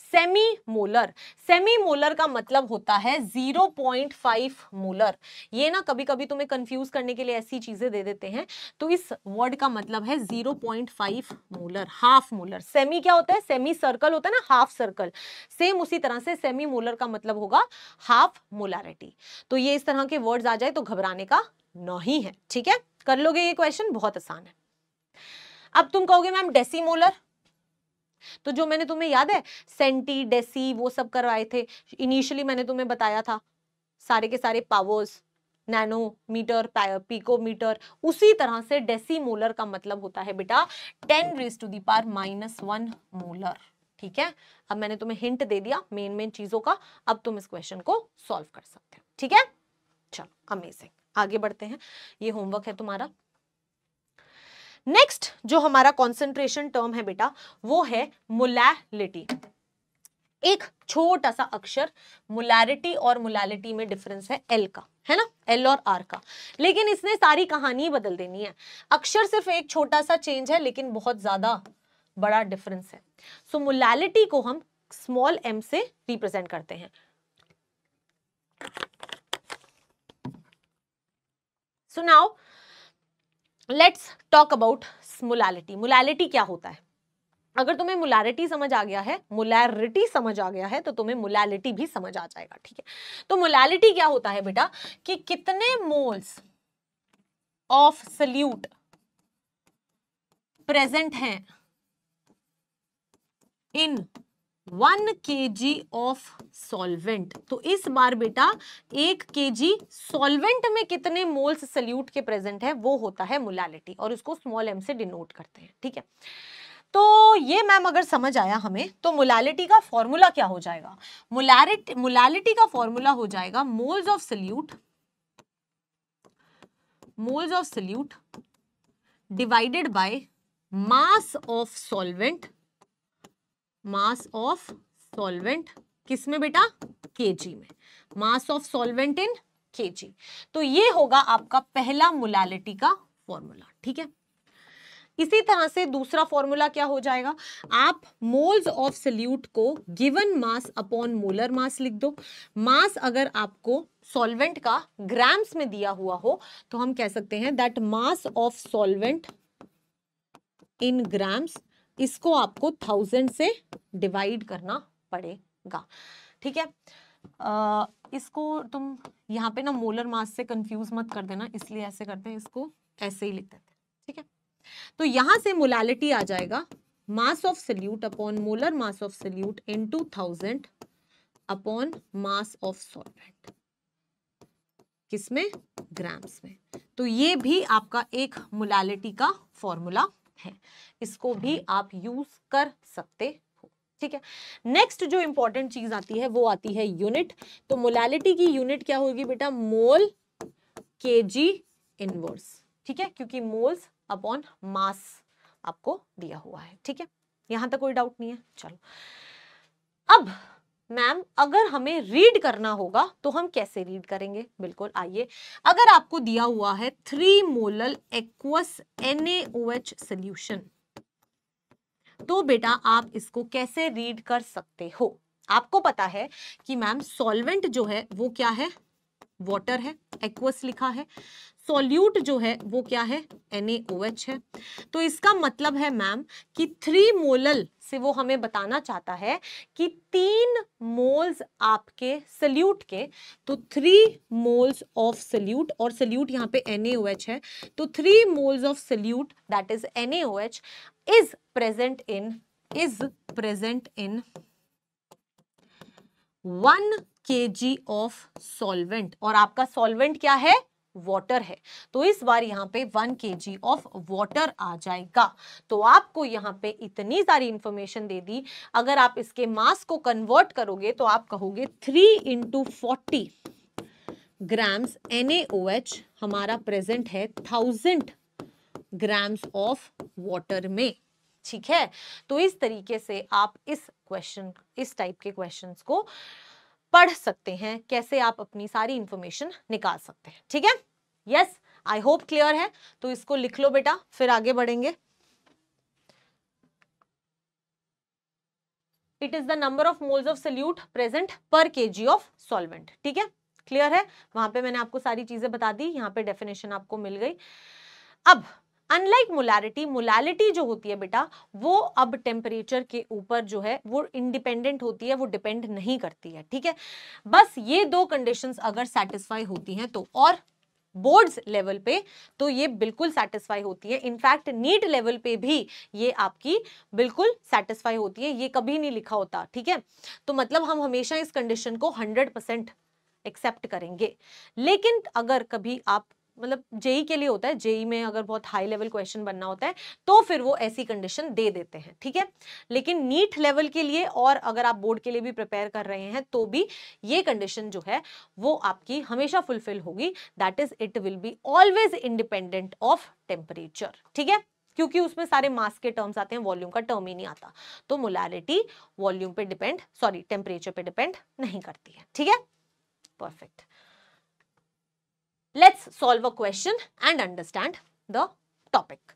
सेमी मोलर सेमी मोलर का मतलब होता है 0.5 मोलर ये ना कभी कभी तुम्हें कंफ्यूज करने के लिए ऐसी चीजें दे देते हैं तो इस वर्ड का मतलब है 0.5 मोलर हाफ मोलर सेमी क्या होता है सेमी सर्कल होता है ना हाफ सर्कल सेम उसी तरह से सेमी मोलर का मतलब होगा हाफ मोलारिटी तो ये इस तरह के वर्ड आ जाए तो घबराने का नहीं है ठीक है कर लोगे ये क्वेश्चन बहुत आसान है अब तुम कहोगे मैम डेसीमोलर तो जो मैंने तुम्हें याद है सेंटी डेसी वो सब करवाए थे इनिशियली मैंने तुम्हें बताया था सारे के सारे पावर्स नैनोमीटर पीकोमीटर उसी तरह से डेसी मोलर का मतलब होता है बेटा ten raise to the power minus one molar ठीक है अब मैंने तुम्हें हिंट दे दिया मेन मेन चीजों का अब तुम इस क्वेश्चन को सॉल्व कर सकते हो ठीक है चलो अमेजिंग आगे बढ़ते हैं ये होमवर्क है तुम्हारा नेक्स्ट जो हमारा कॉन्सेंट्रेशन टर्म है बेटा वो है मोलैलिटी एक छोटा सा अक्षर मोलैरिटी और मोलैलिटी में डिफरेंस है एल का है ना एल और आर का लेकिन इसने सारी कहानी बदल देनी है अक्षर सिर्फ एक छोटा सा चेंज है लेकिन बहुत ज्यादा बड़ा डिफरेंस है सो so, मोलैलिटी को हम स्मॉल एम से रिप्रेजेंट करते हैं so now let's talk about molality molality क्या होता है अगर तुम्हें मुलारिटी समझ आ गया है मुलैरिटी समझ आ गया है तो तुम्हें मुलालिटी भी समझ आ जाएगा ठीक है तो मुलालिटी क्या होता है बेटा कि कितने मोल्स ऑफ सल्यूट प्रेजेंट हैं इन one K G of solvent तो इस बार बेटा एक के जी सॉल्वेंट में कितने मोल्स सल्यूट के प्रेजेंट है वो होता है मोलालिटी और उसको स्मॉल एम से डिनोट करते हैं ठीक है तो ये मैम अगर समझ आया हमें तो मोलालिटी का फॉर्मूला क्या हो जाएगा मुलालिटी मोलालिटी का फॉर्मूला हो जाएगा moles of solute moles of solute divided by mass of solvent mass of solvent किस में बेटा केजी में mass of solvent in KG तो ये होगा आपका पहला मोलालिटी का फॉर्मूला ठीक है इसी तरह से दूसरा फॉर्मूला क्या हो जाएगा आप मोल्स ऑफ सल्यूट को given mass upon molar mass लिख दो मास अगर आपको सॉल्वेंट का ग्राम्स में दिया हुआ हो तो हम कह सकते हैं that mass of solvent in grams इसको आपको थाउजेंड से डिवाइड करना पड़ेगा ठीक है आ, इसको तुम यहाँ पे ना मोलर मास से कंफ्यूज मत कर देना इसलिए ऐसे करते हैं इसको ऐसे ही लिख देते हैं ठीक है तो यहां से मोलालिटी आ जाएगा mass of solute upon molar mass of solute into thousand upon mass of solvent किसमें ग्राम्स में तो ये भी आपका एक मोलालिटी का फॉर्मूला हैं इसको भी हम्म। आप यूज कर सकते हो ठीक है नेक्स्ट जो इंपॉर्टेंट चीज आती है वो आती है यूनिट तो मोलैलिटी की यूनिट क्या होगी बेटा मोल के जी इनवर्स ठीक है क्योंकि मोल्स अपॉन मास आपको दिया हुआ है ठीक है यहां तक कोई डाउट नहीं है चलो अब मैम अगर हमें रीड करना होगा तो हम कैसे रीड करेंगे बिल्कुल आइए अगर आपको दिया हुआ है three molal aqueous H solution तो बेटा आप इसको कैसे रीड कर सकते हो आपको पता है कि मैम सॉल्वेंट जो है वो क्या है वाटर है एक्वस लिखा है सोल्यूट जो है वो क्या है NaOH है तो इसका मतलब है मैम कि थ्री मोलल से वो हमें बताना चाहता है कि तीन मोल्स आपके सल्यूट के तो थ्री मोल्स ऑफ सल्यूट और सल्यूट यहाँ पे NaOH है तो three moles of solute that is NaOH is present in is present in one K G of solvent और आपका सॉल्वेंट क्या है वाटर है तो इस बार यहाँ पे one K G of water आ जाएगा तो आपको यहाँ पे इतनी सारी इंफॉर्मेशन दे दी अगर आप इसके मास को कन्वर्ट करोगे तो आप कहोगे three into forty grams NaOH हमारा प्रेजेंट है थाउजेंड ग्राम्स ऑफ वाटर में ठीक है तो इस तरीके से आप इस क्वेश्चन इस टाइप के क्वेश्चंस को पढ़ सकते हैं कैसे आप अपनी सारी इंफॉर्मेशन निकाल सकते हैं ठीक है यस आई होप क्लियर है तो इसको लिख लो बेटा फिर आगे बढ़ेंगे it is the number of moles of solute present per K G of solvent ठीक है क्लियर है वहां पे मैंने आपको सारी चीजें बता दी यहाँ पे डेफिनेशन आपको मिल गई अब अनलाइक मोलैरिटी मोलैलिटी जो होती है बेटा वो अब टेम्परेचर के ऊपर जो है वो इंडिपेंडेंट होती है वो डिपेंड नहीं करती है ठीक है बस ये दो कंडीशंस अगर सेटिस्फाई होती हैं तो और बोर्ड्स लेवल पे तो ये बिल्कुल सेटिस्फाई होती है इनफैक्ट नीट लेवल पे भी ये आपकी बिल्कुल सेटिस्फाई होती है ये कभी नहीं लिखा होता ठीक है तो मतलब हम हमेशा इस कंडीशन को हंड्रेड एक्सेप्ट करेंगे लेकिन अगर कभी आप मतलब जेई के लिए होता है जेई में अगर बहुत हाई लेवल क्वेश्चन बनना होता है तो फिर वो ऐसी कंडीशन दे देते हैं ठीक है लेकिन नीट लेवल के लिए और अगर आप बोर्ड के लिए भी प्रिपेयर कर रहे हैं तो भी ये कंडीशन जो है वो आपकी हमेशा फुलफिल होगी that is it will be always independent of temperature ठीक है क्योंकि उसमें सारे मास के टर्म्स आते हैं वॉल्यूम का टर्म ही नहीं आता तो मोलैरिटी वॉल्यूम पे डिपेंड सॉरी टेम्परेचर पे डिपेंड नहीं करती है ठीक है perfect let's solve a question and understand the topic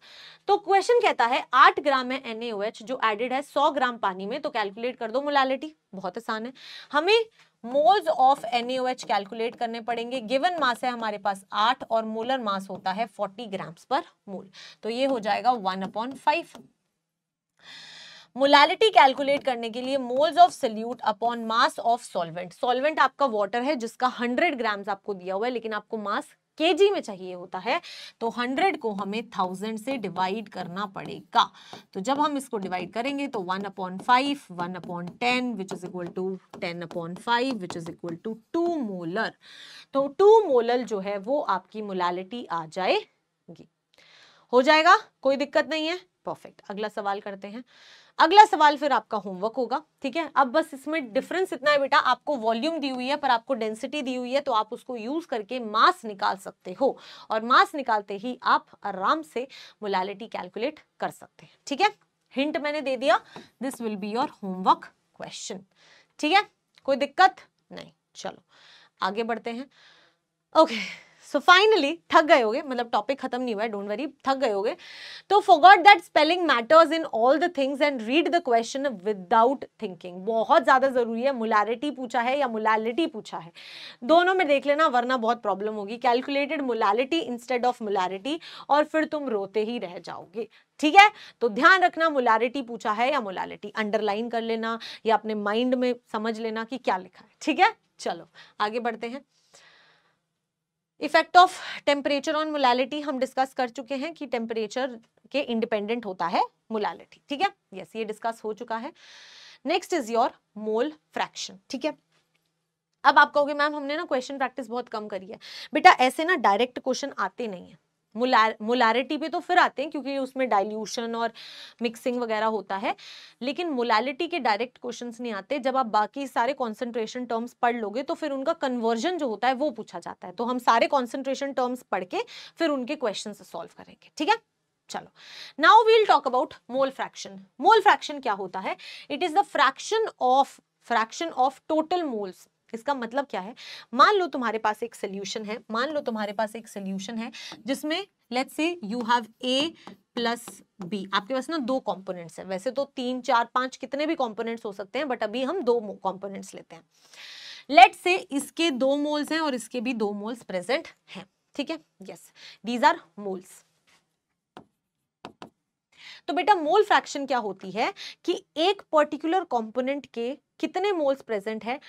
तो क्वेश्चन कहता है आठ ग्राम है एनएओएच जो एडेड है सौ ग्राम पानी में तो कैलकुलेट कर दो मोलालिटी बहुत आसान है हमें मोल्स ऑफ एनएओएच कैलकुलेट करने पड़ेंगे गिवन मास है हमारे पास आठ और मोलर मास होता है फोर्टी ग्राम्स पर मोल तो ये हो जाएगा one upon five molality calculate करने के लिए moles of solute upon mass of solvent solvent आपका वाटर है जिसका 100 ग्राम्स आपको दिया हुआ है लेकिन आपको मास केजी में चाहिए होता है तो 100 को हमें 1000 से डिवाइड करना पड़ेगा तो जब हम इसको डिवाइड करेंगे तो 1 upon five one upon ten which is equal to ten upon five which is equal to two molar तो टू मोलर जो है वो आपकी मोलालिटी आ जाएगी हो जाएगा कोई दिक्कत नहीं है परफेक्ट अगला सवाल करते हैं अगला सवाल फिर आपका होमवर्क होगा ठीक है अब बस इसमें डिफरेंस इतना है बेटा आपको वॉल्यूम दी हुई है पर आपको डेंसिटी दी हुई है तो आप उसको यूज करके मास निकाल सकते हो और मास निकालते ही आप आराम से मोलालिटी कैलकुलेट कर सकते हैं ठीक है हिंट मैंने दे दिया this will be your homework question ठीक है कोई दिक्कत नहीं चलो आगे बढ़ते हैं ओके okay. सो फाइनली थक गए होगे मतलब टॉपिक खत्म नहीं हुआ है डोंट वरी थक गए होगे तो forgot that spelling matters in all the things and read the question without thinking बहुत ज़्यादा ज़रूरी है मुलैरिटी पूछा है या मुलालिटी पूछा है दोनों में देख लेना वरना बहुत प्रॉब्लम होगी calculated molality instead of molarity और फिर तुम रोते ही रह जाओगे ठीक है तो ध्यान रखना मुलैरिटी पूछा है या मुलालिटी अंडरलाइन कर लेना या अपने माइंड में समझ लेना कि क्या लिखा है ठीक है चलो आगे बढ़ते हैं effect of temperature on molality हम डिस्कस कर चुके हैं कि टेम्परेचर के इंडिपेंडेंट होता है मोलालिटी ठीक है यस yes, ये डिस्कस हो चुका है next is your mole fraction ठीक है अब आप कहोगे मैम हमने ना क्वेश्चन प्रैक्टिस बहुत कम करी है बेटा ऐसे ना डायरेक्ट क्वेश्चन आते नहीं है मोलैरिटी पे तो फिर आते हैं क्योंकि उसमें डाइल्यूशन और मिक्सिंग वगैरह होता है लेकिन मोलैरिटी के डायरेक्ट क्वेश्चन नहीं आते जब आप बाकी सारे कॉन्सेंट्रेशन टर्म्स पढ़ लोगे तो फिर उनका कन्वर्जन जो होता है वो पूछा जाता है तो हम सारे कॉन्सेंट्रेशन टर्म्स पढ़ के फिर उनके क्वेश्चन सॉल्व करेंगे ठीक है चलो now we'll talk about mole fraction mole fraction क्या होता है it is the fraction of fraction of total moles इसका मतलब क्या है मान लो तुम्हारे पास एक सोल्यूशन है मान लो तुम्हारे पास एक सोल्यूशन है जिसमें let say you have A plus B आपके पास ना दो कॉम्पोनेंट्स है वैसे तो तीन चार पांच कितने भी कॉम्पोनेंट्स हो सकते हैं बट अभी हम दो कॉम्पोनेंट्स लेते हैं लेट से इसके दो मोल्स हैं और इसके भी दो मोल्स प्रेजेंट हैं ठीक है यस दीज आर मोल्स तो बेटा मोल फ्रैक्शन क्या होती है कि एक पर्टिकुलर कंपोनेंट के कितने मोल्स प्रेजेंट है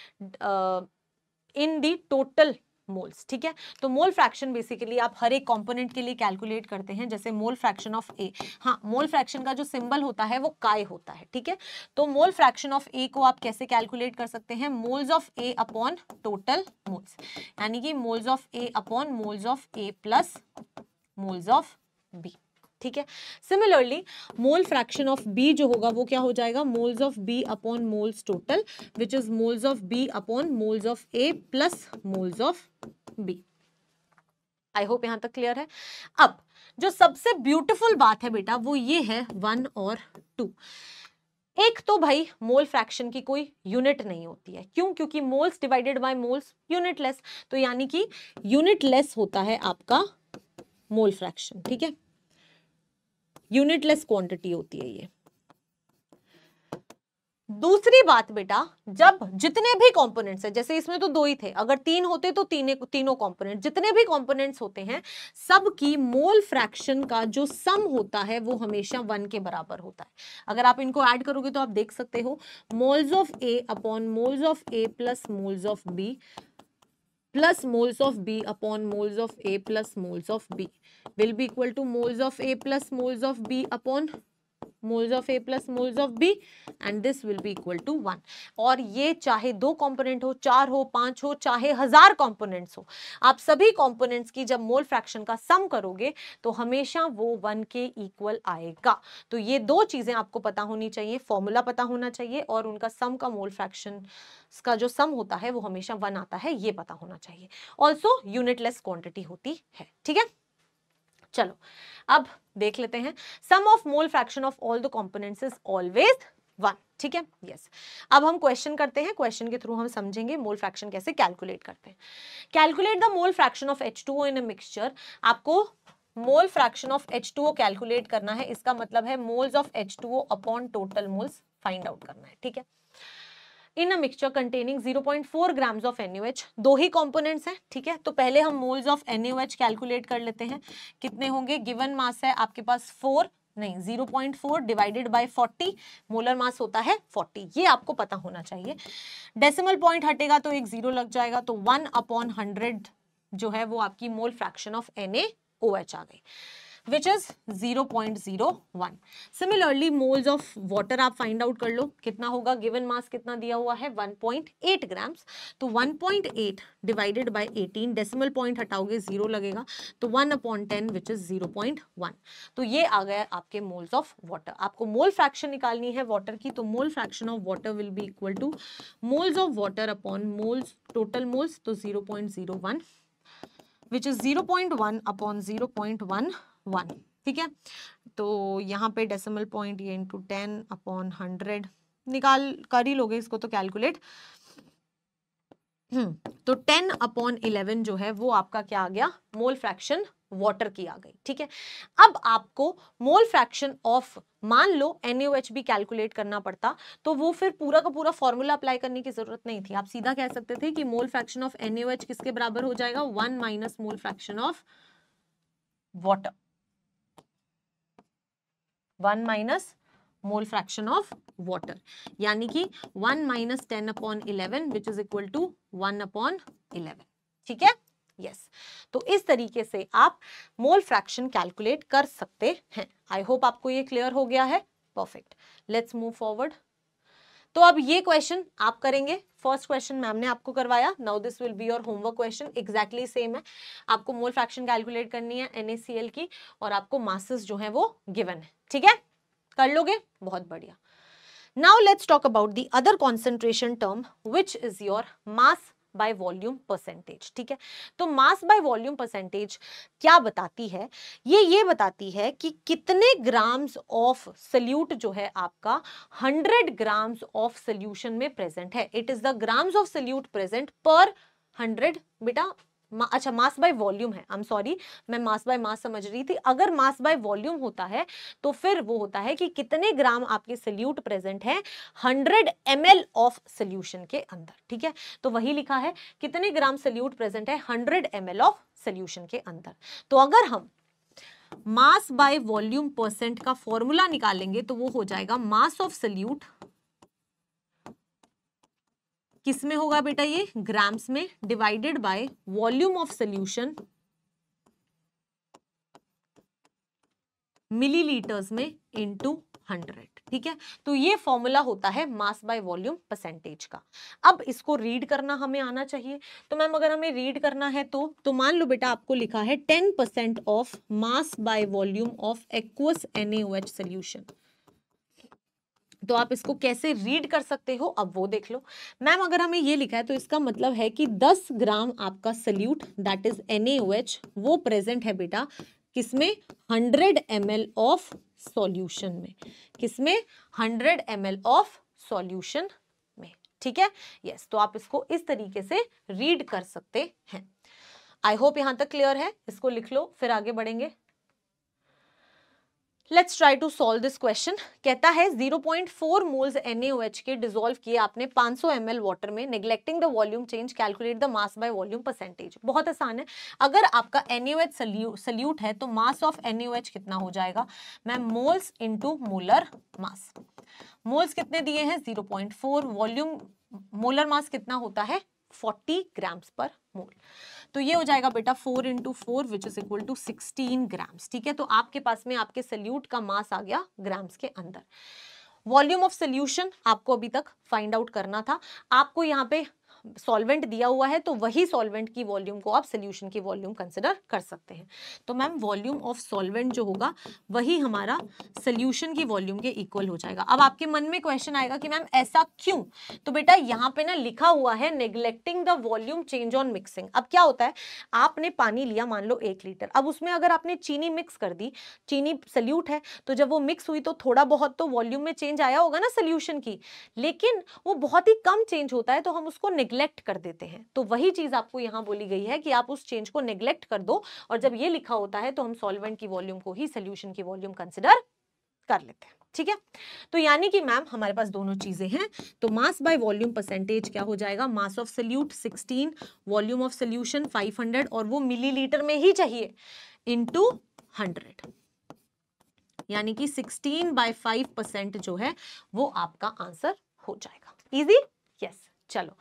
इन दी टोटल मोल्स ठीक है तो मोल फ्रैक्शन बेसिकली आप हर एक कंपोनेंट के लिए कैलकुलेट करते हैं जैसे मोल फ्रैक्शन ऑफ ए हाँ मोल फ्रैक्शन का जो सिंबल होता है वो काय होता है ठीक है तो मोल फ्रैक्शन ऑफ ए को आप कैसे कैलकुलेट कर सकते हैं moles of A upon total moles यानी कि moles of A upon moles of A plus moles of B ठीक है similarly mole fraction of B जो होगा वो क्या हो जाएगा moles of B upon moles total which is moles of B upon moles of A plus moles of B I hope यहां तक क्लियर है अब जो सबसे ब्यूटिफुल बात है बेटा वो ये है वन और टू एक तो भाई मोल फ्रैक्शन की कोई यूनिट नहीं होती है क्यों क्योंकि moles divided by moles unitless तो यानी कि यूनिटलेस होता है आपका मोल फ्रैक्शन ठीक है यूनिटलेस क्वांटिटी होती है ये दूसरी बात बेटा जब जितने भी कंपोनेंट्स है जैसे इसमें तो दो ही थे अगर तीन होते तो तीन तीनों कंपोनेंट जितने भी कंपोनेंट्स होते हैं सब की मोल फ्रैक्शन का जो सम होता है वो हमेशा वन के बराबर होता है अगर आप इनको ऐड करोगे तो आप देख सकते हो moles of A upon moles of A plus moles of B plus moles of B upon moles of A plus moles of B will be equal to moles of A plus moles of B upon moles of A plus moles of B and this will be equal to one और ये चाहे दो कंपोनेंट हो चार हो पांच हो चाहे हजार कंपोनेंट्स हो आप सभी कंपोनेंट्स की जब मोल फ्रैक्शन का सम करोगे तो हमेशा वो वन के इक्वल आएगा तो ये दो चीजें आपको पता होनी चाहिए फॉर्मूला पता होना चाहिए और उनका सम का मोल फ्रैक्शन का जो सम होता है वो हमेशा वन आता है ये पता होना चाहिए ऑल्सो यूनिटलेस क्वांटिटी होती है ठीक है चलो अब देख लेते हैं sum of mole fraction of all the components is always one ठीक है यस yes. अब हम क्वेश्चन करते हैं क्वेश्चन के थ्रू हम समझेंगे मोल फ्रैक्शन कैसे कैलकुलेट करते हैं calculate the mole fraction of H two in mixture आपको mole fraction of H two calculate करना है इसका मतलब है moles of H two upon total moles find out करना है ठीक है in a mixture containing 0.4 grams of NUH दो ही कंपोनेंट्स हैं ठीक है तो पहले हम मोल्स ऑफ एनयूएच कैलकुलेट कर लेते हैं कितने होंगे गिवन मास है आपके पास फोर नहीं 0.4 डिवाइडेड बाय 40 मोलर मास होता है 40 ये आपको पता होना चाहिए डेसिमल पॉइंट हटेगा तो एक जीरो लग जाएगा तो वन अपॉन हंड्रेड जो है वो आपकी मोल फ्रैक्शन ऑफ एन आ गई which is 0.01 similarly moles of water आप फाइंड आउट कर लो कितना होगा गिवन मास कितना दिया हुआ है 1.8 ग्राम्स तो 1.8 डिवाइडेड बाय 18 डेसिमल पॉइंट हटाओगे जीरो लगेगा तो 1 अपॉन टेन विच इज 0.1 तो ये आ गया आपके मोल्स ऑफ वाटर आपको मोल फ्रैक्शन निकालनी है वाटर की तो mole fraction of water will be equal to moles of water upon moles total moles तो 0.01 which is 0.1 upon 0.1 वन ठीक है तो यहाँ पे डेसिमल पॉइंट ये इंटू टेन अपॉन हंड्रेड निकाल कर ही लोगे इसको तो कैलकुलेट हम्म, तो टेन अपॉन इलेवन जो है वो आपका क्या आ गया मोल फ्रैक्शन वाटर की आ गई ठीक है अब आपको मोल फ्रैक्शन ऑफ मान लो NaOH भी कैलकुलेट करना पड़ता तो वो फिर पूरा का पूरा फॉर्मूला अप्लाई करने की जरूरत नहीं थी आप सीधा कह सकते थे कि मोल फ्रैक्शन ऑफ NaOH किसके बराबर हो जाएगा one minus mole fraction of water one minus mole fraction of water यानी कि one minus ten upon eleven which is equal to one upon eleven ठीक है यस yes. तो इस तरीके से आप मोल फ्रैक्शन कैलकुलेट कर सकते हैं आई होप आपको ये क्लियर हो गया है परफेक्ट लेट्स मूव फॉरवर्ड तो अब ये क्वेश्चन आप करेंगे फर्स्ट क्वेश्चन मैम ने आपको करवाया now this will be your homework question exactly same है आपको मोल फ्रैक्शन कैलकुलेट करनी है एनएसीएल की और आपको मासेस जो है वो गिवन है ठीक है कर लोगे बहुत बढ़िया now let's talk about the other concentration term which is your mass by volume percentage ठीक है तो मास बाय वॉल्यूम परसेंटेज क्या बताती है ये ये बताती है कि कितने ग्राम्स ऑफ सल्यूट जो है आपका 100 ग्राम्स ऑफ सल्यूशन में प्रेजेंट है it is the grams of solute present per 100 बेटा मा, अच्छा मास बाय वॉल्यूम है आई एम सॉरी मैं मास बाय मास समझ रही थी अगर मास बाय वॉल्यूम होता है तो फिर वो होता है कि कितने ग्राम आपके सल्यूट प्रेजेंट है 100 एम ऑफ सल्यूशन के अंदर ठीक है तो वही लिखा है कितने ग्राम सल्यूट प्रेजेंट है 100 एम ऑफ सल्यूशन के अंदर तो अगर हम मास बाय वॉल्यूम परसेंट का फॉर्मूला निकालेंगे तो वो हो जाएगा मास ऑफ सल्यूट किस में होगा बेटा ये ग्राम्स में divided by volume of solution millilitres में इनटू हंड्रेड ठीक है तो ये फॉर्मूला होता है मास बाय वॉल्यूम परसेंटेज का अब इसको रीड करना हमें आना चाहिए तो मैम अगर हमें रीड करना है तो तो मान लो बेटा आपको लिखा है ten percent of mass by volume of aqueous N solution तो आप इसको कैसे रीड कर सकते हो अब वो देख लो मैम अगर हमें ये लिखा है तो इसका मतलब है कि 10 ग्राम आपका सल्यूट दैट इज एन वो प्रेजेंट है बेटा किसमें 100 एम ऑफ सॉल्यूशन में किसमें 100 एम ऑफ सॉल्यूशन में ठीक है यस yes, तो आप इसको इस तरीके से रीड कर सकते हैं आई होप यहां तक क्लियर है इसको लिख लो फिर आगे बढ़ेंगे let's try to solve this question कहता है 0.4 पॉइंट फोर मोल्स एनएओएच के डिजोल्व किए आपने 500 ml वाटर में neglecting the volume change calculate the mass by volume percentage बहुत आसान है अगर आपका एनएओएच सल्यूट है तो मास ऑफ एनएओएच कितना हो जाएगा ma'am moles into molar mass moles कितने दिए हैं 0.4 वॉल्यूम मोलर मास कितना होता है 40 ग्राम्स पर मोल तो ये हो जाएगा बेटा four into four which is equal to sixteen grams ठीक है तो आपके पास में आपके सल्यूट का मास आ गया ग्राम्स के अंदर वॉल्यूम ऑफ सोल्यूशन आपको अभी तक फाइंड आउट करना था आपको यहाँ पे सॉल्वेंट दिया हुआ है तो वही सॉल्वेंट की वॉल्यूम को आप सोल्यूशन की वॉल्यूम कंसिडर कर सकते हैं तो मैम वॉल्यूम ऑफ सॉल्वेंट जो होगा वही हमारा सोल्यूशन की वॉल्यूम के इक्वल हो जाएगा अब आपके मन में क्वेश्चन आएगा कि मैम ऐसा क्यों तो बेटा यहाँ पे ना लिखा हुआ है neglecting the volume change on mixing अब क्या होता है आपने पानी लिया मान लो एक लीटर अब उसमें अगर आपने चीनी मिक्स कर दी चीनी सल्यूट है तो जब वो मिक्स हुई तो थोड़ा बहुत तो वॉल्यूम में चेंज आया होगा ना सोल्यूशन की लेकिन वो बहुत ही कम चेंज होता है तो हम उसको नेग्लेक्ट निग्लेक्ट कर देते हैं तो वही चीज आपको यहाँ बोली गई है कि आप उस चेंज को निग्लेक्ट कर दो और जब ये लिखा होता है तो हम सॉल्वेंट की वॉल्यूम को ही सोल्यूशन की वॉल्यूम कंसिडर कर लेते हैं ठीक है तो यानी कि मैम हमारे पास दोनों चीजें हैं तो मास बाय वॉल्यूम परसेंटेज क्या हो जाएगा mass of solute 16 volume of solution 500 और वो मिलीलीटर में ही चाहिए इनटू 100 यानी कि 16 बाय 5 परसेंट जो है वो आपका आंसर हो जाएगा इजी चलो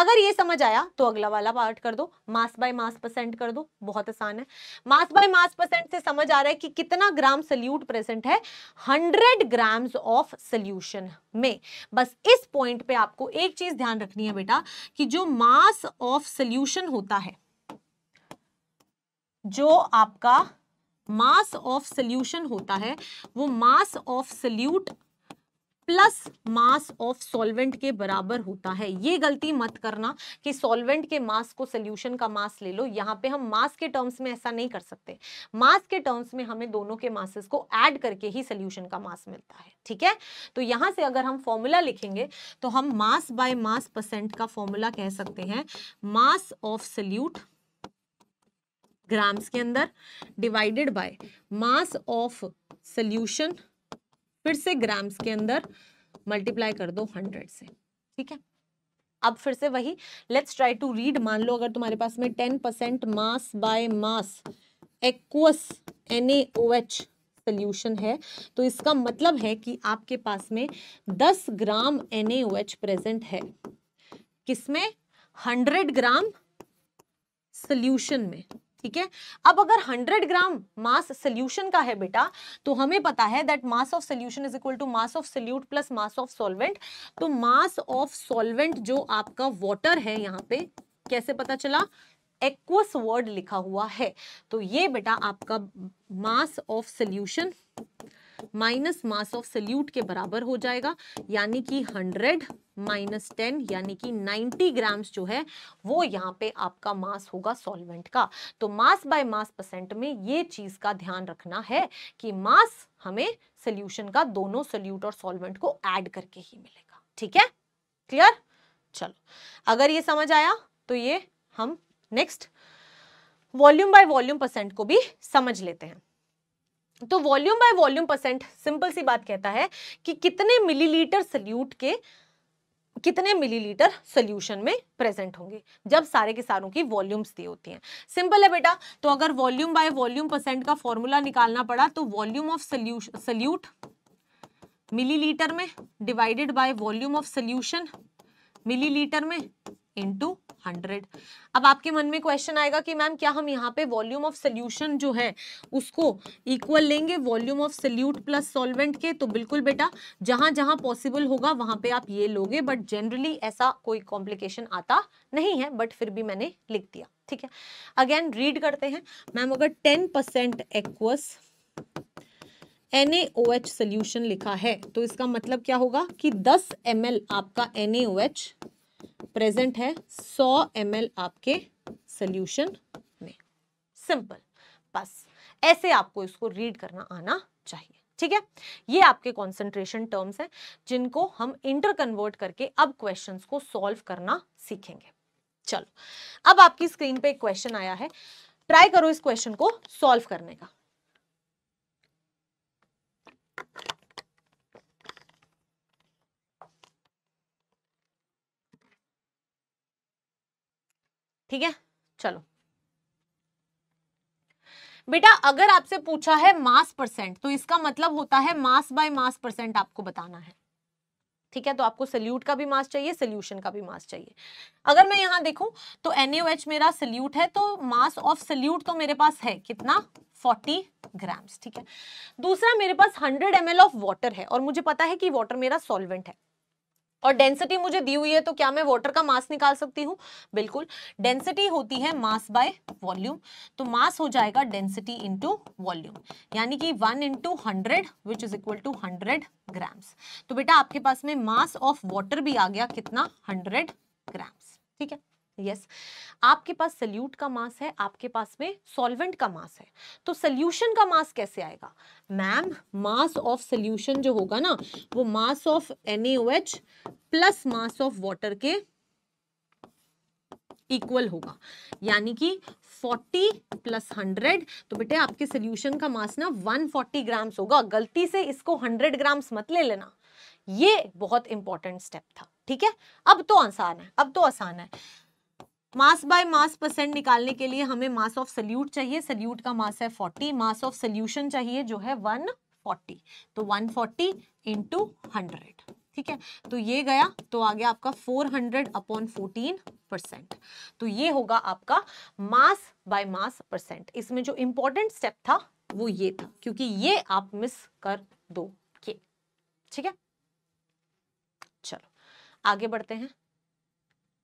अगर ये समझ आया तो अगला वाला पार्ट कर दो मास बाय मास परसेंट कर दो बहुत आसान है मास बाय मास परसेंट से समझ आ रहा है कि कितना ग्राम सल्यूट प्रेजेंट है हंड्रेड ग्राम्स ऑफ सल्यूशन में बस इस पॉइंट पे आपको एक चीज ध्यान रखनी है बेटा कि जो मास ऑफ सल्यूशन होता है जो आपका मास ऑफ सल्यूशन होता है वो mass of solute plus mass of solvent के बराबर होता है ये गलती मत करना कि सॉल्वेंट के मास को सोल्यूशन का मास ले लो यहाँ पे हम मास के टर्म्स में ऐसा नहीं कर सकते मास के टर्म्स में हमें दोनों के मासेस को ऐड करके ही सोल्यूशन का मास मिलता है ठीक है तो यहाँ से अगर हम फॉर्मूला लिखेंगे तो हम मास बाय मास परसेंट का फॉर्मूला कह सकते हैं मास ऑफ सल्यूट ग्राम्स के अंदर divided by mass of solution फिर से ग्राम्स के अंदर मल्टीप्लाई कर दो हंड्रेड से ठीक है अब फिर से वही लेट्स ट्राई टू रीड मान लो अगर तुम्हारे पास में ten percent mass by mass aqueous N H solution है तो इसका मतलब है कि आपके पास में दस ग्राम एन एच प्रेजेंट है किसमें हंड्रेड ग्राम सोल्यूशन में ठीक है अब अगर 100 ग्राम मास सोल्यूशन का है बेटा तो हमें पता है that mass of solution is equal to mass of solute plus mass of solvent तो मास ऑफ सॉल्वेंट जो आपका वाटर है यहाँ पे कैसे पता चला एक्वस वर्ड लिखा हुआ है तो ये बेटा आपका mass of solution minus mass of solute के बराबर हो जाएगा यानी कि 100 माइनस टेन यानी कि 90 ग्राम्स जो है वो यहाँ पे आपका मास होगा सॉल्वेंट का तो मास बाय मास परसेंट में ये चीज़ का ध्यान रखना है कि मास हमें सल्यूशन का दोनों सल्यूट और सॉल्वेंट को ऐड करके ही मिलेगा ठीक है क्लियर चलो अगर ये समझ आया तो ये हम next volume by volume percent को भी समझ लेते हैं तो volume by volume percent simple सी बात कहता है कि कितने मिलीलीटर सल्यूट के कितने मिलीलीटर सोल्यूशन में प्रेजेंट होंगे जब सारे के सारों की वॉल्यूम्स दी होती हैं सिंपल है बेटा तो अगर वॉल्यूम बाय वॉल्यूम परसेंट का फॉर्मूला निकालना पड़ा तो वॉल्यूम ऑफ सल्यूट मिलीलीटर में divided by volume of solution millilitre में इंटू हंड्रेड अब आपके मन में क्वेश्चन आएगा कि मैम क्या हम यहाँ पे वॉल्यूम ऑफ सोल्यूशन जो है उसको इक्वल लेंगे volume of solute plus solvent के तो बिल्कुल बेटा जहां जहां पॉसिबल होगा वहां पे आप ये लोगे बट जनरली ऐसा कोई कॉम्प्लिकेशन आता नहीं है बट फिर भी मैंने लिख दिया ठीक है अगेन रीड करते हैं मैम अगर ten percent aqueous N H solution लिखा है तो इसका मतलब क्या होगा कि 10 एम आपका एन प्रेजेंट है 100 एम आपके सोल्यूशन में सिंपल बस ऐसे आपको इसको रीड करना आना चाहिए ठीक है ये आपके कॉन्सेंट्रेशन टर्म्स हैं जिनको हम इंटर कन्वर्ट करके अब क्वेश्चंस को सॉल्व करना सीखेंगे चलो अब आपकी स्क्रीन पे एक क्वेश्चन आया है ट्राई करो इस क्वेश्चन को सॉल्व करने का ठीक है चलो बेटा अगर आपसे पूछा है मास परसेंट तो इसका मतलब होता है मास बाय मास परसेंट आपको बताना है ठीक है तो आपको सल्यूट का भी मास चाहिए सोल्यूशन का भी मास चाहिए अगर मैं यहां देखूं तो NaOH मेरा सल्यूट है तो मास ऑफ सल्यूट तो मेरे पास है कितना 40 ग्राम्स ठीक है दूसरा मेरे पास 100 ml ऑफ वाटर है और मुझे पता है कि वाटर मेरा सॉल्वेंट है और डेंसिटी मुझे दी हुई है तो क्या मैं वाटर का मास निकाल सकती हूँ बिल्कुल डेंसिटी होती है मास बाय वॉल्यूम तो मास हो जाएगा डेंसिटी इंटू वॉल्यूम यानी कि one into hundred which is equal to hundred grams तो बेटा आपके पास में मास ऑफ वाटर भी आ गया कितना हंड्रेड ग्राम्स ठीक है यस yes. आपके पास सल्यूट का मास है आपके पास में सॉल्वेंट का मास है तो सल्यूशन का मास कैसे आएगा मैम मास ऑफ सल्यूशन जो होगा ना वो mass of NaOH plus mass of water के इक्वल होगा यानी कि 40 प्लस 100 तो बेटे आपके सल्यूशन का मास ना 140 ग्राम्स होगा गलती से इसको 100 ग्राम्स मत ले लेना ये बहुत इंपॉर्टेंट स्टेप था ठीक है अब तो आसान है अब तो आसान है मास बाय मास परसेंट निकालने के लिए हमें मास ऑफ सल्यूट चाहिए सल्यूट का मास है 40 मास ऑफ सल्यूशन चाहिए जो है 140 तो 140 फोर्टी इंटू हंड्रेड ठीक है तो ये गया तो आ गया आपका 400 हंड्रेड अपॉन फोर्टीन परसेंट तो ये होगा आपका मास बाय मास परसेंट इसमें जो इंपॉर्टेंट स्टेप था वो ये था क्योंकि ये आप मिस कर दो के ठीक है चलो आगे बढ़ते हैं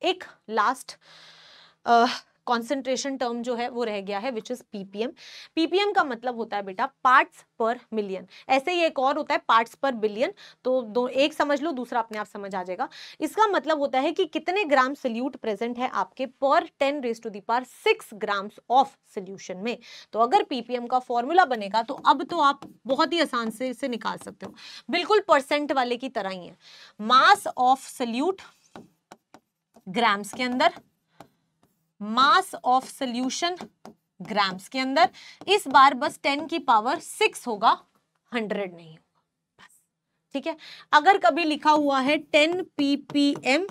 एक लास्ट कॉन्सेंट्रेशन टर्म जो है वो रह गया है विच इज पीपीएम पीपीएम का मतलब होता है बेटा पार्ट्स पर मिलियन ऐसे ही एक और होता है पार्ट्स पर बिलियन तो दो एक समझ लो दूसरा अपने आप समझ आ जाएगा इसका मतलब होता है कि कितने ग्राम सल्यूट प्रेजेंट है आपके पर टेन रेस टू दार सिक्स ग्राम्स ऑफ सोल्यूशन में तो अगर पीपीएम का फॉर्मूला बनेगा तो अब तो आप बहुत ही आसान से इसे निकाल सकते हो बिल्कुल परसेंट वाले की तरह ही है मास ऑफ सल्यूट ग्राम्स के अंदर मास ऑफ सोल्यूशन ग्राम्स के अंदर इस बार बस टेन की पावर सिक्स होगा हंड्रेड नहीं होगा ठीक है अगर कभी लिखा हुआ है टेन एम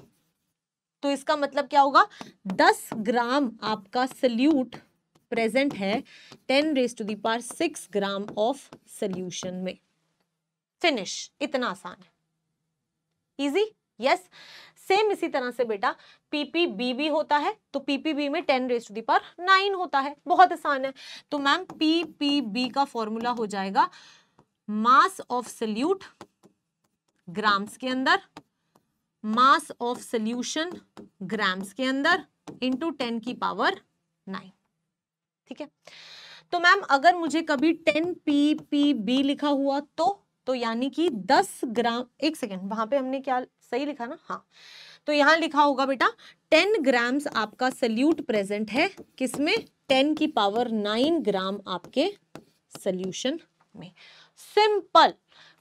तो इसका मतलब क्या होगा दस ग्राम आपका सल्यूट प्रेजेंट है टेन रेस टू दावर सिक्स ग्राम ऑफ सल्यूशन में फिनिश इतना आसान है इजी यस yes? सेम इसी तरह से बेटा पीपीबी होता है तो पीपीबी में ten raise to the nine होता है बहुत आसान है तो मैम पीपीबी का फॉर्मूला हो जाएगा मास ऑफ सल्यूट ग्राम्स के अंदर मास ऑफ सल्यूशन ग्राम्स के अंदर इंटू टेन की पावर नाइन ठीक है तो मैम अगर मुझे कभी टेन पी पी बी लिखा हुआ तो तो यानी कि 10 ग्राम एक सेकेंड वहां पे हमने क्या सही लिखा ना हाँ तो यहाँ लिखा होगा बेटा टेन ग्राम्स आपका सल्यूट प्रेजेंट है किसमें टेन की पावर नाइन ग्राम आपके सल्यूशन में सिंपल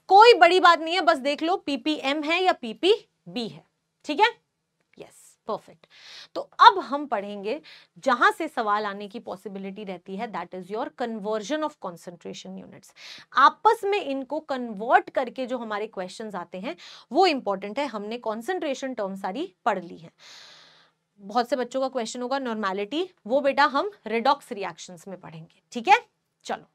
कोई बड़ी बात नहीं है बस देख लो पीपीएम है या पीपीबी है ठीक है परफेक्ट तो अब हम पढ़ेंगे जहां से सवाल आने की पॉसिबिलिटी रहती है that is your conversion of concentration units आपस में इनको कन्वर्ट करके जो हमारे क्वेश्चंस आते हैं वो इंपॉर्टेंट है हमने कॉन्सेंट्रेशन टर्म सारी पढ़ ली है बहुत से बच्चों का क्वेश्चन होगा नॉर्मैलिटी वो बेटा हम रेडॉक्स रिएक्शन में पढ़ेंगे ठीक है चलो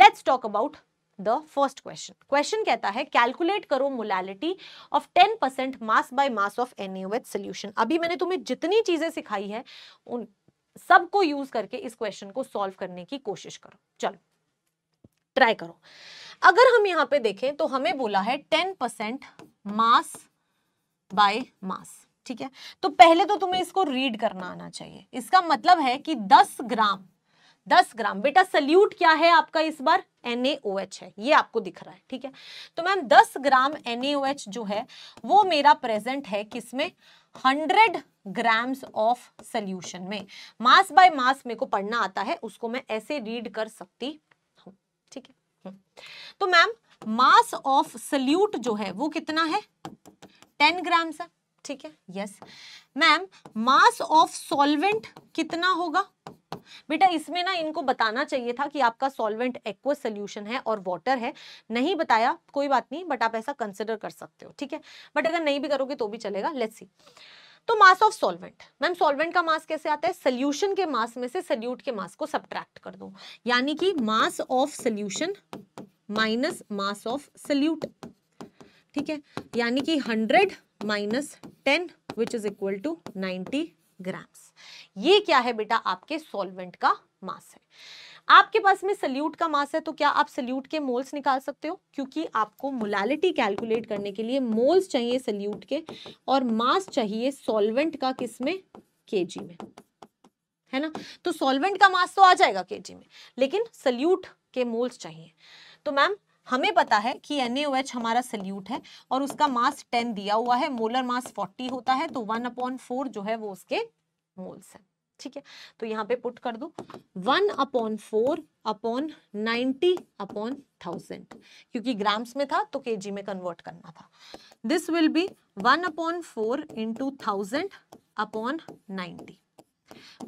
let's talk about the first question question कहता है कैलकुलेट करो molality of 10% percent mass by mass of NH solution अभी मैंने तुम्हें जितनी चीजें सिखाई है उन सबको यूज करके इस क्वेश्चन को सॉल्व करने की कोशिश करो चलो ट्राई करो अगर हम यहाँ पे देखें तो हमें बोला है ten percent mass by mass ठीक है तो पहले तो तुम्हें इसको रीड करना आना चाहिए इसका मतलब है कि दस ग्राम दस ग्राम बेटा सल्यूट क्या है आपका इस बार NaOH है ये आपको दिख रहा है ठीक है तो मैम दस ग्राम NaOH जो है वो मेरा प्रेजेंट है किसमें हंड्रेड ग्राम्स ऑफ सल्यूशन में मास बाय मास मेरे को पढ़ना आता है उसको मैं ऐसे रीड कर सकती हूँ ठीक है हम्म। तो मैम मास ऑफ सल्यूट जो है वो कितना है टेन ग्राम्स है ठीक है yes ma'am mass of solvent कितना होगा बेटा इसमें ना इनको बताना चाहिए था कि आपका सॉल्वेंट एक्व सोल्यूशन है और वाटर है नहीं बताया कोई बात नहीं बट आप ऐसा कंसिडर कर सकते हो ठीक है बट अगर नहीं भी करोगे तो भी चलेगा लेट्स सी तो mass of solvent ma'am solvent का मास कैसे आता है सोल्यूशन के मास में से सल्यूट के मास को सब्ट्रैक्ट कर दो यानी कि mass of solution minus mass of solute ठीक है यानी कि hundred minus ten which is equal to ninety grams ये क्या है बेटा आपके सॉल्वेंट का मास है आपके पास में सल्यूट का मास है तो क्या आप सल्यूट के मोल्स निकाल सकते हो क्योंकि आपको मोलालिटी कैलकुलेट करने के लिए मोल्स चाहिए सल्यूट के और मास चाहिए सॉल्वेंट का किस में जी में है ना तो सॉल्वेंट का मास तो आ जाएगा जी में लेकिन सल्यूट के मोल्स चाहिए तो मैम हमें पता है कि एन हमारा सल्यूट है और उसका मास टेन दिया हुआ है मोलर मास फोर्टी होता है तो वन अपॉन फोर जो है वो उसके मोल्स है ठीक है तो यहाँ पे पुट कर दो one upon four upon ninety upon thousand क्योंकि ग्राम्स में था तो केजी में कन्वर्ट करना था this will be one upon four into thousand upon ninety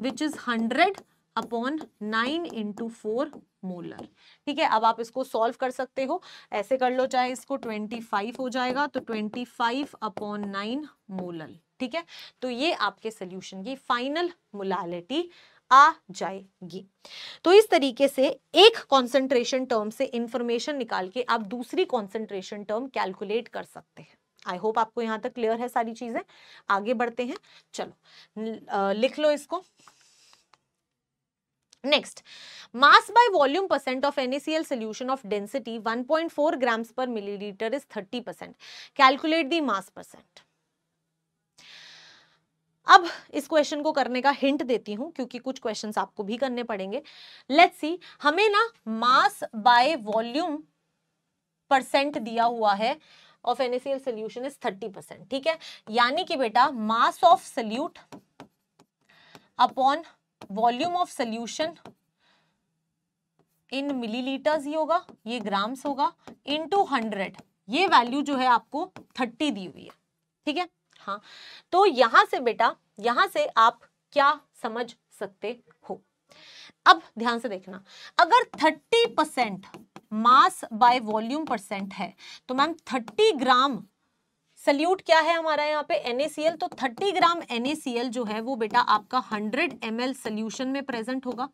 which is hundred upon nine into four molar ठीक है अब आप इसको सॉल्व कर सकते हो ऐसे कर लो चाहे इसको ट्वेंटी फाइव हो जाएगा तो twenty five upon nine molar ठीक है तो ये आपके सोल्यूशन की फाइनल मोलालिटी आ जाएगी तो इस तरीके से एक कॉन्सेंट्रेशन टर्म से इंफॉर्मेशन निकाल के आप दूसरी कॉन्सेंट्रेशन टर्म कैलकुलेट कर सकते हैं आई होप आपको यहां तक क्लियर है सारी चीजें आगे बढ़ते हैं चलो लिख लो इसको next mass by volume percent of NaCl solution of density 1.4 grams पर millilitre is 30 percent calculate the mass percent अब इस क्वेश्चन को करने का हिंट देती हूं क्योंकि कुछ क्वेश्चंस आपको भी करने पड़ेंगे लेट्स सी हमें ना मास बाय वॉल्यूम परसेंट दिया हुआ है of NaCl solution is thirty percent ठीक है यानी कि बेटा mass of solute upon volume of solution in millilitres ही होगा ये ग्राम्स होगा इनटू हंड्रेड ये वैल्यू जो है आपको थर्टी दी हुई है ठीक है हाँ तो यहां से बेटा यहां से आप क्या समझ सकते हो अब ध्यान से देखना अगर thirty percent mass by volume percent है तो मैम थर्टी ग्राम सल्यूट क्या है हमारा यहाँ पे NaCl तो 30 ग्राम NaCl जो है वो बेटा आपका 100 ml सोल्यूशन में प्रेजेंट होगा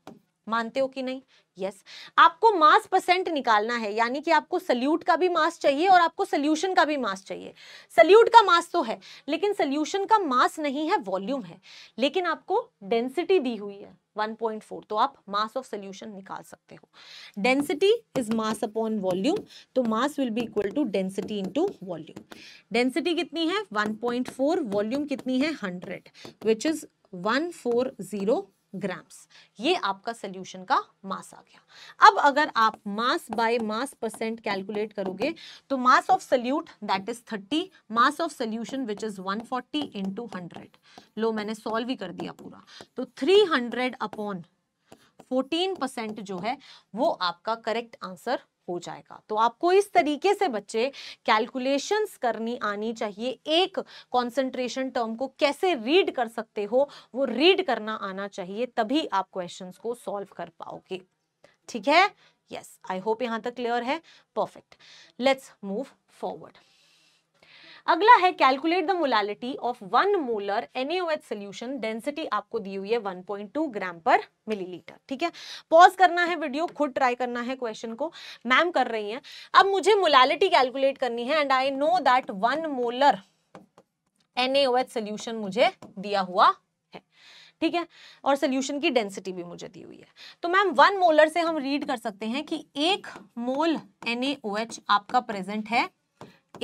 मानते हो कि नहीं यस yes. आपको मास परसेंट निकालना है यानी कि आपको सल्यूट का भी मास चाहिए और आपको सल्यूशन का भी मास चाहिए सल्यूट का मास तो है लेकिन सल्यूशन का मास नहीं है वॉल्यूम है लेकिन आपको डेंसिटी दी हुई है 1.4 तो आप मास ऑफ सोल्यूशन निकाल सकते हो density is mass upon volume तो mass will be equal to density into volume density कितनी है 1.4 वॉल्यूम कितनी है 100 व्हिच इज 140 ग्राम्स ये आपका सोल्यूशन का मास आ गया अब अगर आप mass by mass percent calculate करोगे तो mass of solute that is 30 mass of solution which is 140 forty into hundred लो मैंने सॉल्व ही कर दिया पूरा तो 300 हंड्रेड अपॉन 14 परसेंट जो है वो आपका करेक्ट आंसर हो जाएगा तो आपको इस तरीके से बच्चे कैलकुलेशंस करनी आनी चाहिए एक कंसंट्रेशन टर्म को कैसे रीड कर सकते हो वो रीड करना आना चाहिए तभी आप क्वेश्चंस को सॉल्व कर पाओगे ठीक है यस आई होप यहां तक क्लियर है परफेक्ट लेट्स मूव फॉरवर्ड अगला है calculate the molality of one molar NaOH solution density आपको दी हुई है 1.2 ग्राम पर मिलीलीटर ठीक है पॉज करना है वीडियो खुद ट्राई करना है क्वेश्चन को मैम कर रही हैं अब मुझे मोलालिटी कैलकुलेट करनी है and I know that one molar NaOH solution मुझे दिया हुआ है ठीक है और सोल्यूशन की डेंसिटी भी मुझे दी हुई है तो मैम वन मोलर से हम रीड कर सकते हैं कि एक मोल NaOH आपका प्रेजेंट है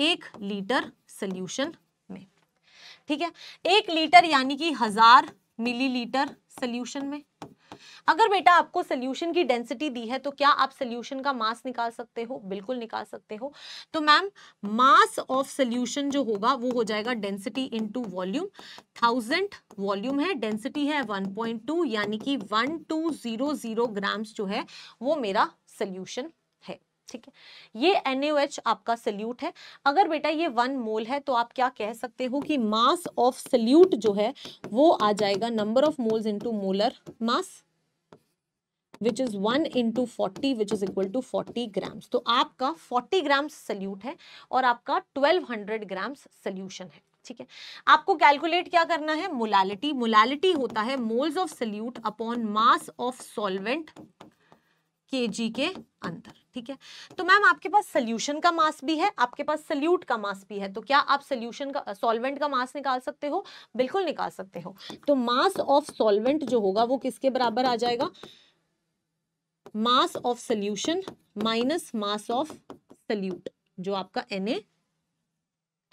एक लीटर सोल्यूशन में ठीक है एक लीटर यानी कि हजार मिलीलीटर सोल्यूशन में अगर बेटा आपको सोल्यूशन की डेंसिटी दी है तो क्या आप सोल्यूशन का मास निकाल सकते हो बिल्कुल निकाल सकते हो तो मैम मास ऑफ सोल्यूशन जो होगा वो हो जाएगा density into volume thousand volume है डेंसिटी है 1.2 यानी कि 1200 ग्राम्स जो है वो मेरा सोल्यूशन ठीक है ये एन आपका सल्यूट है अगर बेटा ये वन मोल है तो आप क्या कह सकते हो कि मास ऑफ सल्यूट जो है वो आ जाएगा number of moles into molar mass which is one into forty which is equal to forty grams तो आपका फोर्टी ग्राम्स सल्यूट है और आपका ट्वेल्व हंड्रेड ग्राम्स सल्यूशन है ठीक है आपको कैलकुलेट क्या करना है मोलालिटी मोलालिटी होता है moles of solute upon mass of solvent K G के अंदर ठीक है तो मैम आपके पास सोल्यूशन का मास भी है आपके पास सल्यूट का मास भी है तो क्या आप सोल्यूशन का सॉल्वेंट का मास निकाल सकते हो बिल्कुल निकाल सकते हो तो मास ऑफ सॉल्वेंट जो होगा वो किसके बराबर आ जाएगा mass of solution minus mass of solute जो आपका N A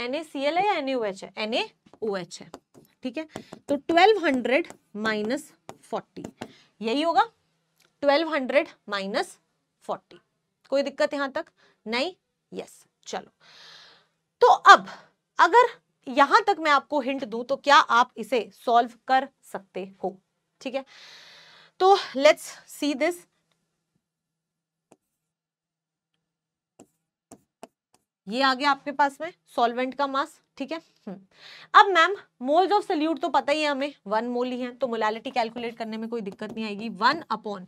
N A C L है या एन एच है एन ए ओ एच है ठीक है तो ट्वेल्व हंड्रेड माइनस फोर्टी यही होगा ट्वेल्व हंड्रेड माइनस फोर्टी कोई दिक्कत यहां तक नहीं यस चलो तो अब अगर यहां तक मैं आपको हिंट दू तो क्या आप इसे सॉल्व कर सकते हो ठीक है तो लेट्स सी दिस ये आ गया आपके पास में सॉल्वेंट का मास ठीक है हम्म। अब मैम मोल्स ऑफ सल्यूट तो पता ही है हमें वन मोल ही है तो मोलैलिटी कैलकुलेट करने में कोई दिक्कत नहीं आएगी one upon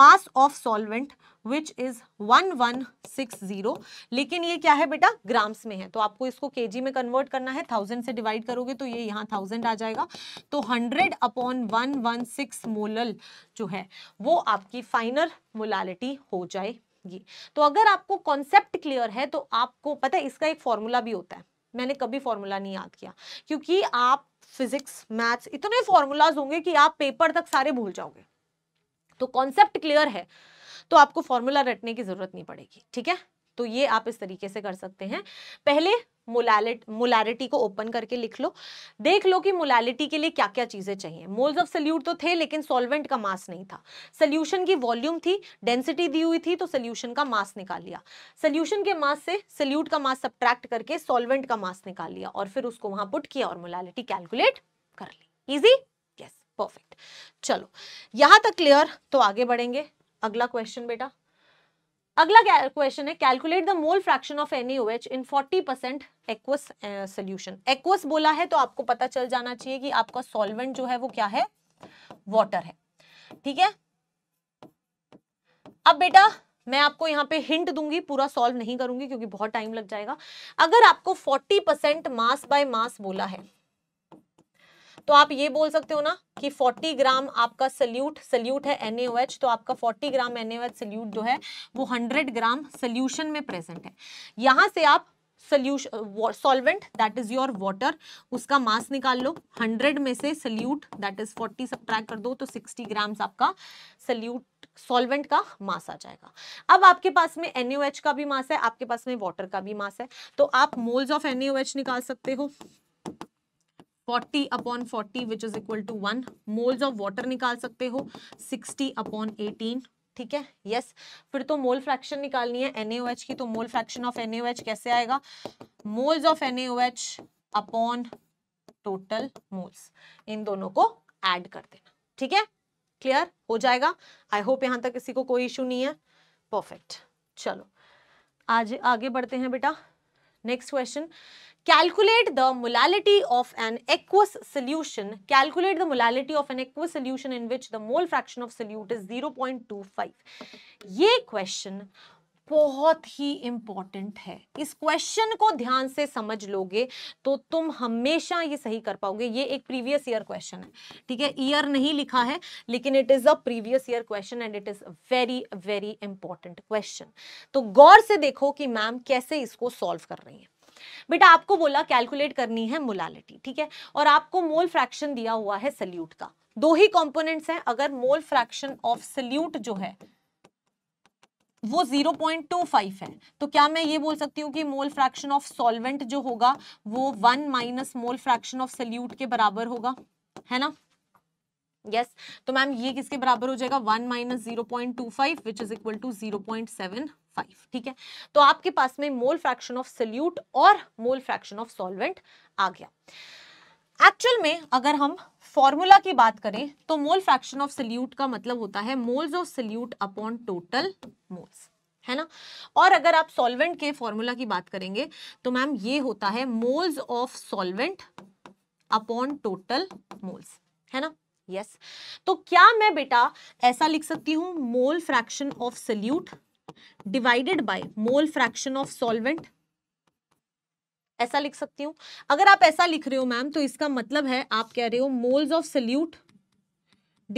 mass of solvent which is one one six zero लेकिन ये क्या है बेटा ग्राम्स में है तो आपको इसको जी में कन्वर्ट करना है थाउजेंड से डिवाइड करोगे तो ये यहाँ थाउजेंड आ जाएगा तो hundred upon one one six molal जो है वो आपकी फाइनल मोलालिटी हो जाएगी ये तो अगर आपको कॉन्सेप्ट क्लियर है तो आपको पता है इसका एक फॉर्मूला भी होता है मैंने कभी फॉर्मूला नहीं याद किया क्योंकि आप फिजिक्स मैथ्स इतने फॉर्मूलाज होंगे कि आप पेपर तक सारे भूल जाओगे तो कॉन्सेप्ट क्लियर है तो आपको फॉर्मूला रटने की जरूरत नहीं पड़ेगी ठीक है तो ये आप इस तरीके से कर सकते हैं पहले मोलैलिट को ओपन करके लिख लो देख लो कि मोलैलिटी के लिए क्या क्या चीज़ें चाहिए मोल्स ऑफ सल्यूट तो थे लेकिन सॉल्वेंट का मास नहीं था सल्यूशन की वॉल्यूम थी डेंसिटी दी हुई थी तो सल्यूशन का मास निकाल लिया सल्यूशन के मास से सल्यूट का मास सब्ट्रैक्ट करके सॉल्वेंट का मास निकाल लिया और फिर उसको वहां पुट किया और मोलैलिटी कैलकुलेट कर ली इजी यस परफेक्ट चलो यहां तक क्लियर तो आगे बढ़ेंगे अगला क्वेश्चन बेटा अगला क्वेश्चन है calculate the mole fraction of N OH in 40 percent aqueous solution aqueous बोला है तो आपको पता चल जाना चाहिए कि आपका सॉल्वेंट जो है वो क्या है वॉटर है ठीक है अब बेटा मैं आपको यहाँ पे हिंट दूंगी पूरा सॉल्व नहीं करूंगी क्योंकि बहुत टाइम लग जाएगा अगर आपको 40 परसेंट मास बाय मास बोला है तो आप ये बोल सकते हो ना कि 40 ग्राम आपका सल्यूट सल्यूट है NaOH तो आपका 40 ग्राम NaOH सल्यूट जो है वो 100 ग्राम सल्यूशन में प्रेजेंट है यहाँ से आप solution solvent that is your water उसका मास निकाल लो 100 में से सल्यूट दैट इज 40 सब्ट्रैक्ट कर दो तो 60 ग्राम्स आपका सल्यूट सॉल्वेंट का मास आ जाएगा अब आपके पास में एनएच का भी मास है आपके पास में वाटर का भी मास है तो आप मोल्स ऑफ एनएच निकाल सकते हो 40 upon forty which is equal to one moles of water निकाल सकते हो 60 अपॉन एटीन ठीक है यस yes. फिर तो मोल फ्रैक्शन निकालनी है एन की तो मोल फ्रैक्शन ऑफ एन कैसे आएगा moles of N upon total moles in दोनों को ऐड कर देना ठीक है क्लियर हो जाएगा आई होप यहां तक किसी को कोई इशू नहीं है परफेक्ट चलो आज आगे बढ़ते हैं बेटा next question calculate the of an aqueous solution calculate the solution. Of an aqueous solution in which the mole fraction of solute is zero point two five ये क्वेश्चन बहुत ही इम्पॉर्टेंट है इस क्वेश्चन को ध्यान से समझ लोगे तो तुम हमेशा ये सही कर पाओगे ये एक प्रीवियस ईयर क्वेश्चन है ठीक है ईयर नहीं लिखा है लेकिन it is a previous year question and it is very very important question तो गौर से देखो कि मैम कैसे इसको सॉल्व कर रही हैं बेटा आपको बोला कैलकुलेट करनी है मोलालिटी ठीक है और आपको मोल फ्रैक्शन दिया हुआ है सल्यूट का दो ही कॉम्पोनेंट्स हैं अगर मोल फ्रैक्शन ऑफ सल्यूट जो है वो 0.25 है तो क्या मैं ये बोल सकती हूँ कि मोल फ्रैक्शन ऑफ सॉल्वेंट जो होगा वो one minus mole fraction of solute के बराबर होगा है ना यस yes. तो मैम ये किसके बराबर हो जाएगा one minus zero point two five which is equal to zero point seven five ठीक है तो आपके पास में मोल फ्रैक्शन ऑफ सल्यूट और मोल फ्रैक्शन ऑफ सॉल्वेंट आ गया एक्चुअल में अगर हम फॉर्मूला की बात करें तो मोल फ्रैक्शन ऑफ सल्यूट का मतलब होता है moles of solute upon total moles है ना और अगर आप सॉल्वेंट के फॉर्मूला की बात करेंगे तो मैम ये होता है moles of solvent upon total moles है ना यस yes. तो क्या मैं बेटा ऐसा लिख सकती हूं mole fraction of solute divided by mole fraction of solvent ऐसा लिख सकती हूं अगर आप ऐसा लिख रहे हो मैम तो इसका मतलब है आप कह रहे हो moles of solute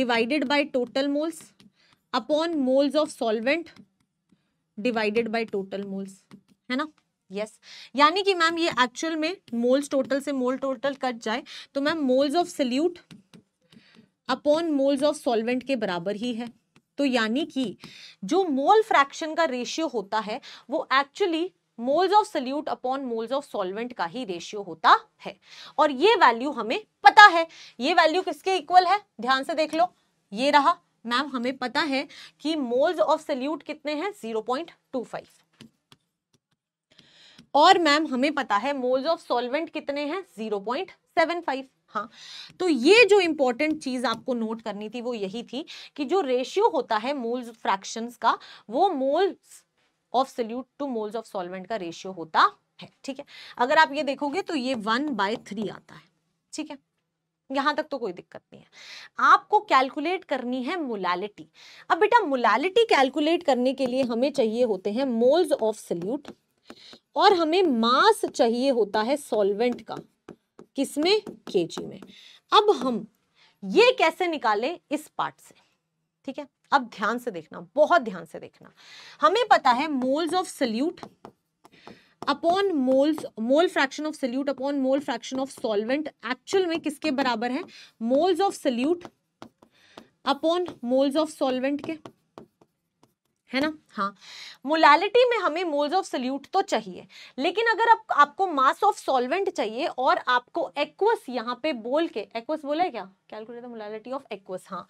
divided by total moles upon moles of solvent divided by total moles है ना यस yes. यानी कि मैम ये एक्चुअल में मोल्स टोटल से मोल टोटल कट जाए तो ma'am moles of solute upon moles of solvent के बराबर ही है तो यानी कि जो मोल फ्रैक्शन का रेशियो होता है वो actually moles of solute upon moles of solvent का ही रेशियो होता है और ये वैल्यू हमें पता है ये वैल्यू किसके इक्वल है ध्यान से देख लो ये रहा मैम हमें पता है कि मोल्स ऑफ सल्यूट कितने हैं फाइव और मैम हमें पता है मोल्स ऑफ सॉल्वेंट कितने हैं 0.75 हाँ तो ये जो इंपॉर्टेंट चीज़ आपको नोट करनी थी वो यही थी कि जो रेशियो होता है मोल्स फ्रैक्शन का वो moles of solute to moles of solvent का रेशियो होता है ठीक है अगर आप ये देखोगे तो ये वन बाय थ्री आता है ठीक है यहाँ तक तो कोई दिक्कत नहीं है आपको कैलकुलेट करनी है मोलालिटी अब बेटा मोलालिटी कैलकुलेट करने के लिए हमें चाहिए होते हैं मोल्स ऑफ सल्यूट और हमें मास चाहिए होता है सॉल्वेंट का किस में के जी में अब हम ये कैसे निकालें इस पार्ट से ठीक है अब ध्यान से देखना बहुत ध्यान से देखना हमें पता है moles of solute upon moles mole fraction of solute upon mole fraction of solvent actual में किसके बराबर है moles of solute upon moles of solvent के है ना हाँ मोलालिटी में हमें मोल्स ऑफ सल्यूट तो चाहिए लेकिन अगर आप, आपको मास ऑफ सॉल्वेंट चाहिए और आपको एक्वस यहाँ पे बोल के एक्वस बोला है क्या calculate the molality of aqueous हाँ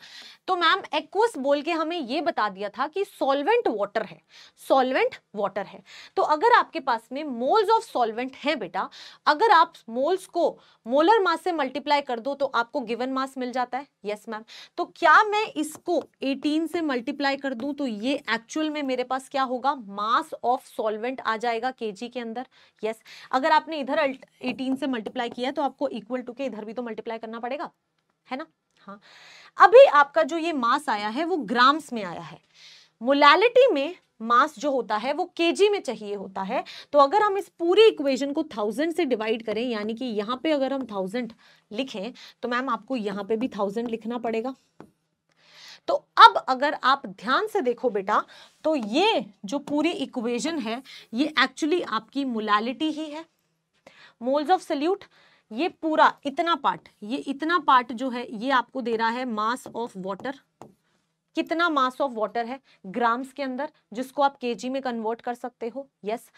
तो मैम एक्वस बोल के हमें ये बता दिया था कि सॉल्वेंट वाटर है सॉल्वेंट वाटर है तो अगर आपके पास में मोल्स ऑफ सॉल्वेंट हैं बेटा अगर आप मोल्स को मोलर मास से मल्टीप्लाई कर दो तो आपको गिवन मास मिल जाता है यस yes, मैम तो क्या मैं इसको 18 से मल्टीप्लाई कर दूँ तो ये एक्चुअल में मेरे पास क्या होगा मास ऑफ सॉल्वेंट आ जाएगा के के अंदर यस yes. अगर आपने इधर एटीन से मल्टीप्लाई किया तो आपको इक्वल टू के इधर भी तो मल्टीप्लाई करना पड़ेगा है ना हाँ अभी आपका जो ये मास आया है वो ग्राम्स में आया है मोलैलिटी में मास जो होता है वो केजी में चाहिए होता है तो अगर हम इस पूरी इक्वेशन को थाउजेंड से डिवाइड करें यानी कि यहाँ पे अगर हम थाउजेंड लिखें तो मैम आपको यहाँ पे भी थाउजेंड लिखना पड़ेगा तो अब अगर आप ध्यान से देखो बेटा तो ये जो पूरी इक्वेशन है ये एक्चुअली आपकी मोलैलिटी ही है मोल्स ऑफ सल्यूट ये पूरा इतना पार्ट ये इतना पार्ट जो है ये आपको दे रहा है मास ऑफ वाटर कितना मास ऑफ वाटर है ग्राम्स के अंदर जिसको आप केजी में कन्वर्ट कर सकते हो यस yes.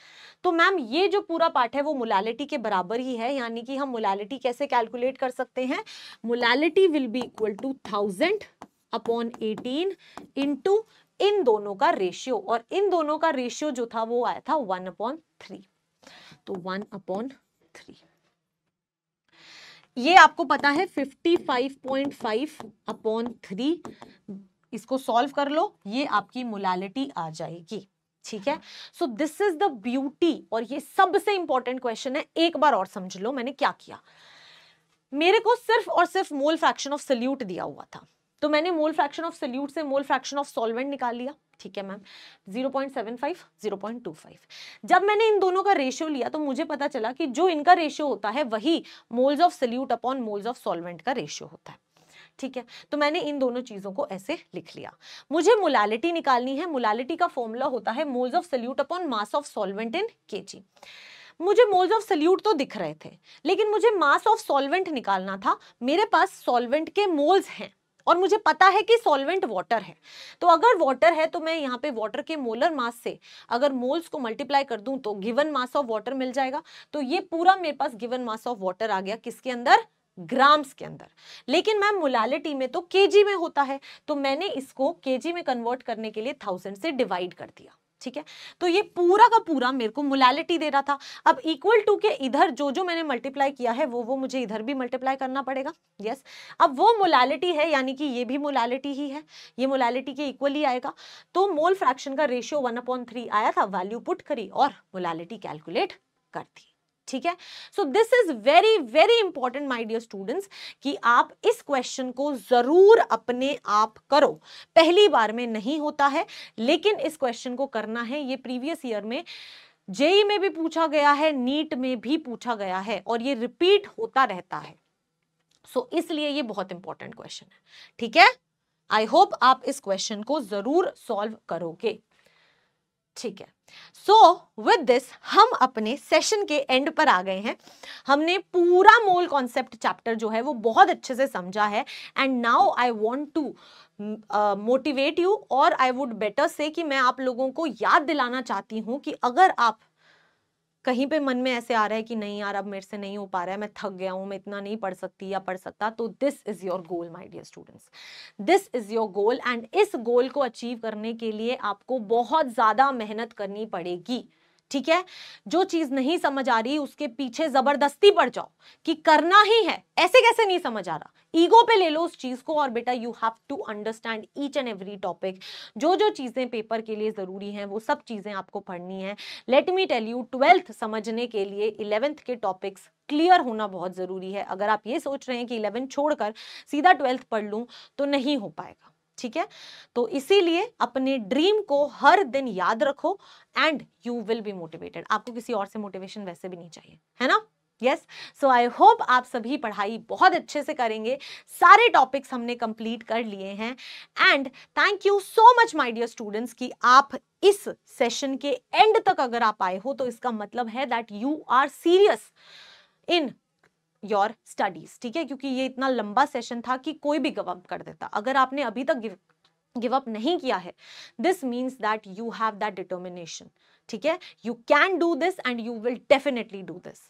तो मैम ये जो पूरा पार्ट है वो मोलालिटी के बराबर ही है यानी कि हम मोलालिटी कैसे कैलकुलेट कर सकते हैं molality will be equal to thousand upon eighteen into इन दोनों का रेशियो और इन दोनों का रेशियो जो था वो आया था वन अपॉन थ्री तो वन अपॉन थ्री ये आपको पता है 55.5 अपॉन थ्री इसको सॉल्व कर लो ये आपकी मोलालिटी आ जाएगी ठीक है so this is the beauty और ये सबसे इंपॉर्टेंट क्वेश्चन है एक बार और समझ लो मैंने क्या किया मेरे को सिर्फ और सिर्फ मोल फ्रैक्शन ऑफ सल्यूट दिया हुआ था तो मैंने मोल फ्रैक्शन ऑफ सल्यूट से मोल फ्रैक्शन ऑफ सॉल्वेंट निकाल लिया ठीक है मैम 0.75 0.25 जब मैंने इन दोनों का रेशियो लिया तो मुझे पता चला कि जो इनका रेशियो होता है वही moles of solute upon moles of solvent का रेशियो होता है ठीक है तो मैंने इन दोनों चीज़ों को ऐसे लिख लिया मुझे मोलालिटी निकालनी है मोलालिटी का फॉर्मूला होता है moles of solute upon mass of solvent in के मुझे मोल्स ऑफ सल्यूट तो दिख रहे थे लेकिन मुझे मास ऑफ सॉल्वेंट निकालना था मेरे पास सॉल्वेंट के मोल्स हैं और मुझे पता है कि सॉल्वेंट वाटर है तो अगर वाटर है तो मैं यहाँ पे वाटर के मोलर मास से अगर मोल्स को मल्टीप्लाई कर दूं तो गिवन मास ऑफ वाटर मिल जाएगा तो ये पूरा मेरे पास गिवन मास ऑफ वाटर आ गया किसके अंदर ग्राम्स के अंदर लेकिन मैम मोलालिटी में तो केजी में होता है तो मैंने इसको केजी में कन्वर्ट करने के लिए थाउजेंड से डिवाइड कर दिया ठीक है तो ये पूरा का पूरा मेरे को मुलालिटी दे रहा था अब इक्वल टू के इधर जो जो मैंने मल्टीप्लाई किया है वो वो मुझे इधर भी मल्टीप्लाई करना पड़ेगा यस yes. अब वो मुलालिटी है यानी कि ये भी मोलालिटी ही है ये मुलालिटी के इक्वल ही आएगा तो मोल फ्रैक्शन का रेशियो वन अपॉन थ्री आया था वैल्यू पुट करी और मुलालिटी कैलकुलेट कर दी ठीक है so this is very very important my dear students कि आप इस क्वेश्चन को जरूर अपने आप करो पहली बार में नहीं होता है लेकिन इस क्वेश्चन को करना है ये प्रीवियस ईयर में जेई e में भी पूछा गया है नीट में भी पूछा गया है और ये रिपीट होता रहता है सो so, इसलिए ये बहुत इंपॉर्टेंट क्वेश्चन है ठीक है आई होप आप इस क्वेश्चन को जरूर सॉल्व करोगे ठीक है सो विद दिस हम अपने सेशन के एंड पर आ गए हैं हमने पूरा मोल कॉन्सेप्ट चैप्टर जो है वो बहुत अच्छे से समझा है and now I want to motivate you और आई वुड बेटर से कि मैं आप लोगों को याद दिलाना चाहती हूँ कि अगर आप कहीं पे मन में ऐसे आ रहा है कि नहीं यार अब मेरे से नहीं हो पा रहा है मैं थक गया हूँ मैं इतना नहीं पढ़ सकती या पढ़ सकता तो this is your goal my dear students this is your goal and इस गोल को अचीव करने के लिए आपको बहुत ज़्यादा मेहनत करनी पड़ेगी ठीक है जो चीज नहीं समझ आ रही उसके पीछे जबरदस्ती पड़ जाओ कि करना ही है ऐसे कैसे नहीं समझ आ रहा ईगो पे ले लो उस चीज को और बेटा you have to understand each and every topic जो जो चीजें पेपर के लिए जरूरी हैं वो सब चीजें आपको पढ़नी है let me tell you twelfth समझने के लिए इलेवेंथ के टॉपिक्स क्लियर होना बहुत जरूरी है अगर आप ये सोच रहे हैं कि इलेवेंथ छोड़कर सीधा ट्वेल्थ पढ़ लूँ तो नहीं हो पाएगा ठीक है तो इसीलिए अपने ड्रीम को हर दिन याद रखो and you will be motivated आपको किसी और से मोटिवेशन वैसे भी नहीं चाहिए है ना यस सो आई होप आप सभी पढ़ाई बहुत अच्छे से करेंगे सारे टॉपिक्स हमने कंप्लीट कर लिए हैं and thank you so much my dear students कि आप इस सेशन के एंड तक अगर आप आए हो तो इसका मतलब है that you are serious in your studies ठीक है क्योंकि ये इतना लंबा सेशन था कि कोई भी गवअप अप कर देता अगर आपने अभी तक गिव गिव अप नहीं किया है this means that you have that determination ठीक है you can do this and you will definitely do this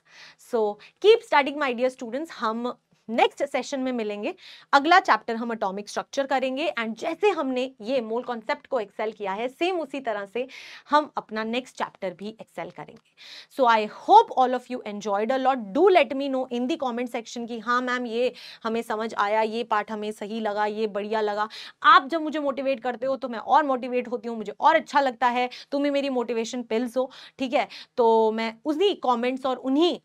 so keep studying my dear students हम नेक्स्ट सेशन में मिलेंगे अगला चैप्टर हम अटोमिक स्ट्रक्चर करेंगे एंड जैसे हमने ये मोल कॉन्सेप्ट को एक्सेल किया है सेम उसी तरह से हम अपना नेक्स्ट चैप्टर भी एक्सेल करेंगे so I hope all of you enjoyed a lot do let me know in the comment section की हाँ मैम ये हमें समझ आया ये पार्ट हमें सही लगा ये बढ़िया लगा आप जब मुझे मोटिवेट करते हो तो मैं और मोटिवेट होती हूँ मुझे और अच्छा लगता है तुम्हें मेरी मोटिवेशन पिल्स हो ठीक है तो मैं उन्हीं कॉमेंट्स और उन्हीं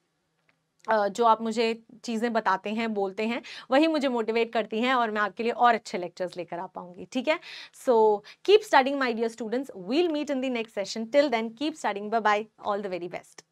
जो आप मुझे चीज़ें बताते हैं बोलते हैं वही मुझे मोटिवेट करती हैं और मैं आपके लिए और अच्छे लेक्चर्स लेकर आ पाऊंगी ठीक है so keep studying my dear students we'll meet in the next session till then keep studying bye bye all the very best